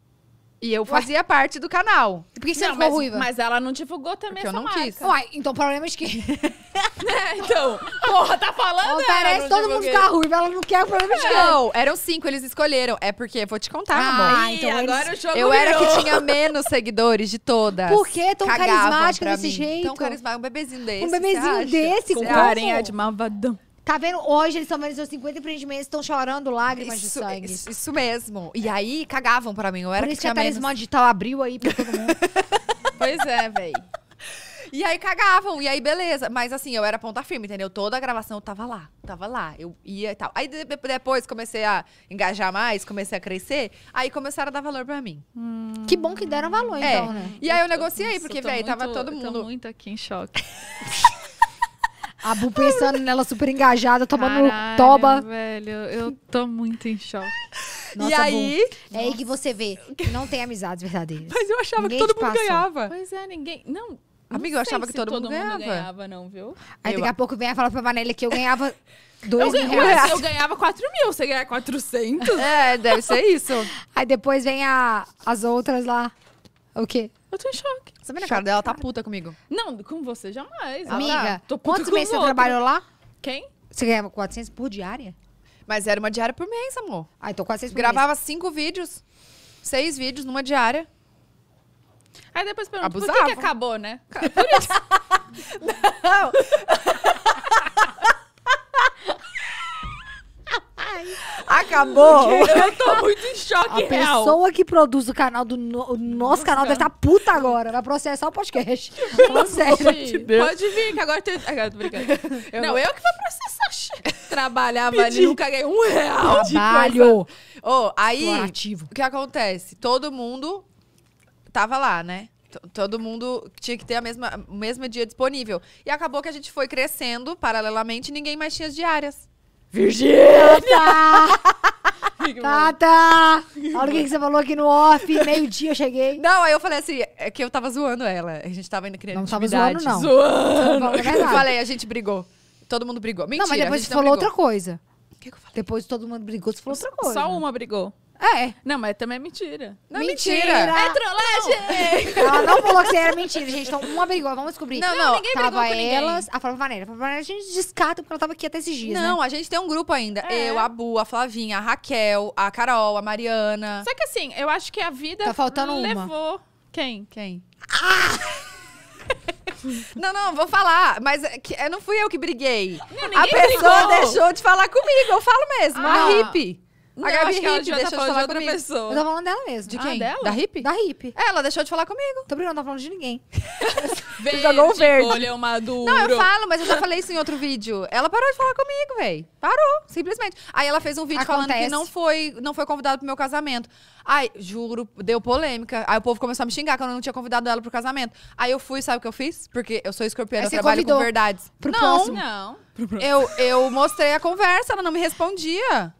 E eu fazia Ué. parte do canal. Por que você não, não mas, ruiva? Mas ela não divulgou também Porque essa eu não marca. quis. Ué, então o problema é de quem? é, então, porra, tá falando? É, parece todo divulguei. mundo ficar ruiva, ela não quer o problema é de quem? Não, eram cinco, eles escolheram. É porque, vou te contar, ah, amor. Ah, então agora eles... o jogo Eu virou. era que tinha menos seguidores de todas. Por que tão Cagavam carismática desse mim. jeito? Tão carismática, um bebezinho desse. Um bebezinho desse? Com carinha de malvadão. Tá vendo? Hoje eles estão vendo seus 50 empreendimentos, estão chorando lágrimas isso, de sangue. Isso, isso, mesmo. E aí cagavam pra mim. Eu era Por isso que, que a talismã digital abriu aí pra todo mundo. pois é, véi. E aí cagavam, e aí beleza. Mas assim, eu era ponta firme, entendeu? Toda a gravação eu tava lá, tava lá, eu ia e tal. Aí de depois comecei a engajar mais, comecei a crescer, aí começaram a dar valor pra mim. Hum. Que bom que deram valor, é. então, né? E aí eu, eu negociei, porque, velho, tava todo mundo. Eu tô muito aqui em choque. A Bu pensando nela super engajada, tomando Caralho, toba. velho, eu tô muito em choque. Nossa, e aí? Bu, é aí que você vê que não tem amizades verdadeiras. Mas eu achava ninguém que todo mundo passou. ganhava. Pois é, ninguém... Não, Amiga, eu achava que todo, todo mundo, ganhava. ganhava. não, viu? Aí daqui a pouco vem a falar pra Vanelli que eu ganhava dois eu mil reais. Eu ganhava 4 mil, você ganhava 400. é, deve ser isso. Aí depois vem a, as outras lá. O quê? Eu tô em choque. Essa menina cara dela tá puta comigo. Não, com você jamais. Amiga, tá. quantos meses você trabalhou lá? Quem? Você ganhava 400 por diária? Mas era uma diária por mês, amor. Ah, então 400 por Gravava mês. cinco vídeos, seis vídeos numa diária. Aí depois pergunta, por que, que acabou, né? Por isso. Não. Acabou. Eu tô muito em choque, A real. pessoa que produz o canal do no, o nosso canal deve estar tá puta agora. Vai processar o podcast. Tá sério. Pode, pode vir, que agora tem. Agora tô brincando. Eu não, vou... eu que vou processar. Trabalhava Pedi. ali, nunca ganhei um real. Trabalho. Oh, aí, o que acontece? Todo mundo tava lá, né? todo mundo tinha que ter a mesma, o mesmo dia disponível. E acabou que a gente foi crescendo paralelamente e ninguém mais tinha as diárias. Virgínia! Tata! Olha o que, você falou aqui no off, meio-dia eu cheguei. Não, aí eu falei assim, é que eu tava zoando ela. A gente tava indo criando Não tava zoando, não. Zoando! Não, não eu falei, a gente brigou. Todo mundo brigou. Mentira, Não, mas depois você falou brigou. outra coisa. O que, que eu falei? Depois todo mundo brigou, você falou outra coisa. Só uma brigou. É. Não, mas também é mentira. Não, é mentira. mentira. É trollagem. Não. Ela não falou que era mentira, gente. Então, uma brigou, vamos descobrir. Não, não, ninguém tava brigou com ninguém. a Flávia A Flávia a gente descarta porque ela tava aqui até esses dias, Não, né? a gente tem um grupo ainda. É. Eu, a Bu, a Flavinha, a Raquel, a Carol, a Mariana. Só que assim, eu acho que a vida tá faltando levou... Uma. Quem? Quem? Ah! Não, não, vou falar. Mas é que, não fui eu que briguei. brigou. a pessoa brigou. deixou de falar comigo, eu falo mesmo. Ah. A hippie. Não, a Gabi acho que ela deixou de falar de outra comigo. pessoa. Eu tava falando dela mesmo. De ah, quem? Ah, dela? Da hippie? Da hippie. Ela deixou de falar comigo. Tô brincando, não tava falando de ninguém. verde, jogou verde. uma maduro. Não, eu falo, mas eu já falei isso em outro vídeo. Ela parou de falar comigo, véi. Parou, simplesmente. Aí ela fez um vídeo Acontece. falando que não foi, não foi convidado pro meu casamento. Ai, juro, deu polêmica. Aí o povo começou a me xingar que eu não tinha convidado ela pro casamento. Aí eu fui, sabe o que eu fiz? Porque eu sou escorpião, eu trabalho com verdades. Pro não, próximo. não. Eu, eu mostrei a conversa, ela não me respondia.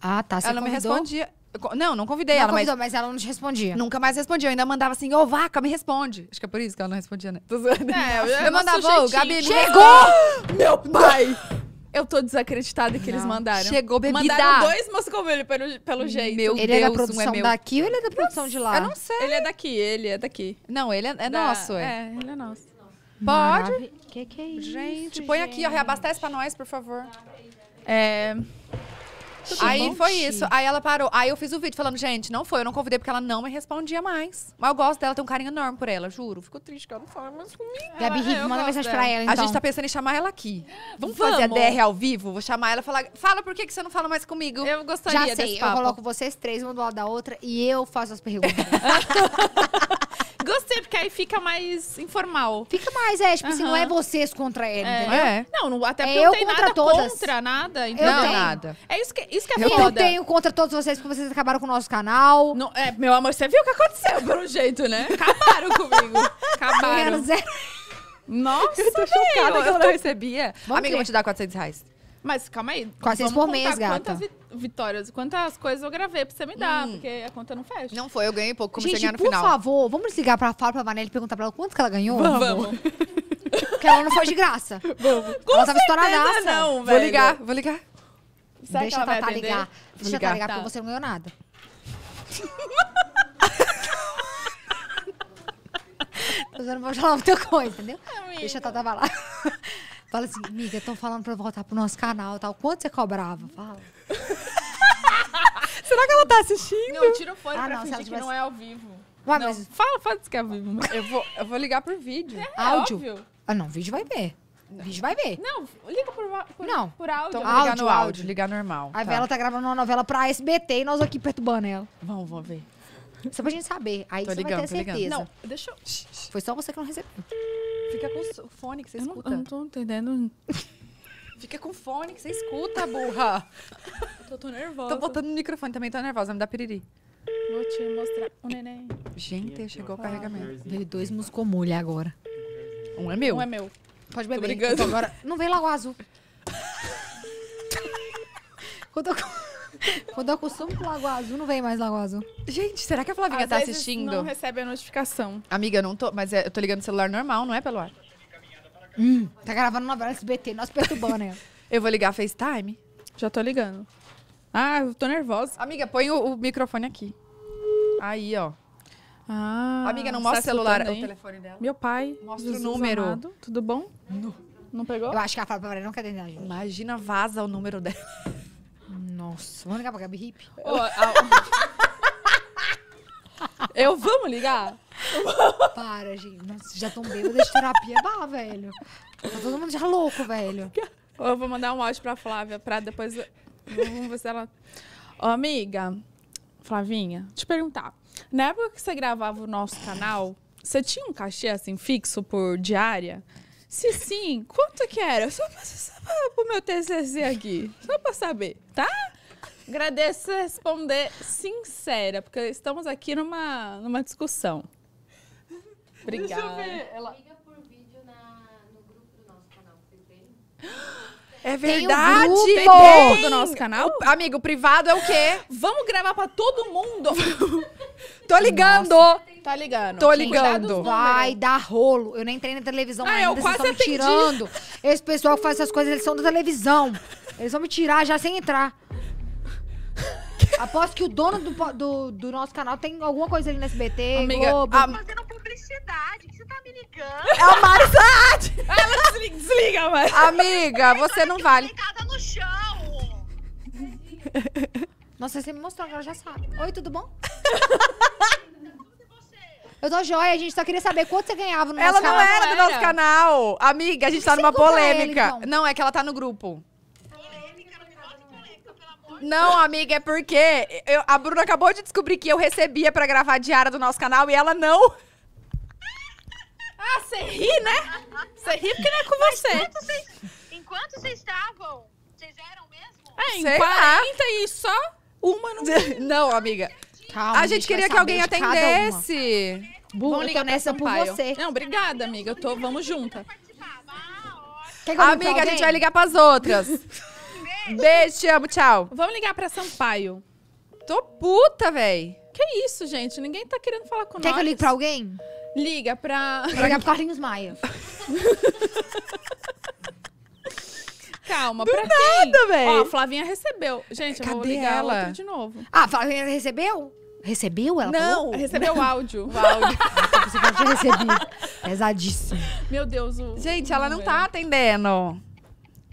Ah, tá. Você ela não me respondia. Não, não convidei não ela. Convidou, mas... mas ela não te respondia. Nunca mais respondia. Eu ainda mandava assim, ô vaca, me responde. Acho que é por isso que ela não respondia, né? É, eu, eu, eu mandava, ô, oh, Gabi, chegou! Meu pai! Eu tô desacreditada que não. eles mandaram. Chegou bebida. Mandaram dois Moscou pelo, pelo jeito. Meu ele Deus, é da produção um é meu. daqui ou ele é da produção Nossa, de lá? Eu não sei. Ele é daqui, ele é daqui. Não, ele é, é da... nosso. É. é, ele é nosso. Pode? Que que é isso, gente, põe aqui, ó, reabastece pra nós, por favor. É... Tudo aí bom? foi isso. Aí ela parou. Aí eu fiz o vídeo falando, gente, não foi, eu não convidei porque ela não me respondia mais. Mas eu gosto dela, tenho um carinho enorme por ela, juro. Fico triste que ela não fala mais comigo. Gabi é, Ribe, manda mensagem dela. pra ela, então. A gente então. tá pensando em chamar ela aqui. Vamos, Vamos. fazer a DR ao vivo? Vou chamar ela e falar, fala por que, que você não fala mais comigo? Eu gostaria Já sei, eu coloco vocês três, uma do lado da outra, e eu faço as perguntas. Gostei, porque aí fica mais informal. Fica mais, é, tipo uhum. assim, não é vocês contra ele, é. entendeu? É. Não, até é porque é eu não tem contra nada todas. contra, nada. Entendeu? Não, nada. É isso que, isso que é eu foda. Eu tenho contra todos vocês, porque vocês acabaram com o nosso canal. Não, é, meu amor, você viu o que aconteceu, pelo jeito, né? Acabaram comigo. Acabaram. Nossa, eu tô chocada meu, que eu não recebia. Vamos Amiga, eu vou te dar 400 reais. Mas calma aí. Quase por mês, gata. Quantas vitórias, quantas coisas eu gravei pra você me dar, hum. porque a conta não fecha. Não foi, eu ganhei pouco, comecei Gente, a ganhar no por final. por favor, vamos ligar pra Fábio, pra Vanelli e perguntar pra ela quanto que ela ganhou? Vamos. vamos. porque ela não foi de graça. Vamos. Com ela tava estouradaça. não, velho. Vou ligar, vou ligar. Será Deixa a Tatá ligar. Vou Deixa a Tatá ligar, tá. porque você não ganhou nada. Mas eu não vou falar muita coisa, entendeu? Amiga. Deixa a Tatá falar. Fala assim, amiga, estão falando pra voltar pro nosso canal tal. Quanto você cobrava? Fala. Será que ela tá assistindo? Não, tira o fone ah, pra não, fingir que não é ao vivo. Ué, não, mas... Fala, fala que é ao vivo. Eu vou, eu vou ligar por vídeo. É, é, áudio? Óbvio. Ah, não, vídeo vai ver. Não. Vídeo vai ver. Não, liga por, por, não. por áudio. Então, áudio, no áudio, áudio, ligar normal. A tá. Vela tá gravando uma novela pra SBT e nós aqui perturbando ela. Vamos, vamos ver. Só pra gente saber. Aí tô você ligando, vai ter certeza. Ligando. Não, deixa eu... Foi só você que não recebeu. Fica com o fone que você eu escuta. Não, eu não tô entendendo. Fica com fone que você escuta, burra. tô, tô nervosa. Tô botando no microfone também, tô nervosa. Me dá piriri. Vou te mostrar o neném. Gente, chegou o carregamento. Ah, Veio dois muscomulha agora. Um é meu. Um é meu. Pode beber. Tô brigando. Então agora. Não vem lá o azul. Quando eu... Quando eu acostumo com Lagoa Azul, não vem mais Lagoa Azul. Gente, será que a Flavinha Às tá vezes assistindo? não recebe a notificação. Amiga, eu não tô. Mas é, eu tô ligando no celular normal, não é pelo ar. Hum, tá gravando uma vara SBT, nós perturbando, né? Eu vou ligar FaceTime. Já tô ligando. Ah, eu tô nervosa. Amiga, põe o, o microfone aqui. Aí, ó. Ah, Amiga, não mostra o celular, o telefone dela. Meu pai. Mostra o número. amado, tudo bom? Não, não pegou? Eu acho que ela fala pra ela, não quer atender a gente. Imagina, vaza o número dela. Nossa, vamos ligar pra Gabi Hip? a- Eu vamos ligar? Para, gente. Nossa, já tão bêbada de terapia, dá, velho. Tá todo mundo já louco, velho. eu vou mandar um áudio pra Flávia pra depois. Vamos ver se ela. Ô, amiga, Flavinha, te perguntar. Na época que você gravava o nosso canal, você tinha um cachê assim fixo por diária? Se sim, quanto que era? Só para o meu TCC aqui. Só para saber, tá? Agradeço responder sincera, porque estamos aqui numa, numa discussão. Obrigada. Deixa eu ver. Ela... Liga por vídeo na, no grupo do nosso canal, você tem? É verdade. Tem o grupo tem. do nosso canal. O, amigo, privado é o quê? Vamos gravar pra todo mundo. Tô ligando. Nossa. Tá ligando. Tô ligando. Vai dar rolo. Eu nem entrei na televisão ah, ainda, eu quase vocês estão me tirando. Esse pessoal que faz essas coisas, eles são da televisão. Eles vão me tirar já sem entrar. Aposto que o dono do, do, do, nosso canal tem alguma coisa ali no SBT, Amiga, Globo. A... Fazendo publicidade, que você tá me ligando? É o Mari Saad! Ela desliga, desliga Amiga, você não vale. Ligada no chão. Nossa, você me mostrou, agora já sabe. Oi, tudo bom? Eu tô joia, a gente só queria saber quanto você ganhava no ela nosso canal. Ela não era do nosso canal. Amiga, a gente tá numa polêmica. Ele, então? Não, é que ela tá no grupo. Não, amiga, é porque eu, a Bruna acabou de descobrir que eu recebia pra gravar a diária do nosso canal e ela não. Ah, você ri, né? Você ri porque não é com Mas você. Enquanto vocês estavam, vocês eram mesmo? É, em Sei 40 lá. e só uma não. não, amiga. Calma, a gente queria que alguém atendesse. Vamos ligar nessa por você. Não, obrigada, amiga. Eu tô, vamos juntas. Quer Amiga, a gente vai ligar pras outras. Beijo, te amo, tchau. Vamos ligar pra Sampaio. Tô puta, véi. Que isso, gente? Ninguém tá querendo falar com Quer nós. que eu ligue pra alguém? Liga pra. Ligar pro Carlinhos Maia. Calma, Do pra nada, quem? véi. Ó, a Flavinha recebeu. Gente, eu vou Cadê ligar ela? outra de novo. Ah, Flavinha recebeu? Recebeu? Ela Não, falou? recebeu o áudio. O áudio. Você pode receber. Pesadíssimo. Meu Deus, o. Gente, ela não número. tá atendendo.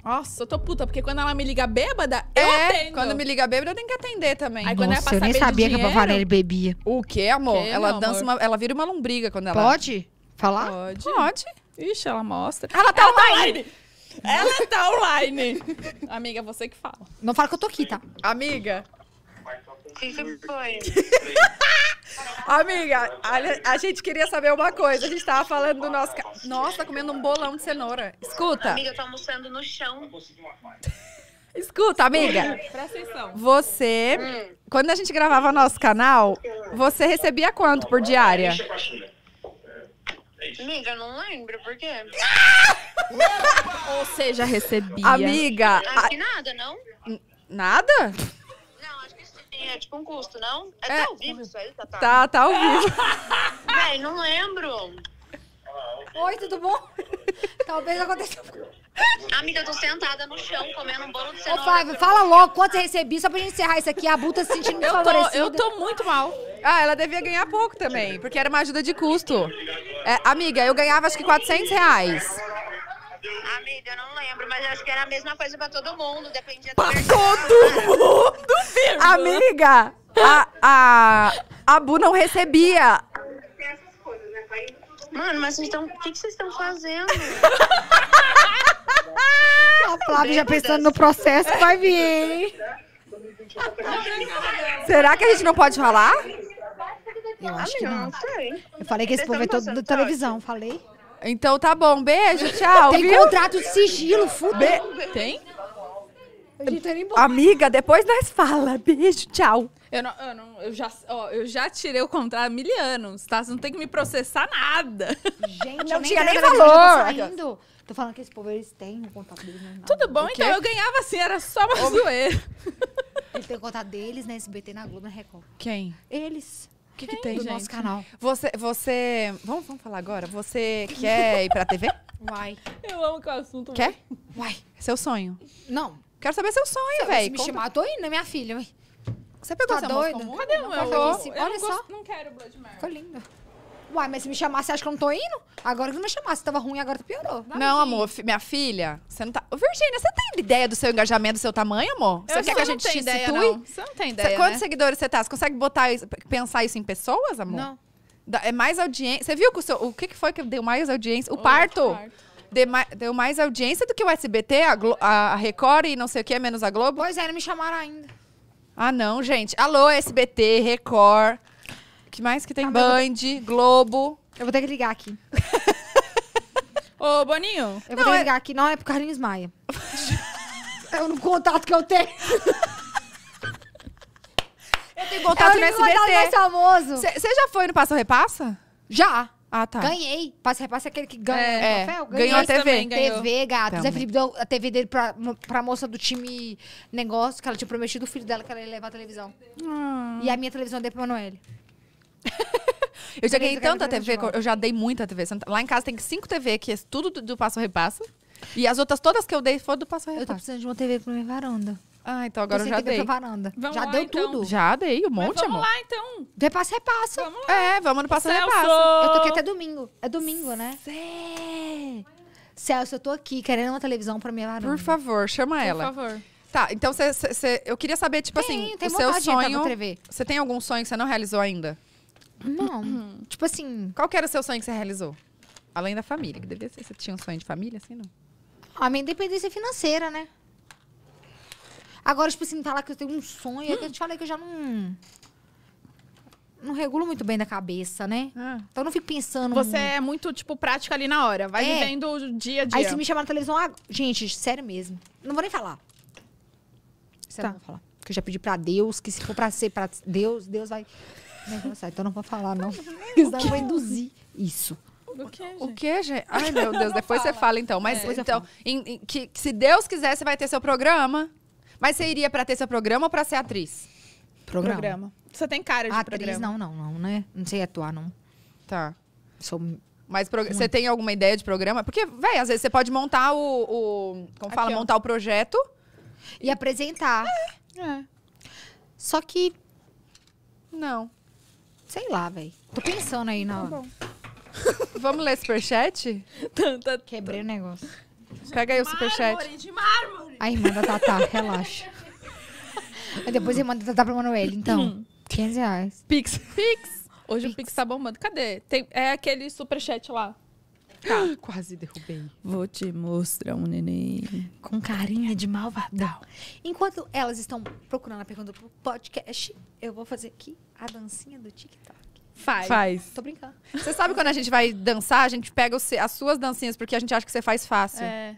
Nossa, eu tô puta, porque quando ela me liga bêbada, é, eu atendo. Quando me liga bêbada, eu tenho que atender também. Aí, quando é Nossa, é eu nem sabia dinheiro, que a Bavarelli bebia. O quê, amor? Que, ela dança amor? uma, ela vira uma lombriga quando ela Pode falar? Pode. Pode. Ixi, ela mostra. Ela tá ela tá online. Tá online. Ela tá online. Amiga, é você que fala. Não fala que eu tô aqui, tá? Amiga, que, que foi? Amiga, a, a, gente queria saber uma coisa. A gente tava falando do nosso. Ca... Nossa, tá comendo um bolão de cenoura. Escuta. Amiga, eu tô almoçando no chão. Escuta, amiga. Presta atenção. Você, hum. quando a gente gravava nosso canal, você recebia quanto por diária? Amiga, não lembro, por quê? Ou seja, recebia. Amiga. Acho nada, não? Nada? é tipo um custo, não? É, tá é. Tá ao vivo isso aí, Tatá? Tá. tá, tá ao vivo. Véi, não lembro. Oi, tudo bom? Talvez aconteça. Amiga, eu tô sentada no chão comendo um bolo de cenoura. Ô, Flávio, fala logo quanto você recebeu só pra gente encerrar isso aqui. A Buta se sentindo eu tô, eu tô muito mal. Ah, ela devia ganhar pouco também, porque era uma ajuda de custo. É, amiga, eu ganhava acho que 400 reais. Amiga, eu não lembro, mas eu acho que era a mesma coisa pra todo mundo, dependia do Pra todo mundo, Amiga, a, a, a Bu não recebia. Mano, mas vocês estão. O que, que vocês estão fazendo? A Flávia já pensando no processo que vai vir, hein? Será que a gente não pode falar? Eu acho que não. não sei. Eu falei que esse povo é todo da televisão, falei? Então tá bom, beijo, tchau. Tem viu? contrato de sigilo, fudeu. Tem? A gente tá Amiga, depois nós fala. Beijo, tchau. Eu, não, eu, não, eu, já, ó, eu já tirei o contrato há mil anos, tá? Você não tem que me processar nada. Gente, não eu tinha nem valor. Tô falando que esse povo, eles têm o um contato deles. Não, né? Tudo bom, então eu ganhava assim, era só uma zoeira. Ele tem o contato deles na SBT, na Globo, na Record. Quem? Eles. O que, que tem, do gente? nosso canal? Você, você. Vamos, vamos falar agora? Você quer ir pra TV? Uai. Eu amo que o assunto. Quer? Uai. Seu é sonho. Não. Quero saber seu sonho, velho. Se me Conta. chamar, tô indo, né, minha filha? Você pegou tá essa doido? Cadê o meu? Olha só. não quero Blood Mary. Ficou linda. Uai, mas se me chamasse, acho que eu não tô indo? Agora que não me chamasse, tava ruim, agora piorou. Vai, não, amor, minha filha, você não tá. Ô, Virgínia, você tem ideia do seu engajamento, do seu tamanho, amor? Você eu quer que a gente te ideia, situe? Não. Você não tem ideia. Cê, quantos né? seguidores você tá? Você consegue botar isso, pensar isso em pessoas, amor? Não. Da, é mais audiência. Você viu que o seu. O que, que foi que deu mais audiência? O, o parto. parto. Deu mais, deu mais audiência do que o SBT, a, Glo a Record e não sei o que, menos a Globo? Pois é, não me chamaram ainda. Ah, não, gente. Alô, SBT, Record que mais que tem? Ah, Band, vou... Globo. Eu vou ter que ligar aqui. Ô, Boninho. Eu vou ter que é ligar aqui. Não, é pro Carlinhos Maia. é o contato que eu tenho. eu tenho contato é no SBT. mais famoso. Você já foi no Passa Repassa? Já. Ah, tá. Ganhei. Passa Repassa é aquele que ganha é, o troféu. Ganhou a TV. Também, TV, gato. Zé Felipe deu a TV dele pra, pra moça do time negócio, que ela tinha prometido o filho dela que ela ia levar a televisão. Hum. E a minha televisão é deu pro Manoel. eu já ganhei tanta TV, eu já dei muita TV. Lá em casa tem cinco TV, que é tudo do, do Passo Repassa. E as outras todas que eu dei foram do Passo Repassa. Eu tô precisando de uma TV pra minha varanda. Ah, então agora eu já dei. varanda. já lá, deu então. tudo. Já dei, um monte, vamos amor. Vamos lá, então. Vê passa repassa. Vamos lá. É, vamos no passa repassa. Eu tô aqui até domingo. É domingo, né? Cê. Celso, eu tô aqui querendo uma televisão pra minha varanda. Por favor, chama Por ela. Por favor. Tá, então cê, cê, cê, eu queria saber, tipo tem, assim, tem o seu sonho. Você tem algum sonho que você não realizou ainda? Não. Uhum. tipo assim. Qual que era o seu sonho que você realizou? Além da família, que devia ser. Você tinha um sonho de família, assim, não? A minha independência financeira, né? Agora, tipo assim, tá lá que eu tenho um sonho, é que eu te falei que eu já não. Não regulo muito bem da cabeça, né? Ah. Então eu não fico pensando. Você é muito, tipo, prática ali na hora. Vai é. vivendo o dia a dia. Aí se me chamar na televisão, ah, gente, sério mesmo. Não vou nem falar. Sério, tá. não vou falar. Porque eu já pedi pra Deus que se for pra ser pra Deus, Deus vai. Negócio, então não vou falar, não. Porque senão eu vou induzir isso. O que, gente? O gente? Ai, meu Deus, depois fala. você fala então. Mas é. então, em, em, que, que, se Deus quiser, você vai ter seu programa. Mas você iria pra ter seu programa ou pra ser atriz? Programa. programa. Você tem cara de atriz, programa. não, não, não, né? Não sei atuar, não. Tá. Sou mas você tem alguma ideia de programa? Porque, velho, às vezes você pode montar o. o como Aqui, fala? Ó. montar o projeto. E apresentar. É. é. Só que. Não. Sei lá, velho. Tô pensando aí na tá hora. Vamos ler superchat? Quebrei o negócio. Pega aí o superchat. De mármore. A irmã da Tatá, relaxa. Aí depois a irmã da Tatá pra Manoel, então. 500 hum. reais. Pix. Pix. Hoje o Pix tá bombando. Cadê? Tem, é aquele superchat lá. Tá, quase derrubei. Vou te mostrar um neném. Com carinha de malvadão. Enquanto elas estão procurando a pergunta pro podcast, eu vou fazer aqui a dancinha do TikTok. Faz. Faz. Tô brincando. Você sabe quando a gente vai dançar, a gente pega os, as suas dancinhas, porque a gente acha que você faz fácil. É.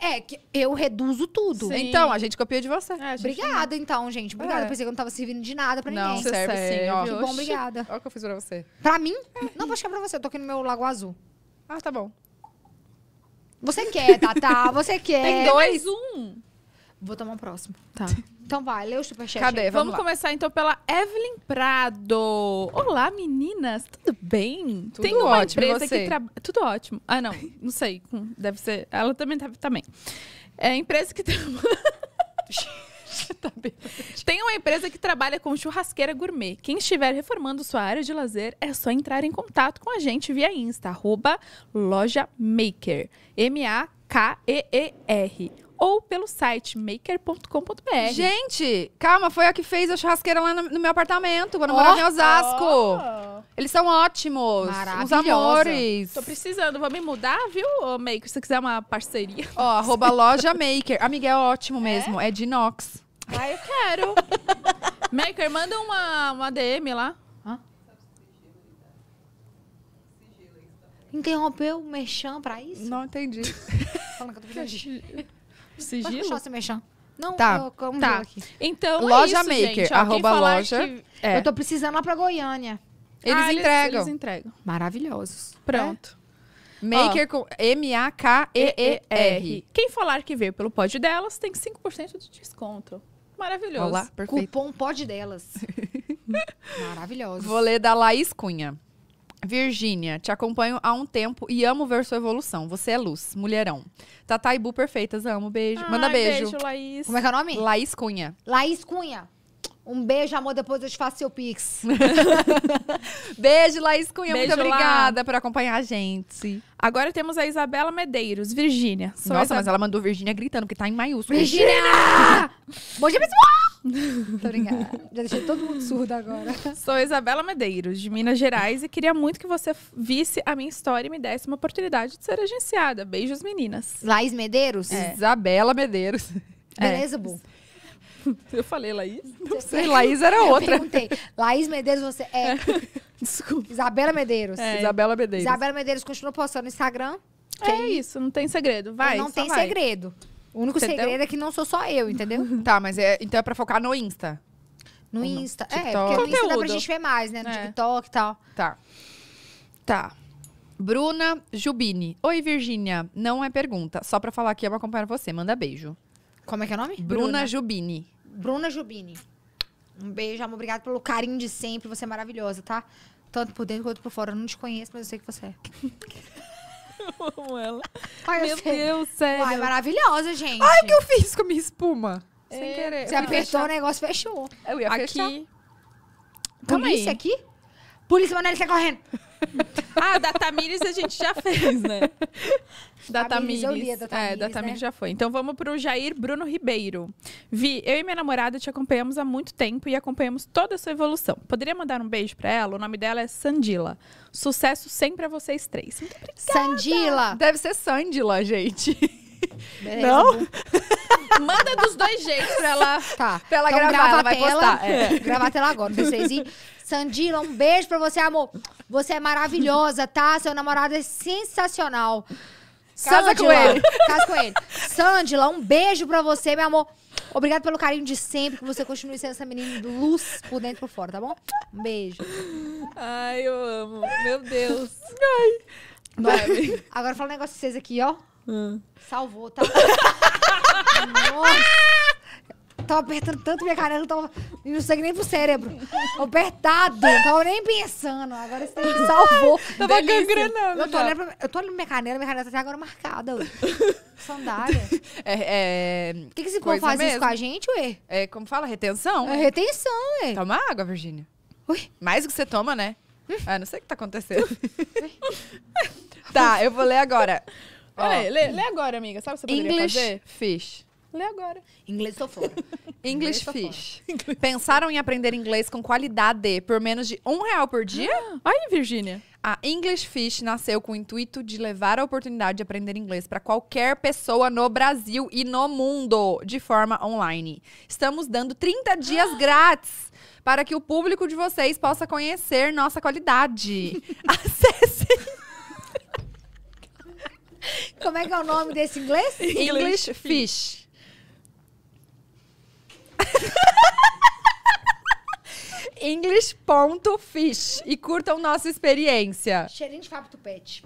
É, que eu reduzo tudo. Sim. Então, a gente copia de você. É, obrigada, não. então, gente. Obrigada. É. Pensei que eu não tava servindo de nada pra ninguém. Não, serve, serve sim, ó. Que bom, obrigada. Olha o que eu fiz pra você. Pra mim? Não, vou chegar pra você. Eu tô aqui no meu Lago Azul. Ah, tá bom. Você quer, Tatá? Você quer? Tem dois. um. Vou tomar um próximo. Tá. Então vai, lê o superchat. Cadê? Vamos, começar então pela Evelyn Prado. Olá, meninas. Tudo bem? Tudo Tem uma ótimo, empresa você? que Tudo ótimo. Ah, não. Não sei. Deve ser. Ela também deve. Também. Tá é empresa que trabalha. tá Tem uma empresa que trabalha com churrasqueira gourmet. Quem estiver reformando sua área de lazer, é só entrar em contato com a gente via Insta, arroba loja Maker, M-A-K-E-E-R. Ou pelo site maker.com.br. Gente, calma, foi a que fez a churrasqueira lá no, no meu apartamento, quando eu morava em oh! Osasco. Oh. Eles são ótimos. Os amores. Tô precisando, vou me mudar, viu, Maker? Se você quiser uma parceria. Ó, oh, arroba loja Maker. Amiga, é ótimo é? mesmo. É, é de inox. Ai, ah, eu quero. Maker, manda uma, uma DM lá. Interrompeu o mechan pra isso? Não entendi. Falando que eu tô pedindo. Sigilo? Pode Não, tá. eu, tá. eu tá. aqui. Então, é loja é isso, Maker, gente, ó, arroba loja. Que... É. Eu tô precisando lá pra Goiânia. Eles ah, entregam. Eles, eles, entregam. Maravilhosos. Pronto. É. Maker com M-A-K-E-E-R. Quem falar que veio pelo pódio delas tem 5% de desconto. Maravilhoso. Olá, perfeito. Cupom pode delas. Maravilhoso. Vou ler da Laís Cunha. Virgínia, te acompanho há um tempo e amo ver sua evolução. Você é luz, mulherão. Tataibu perfeitas, amo. Beijo. Ai, Manda beijo. Beijo, Laís. Como é que é o nome? Laís Cunha. Laís Cunha. Um beijo, amor. Depois eu te faço seu pix. beijo, Laís Cunha. Beijo, muito obrigada lá. por acompanhar a gente. Agora temos a Isabela Medeiros, Virgínia. Nossa, Isabel... mas ela mandou Virgínia gritando, porque tá em maiúsculo. Virgínia! Bom dia, pessoal! Tô brincando. Já deixei todo mundo surdo agora. Sou Isabela Medeiros, de Minas Gerais, e queria muito que você visse a minha história e me desse uma oportunidade de ser agenciada. Beijos, meninas. Laís Medeiros? É. Isabela Medeiros. Beleza, é. Bu. Eu falei Laís? Não sei, Laís era outra. Eu perguntei. Laís Medeiros, você é. Desculpa. Isabela Medeiros. É. Isabela Medeiros. Isabela Medeiros continua postando no Instagram. Que é isso, não tem segredo. Vai. Não tem vai. segredo. O único entendeu? segredo é que não sou só eu, entendeu? tá, mas é, então é pra focar no Insta. No Insta. é, porque no Insta dá pra gente ver mais, né? No é. TikTok e tal. Tá. Tá. Bruna Jubini. Oi, Virgínia. Não é pergunta, só pra falar que eu acompanhar você. Manda beijo. Como é que é o nome? Bruna, Bruna. Jubini. Bruna Jubini. Um beijo, amor. Obrigada pelo carinho de sempre. Você é maravilhosa, tá? Tanto por dentro quanto por fora. Eu não te conheço, mas eu sei que você é. Eu amo ela. Ai, Meu sei. Deus, sério. Ai, maravilhosa, gente. Ai, o que eu fiz com a minha espuma? É, Sem querer. Você eu apertou o negócio, fechou. Eu ia aqui. fechar. Aqui. Polícia aqui? Polícia, Manelli, sai correndo. ah, da Tamires a gente já fez, né? Da Tamires. É, da Tamires é, da Tamires né? já foi. Então vamos pro Jair Bruno Ribeiro. Vi, eu e minha namorada te acompanhamos há muito tempo e acompanhamos toda a sua evolução. Poderia mandar um beijo para ela? O nome dela é Sandila. Sucesso sempre a vocês três. Muito obrigada. Sandila. Deve ser Sandila, gente. Beleza, não? Manda dos dois jeitos pra ela, tá. pra ela então, gravar, grava ela vai tela, postar. É. Gravar a tela agora, pra vocês irem. Sandila, um beijo pra você, amor. Você é maravilhosa, tá? Seu namorado é sensacional. Casa Sandila, com ele. Casa com ele. Sandila, um beijo pra você, meu amor. Obrigado pelo carinho de sempre, que você continue sendo essa menina luz por dentro e por fora, tá bom? Um beijo. Ai, eu amo. Meu Deus. Ai. Vai, Agora fala um negócio pra vocês aqui, ó. Hum. Salvou, tá? Nossa. tava apertando tanto minha cara, eu tava não sangue nem pro cérebro. Apertado, não tava nem pensando. Agora você me salvou. Ai, tava Delícia. gangrenando. Eu tô, olhando pra, eu tô olhando minha canela, minha canela tá até agora marcada. Ué. Sandália. É. O é, que, que esse povo faz mesmo. isso com a gente, ué? É, como fala? Retenção? É retenção, ué. Toma água, Virgínia. Ui. Mais do que você toma, né? Ah, não sei o que tá acontecendo. tá, eu vou ler agora. Peraí, lê, lê, agora, amiga. Sabe o que você poderia English fazer? Fish. Lê agora. Inglês tô fora. English, English fish. Fora. Pensaram em aprender inglês com qualidade por menos de um real por dia? aí, ah, Virgínia. A English Fish nasceu com o intuito de levar a oportunidade de aprender inglês para qualquer pessoa no Brasil e no mundo, de forma online. Estamos dando 30 dias ah! grátis para que o público de vocês possa conhecer nossa qualidade. Acessem. Como é que é o nome desse inglês? English, English fish. fish. English.fish. E curtam nossa experiência. Cheirinho de Fábio Tupete.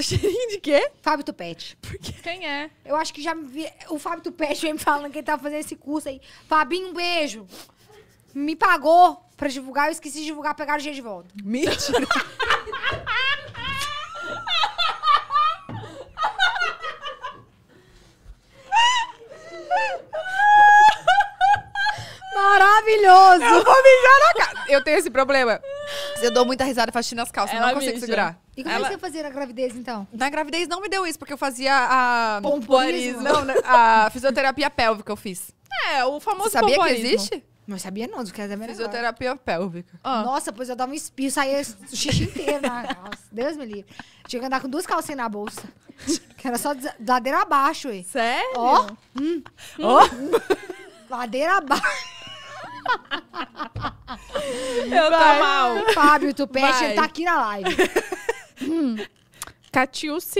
Cheirinho de quê? Fábio Tupete. Quem é? Eu acho que já me vi. O Fábio Tupete vem me falando que ele tava tá fazendo esse curso aí. Fabinho, um beijo. Me pagou pra divulgar, eu esqueci de divulgar, pegaram o dia de volta. Mentira. Maravilhoso! Eu vou mijar na cara. Eu tenho esse problema. Eu dou muita risada e faxina as calças, Ela não consigo mija. segurar. E como Ela... é que você fazia na gravidez, então? Na gravidez não me deu isso, porque eu fazia a... Pompoarismo. Não, né, a fisioterapia pélvica eu fiz. É, o famoso você sabia que existe? Não sabia não, do que é era Fisioterapia agora. pélvica. Ah. Nossa, pois eu dava um espirro, saía o xixi inteiro na né? calça. Deus me livre. Tinha que andar com duas calcinhas na bolsa. Que era só ladeira abaixo, ué. Sério? Ó. Oh. Hum. Oh. Ladeira abaixo. Eu Vai. tô mal. Fábio Tupeste, Vai. ele tá aqui na live. hum.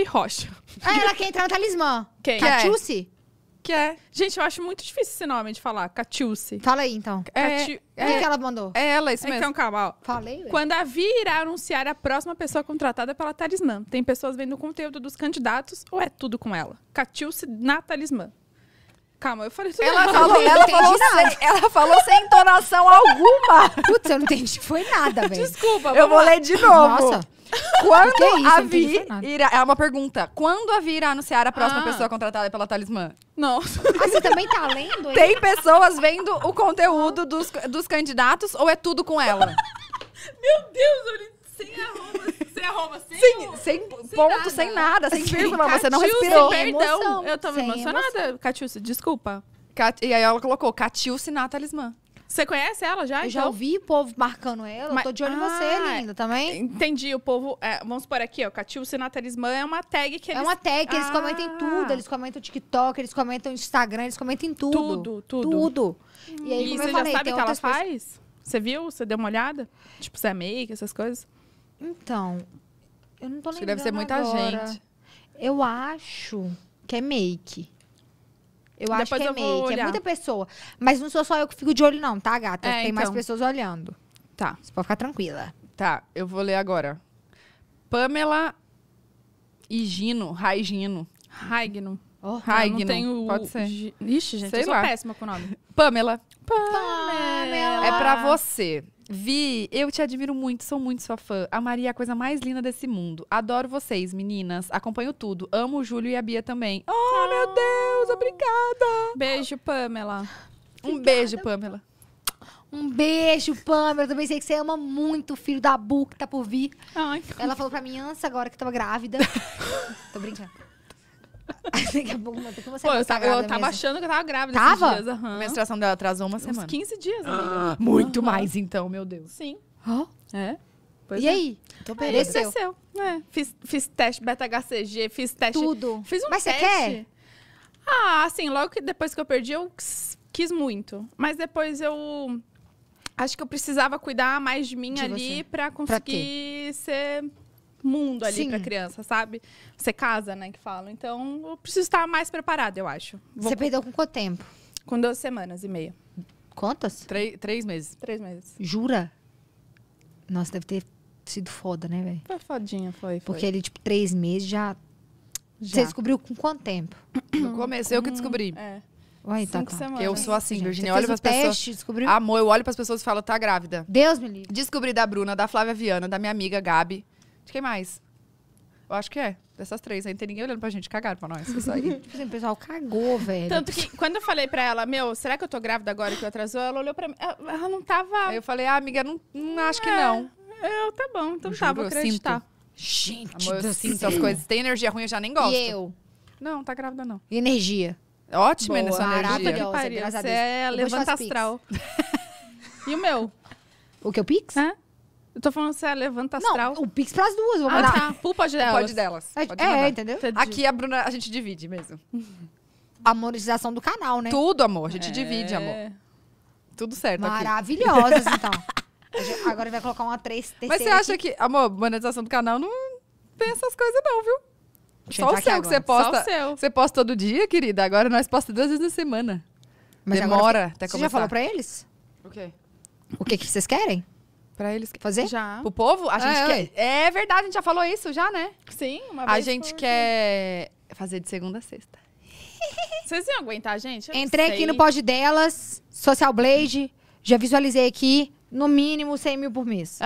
Rocha. Ah, ela quer entrar no talismã. Quem? Catiúce? É? Que é. Gente, eu acho muito difícil esse nome de falar. Catiúce. Fala aí, então. É, Cati... é... O que, ela mandou? É ela, isso é mesmo. Então, calma. Ó. Falei. Ué. Quando a Vi irá anunciar a próxima pessoa contratada pela Talismã. Tem pessoas vendo o conteúdo dos candidatos ou é tudo com ela? Catiúce na Talismã. Calma, eu falei tudo Ela falou, ela falou, sem, ela falou sem entonação alguma. Putz, eu não entendi. Foi nada, velho. Desculpa, Eu vou lá. ler de novo. Nossa. Quando que é isso? a Vi irá. É uma pergunta. Quando a Vi irá anunciar a próxima Ah. pessoa contratada pela Talismã? Não. Ah, você também tá lendo? hein? Tem pessoas vendo o conteúdo dos, dos candidatos ou é tudo com ela? Meu Deus, olha. Sem arroba, sem arroba, sem, sem, o, sem ponto, nada. sem nada, sem vírgula, você não respirou. Perdão, eu tô emocionada, Catiúcia, desculpa. Cat... E aí ela colocou Catiúcia na talismã. Você conhece ela já? Eu então? já ouvi o povo marcando ela. Mas, tô de olho em você, ah, linda, também. Tá entendi. O povo. É, vamos por aqui, ó. Catil Sina Talismã é uma tag que é eles. É uma tag que ah. eles comentam em tudo. Eles comentam TikTok, eles comentam Instagram, eles comentam em tudo. Tudo, tudo. E aí, hum. e como você eu falei, já sabe o que ela faz? Você viu? Você deu uma olhada? Tipo, você é make, essas coisas? Então, eu não tô lembrando. deve ser muita agora. gente. Eu acho que é make. Eu Depois acho que é make. É olhar. É muita pessoa. Mas não sou só eu que fico de olho, não, tá, gata? É, Tem então. mais pessoas olhando. Tá. Você pode ficar tranquila. Tá, eu vou ler agora. Pamela Gino, Raigino. Raigno. Oh, tá, Raigno. Não tenho... Pode ser. Ixi, gente, Sei eu sou lá. péssima com o nome. Pamela. Pamela. É pra você. Vi, eu te admiro muito, sou muito sua fã. A Maria é a coisa mais linda desse mundo. Adoro vocês, meninas. Acompanho tudo. Amo o Júlio e a Bia também. Oh, oh. meu ah. Deus, obrigada. Beijo, Pamela. Um beijo, Pamela. Um beijo, Pamela. também sei que você ama muito o filho da Bu que tá por vir. Ai, Ela falou pra mim antes agora que tava grávida. Tô brincando. Pô, eu, é eu, tava achando que eu tava grávida. Tava? Dias, uhum. A menstruação dela atrasou uma semana. Uns 15 dias. Ah, muito uhum. mais, então, meu Deus. Sim. Oh? É. Pois e é. aí? Tô bem. Aí desceu. É. Fiz, fiz teste beta-HCG, fiz teste. Tudo. Fiz um Mas teste. Mas você quer? Ah, assim, logo que depois que eu perdi, eu quis muito. Mas depois eu. Acho que eu precisava cuidar mais de mim de ali para conseguir pra ser mundo ali para criança, sabe? Você casa, né, que falam. Então, eu preciso estar mais preparada, eu acho. Vou... Você perdeu com quanto tempo? Com duas semanas e meia. Quantas? Três, três meses. Três meses. Jura? Nossa, deve ter sido foda, né, velho? Foi fodinha, foi, foi. Porque ele, tipo, três meses já... Você descobriu com quanto tempo? No começo, eu que descobri. É. Uai, tá, tá. Eu sou assim, Virginia. Olha olho teste, pessoas. Descobriu? Amor, eu olho as pessoas e falo, tá grávida. Deus me livre. Descobri da Bruna, da Flávia Viana, da minha amiga Gabi quem mais? Eu acho que é. Dessas três. Aí não tem ninguém olhando pra gente. Cagaram pra nós. Isso aí. Por tipo exemplo, assim, o pessoal cagou, velho. Tanto que quando eu falei pra ela, meu, será que eu tô grávida agora que eu atrasou? Ela olhou pra mim. Ela, ela não tava. Aí eu falei, ah, amiga, não, não acho é, que não. Eu, tá bom, então tá, vou acreditar. Sinto. Gente, Amor, eu sinto as coisas. Tem energia ruim, eu já nem gosto. E eu? Não, tá grávida, não. E energia? Ótima Boa, nessa energia. Puta que pariu. Você é levanta astral. e o meu? O que eu pix? Hã? Eu tô falando se é levanta astral. Não, o Pix pras duas, vou ah, mandar. Ah, tá. pode delas. Pode delas. É, pode é entendeu? Aqui a Bruna, a gente divide mesmo. A monetização do canal, né? Tudo, amor. A gente é. divide, amor. Tudo certo Maravilhosas, então. Agora vai colocar uma três Mas você acha aqui. que, amor, monetização do canal não tem essas coisas não, viu? Deixa Só o seu que você posta. Você posta todo dia, querida. Agora nós postamos duas vezes na semana. Mas Demora agora, até começar. Você já falou pra eles? O quê? O que, que vocês querem? Pra eles. Fazer? Já. Pro povo? A é, gente é, quer. É. é verdade, a gente já falou isso, já, né? Sim, uma vez. A gente quer dia. fazer de segunda a sexta. Vocês iam aguentar, gente? Eu Entrei aqui no pod delas, Social Blade, já visualizei aqui, no mínimo 100 mil por mês.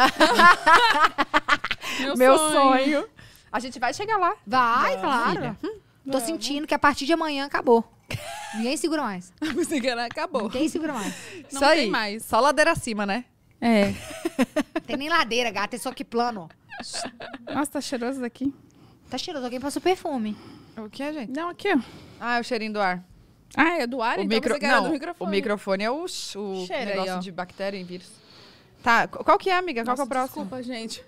Meu, Meu sonho. sonho. A gente vai chegar lá. Vai, Não, claro. Hum, tô Não, sentindo que a partir de amanhã acabou. Ninguém segura mais. Ninguém segura, acabou. Ninguém segura mais. Não Isso aí. mais. Só ladeira acima, né? É. Tem nem ladeira, gata, é só que plano. Nossa, tá cheiroso daqui. Tá cheiroso, alguém passou perfume. O que é, gente? Não, aqui, Ah, é o cheirinho do ar. Ah, é do ar? O então micro... você não, microfone. O microfone é o, o negócio aí, de bactéria e vírus. Tá, qual que é, amiga? Qual Nossa, que é o próximo? Desculpa, gente.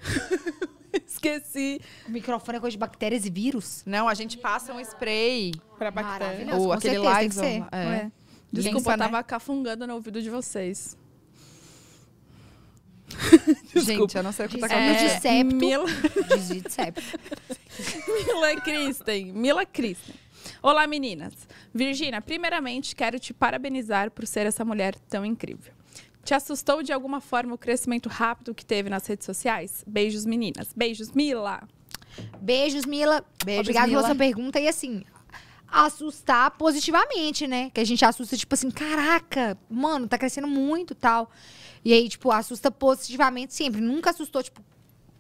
Esqueci. O microfone é coisa de bactérias e vírus? Não, a gente passa um spray. Pra bactéria. Ou aquele certeza, Lysol. É. É. Desculpa, Pensa, eu tava né? cafungando no ouvido de vocês. Gente, eu não sei o que tá acontecendo. É, septo. Mila... Mila Kristen. Mila Kristen. Olá, meninas. Virgínia, primeiramente quero te parabenizar por ser essa mulher tão incrível. Te assustou de alguma forma o crescimento rápido que teve nas redes sociais? Beijos, meninas. Beijos, Mila. Beijos, Mila. Beijos, Obrigada pela sua pergunta. E assim, assustar positivamente, né? Que a gente assusta, tipo assim, caraca, mano, tá crescendo muito tal. E aí, tipo, assusta positivamente sempre. Nunca assustou, tipo,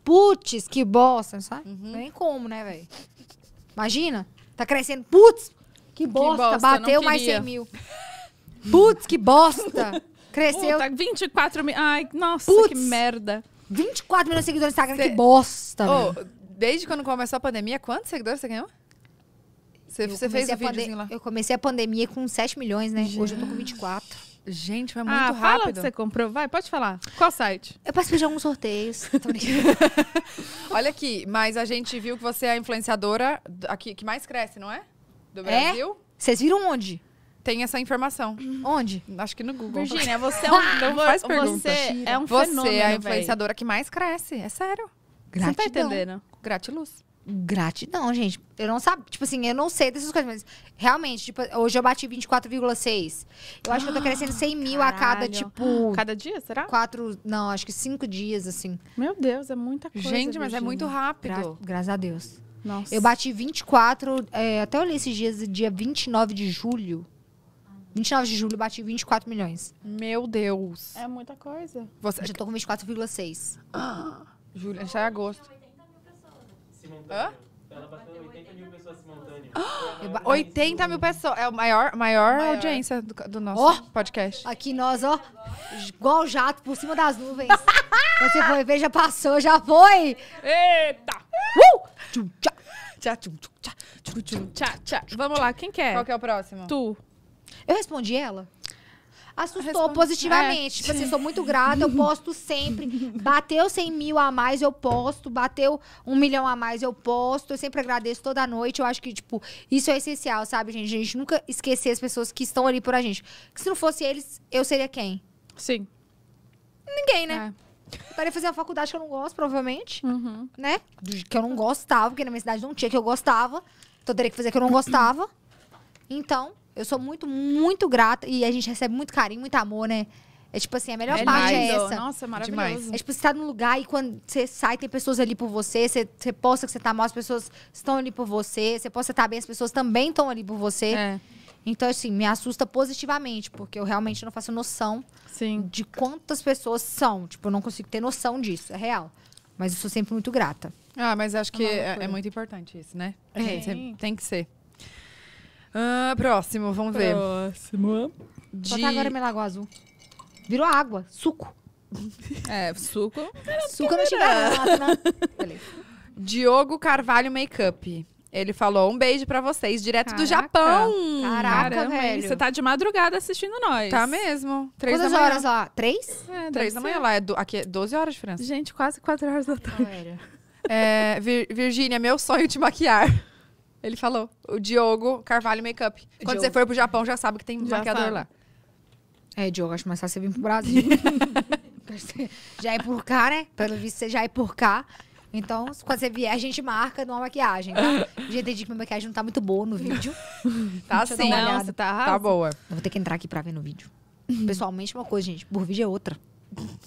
putz, que bosta, sabe? Uhum. Nem como, né, velho? Imagina, tá crescendo, putz, que bosta, que bosta bateu mais 100 mil. Putz, que bosta. Cresceu. Puta, 24 mil. Ai, nossa, Putz, que merda. 24 mil seguidores no Instagram, Cê... que bosta. Oh, velho. desde quando começou a pandemia, quantos seguidores você ganhou? Você, fez o um videozinho pande... lá? Eu comecei a pandemia com 7 milhões, né? Hoje eu tô com 24. Gente, vai ah, muito ah, rápido. que você comprou. Vai, pode falar. Qual site? Eu participei de alguns sorteios. Olha aqui, mas a gente viu que você é a influenciadora aqui, que mais cresce, não é? Do é? Brasil. É? Vocês viram onde? Tem essa informação. Hum. Onde? Acho que no Google. Virginia, você é um, não faz pergunta. Você é um fenômeno, Você é a influenciadora véio. que mais cresce. É sério. Gratidão. Você tá entendendo? Gratiluz. Gratidão, gente. Eu não sabia. Tipo assim, eu não sei dessas coisas, mas realmente, tipo, hoje eu bati 24,6. Eu acho ah, que eu tô crescendo 100 ah, mil caralho. a cada, tipo. Ah, cada dia, será? Quatro. Não, acho que cinco dias, assim. Meu Deus, é muita coisa. Gente, mas Virginia. é muito rápido. Gra graças a Deus. Nossa. Eu bati 24, é, até olhei esses dias, dia 29 de julho. 29 de julho bati 24 milhões. Meu Deus. É muita coisa. Você... Eu já tô com 24,6. Ah, Júlia, já é agosto. 80 mil pessoas 80 ah, mil pessoas. É a maior, maior, maior. audiência do, do nosso oh, podcast. Aqui nós, ó, igual jato por cima das nuvens. Você foi ver, já passou, já foi. Eita! Uh! Vamos lá, quem quer? Qual que é o próximo? Tu. Eu respondi ela? assustou Responde. positivamente. É. Tipo assim, é. sou muito grata, eu posto sempre. Bateu 100 mil a mais, eu posto. Bateu um milhão a mais, eu posto. Eu sempre agradeço toda noite. Eu acho que, tipo, isso é essencial, sabe, gente? A gente nunca esquecer as pessoas que estão ali por a gente. Porque se não fosse eles, eu seria quem? Sim. Ninguém, né? É. Parei fazer uma faculdade que eu não gosto, provavelmente. Uhum. Né? Que eu não gostava, porque na minha cidade não tinha que eu gostava. Então eu teria que fazer que eu não gostava. Então, eu sou muito, muito grata. E a gente recebe muito carinho, muito amor, né? É tipo assim, a melhor é parte é lindo. é essa. Nossa, é maravilhoso. Demais. É tipo, você tá num lugar e quando você sai, tem pessoas ali por você. Você, você posta que você tá mal, as pessoas estão ali por você. Você posta que tá bem, as pessoas também estão ali por você. É. Então, assim, me assusta positivamente, porque eu realmente não faço noção Sim. de quantas pessoas são. Tipo, eu não consigo ter noção disso, é real. Mas eu sou sempre muito grata. Ah, mas acho que é, é, é muito importante isso, né? É. Tem, tem que ser. Ah, próximo, vamos ver. Próximo. De... Só tá agora Melago Azul. Virou água, suco. É, suco. suco não chega né? Diogo Carvalho Makeup. Ele falou um beijo para vocês, direto Caraca. do Japão. Caraca, Caramba, velho. Você tá de madrugada assistindo nós. Tá mesmo. Três Quantas horas lá? Três? É, Três da manhã lá. É do, aqui é 12 horas de diferença. Gente, quase quatro horas da tarde. é, Vir, Virgínia, meu sonho te maquiar. Ele falou. O Diogo Carvalho Makeup. Quando Diogo. você for pro Japão, já sabe que tem já maquiador sabe. lá. É, Diogo, acho mais fácil você vir pro Brasil. já é por cá, né? Pelo visto, você já é por cá. Então, quando você vier, a gente marca numa maquiagem, tá? Já entendi que minha maquiagem não tá muito boa no vídeo. tá sim. Não, você tá arrasa. Tá boa. Eu vou ter que entrar aqui pra ver no vídeo. Pessoalmente, uma coisa, gente. Por vídeo é outra.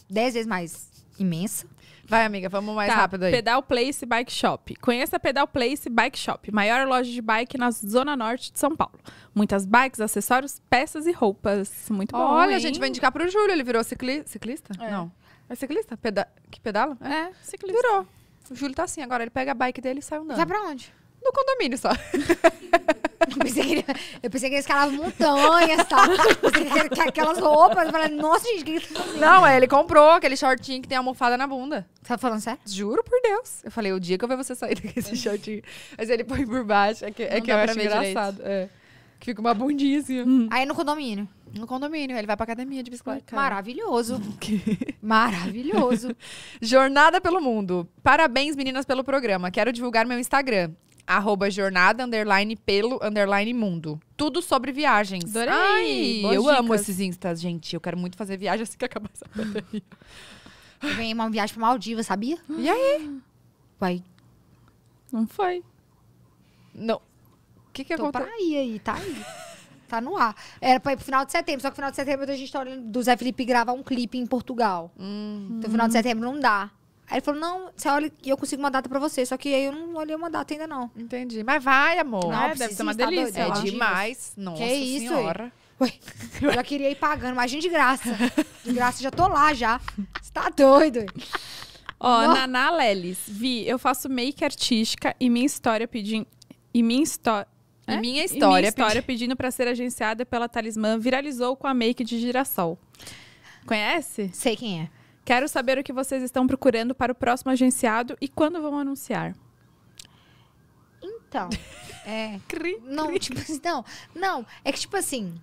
Dez vezes mais imensa. Vai, amiga, vamos mais tá, rápido aí. Pedal Place Bike Shop. Conheça a Pedal Place Bike Shop, maior loja de bike na zona norte de São Paulo. Muitas bikes, acessórios, peças e roupas. Muito bom. Olha, a gente vai indicar pro Júlio, ele virou cicli... ciclista? É. Não. É ciclista? Peda... Que pedala? É. é, ciclista. Virou. O Júlio tá assim agora, ele pega a bike dele e sai andando. Vai pra onde? No condomínio só. Eu pensei que ele, eu pensei que escalava montanhas e tal. que, aquelas roupas. Eu falei, nossa, gente, que isso tá Não, é, ele comprou aquele shortinho que tem almofada na bunda. Você tá falando sério? Juro por Deus. Eu falei, o dia que eu ver você sair desse shortinho. Mas ele põe por baixo. É que, é Não que eu acho engraçado. É. Que fica uma bundinha assim. Hum. Aí é no condomínio. No condomínio, ele vai pra academia de bicicleta. Maravilhoso. Maravilhoso. Jornada pelo Mundo. Parabéns, meninas, pelo programa. Quero divulgar meu Instagram arroba jornada, underline, pelo, underline, mundo. Tudo sobre viagens. Adorei. Ai, eu dicas. amo esses instas, gente. Eu quero muito fazer viagem assim que acabar essa pandemia. Eu ganhei uma viagem pra Maldivas, sabia? E aí? Vai. Não foi. Não. O que que então tá aconteceu? Tô pra ir aí, tá aí. tá no ar. Era pra ir pro final de setembro, só que no final de setembro a gente tá olhando do Zé Felipe gravar um clipe em Portugal. Hum. Então, no final de setembro não dá. Aí ele falou: não, você olha e eu consigo uma data pra você. Só que aí eu não olhei uma data ainda, não. Entendi. Mas vai, amor. Não, é, deve ser uma tá delícia. Doida. É, é demais. Nossa que isso, senhora. Ué, eu já queria ir pagando, imagina de graça. De graça, já tô lá já. Você tá doido. Ó, oh, Naná Lelis, Vi, eu faço make artística e minha história pedindo. E minha é? história. É? E minha história, e minha história pedi... pedindo para ser agenciada pela Talismã viralizou com a make de girassol. Conhece? Sei quem é. Quero saber o que vocês estão procurando para o próximo agenciado e quando vão anunciar. Então, é, cri, não, cri, tipo, cri. Assim, não, não, é que tipo assim,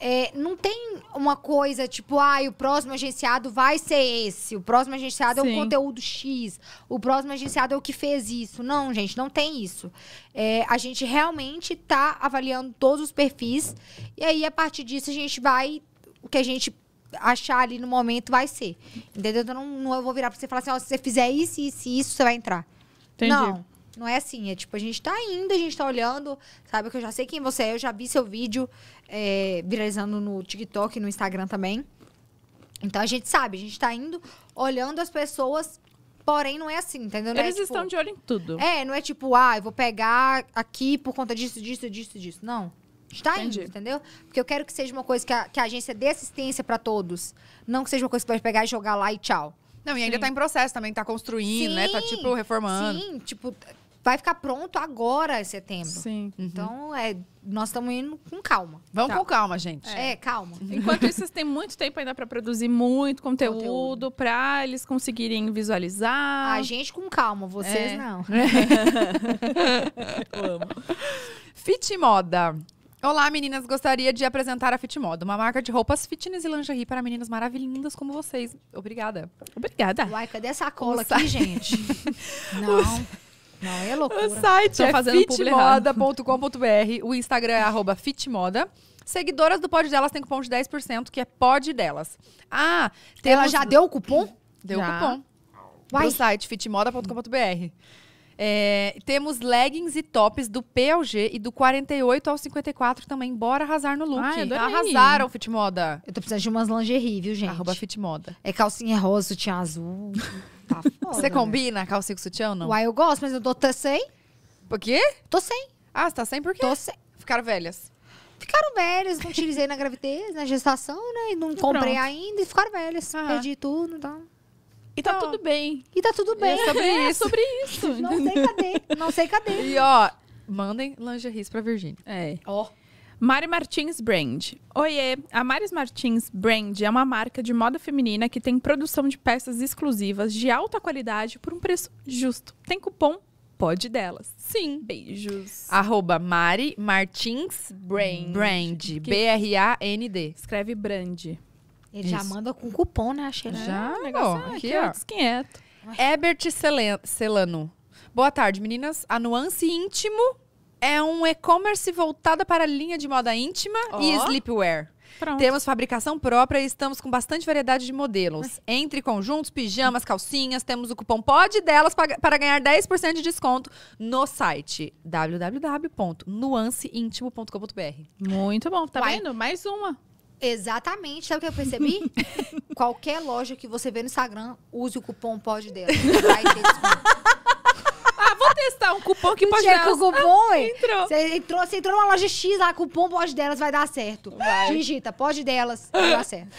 é, não tem uma coisa tipo, ah, o próximo agenciado vai ser esse, o próximo agenciado Sim. é o conteúdo X, o próximo agenciado é o que fez isso. Não, gente, não tem isso. É, a gente realmente tá avaliando todos os perfis e aí a partir disso a gente vai, o que a gente achar ali no momento, vai ser. Entendeu? Então, não, não eu vou virar pra você e falar assim, ó, se você fizer isso, isso isso, você vai entrar. Entendi. Não, não é assim. É tipo, a gente tá indo, a gente tá olhando, sabe? Que eu já sei quem você é, eu já vi seu vídeo é, viralizando no TikTok e no Instagram também. Então a gente sabe, a gente tá indo, olhando as pessoas, porém não é assim, entendeu? Não é Eles é, estão de olho em tudo. É, não é tipo, ah, eu vou pegar aqui por conta disso, disso, disso, disso. Não. Está Entendi. indo, entendeu? Porque eu quero que seja uma coisa que a, que a agência dê assistência para todos. Não que seja uma coisa que você pode pegar e jogar lá e tchau. Não, e ainda Sim. tá em processo também, tá construindo, Sim. né? Tá, tipo, reformando. Sim, tipo, vai ficar pronto agora em setembro. Sim. Uhum. Então, é, nós estamos indo com calma. Vamos tá. com calma, gente. É, é calma. Uhum. Enquanto isso, vocês têm muito tempo ainda para produzir muito conteúdo, conteúdo. para eles conseguirem visualizar. A gente com calma, vocês é. não. Eu amo. Fit moda. Olá, meninas. Gostaria de apresentar a Fitmoda, uma marca de roupas fitness e lingerie para meninas maravilhindas como vocês. Obrigada. Obrigada. Uai, cadê a sacola aqui, gente? Não. Não, é loucura. O site é fitmoda.com.br, o Instagram é arroba fitmoda. Seguidoras do Pod Delas tem cupom de 10%, que é Pod Delas. Ah, temos... Ela já deu o cupom? Deu o cupom. Uai. No site fitmoda.com.br. É, temos leggings e tops do PLG e do 48 ao 54 também. Bora arrasar no look. Ai, Arrasaram, Fitmoda. Eu tô precisando de umas lingerie, viu, gente? Arroba Fitmoda. É calcinha rosa, sutiã azul. tá foda, Você né? combina calcinha com sutiã ou não? Uai, eu gosto, mas eu tô sem. Por quê? Tô sem. Ah, você tá sem por quê? Tô sem. Ficaram velhas ficaram velhas, não utilizei na gravidez, na gestação, né? E não e comprei pronto. ainda e ficaram velhas. Uhum. Perdi tudo, então. E tá então, tudo bem. E tá tudo bem. É sobre é, isso. sobre isso. Não sei cadê. Não sei cadê. E ó, mandem lingeries pra Virgínia. É. Ó. Oh. Mari Martins Brand. Oiê, a Maris Martins Brand é uma marca de moda feminina que tem produção de peças exclusivas de alta qualidade por um preço justo. Tem cupom Pode Delas. Sim. Beijos. Arroba Mari Martins Brand. Brand. B-R-A-N-D. Escreve Brand. Ele Isso. já manda com cupom, né? Achei já, legal. É, né, negócio, ó, é aqui, ó. Ebert Celano. Boa tarde, meninas. A Nuance Íntimo é um e-commerce voltado para a linha de moda íntima oh. e sleepwear. Pronto. Temos fabricação própria e estamos com bastante variedade de modelos. Entre conjuntos, pijamas, calcinhas, temos o cupom pode delas para ganhar 10% de desconto no site www.nuanceintimo.com.br. Muito bom, tá Uai. vendo? Mais uma. Exatamente, sabe o que eu percebi? Qualquer loja que você vê no Instagram, use o cupom pode dela. Vai ter ah, vou testar um cupom que pode dar. cupom, ah, entrou. Você entrou. Você entrou numa loja X lá, cupom pode delas, vai dar certo. Vai. Digita, pode delas, vai dar certo.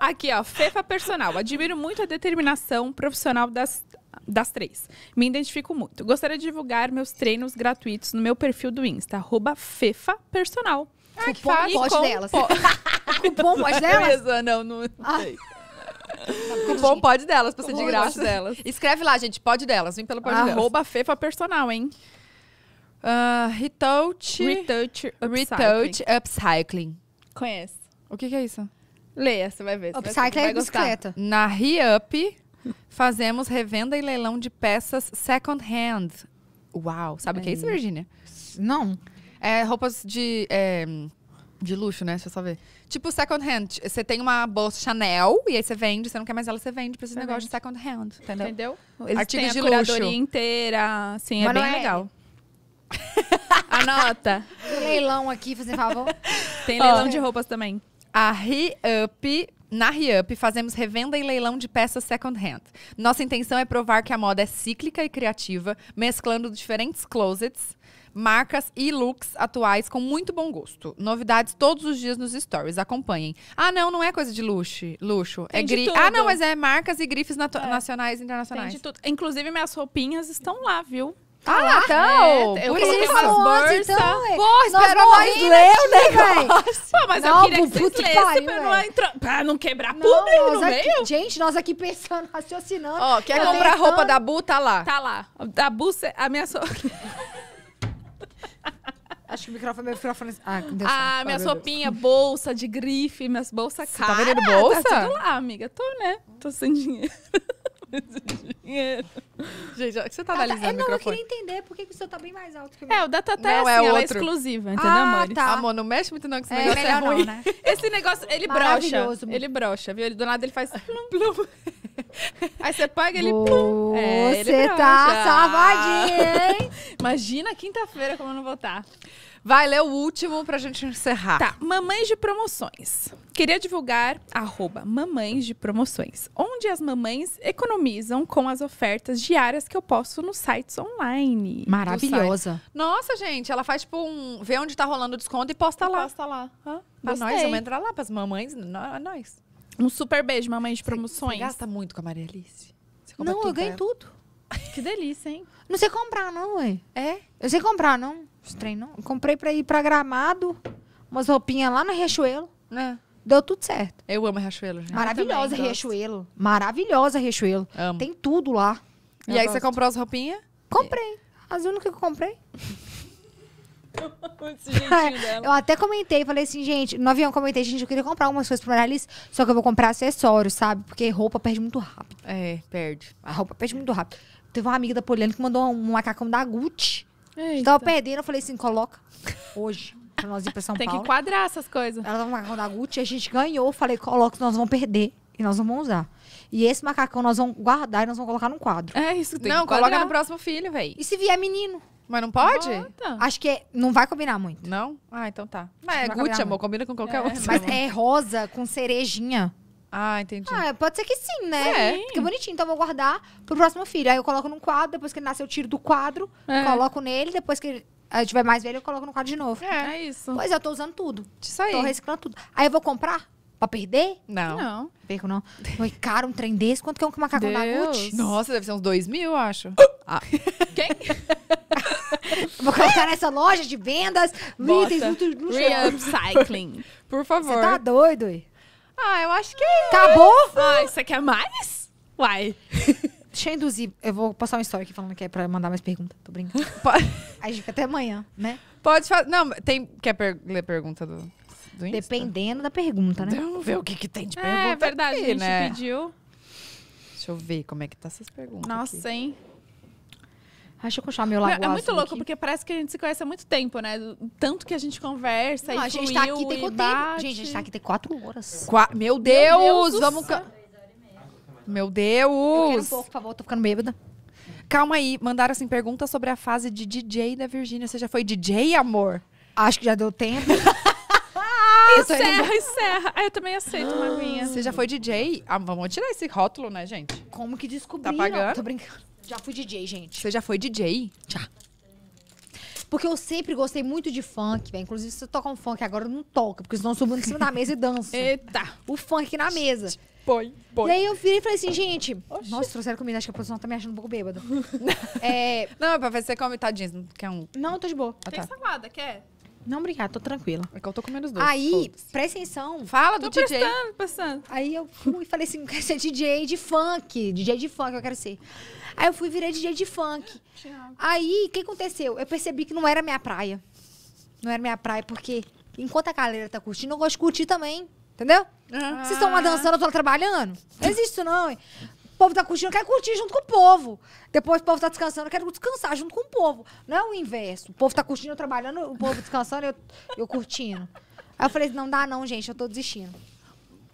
Aqui, ó, Fefa Personal. Admiro muito a determinação profissional das, das três. Me identifico muito. Gostaria de divulgar meus treinos gratuitos no meu perfil do Insta, arroba Fefa Personal. Ah, que faz? pós com delas. Po... cupom pós delas? Não, não, não ah. sei. cupom pode delas, pra ser de graça delas. Escreve lá, gente, pode delas. Vem pelo pode ah. delas. Arroba Fefa Personal, hein? Uh, retouch. Retouch. Retouch Upcycling. Conhece. O que, que é isso? Leia, você vai ver. Upcycling é bicicleta. Na ReUp, fazemos revenda e leilão de peças second hand. Uau! Sabe o que é isso, hum. Virginia? Não. É roupas de. É, de luxo, né? Deixa eu só ver. Tipo second hand. Você tem uma bolsa Chanel e aí você vende, você não quer mais ela, você vende pra esse negócio de second hand, entendeu? Entendeu? Eles Artigos de luxo. inteira, assim, é Mas é bem é... legal. Anota. Tem leilão aqui, fazendo favor. Tem leilão oh. de roupas também. A Re-Up na ReUp, fazemos revenda e leilão de peças second hand. Nossa intenção é provar que a moda é cíclica e criativa, mesclando diferentes closets marcas e looks atuais com muito bom gosto. Novidades todos os dias nos stories. Acompanhem. Ah, não, não é coisa de luxo. luxo. É Tem é grife. Ah, não, mas é marcas e grifes é. nacionais e internacionais. Tem de tudo. Inclusive, minhas roupinhas estão lá, viu? Ah, tá lá, então! É, eu coloquei umas bolsas. Então, é. Porra, espera nós ler né, Pô, mas não, eu queria que vocês lessem pra, não entrar, pra não quebrar não, público no aqui, meio. Gente, nós aqui pensando, raciocinando. Ó, quer comprar roupa da Bu? Tá lá. Tá lá. Da Bu, a minha... Acho que o microfone, meu microfone. Ah, ah Deus ah minha sopinha, bolsa de grife, minhas bolsas caras. Tá vendendo tá bolsa? Tá tudo lá, amiga. Tô, né? Tô sem dinheiro. dinheiro. Gente, olha que você tá ah, tá. analisando tá, eu, o não, microfone. Não, eu queria entender por que, o seu tá bem mais alto que o meu. É, o da Tatá é, assim, é é exclusiva, entendeu, ah, amor? Tá. Amor, não mexe muito não, que esse é, negócio é ruim. Não, né? Esse negócio, ele brocha. Ele brocha, viu? Ele, do nada ele faz plum, plum. Aí você paga ele. Pum, é, você tá salvadinho, hein? Imagina quinta-feira como eu não vou estar. Vai ler o último pra gente encerrar. Tá, mamães de promoções. Queria divulgar arroba mamães de promoções, onde as mamães economizam com as ofertas diárias que eu posto nos sites online. Maravilhosa. Site. Nossa, gente, ela faz tipo um. vê onde tá rolando desconto e posta e lá. Posta lá. Ah, pra nós, vamos entrar lá, pras mamães, nós. Um super beijo, mamãe de promoções. Você gasta muito com a Maria Alice? Não, eu ganho tudo. Que delícia, hein? Não sei comprar, não, ué. É? Eu sei comprar, não. Estranho, não. Eu comprei pra ir pra Gramado, umas roupinhas lá no Riachuelo. né? Deu tudo certo. Eu amo Riachuelo, gente. Maravilhosa também, Riachuelo. Maravilhosa Riachuelo. Amo. Tem tudo lá. E Eu aí você comprou as roupinhas? Comprei. As únicas que eu comprei. Esse é, dela. Eu até comentei, falei assim, gente, no avião comentei, gente, eu queria comprar algumas coisas pro Maralice, só que eu vou comprar acessórios, sabe? Porque roupa perde muito rápido. É, perde. A roupa perde muito rápido. Teve uma amiga da Poliana que mandou um macacão da Gucci. Eita. Tava perdendo, eu falei assim, coloca hoje. Pra nós ir pra São Tem Paulo. Tem que quadrar essas coisas. Ela tava um macacão da Gucci, a gente ganhou. Falei, coloca, nós vamos perder. E nós vamos usar. E esse macacão nós vamos guardar e nós vamos colocar num quadro. É isso, que tem Não, que coloca no próximo filho, velho. E se vier menino? Mas não pode? Bota. Acho que é- não vai combinar muito. Não? Ah, então tá. Mas é Gucci, amor. Combina com qualquer É, outro. Mas é rosa com cerejinha. Ah, entendi. Ah, pode ser que sim, né? É. Fica bonitinho. Então eu vou guardar pro próximo filho. Aí eu coloco num quadro, depois que ele nasce eu tiro do quadro, É. coloco nele, depois que ele gente tiver mais velho eu coloco no quadro de novo. É. É isso. Pois é, eu tô usando tudo. Isso aí. Tô reciclando tudo. Aí eu vou comprar Pra perder? Não. Não. Perco não. Foi caro um trem desse? Quanto que é um macaco Deus. da Gucci? Nossa, deve ser uns dois mil, eu acho. Ah. Quem? Vou colocar nessa loja de vendas. Bota. Itens no Reupcycling. Por favor. Você tá doido? Ah, eu acho que é Acabou? Ah, você quer mais? Uai. Deixa eu induzir. Eu vou passar uma história aqui falando que é pra mandar mais perguntas. Tô brincando. Pode... gente fica até amanhã, né? Pode fazer. Não, tem. Quer per... ler pergunta do. Dependendo da pergunta, né? Vamos ver o que, que tem de é pergunta. É verdade, aqui, a gente né? pediu. Deixa eu ver como é que tá essas perguntas. Nossa, aqui. hein? Acho que eu meu lago É muito louco, aqui. porque parece que a gente se conhece há muito tempo, né? Tanto que a gente conversa Não, e A gente tá aqui tem quanto tempo? Gente, a gente tá aqui tem quatro horas. Qua meu, Deus, meu Deus vamos... Ca... Meu Deus! Eu quero um pouco, por favor, tô ficando bêbada. Calma aí, mandaram assim pergunta sobre a fase de DJ da Virgínia. Você já foi DJ, amor? Acho que já deu tempo. eu tô encerra, encerra. Aí ah, eu também aceito uma aguinha. Você já foi DJ? Ah, vamos tirar esse rótulo, né, gente? Como que descobri? Tá pagando? Tô brincando. Já fui DJ, gente. Você já foi DJ? Já. Porque eu sempre gostei muito de funk, velho. Inclusive, se eu tocar um funk agora, eu não toca, porque senão eu subo em cima da mesa e danço. Eita! O funk na mesa. Põe, põe. E aí eu virei e falei assim, gente. Oxi. Nossa, trouxeram comida, acho que a produção tá me achando um pouco bêbada. é... Não, é pra ver se você come, tadinhas. Não quer um. Não, tô de boa. Tem ah, tá. salada, quer? Não, obrigada, tô tranquila. É que eu tô com menos dois. Aí, presta atenção. Fala do DJ. Prestando, prestando. Aí eu fui e falei assim: quero ser DJ de funk. DJ de funk, eu quero ser. Aí eu fui virei DJ de funk. Tiago. Aí, o que aconteceu? Eu percebi que não era minha praia. Não era minha praia, porque enquanto a galera tá curtindo, eu gosto de curtir também. Entendeu? Vocês estão lá dançando, eu tô lá trabalhando. Não existe isso, não. O povo tá curtindo, quer curtir junto com o povo. Depois o povo tá descansando, eu quero descansar junto com o povo. Não é o inverso. O povo tá curtindo, eu trabalhando, o povo descansando, eu, eu curtindo. Aí eu falei, não dá não, gente, eu tô desistindo.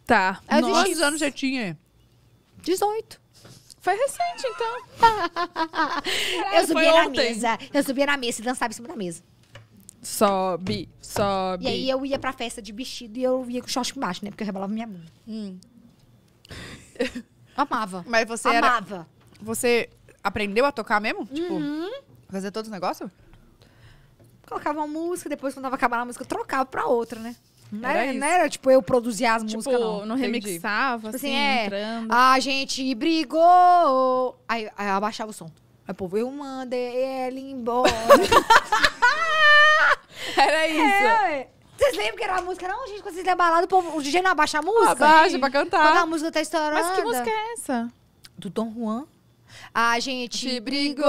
Tá. Aí Quantos anos você tinha? 18. Foi recente, então. Caralho, eu subia na ontem. mesa. Eu subia na mesa e dançava em cima da mesa. Sobe, sobe. E aí eu ia pra festa de vestido e eu ia com short embaixo, né? Porque eu rebolava minha mão. Hum. Amava. Mas você Amava. era. Você aprendeu a tocar mesmo? Tipo, uhum. Tipo, fazer todos os negócios? Colocava uma música, depois quando tava acabando a música, eu trocava pra outra, né? Não era, era, não era, tipo, eu produzir as tipo, músicas, não. não remixava, tipo, assim, assim, é, entrando. A gente brigou. Aí, aí abaixava o som. Aí o povo, eu mandei ele embora. era isso. É, vocês lembram que era a música? Não, gente, quando vocês iam balada, o, povo, o DJ não abaixa a música? Abaixa pra cantar. Quando a música tá estourando. Mas que música é essa? Do Dom Juan. A gente brigou,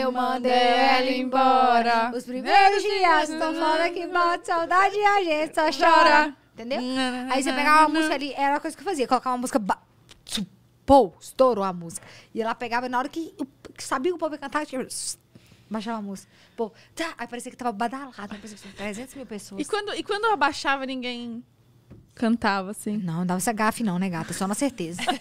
eu mandei ela embora. Os primeiros dias estão falando que bate saudade e a gente só chora. Entendeu? Aí você pegava uma música ali, era a coisa que eu fazia, colocava uma música. Ba... Pô, estourou a música. E ela pegava, e na hora que, que sabia que o povo ia cantar, tinha baixava a música. Pô, tá, aí parecia que tava badalado, parecia que 300 mil pessoas. E quando, e quando eu abaixava, ninguém cantava, assim? Não, dava essa gafe não, né, gata? Só na certeza.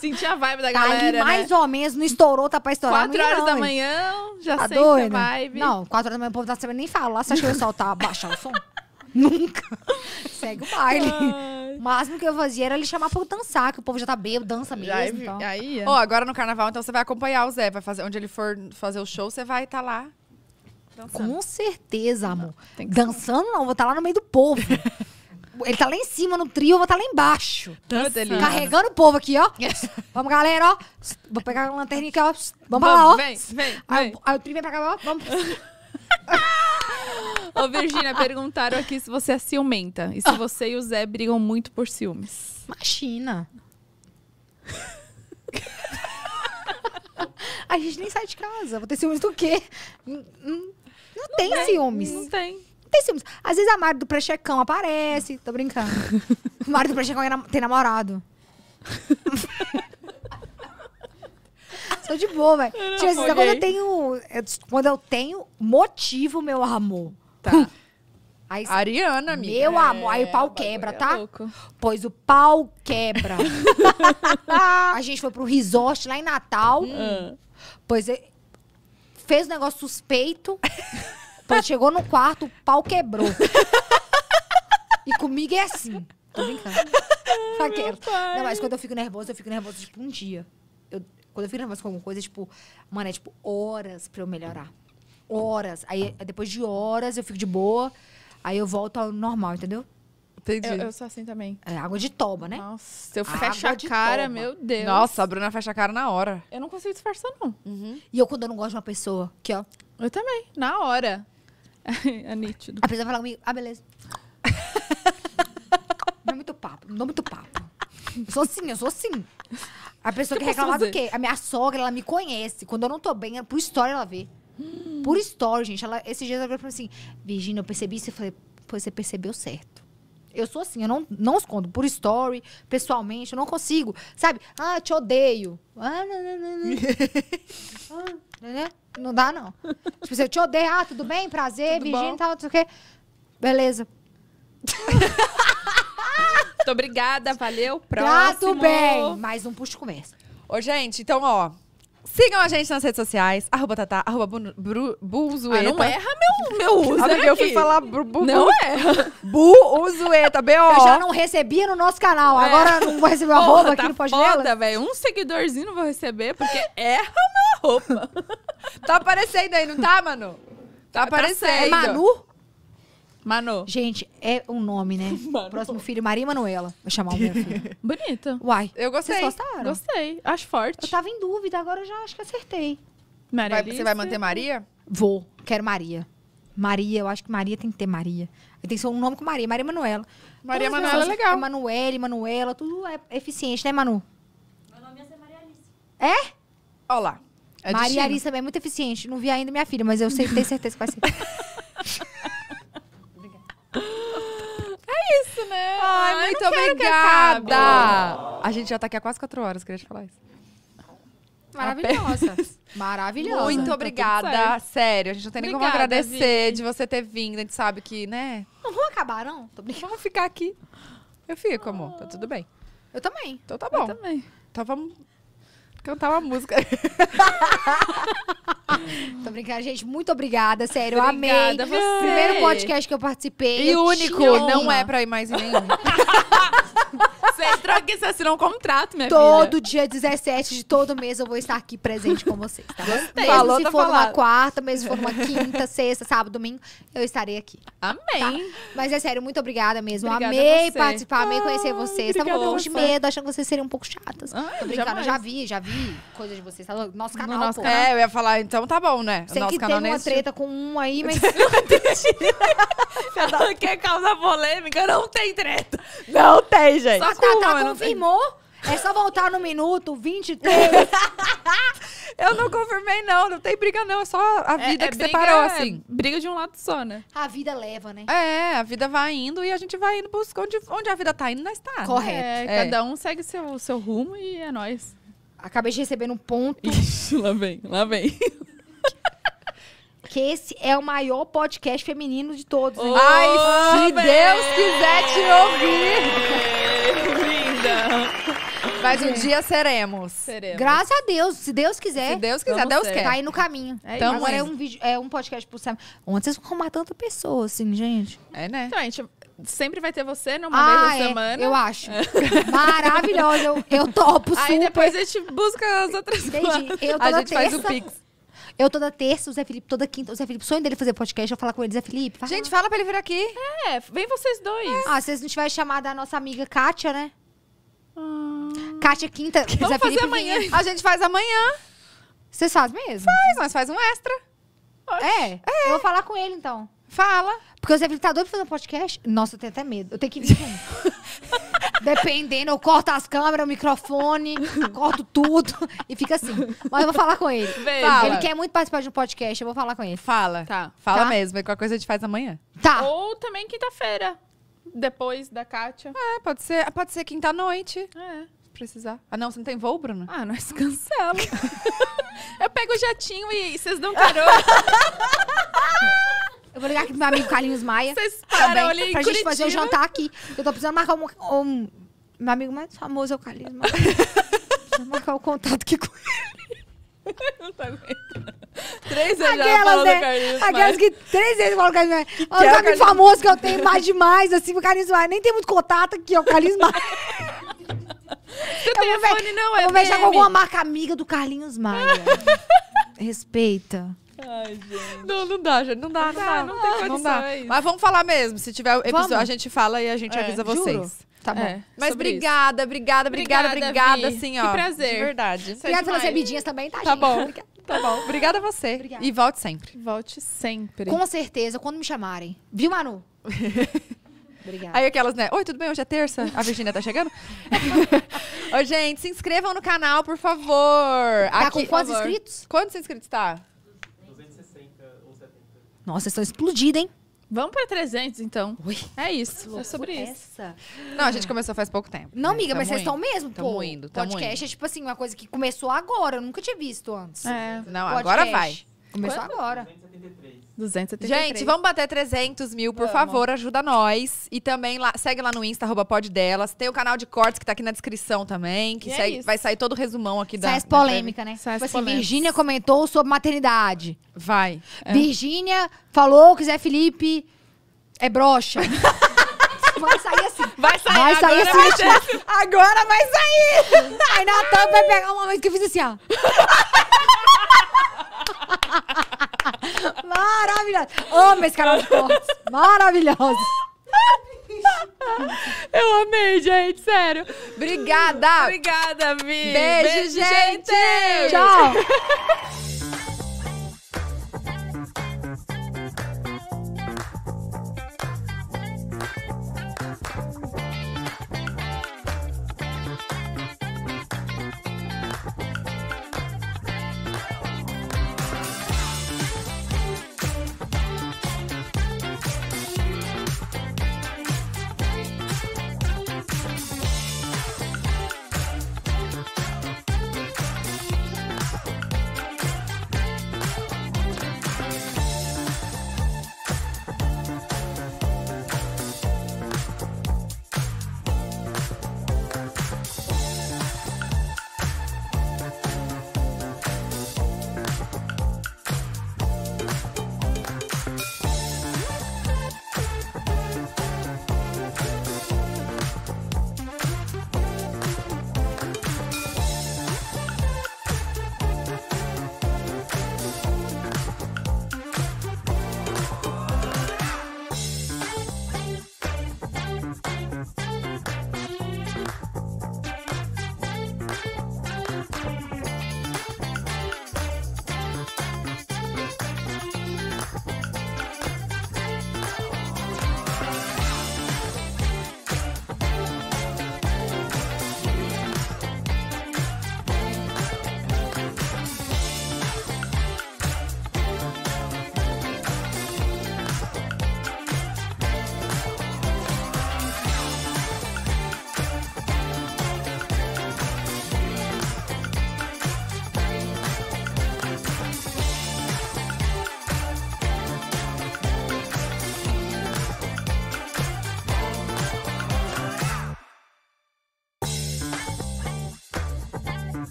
Sentia a vibe da tá galera, ali, né? mais ou menos, não estourou, tá pra estourar. Quatro horas não, da manhã, já tá sente doido? a vibe. Não, quatro horas da manhã o povo tá sabendo nem falar, você acha que eu ia soltar, baixar o som? Nunca. Segue o baile. Ai. O máximo que eu fazia era ele chamar pra eu dançar, que o povo já tá bêbado, dança mesmo. Já, então. aí, é. oh, agora no carnaval, então você vai acompanhar o Zé. Vai fazer, onde ele for fazer o show, você vai estar tá lá. Dançando. Com certeza, amor. Não, dançando não, vou estar tá lá no meio do povo. ele tá lá em cima no trio, eu vou estar tá lá embaixo. Dançando. Carregando o povo aqui, ó. vamos, galera, ó. Vou pegar uma lanterninha aqui, ó. Vamos, vamos lá, ó. Vem, vem. Aí, vem. aí o trio vem pra cá, ó. Vamos. Ô, Virgínia, perguntaram aqui se você é ciumenta. E se você e o Zé brigam muito por ciúmes. Imagina. A gente nem sai de casa. Vou ter ciúmes do quê? Não, não, não tem, tem ciúmes. Não tem. Não tem ciúmes. Às vezes a Mari do Prechecão aparece. Tô brincando. A Mari do Prechecão é tem namorado. Tô de boa, velho. Tipo, assim, quando eu tenho. Eu, quando eu tenho motivo, meu amor. Tá. Aí, Ariana, amiga. Meu é, amor, é, aí o pau quebra, é tá? Louco. pois o pau quebra. a gente foi pro resort lá em Natal. Hum. Pois é, fez um negócio suspeito. pois chegou no quarto, o pau quebrou. e comigo é assim. Tô brincando. Faqueiro. Não, mas quando eu fico nervosa, eu fico nervosa, tipo, um dia. Eu, quando eu fico nervosa com alguma coisa, tipo, mano, é tipo horas pra eu melhorar horas. Aí depois de horas eu fico de boa, aí eu volto ao normal, entendeu? Entendi. Eu, eu sou assim também. É água de toba, né? Nossa, se eu fecho a cara, toba. meu Deus. Nossa, a Bruna fecha a cara na hora. Eu não consigo disfarçar, não. Uhum. E eu, quando eu não gosto de uma pessoa, que ó. Eu também, na hora. é nítido. A pessoa fala comigo, ah, beleza. não é muito papo, não dou é muito papo. Eu sou assim, eu sou assim. A pessoa que, que reclamar do quê? A minha sogra, ela me conhece. Quando eu não tô bem, por história ela vê. Hum. Por story, gente. Ela, esses dias ela falou assim: Virginia, eu percebi isso. Eu falei: você percebeu certo. Eu sou assim, eu não, não escondo. Por story, pessoalmente, eu não consigo. Sabe? Ah, te odeio. Ah, não, não, não, ah, né? não dá, não. Tipo assim, eu te odeio. Ah, tudo bem? Prazer, tudo Virginia e tal, não sei o quê. Beleza. Muito obrigada, valeu. Tá, Próximo. Tudo bem. Mais um puxo conversa. Ô, gente, então, ó, Sigam a gente nas redes sociais, arroba tatá, arroba bu, buzueta. Ah, não erra meu, meu uso. porque eu fui falar bu, bu, Não bu, erra. Buzueta, B.O. Eu já não recebia no nosso canal, é. agora não vou receber o arroba tá aqui no podcast Foda, velho, um seguidorzinho não vou receber, porque erra meu arroba. tá aparecendo aí, não tá, Manu? Tá, tá aparecendo. Tá é Manu? Manu. Gente, é um nome, né? Manu. Próximo filho, Maria Manuela. Vou chamar o meu filho. Bonita. Uai. Eu gostei. Vocês gostaram? Gostei. Acho forte. Eu tava em dúvida, agora eu já acho que acertei. Maria vai, você vai manter Maria? Vou. Quero Maria. Maria, eu acho que Maria tem que ter Maria. Tem que ser um nome com Maria, Maria Manuela. Maria Todas Manuela é legal. Manuela, Manuela, tudo é eficiente, né, Manu? Meu nome ia ser Maria Alice. É? Olha lá. É Maria Alice também é muito eficiente. Não vi ainda minha filha, mas eu sei, tenho certeza que vai ser. isso, né? Ai, muito obrigada! A gente já tá aqui há quase quatro horas, queria te falar isso. Maravilhosa. Maravilhosa. Muito tá obrigada. Tá Sério, a gente não tem nem obrigada, como agradecer de você ter vindo. A gente sabe que, né? Não vamos acabar, não? Tô brincando. Vamos ficar aqui. Eu fico, amor. Tá tudo bem. Eu também. Então tá bom. Eu também. Então vamos cantar uma música. Tô brincando, gente. Muito obrigada, sério. eu amei. Obrigada você. Primeiro podcast que eu participei. E eu único, não é pra ir mais em nenhum. Você entrou é aqui, você assinou um contrato, minha todo filha. dia 17 de todo mês eu vou estar aqui presente com vocês, tá? Gostei. Mesmo se tá for falado. uma quarta, mesmo se for uma quinta, sexta, sábado, domingo, eu estarei aqui. Amém. Tá? Mas é sério, muito obrigada mesmo. Obrigada amei participar, amei conhecer ah, vocês. Tava com de medo, achando que vocês seriam um pouco chatas. Ai, ah, Tô brincando, jamais. já vi, já vi coisa de vocês. Tá nosso canal, no nosso pô. Canal. É, eu ia falar, então tá bom, né? Sei nosso que canal tem uma treta com um aí, mas... Ela quer causar polêmica, não tem treta. Não tem, gente. Só tá Tatá confirmou. É só voltar no minuto 23. eu não confirmei, não. Não tem briga, não. É só a é, vida é, que separou, é assim. Briga de um lado só, né? A vida leva, né? É, a vida vai indo e a gente vai indo buscar onde, onde a vida tá indo, nós tá. Né? Correto. Né? É, cada um segue seu, seu rumo e é nós. Acabei de receber um ponto. Ixi, lá vem, lá vem. Porque esse é o maior podcast feminino de todos. Oh, Ai, se bem. Deus quiser te ouvir. Linda. Mas um dia seremos. seremos. Graças a Deus, se Deus quiser. Se Deus quiser, Deus quer. Tá aí no caminho. É então, agora é um vídeo, é um podcast pro Sam. Onde vocês vão arrumar tanta pessoa, assim, gente? É, né? Então, a gente sempre vai ter você numa ah, vez na é, semana. Eu acho. É. Maravilhosa. Eu, eu topo, super. Aí depois a gente busca as outras Entendi. Eu a gente faz o Pix. Eu toda terça, o Zé Felipe toda quinta. O Zé Felipe, sonho dele é fazer podcast, eu falar com ele, Zé Felipe. Fala. Gente, fala pra ele vir aqui. É, vem vocês dois. É. Ah, vocês não tiverem chamado a nossa amiga Kátia, né? Hum... Kátia é quinta. Vamos Zé fazer Felipe amanhã. Vinha. A gente faz amanhã. Vocês fazem mesmo? Faz, mas faz um extra. É, é, eu vou falar com ele então. Fala. Porque o Zé Felipe tá doido pra fazer um podcast. Nossa, eu tenho até medo. Eu tenho que vir com Dependendo, eu corto as câmeras, o microfone, corto tudo e fica assim. Mas eu vou falar com ele. Fala. Ele quer muito participar de um podcast, eu vou falar com ele. Fala. Tá. Fala tá? mesmo, é qualquer coisa a gente faz amanhã. Tá. Ou também quinta-feira, depois da Kátia. É, pode ser, pode ser quinta-noite. É. Se precisar. Ah, não, você não tem voo, Bruno. Ah, nós cancela. eu pego o jatinho e vocês não carona. Eu vou ligar aqui pro meu amigo Carlinhos Maia. Vocês param ali em Pra gente Curitiba. fazer um jantar aqui. Eu tô precisando marcar um... um- meu amigo mais famoso é o Carlinhos Maia. Preciso marcar o contato aqui com Não tá aguentando. Três vezes já falou Aquelas, do né? Carlinhos Aquelas Maia. que três vezes falam Carlinhos Maia. Ó, Os é o amigos Carlinhos- famosos que eu tenho mais demais, assim, o Carlinhos Maia. Nem tem muito contato aqui, ó, o Carlinhos Maia. Seu Eu ver- telefone não é eu vou mexer com alguma marca amiga do Carlinhos Maia. Respeita. Ai, gente. Não, não dá, gente. Não dá, não, não dá, dá, Não tem condições. Não dá. Mas vamos falar mesmo. Se tiver episódio, a gente fala e a gente é, avisa vocês. Juro. Tá bom. É, é Mas obrigada, obrigada, obrigada, obrigada, assim, ó. Que prazer. De verdade. É obrigada pelas bebidinhas também, tá, tá gente? Tá bom. Tá bom. Obrigada a você. Obrigada. E volte sempre. Volte sempre. Com certeza, quando me chamarem. Viu, Manu? Obrigada. Aí aquelas, né? Oi, tudo bem? Hoje é terça. A Virgínia tá chegando? oi gente, se inscrevam no canal, por favor. Tá Aqui, com quantos inscritos? Quantos inscritos tá? Nossa, estão explodindo, hein? Vamos pra 300, então. Ui. É isso. É sobre é isso. Não, a gente começou faz pouco tempo. Não, né? amiga, mas vocês estão mesmo, tamo pô. indo, tamo Podcast é tipo assim, uma coisa que começou agora. Eu nunca tinha visto antes. É. Não, agora vai. Começou Quando? agora. 273. 273. Gente, vamos bater 300 mil, por vamos. favor, ajuda nós. E também lá, segue lá no Insta, arroba Delas. Tem o canal de cortes que tá aqui na descrição também, que é segue, é vai sair todo o resumão aqui da... Sai as polêmica, né? Sai as tipo assim, polêmica. Virgínia comentou sobre maternidade. Vai. É. Virgínia falou que Zé Felipe é broxa. vai sair assim. Vai sair, vai sair agora assim. Vai sair. Agora vai sair. Aí Natan vai pegar uma vez que eu fiz assim, ó. Maravilhosa. Amo esse canal de cortes. Maravilhosa. Eu amei, gente, sério. Obrigada. Obrigada, Vi. Beijo, Beijo gente. gente. Tchau.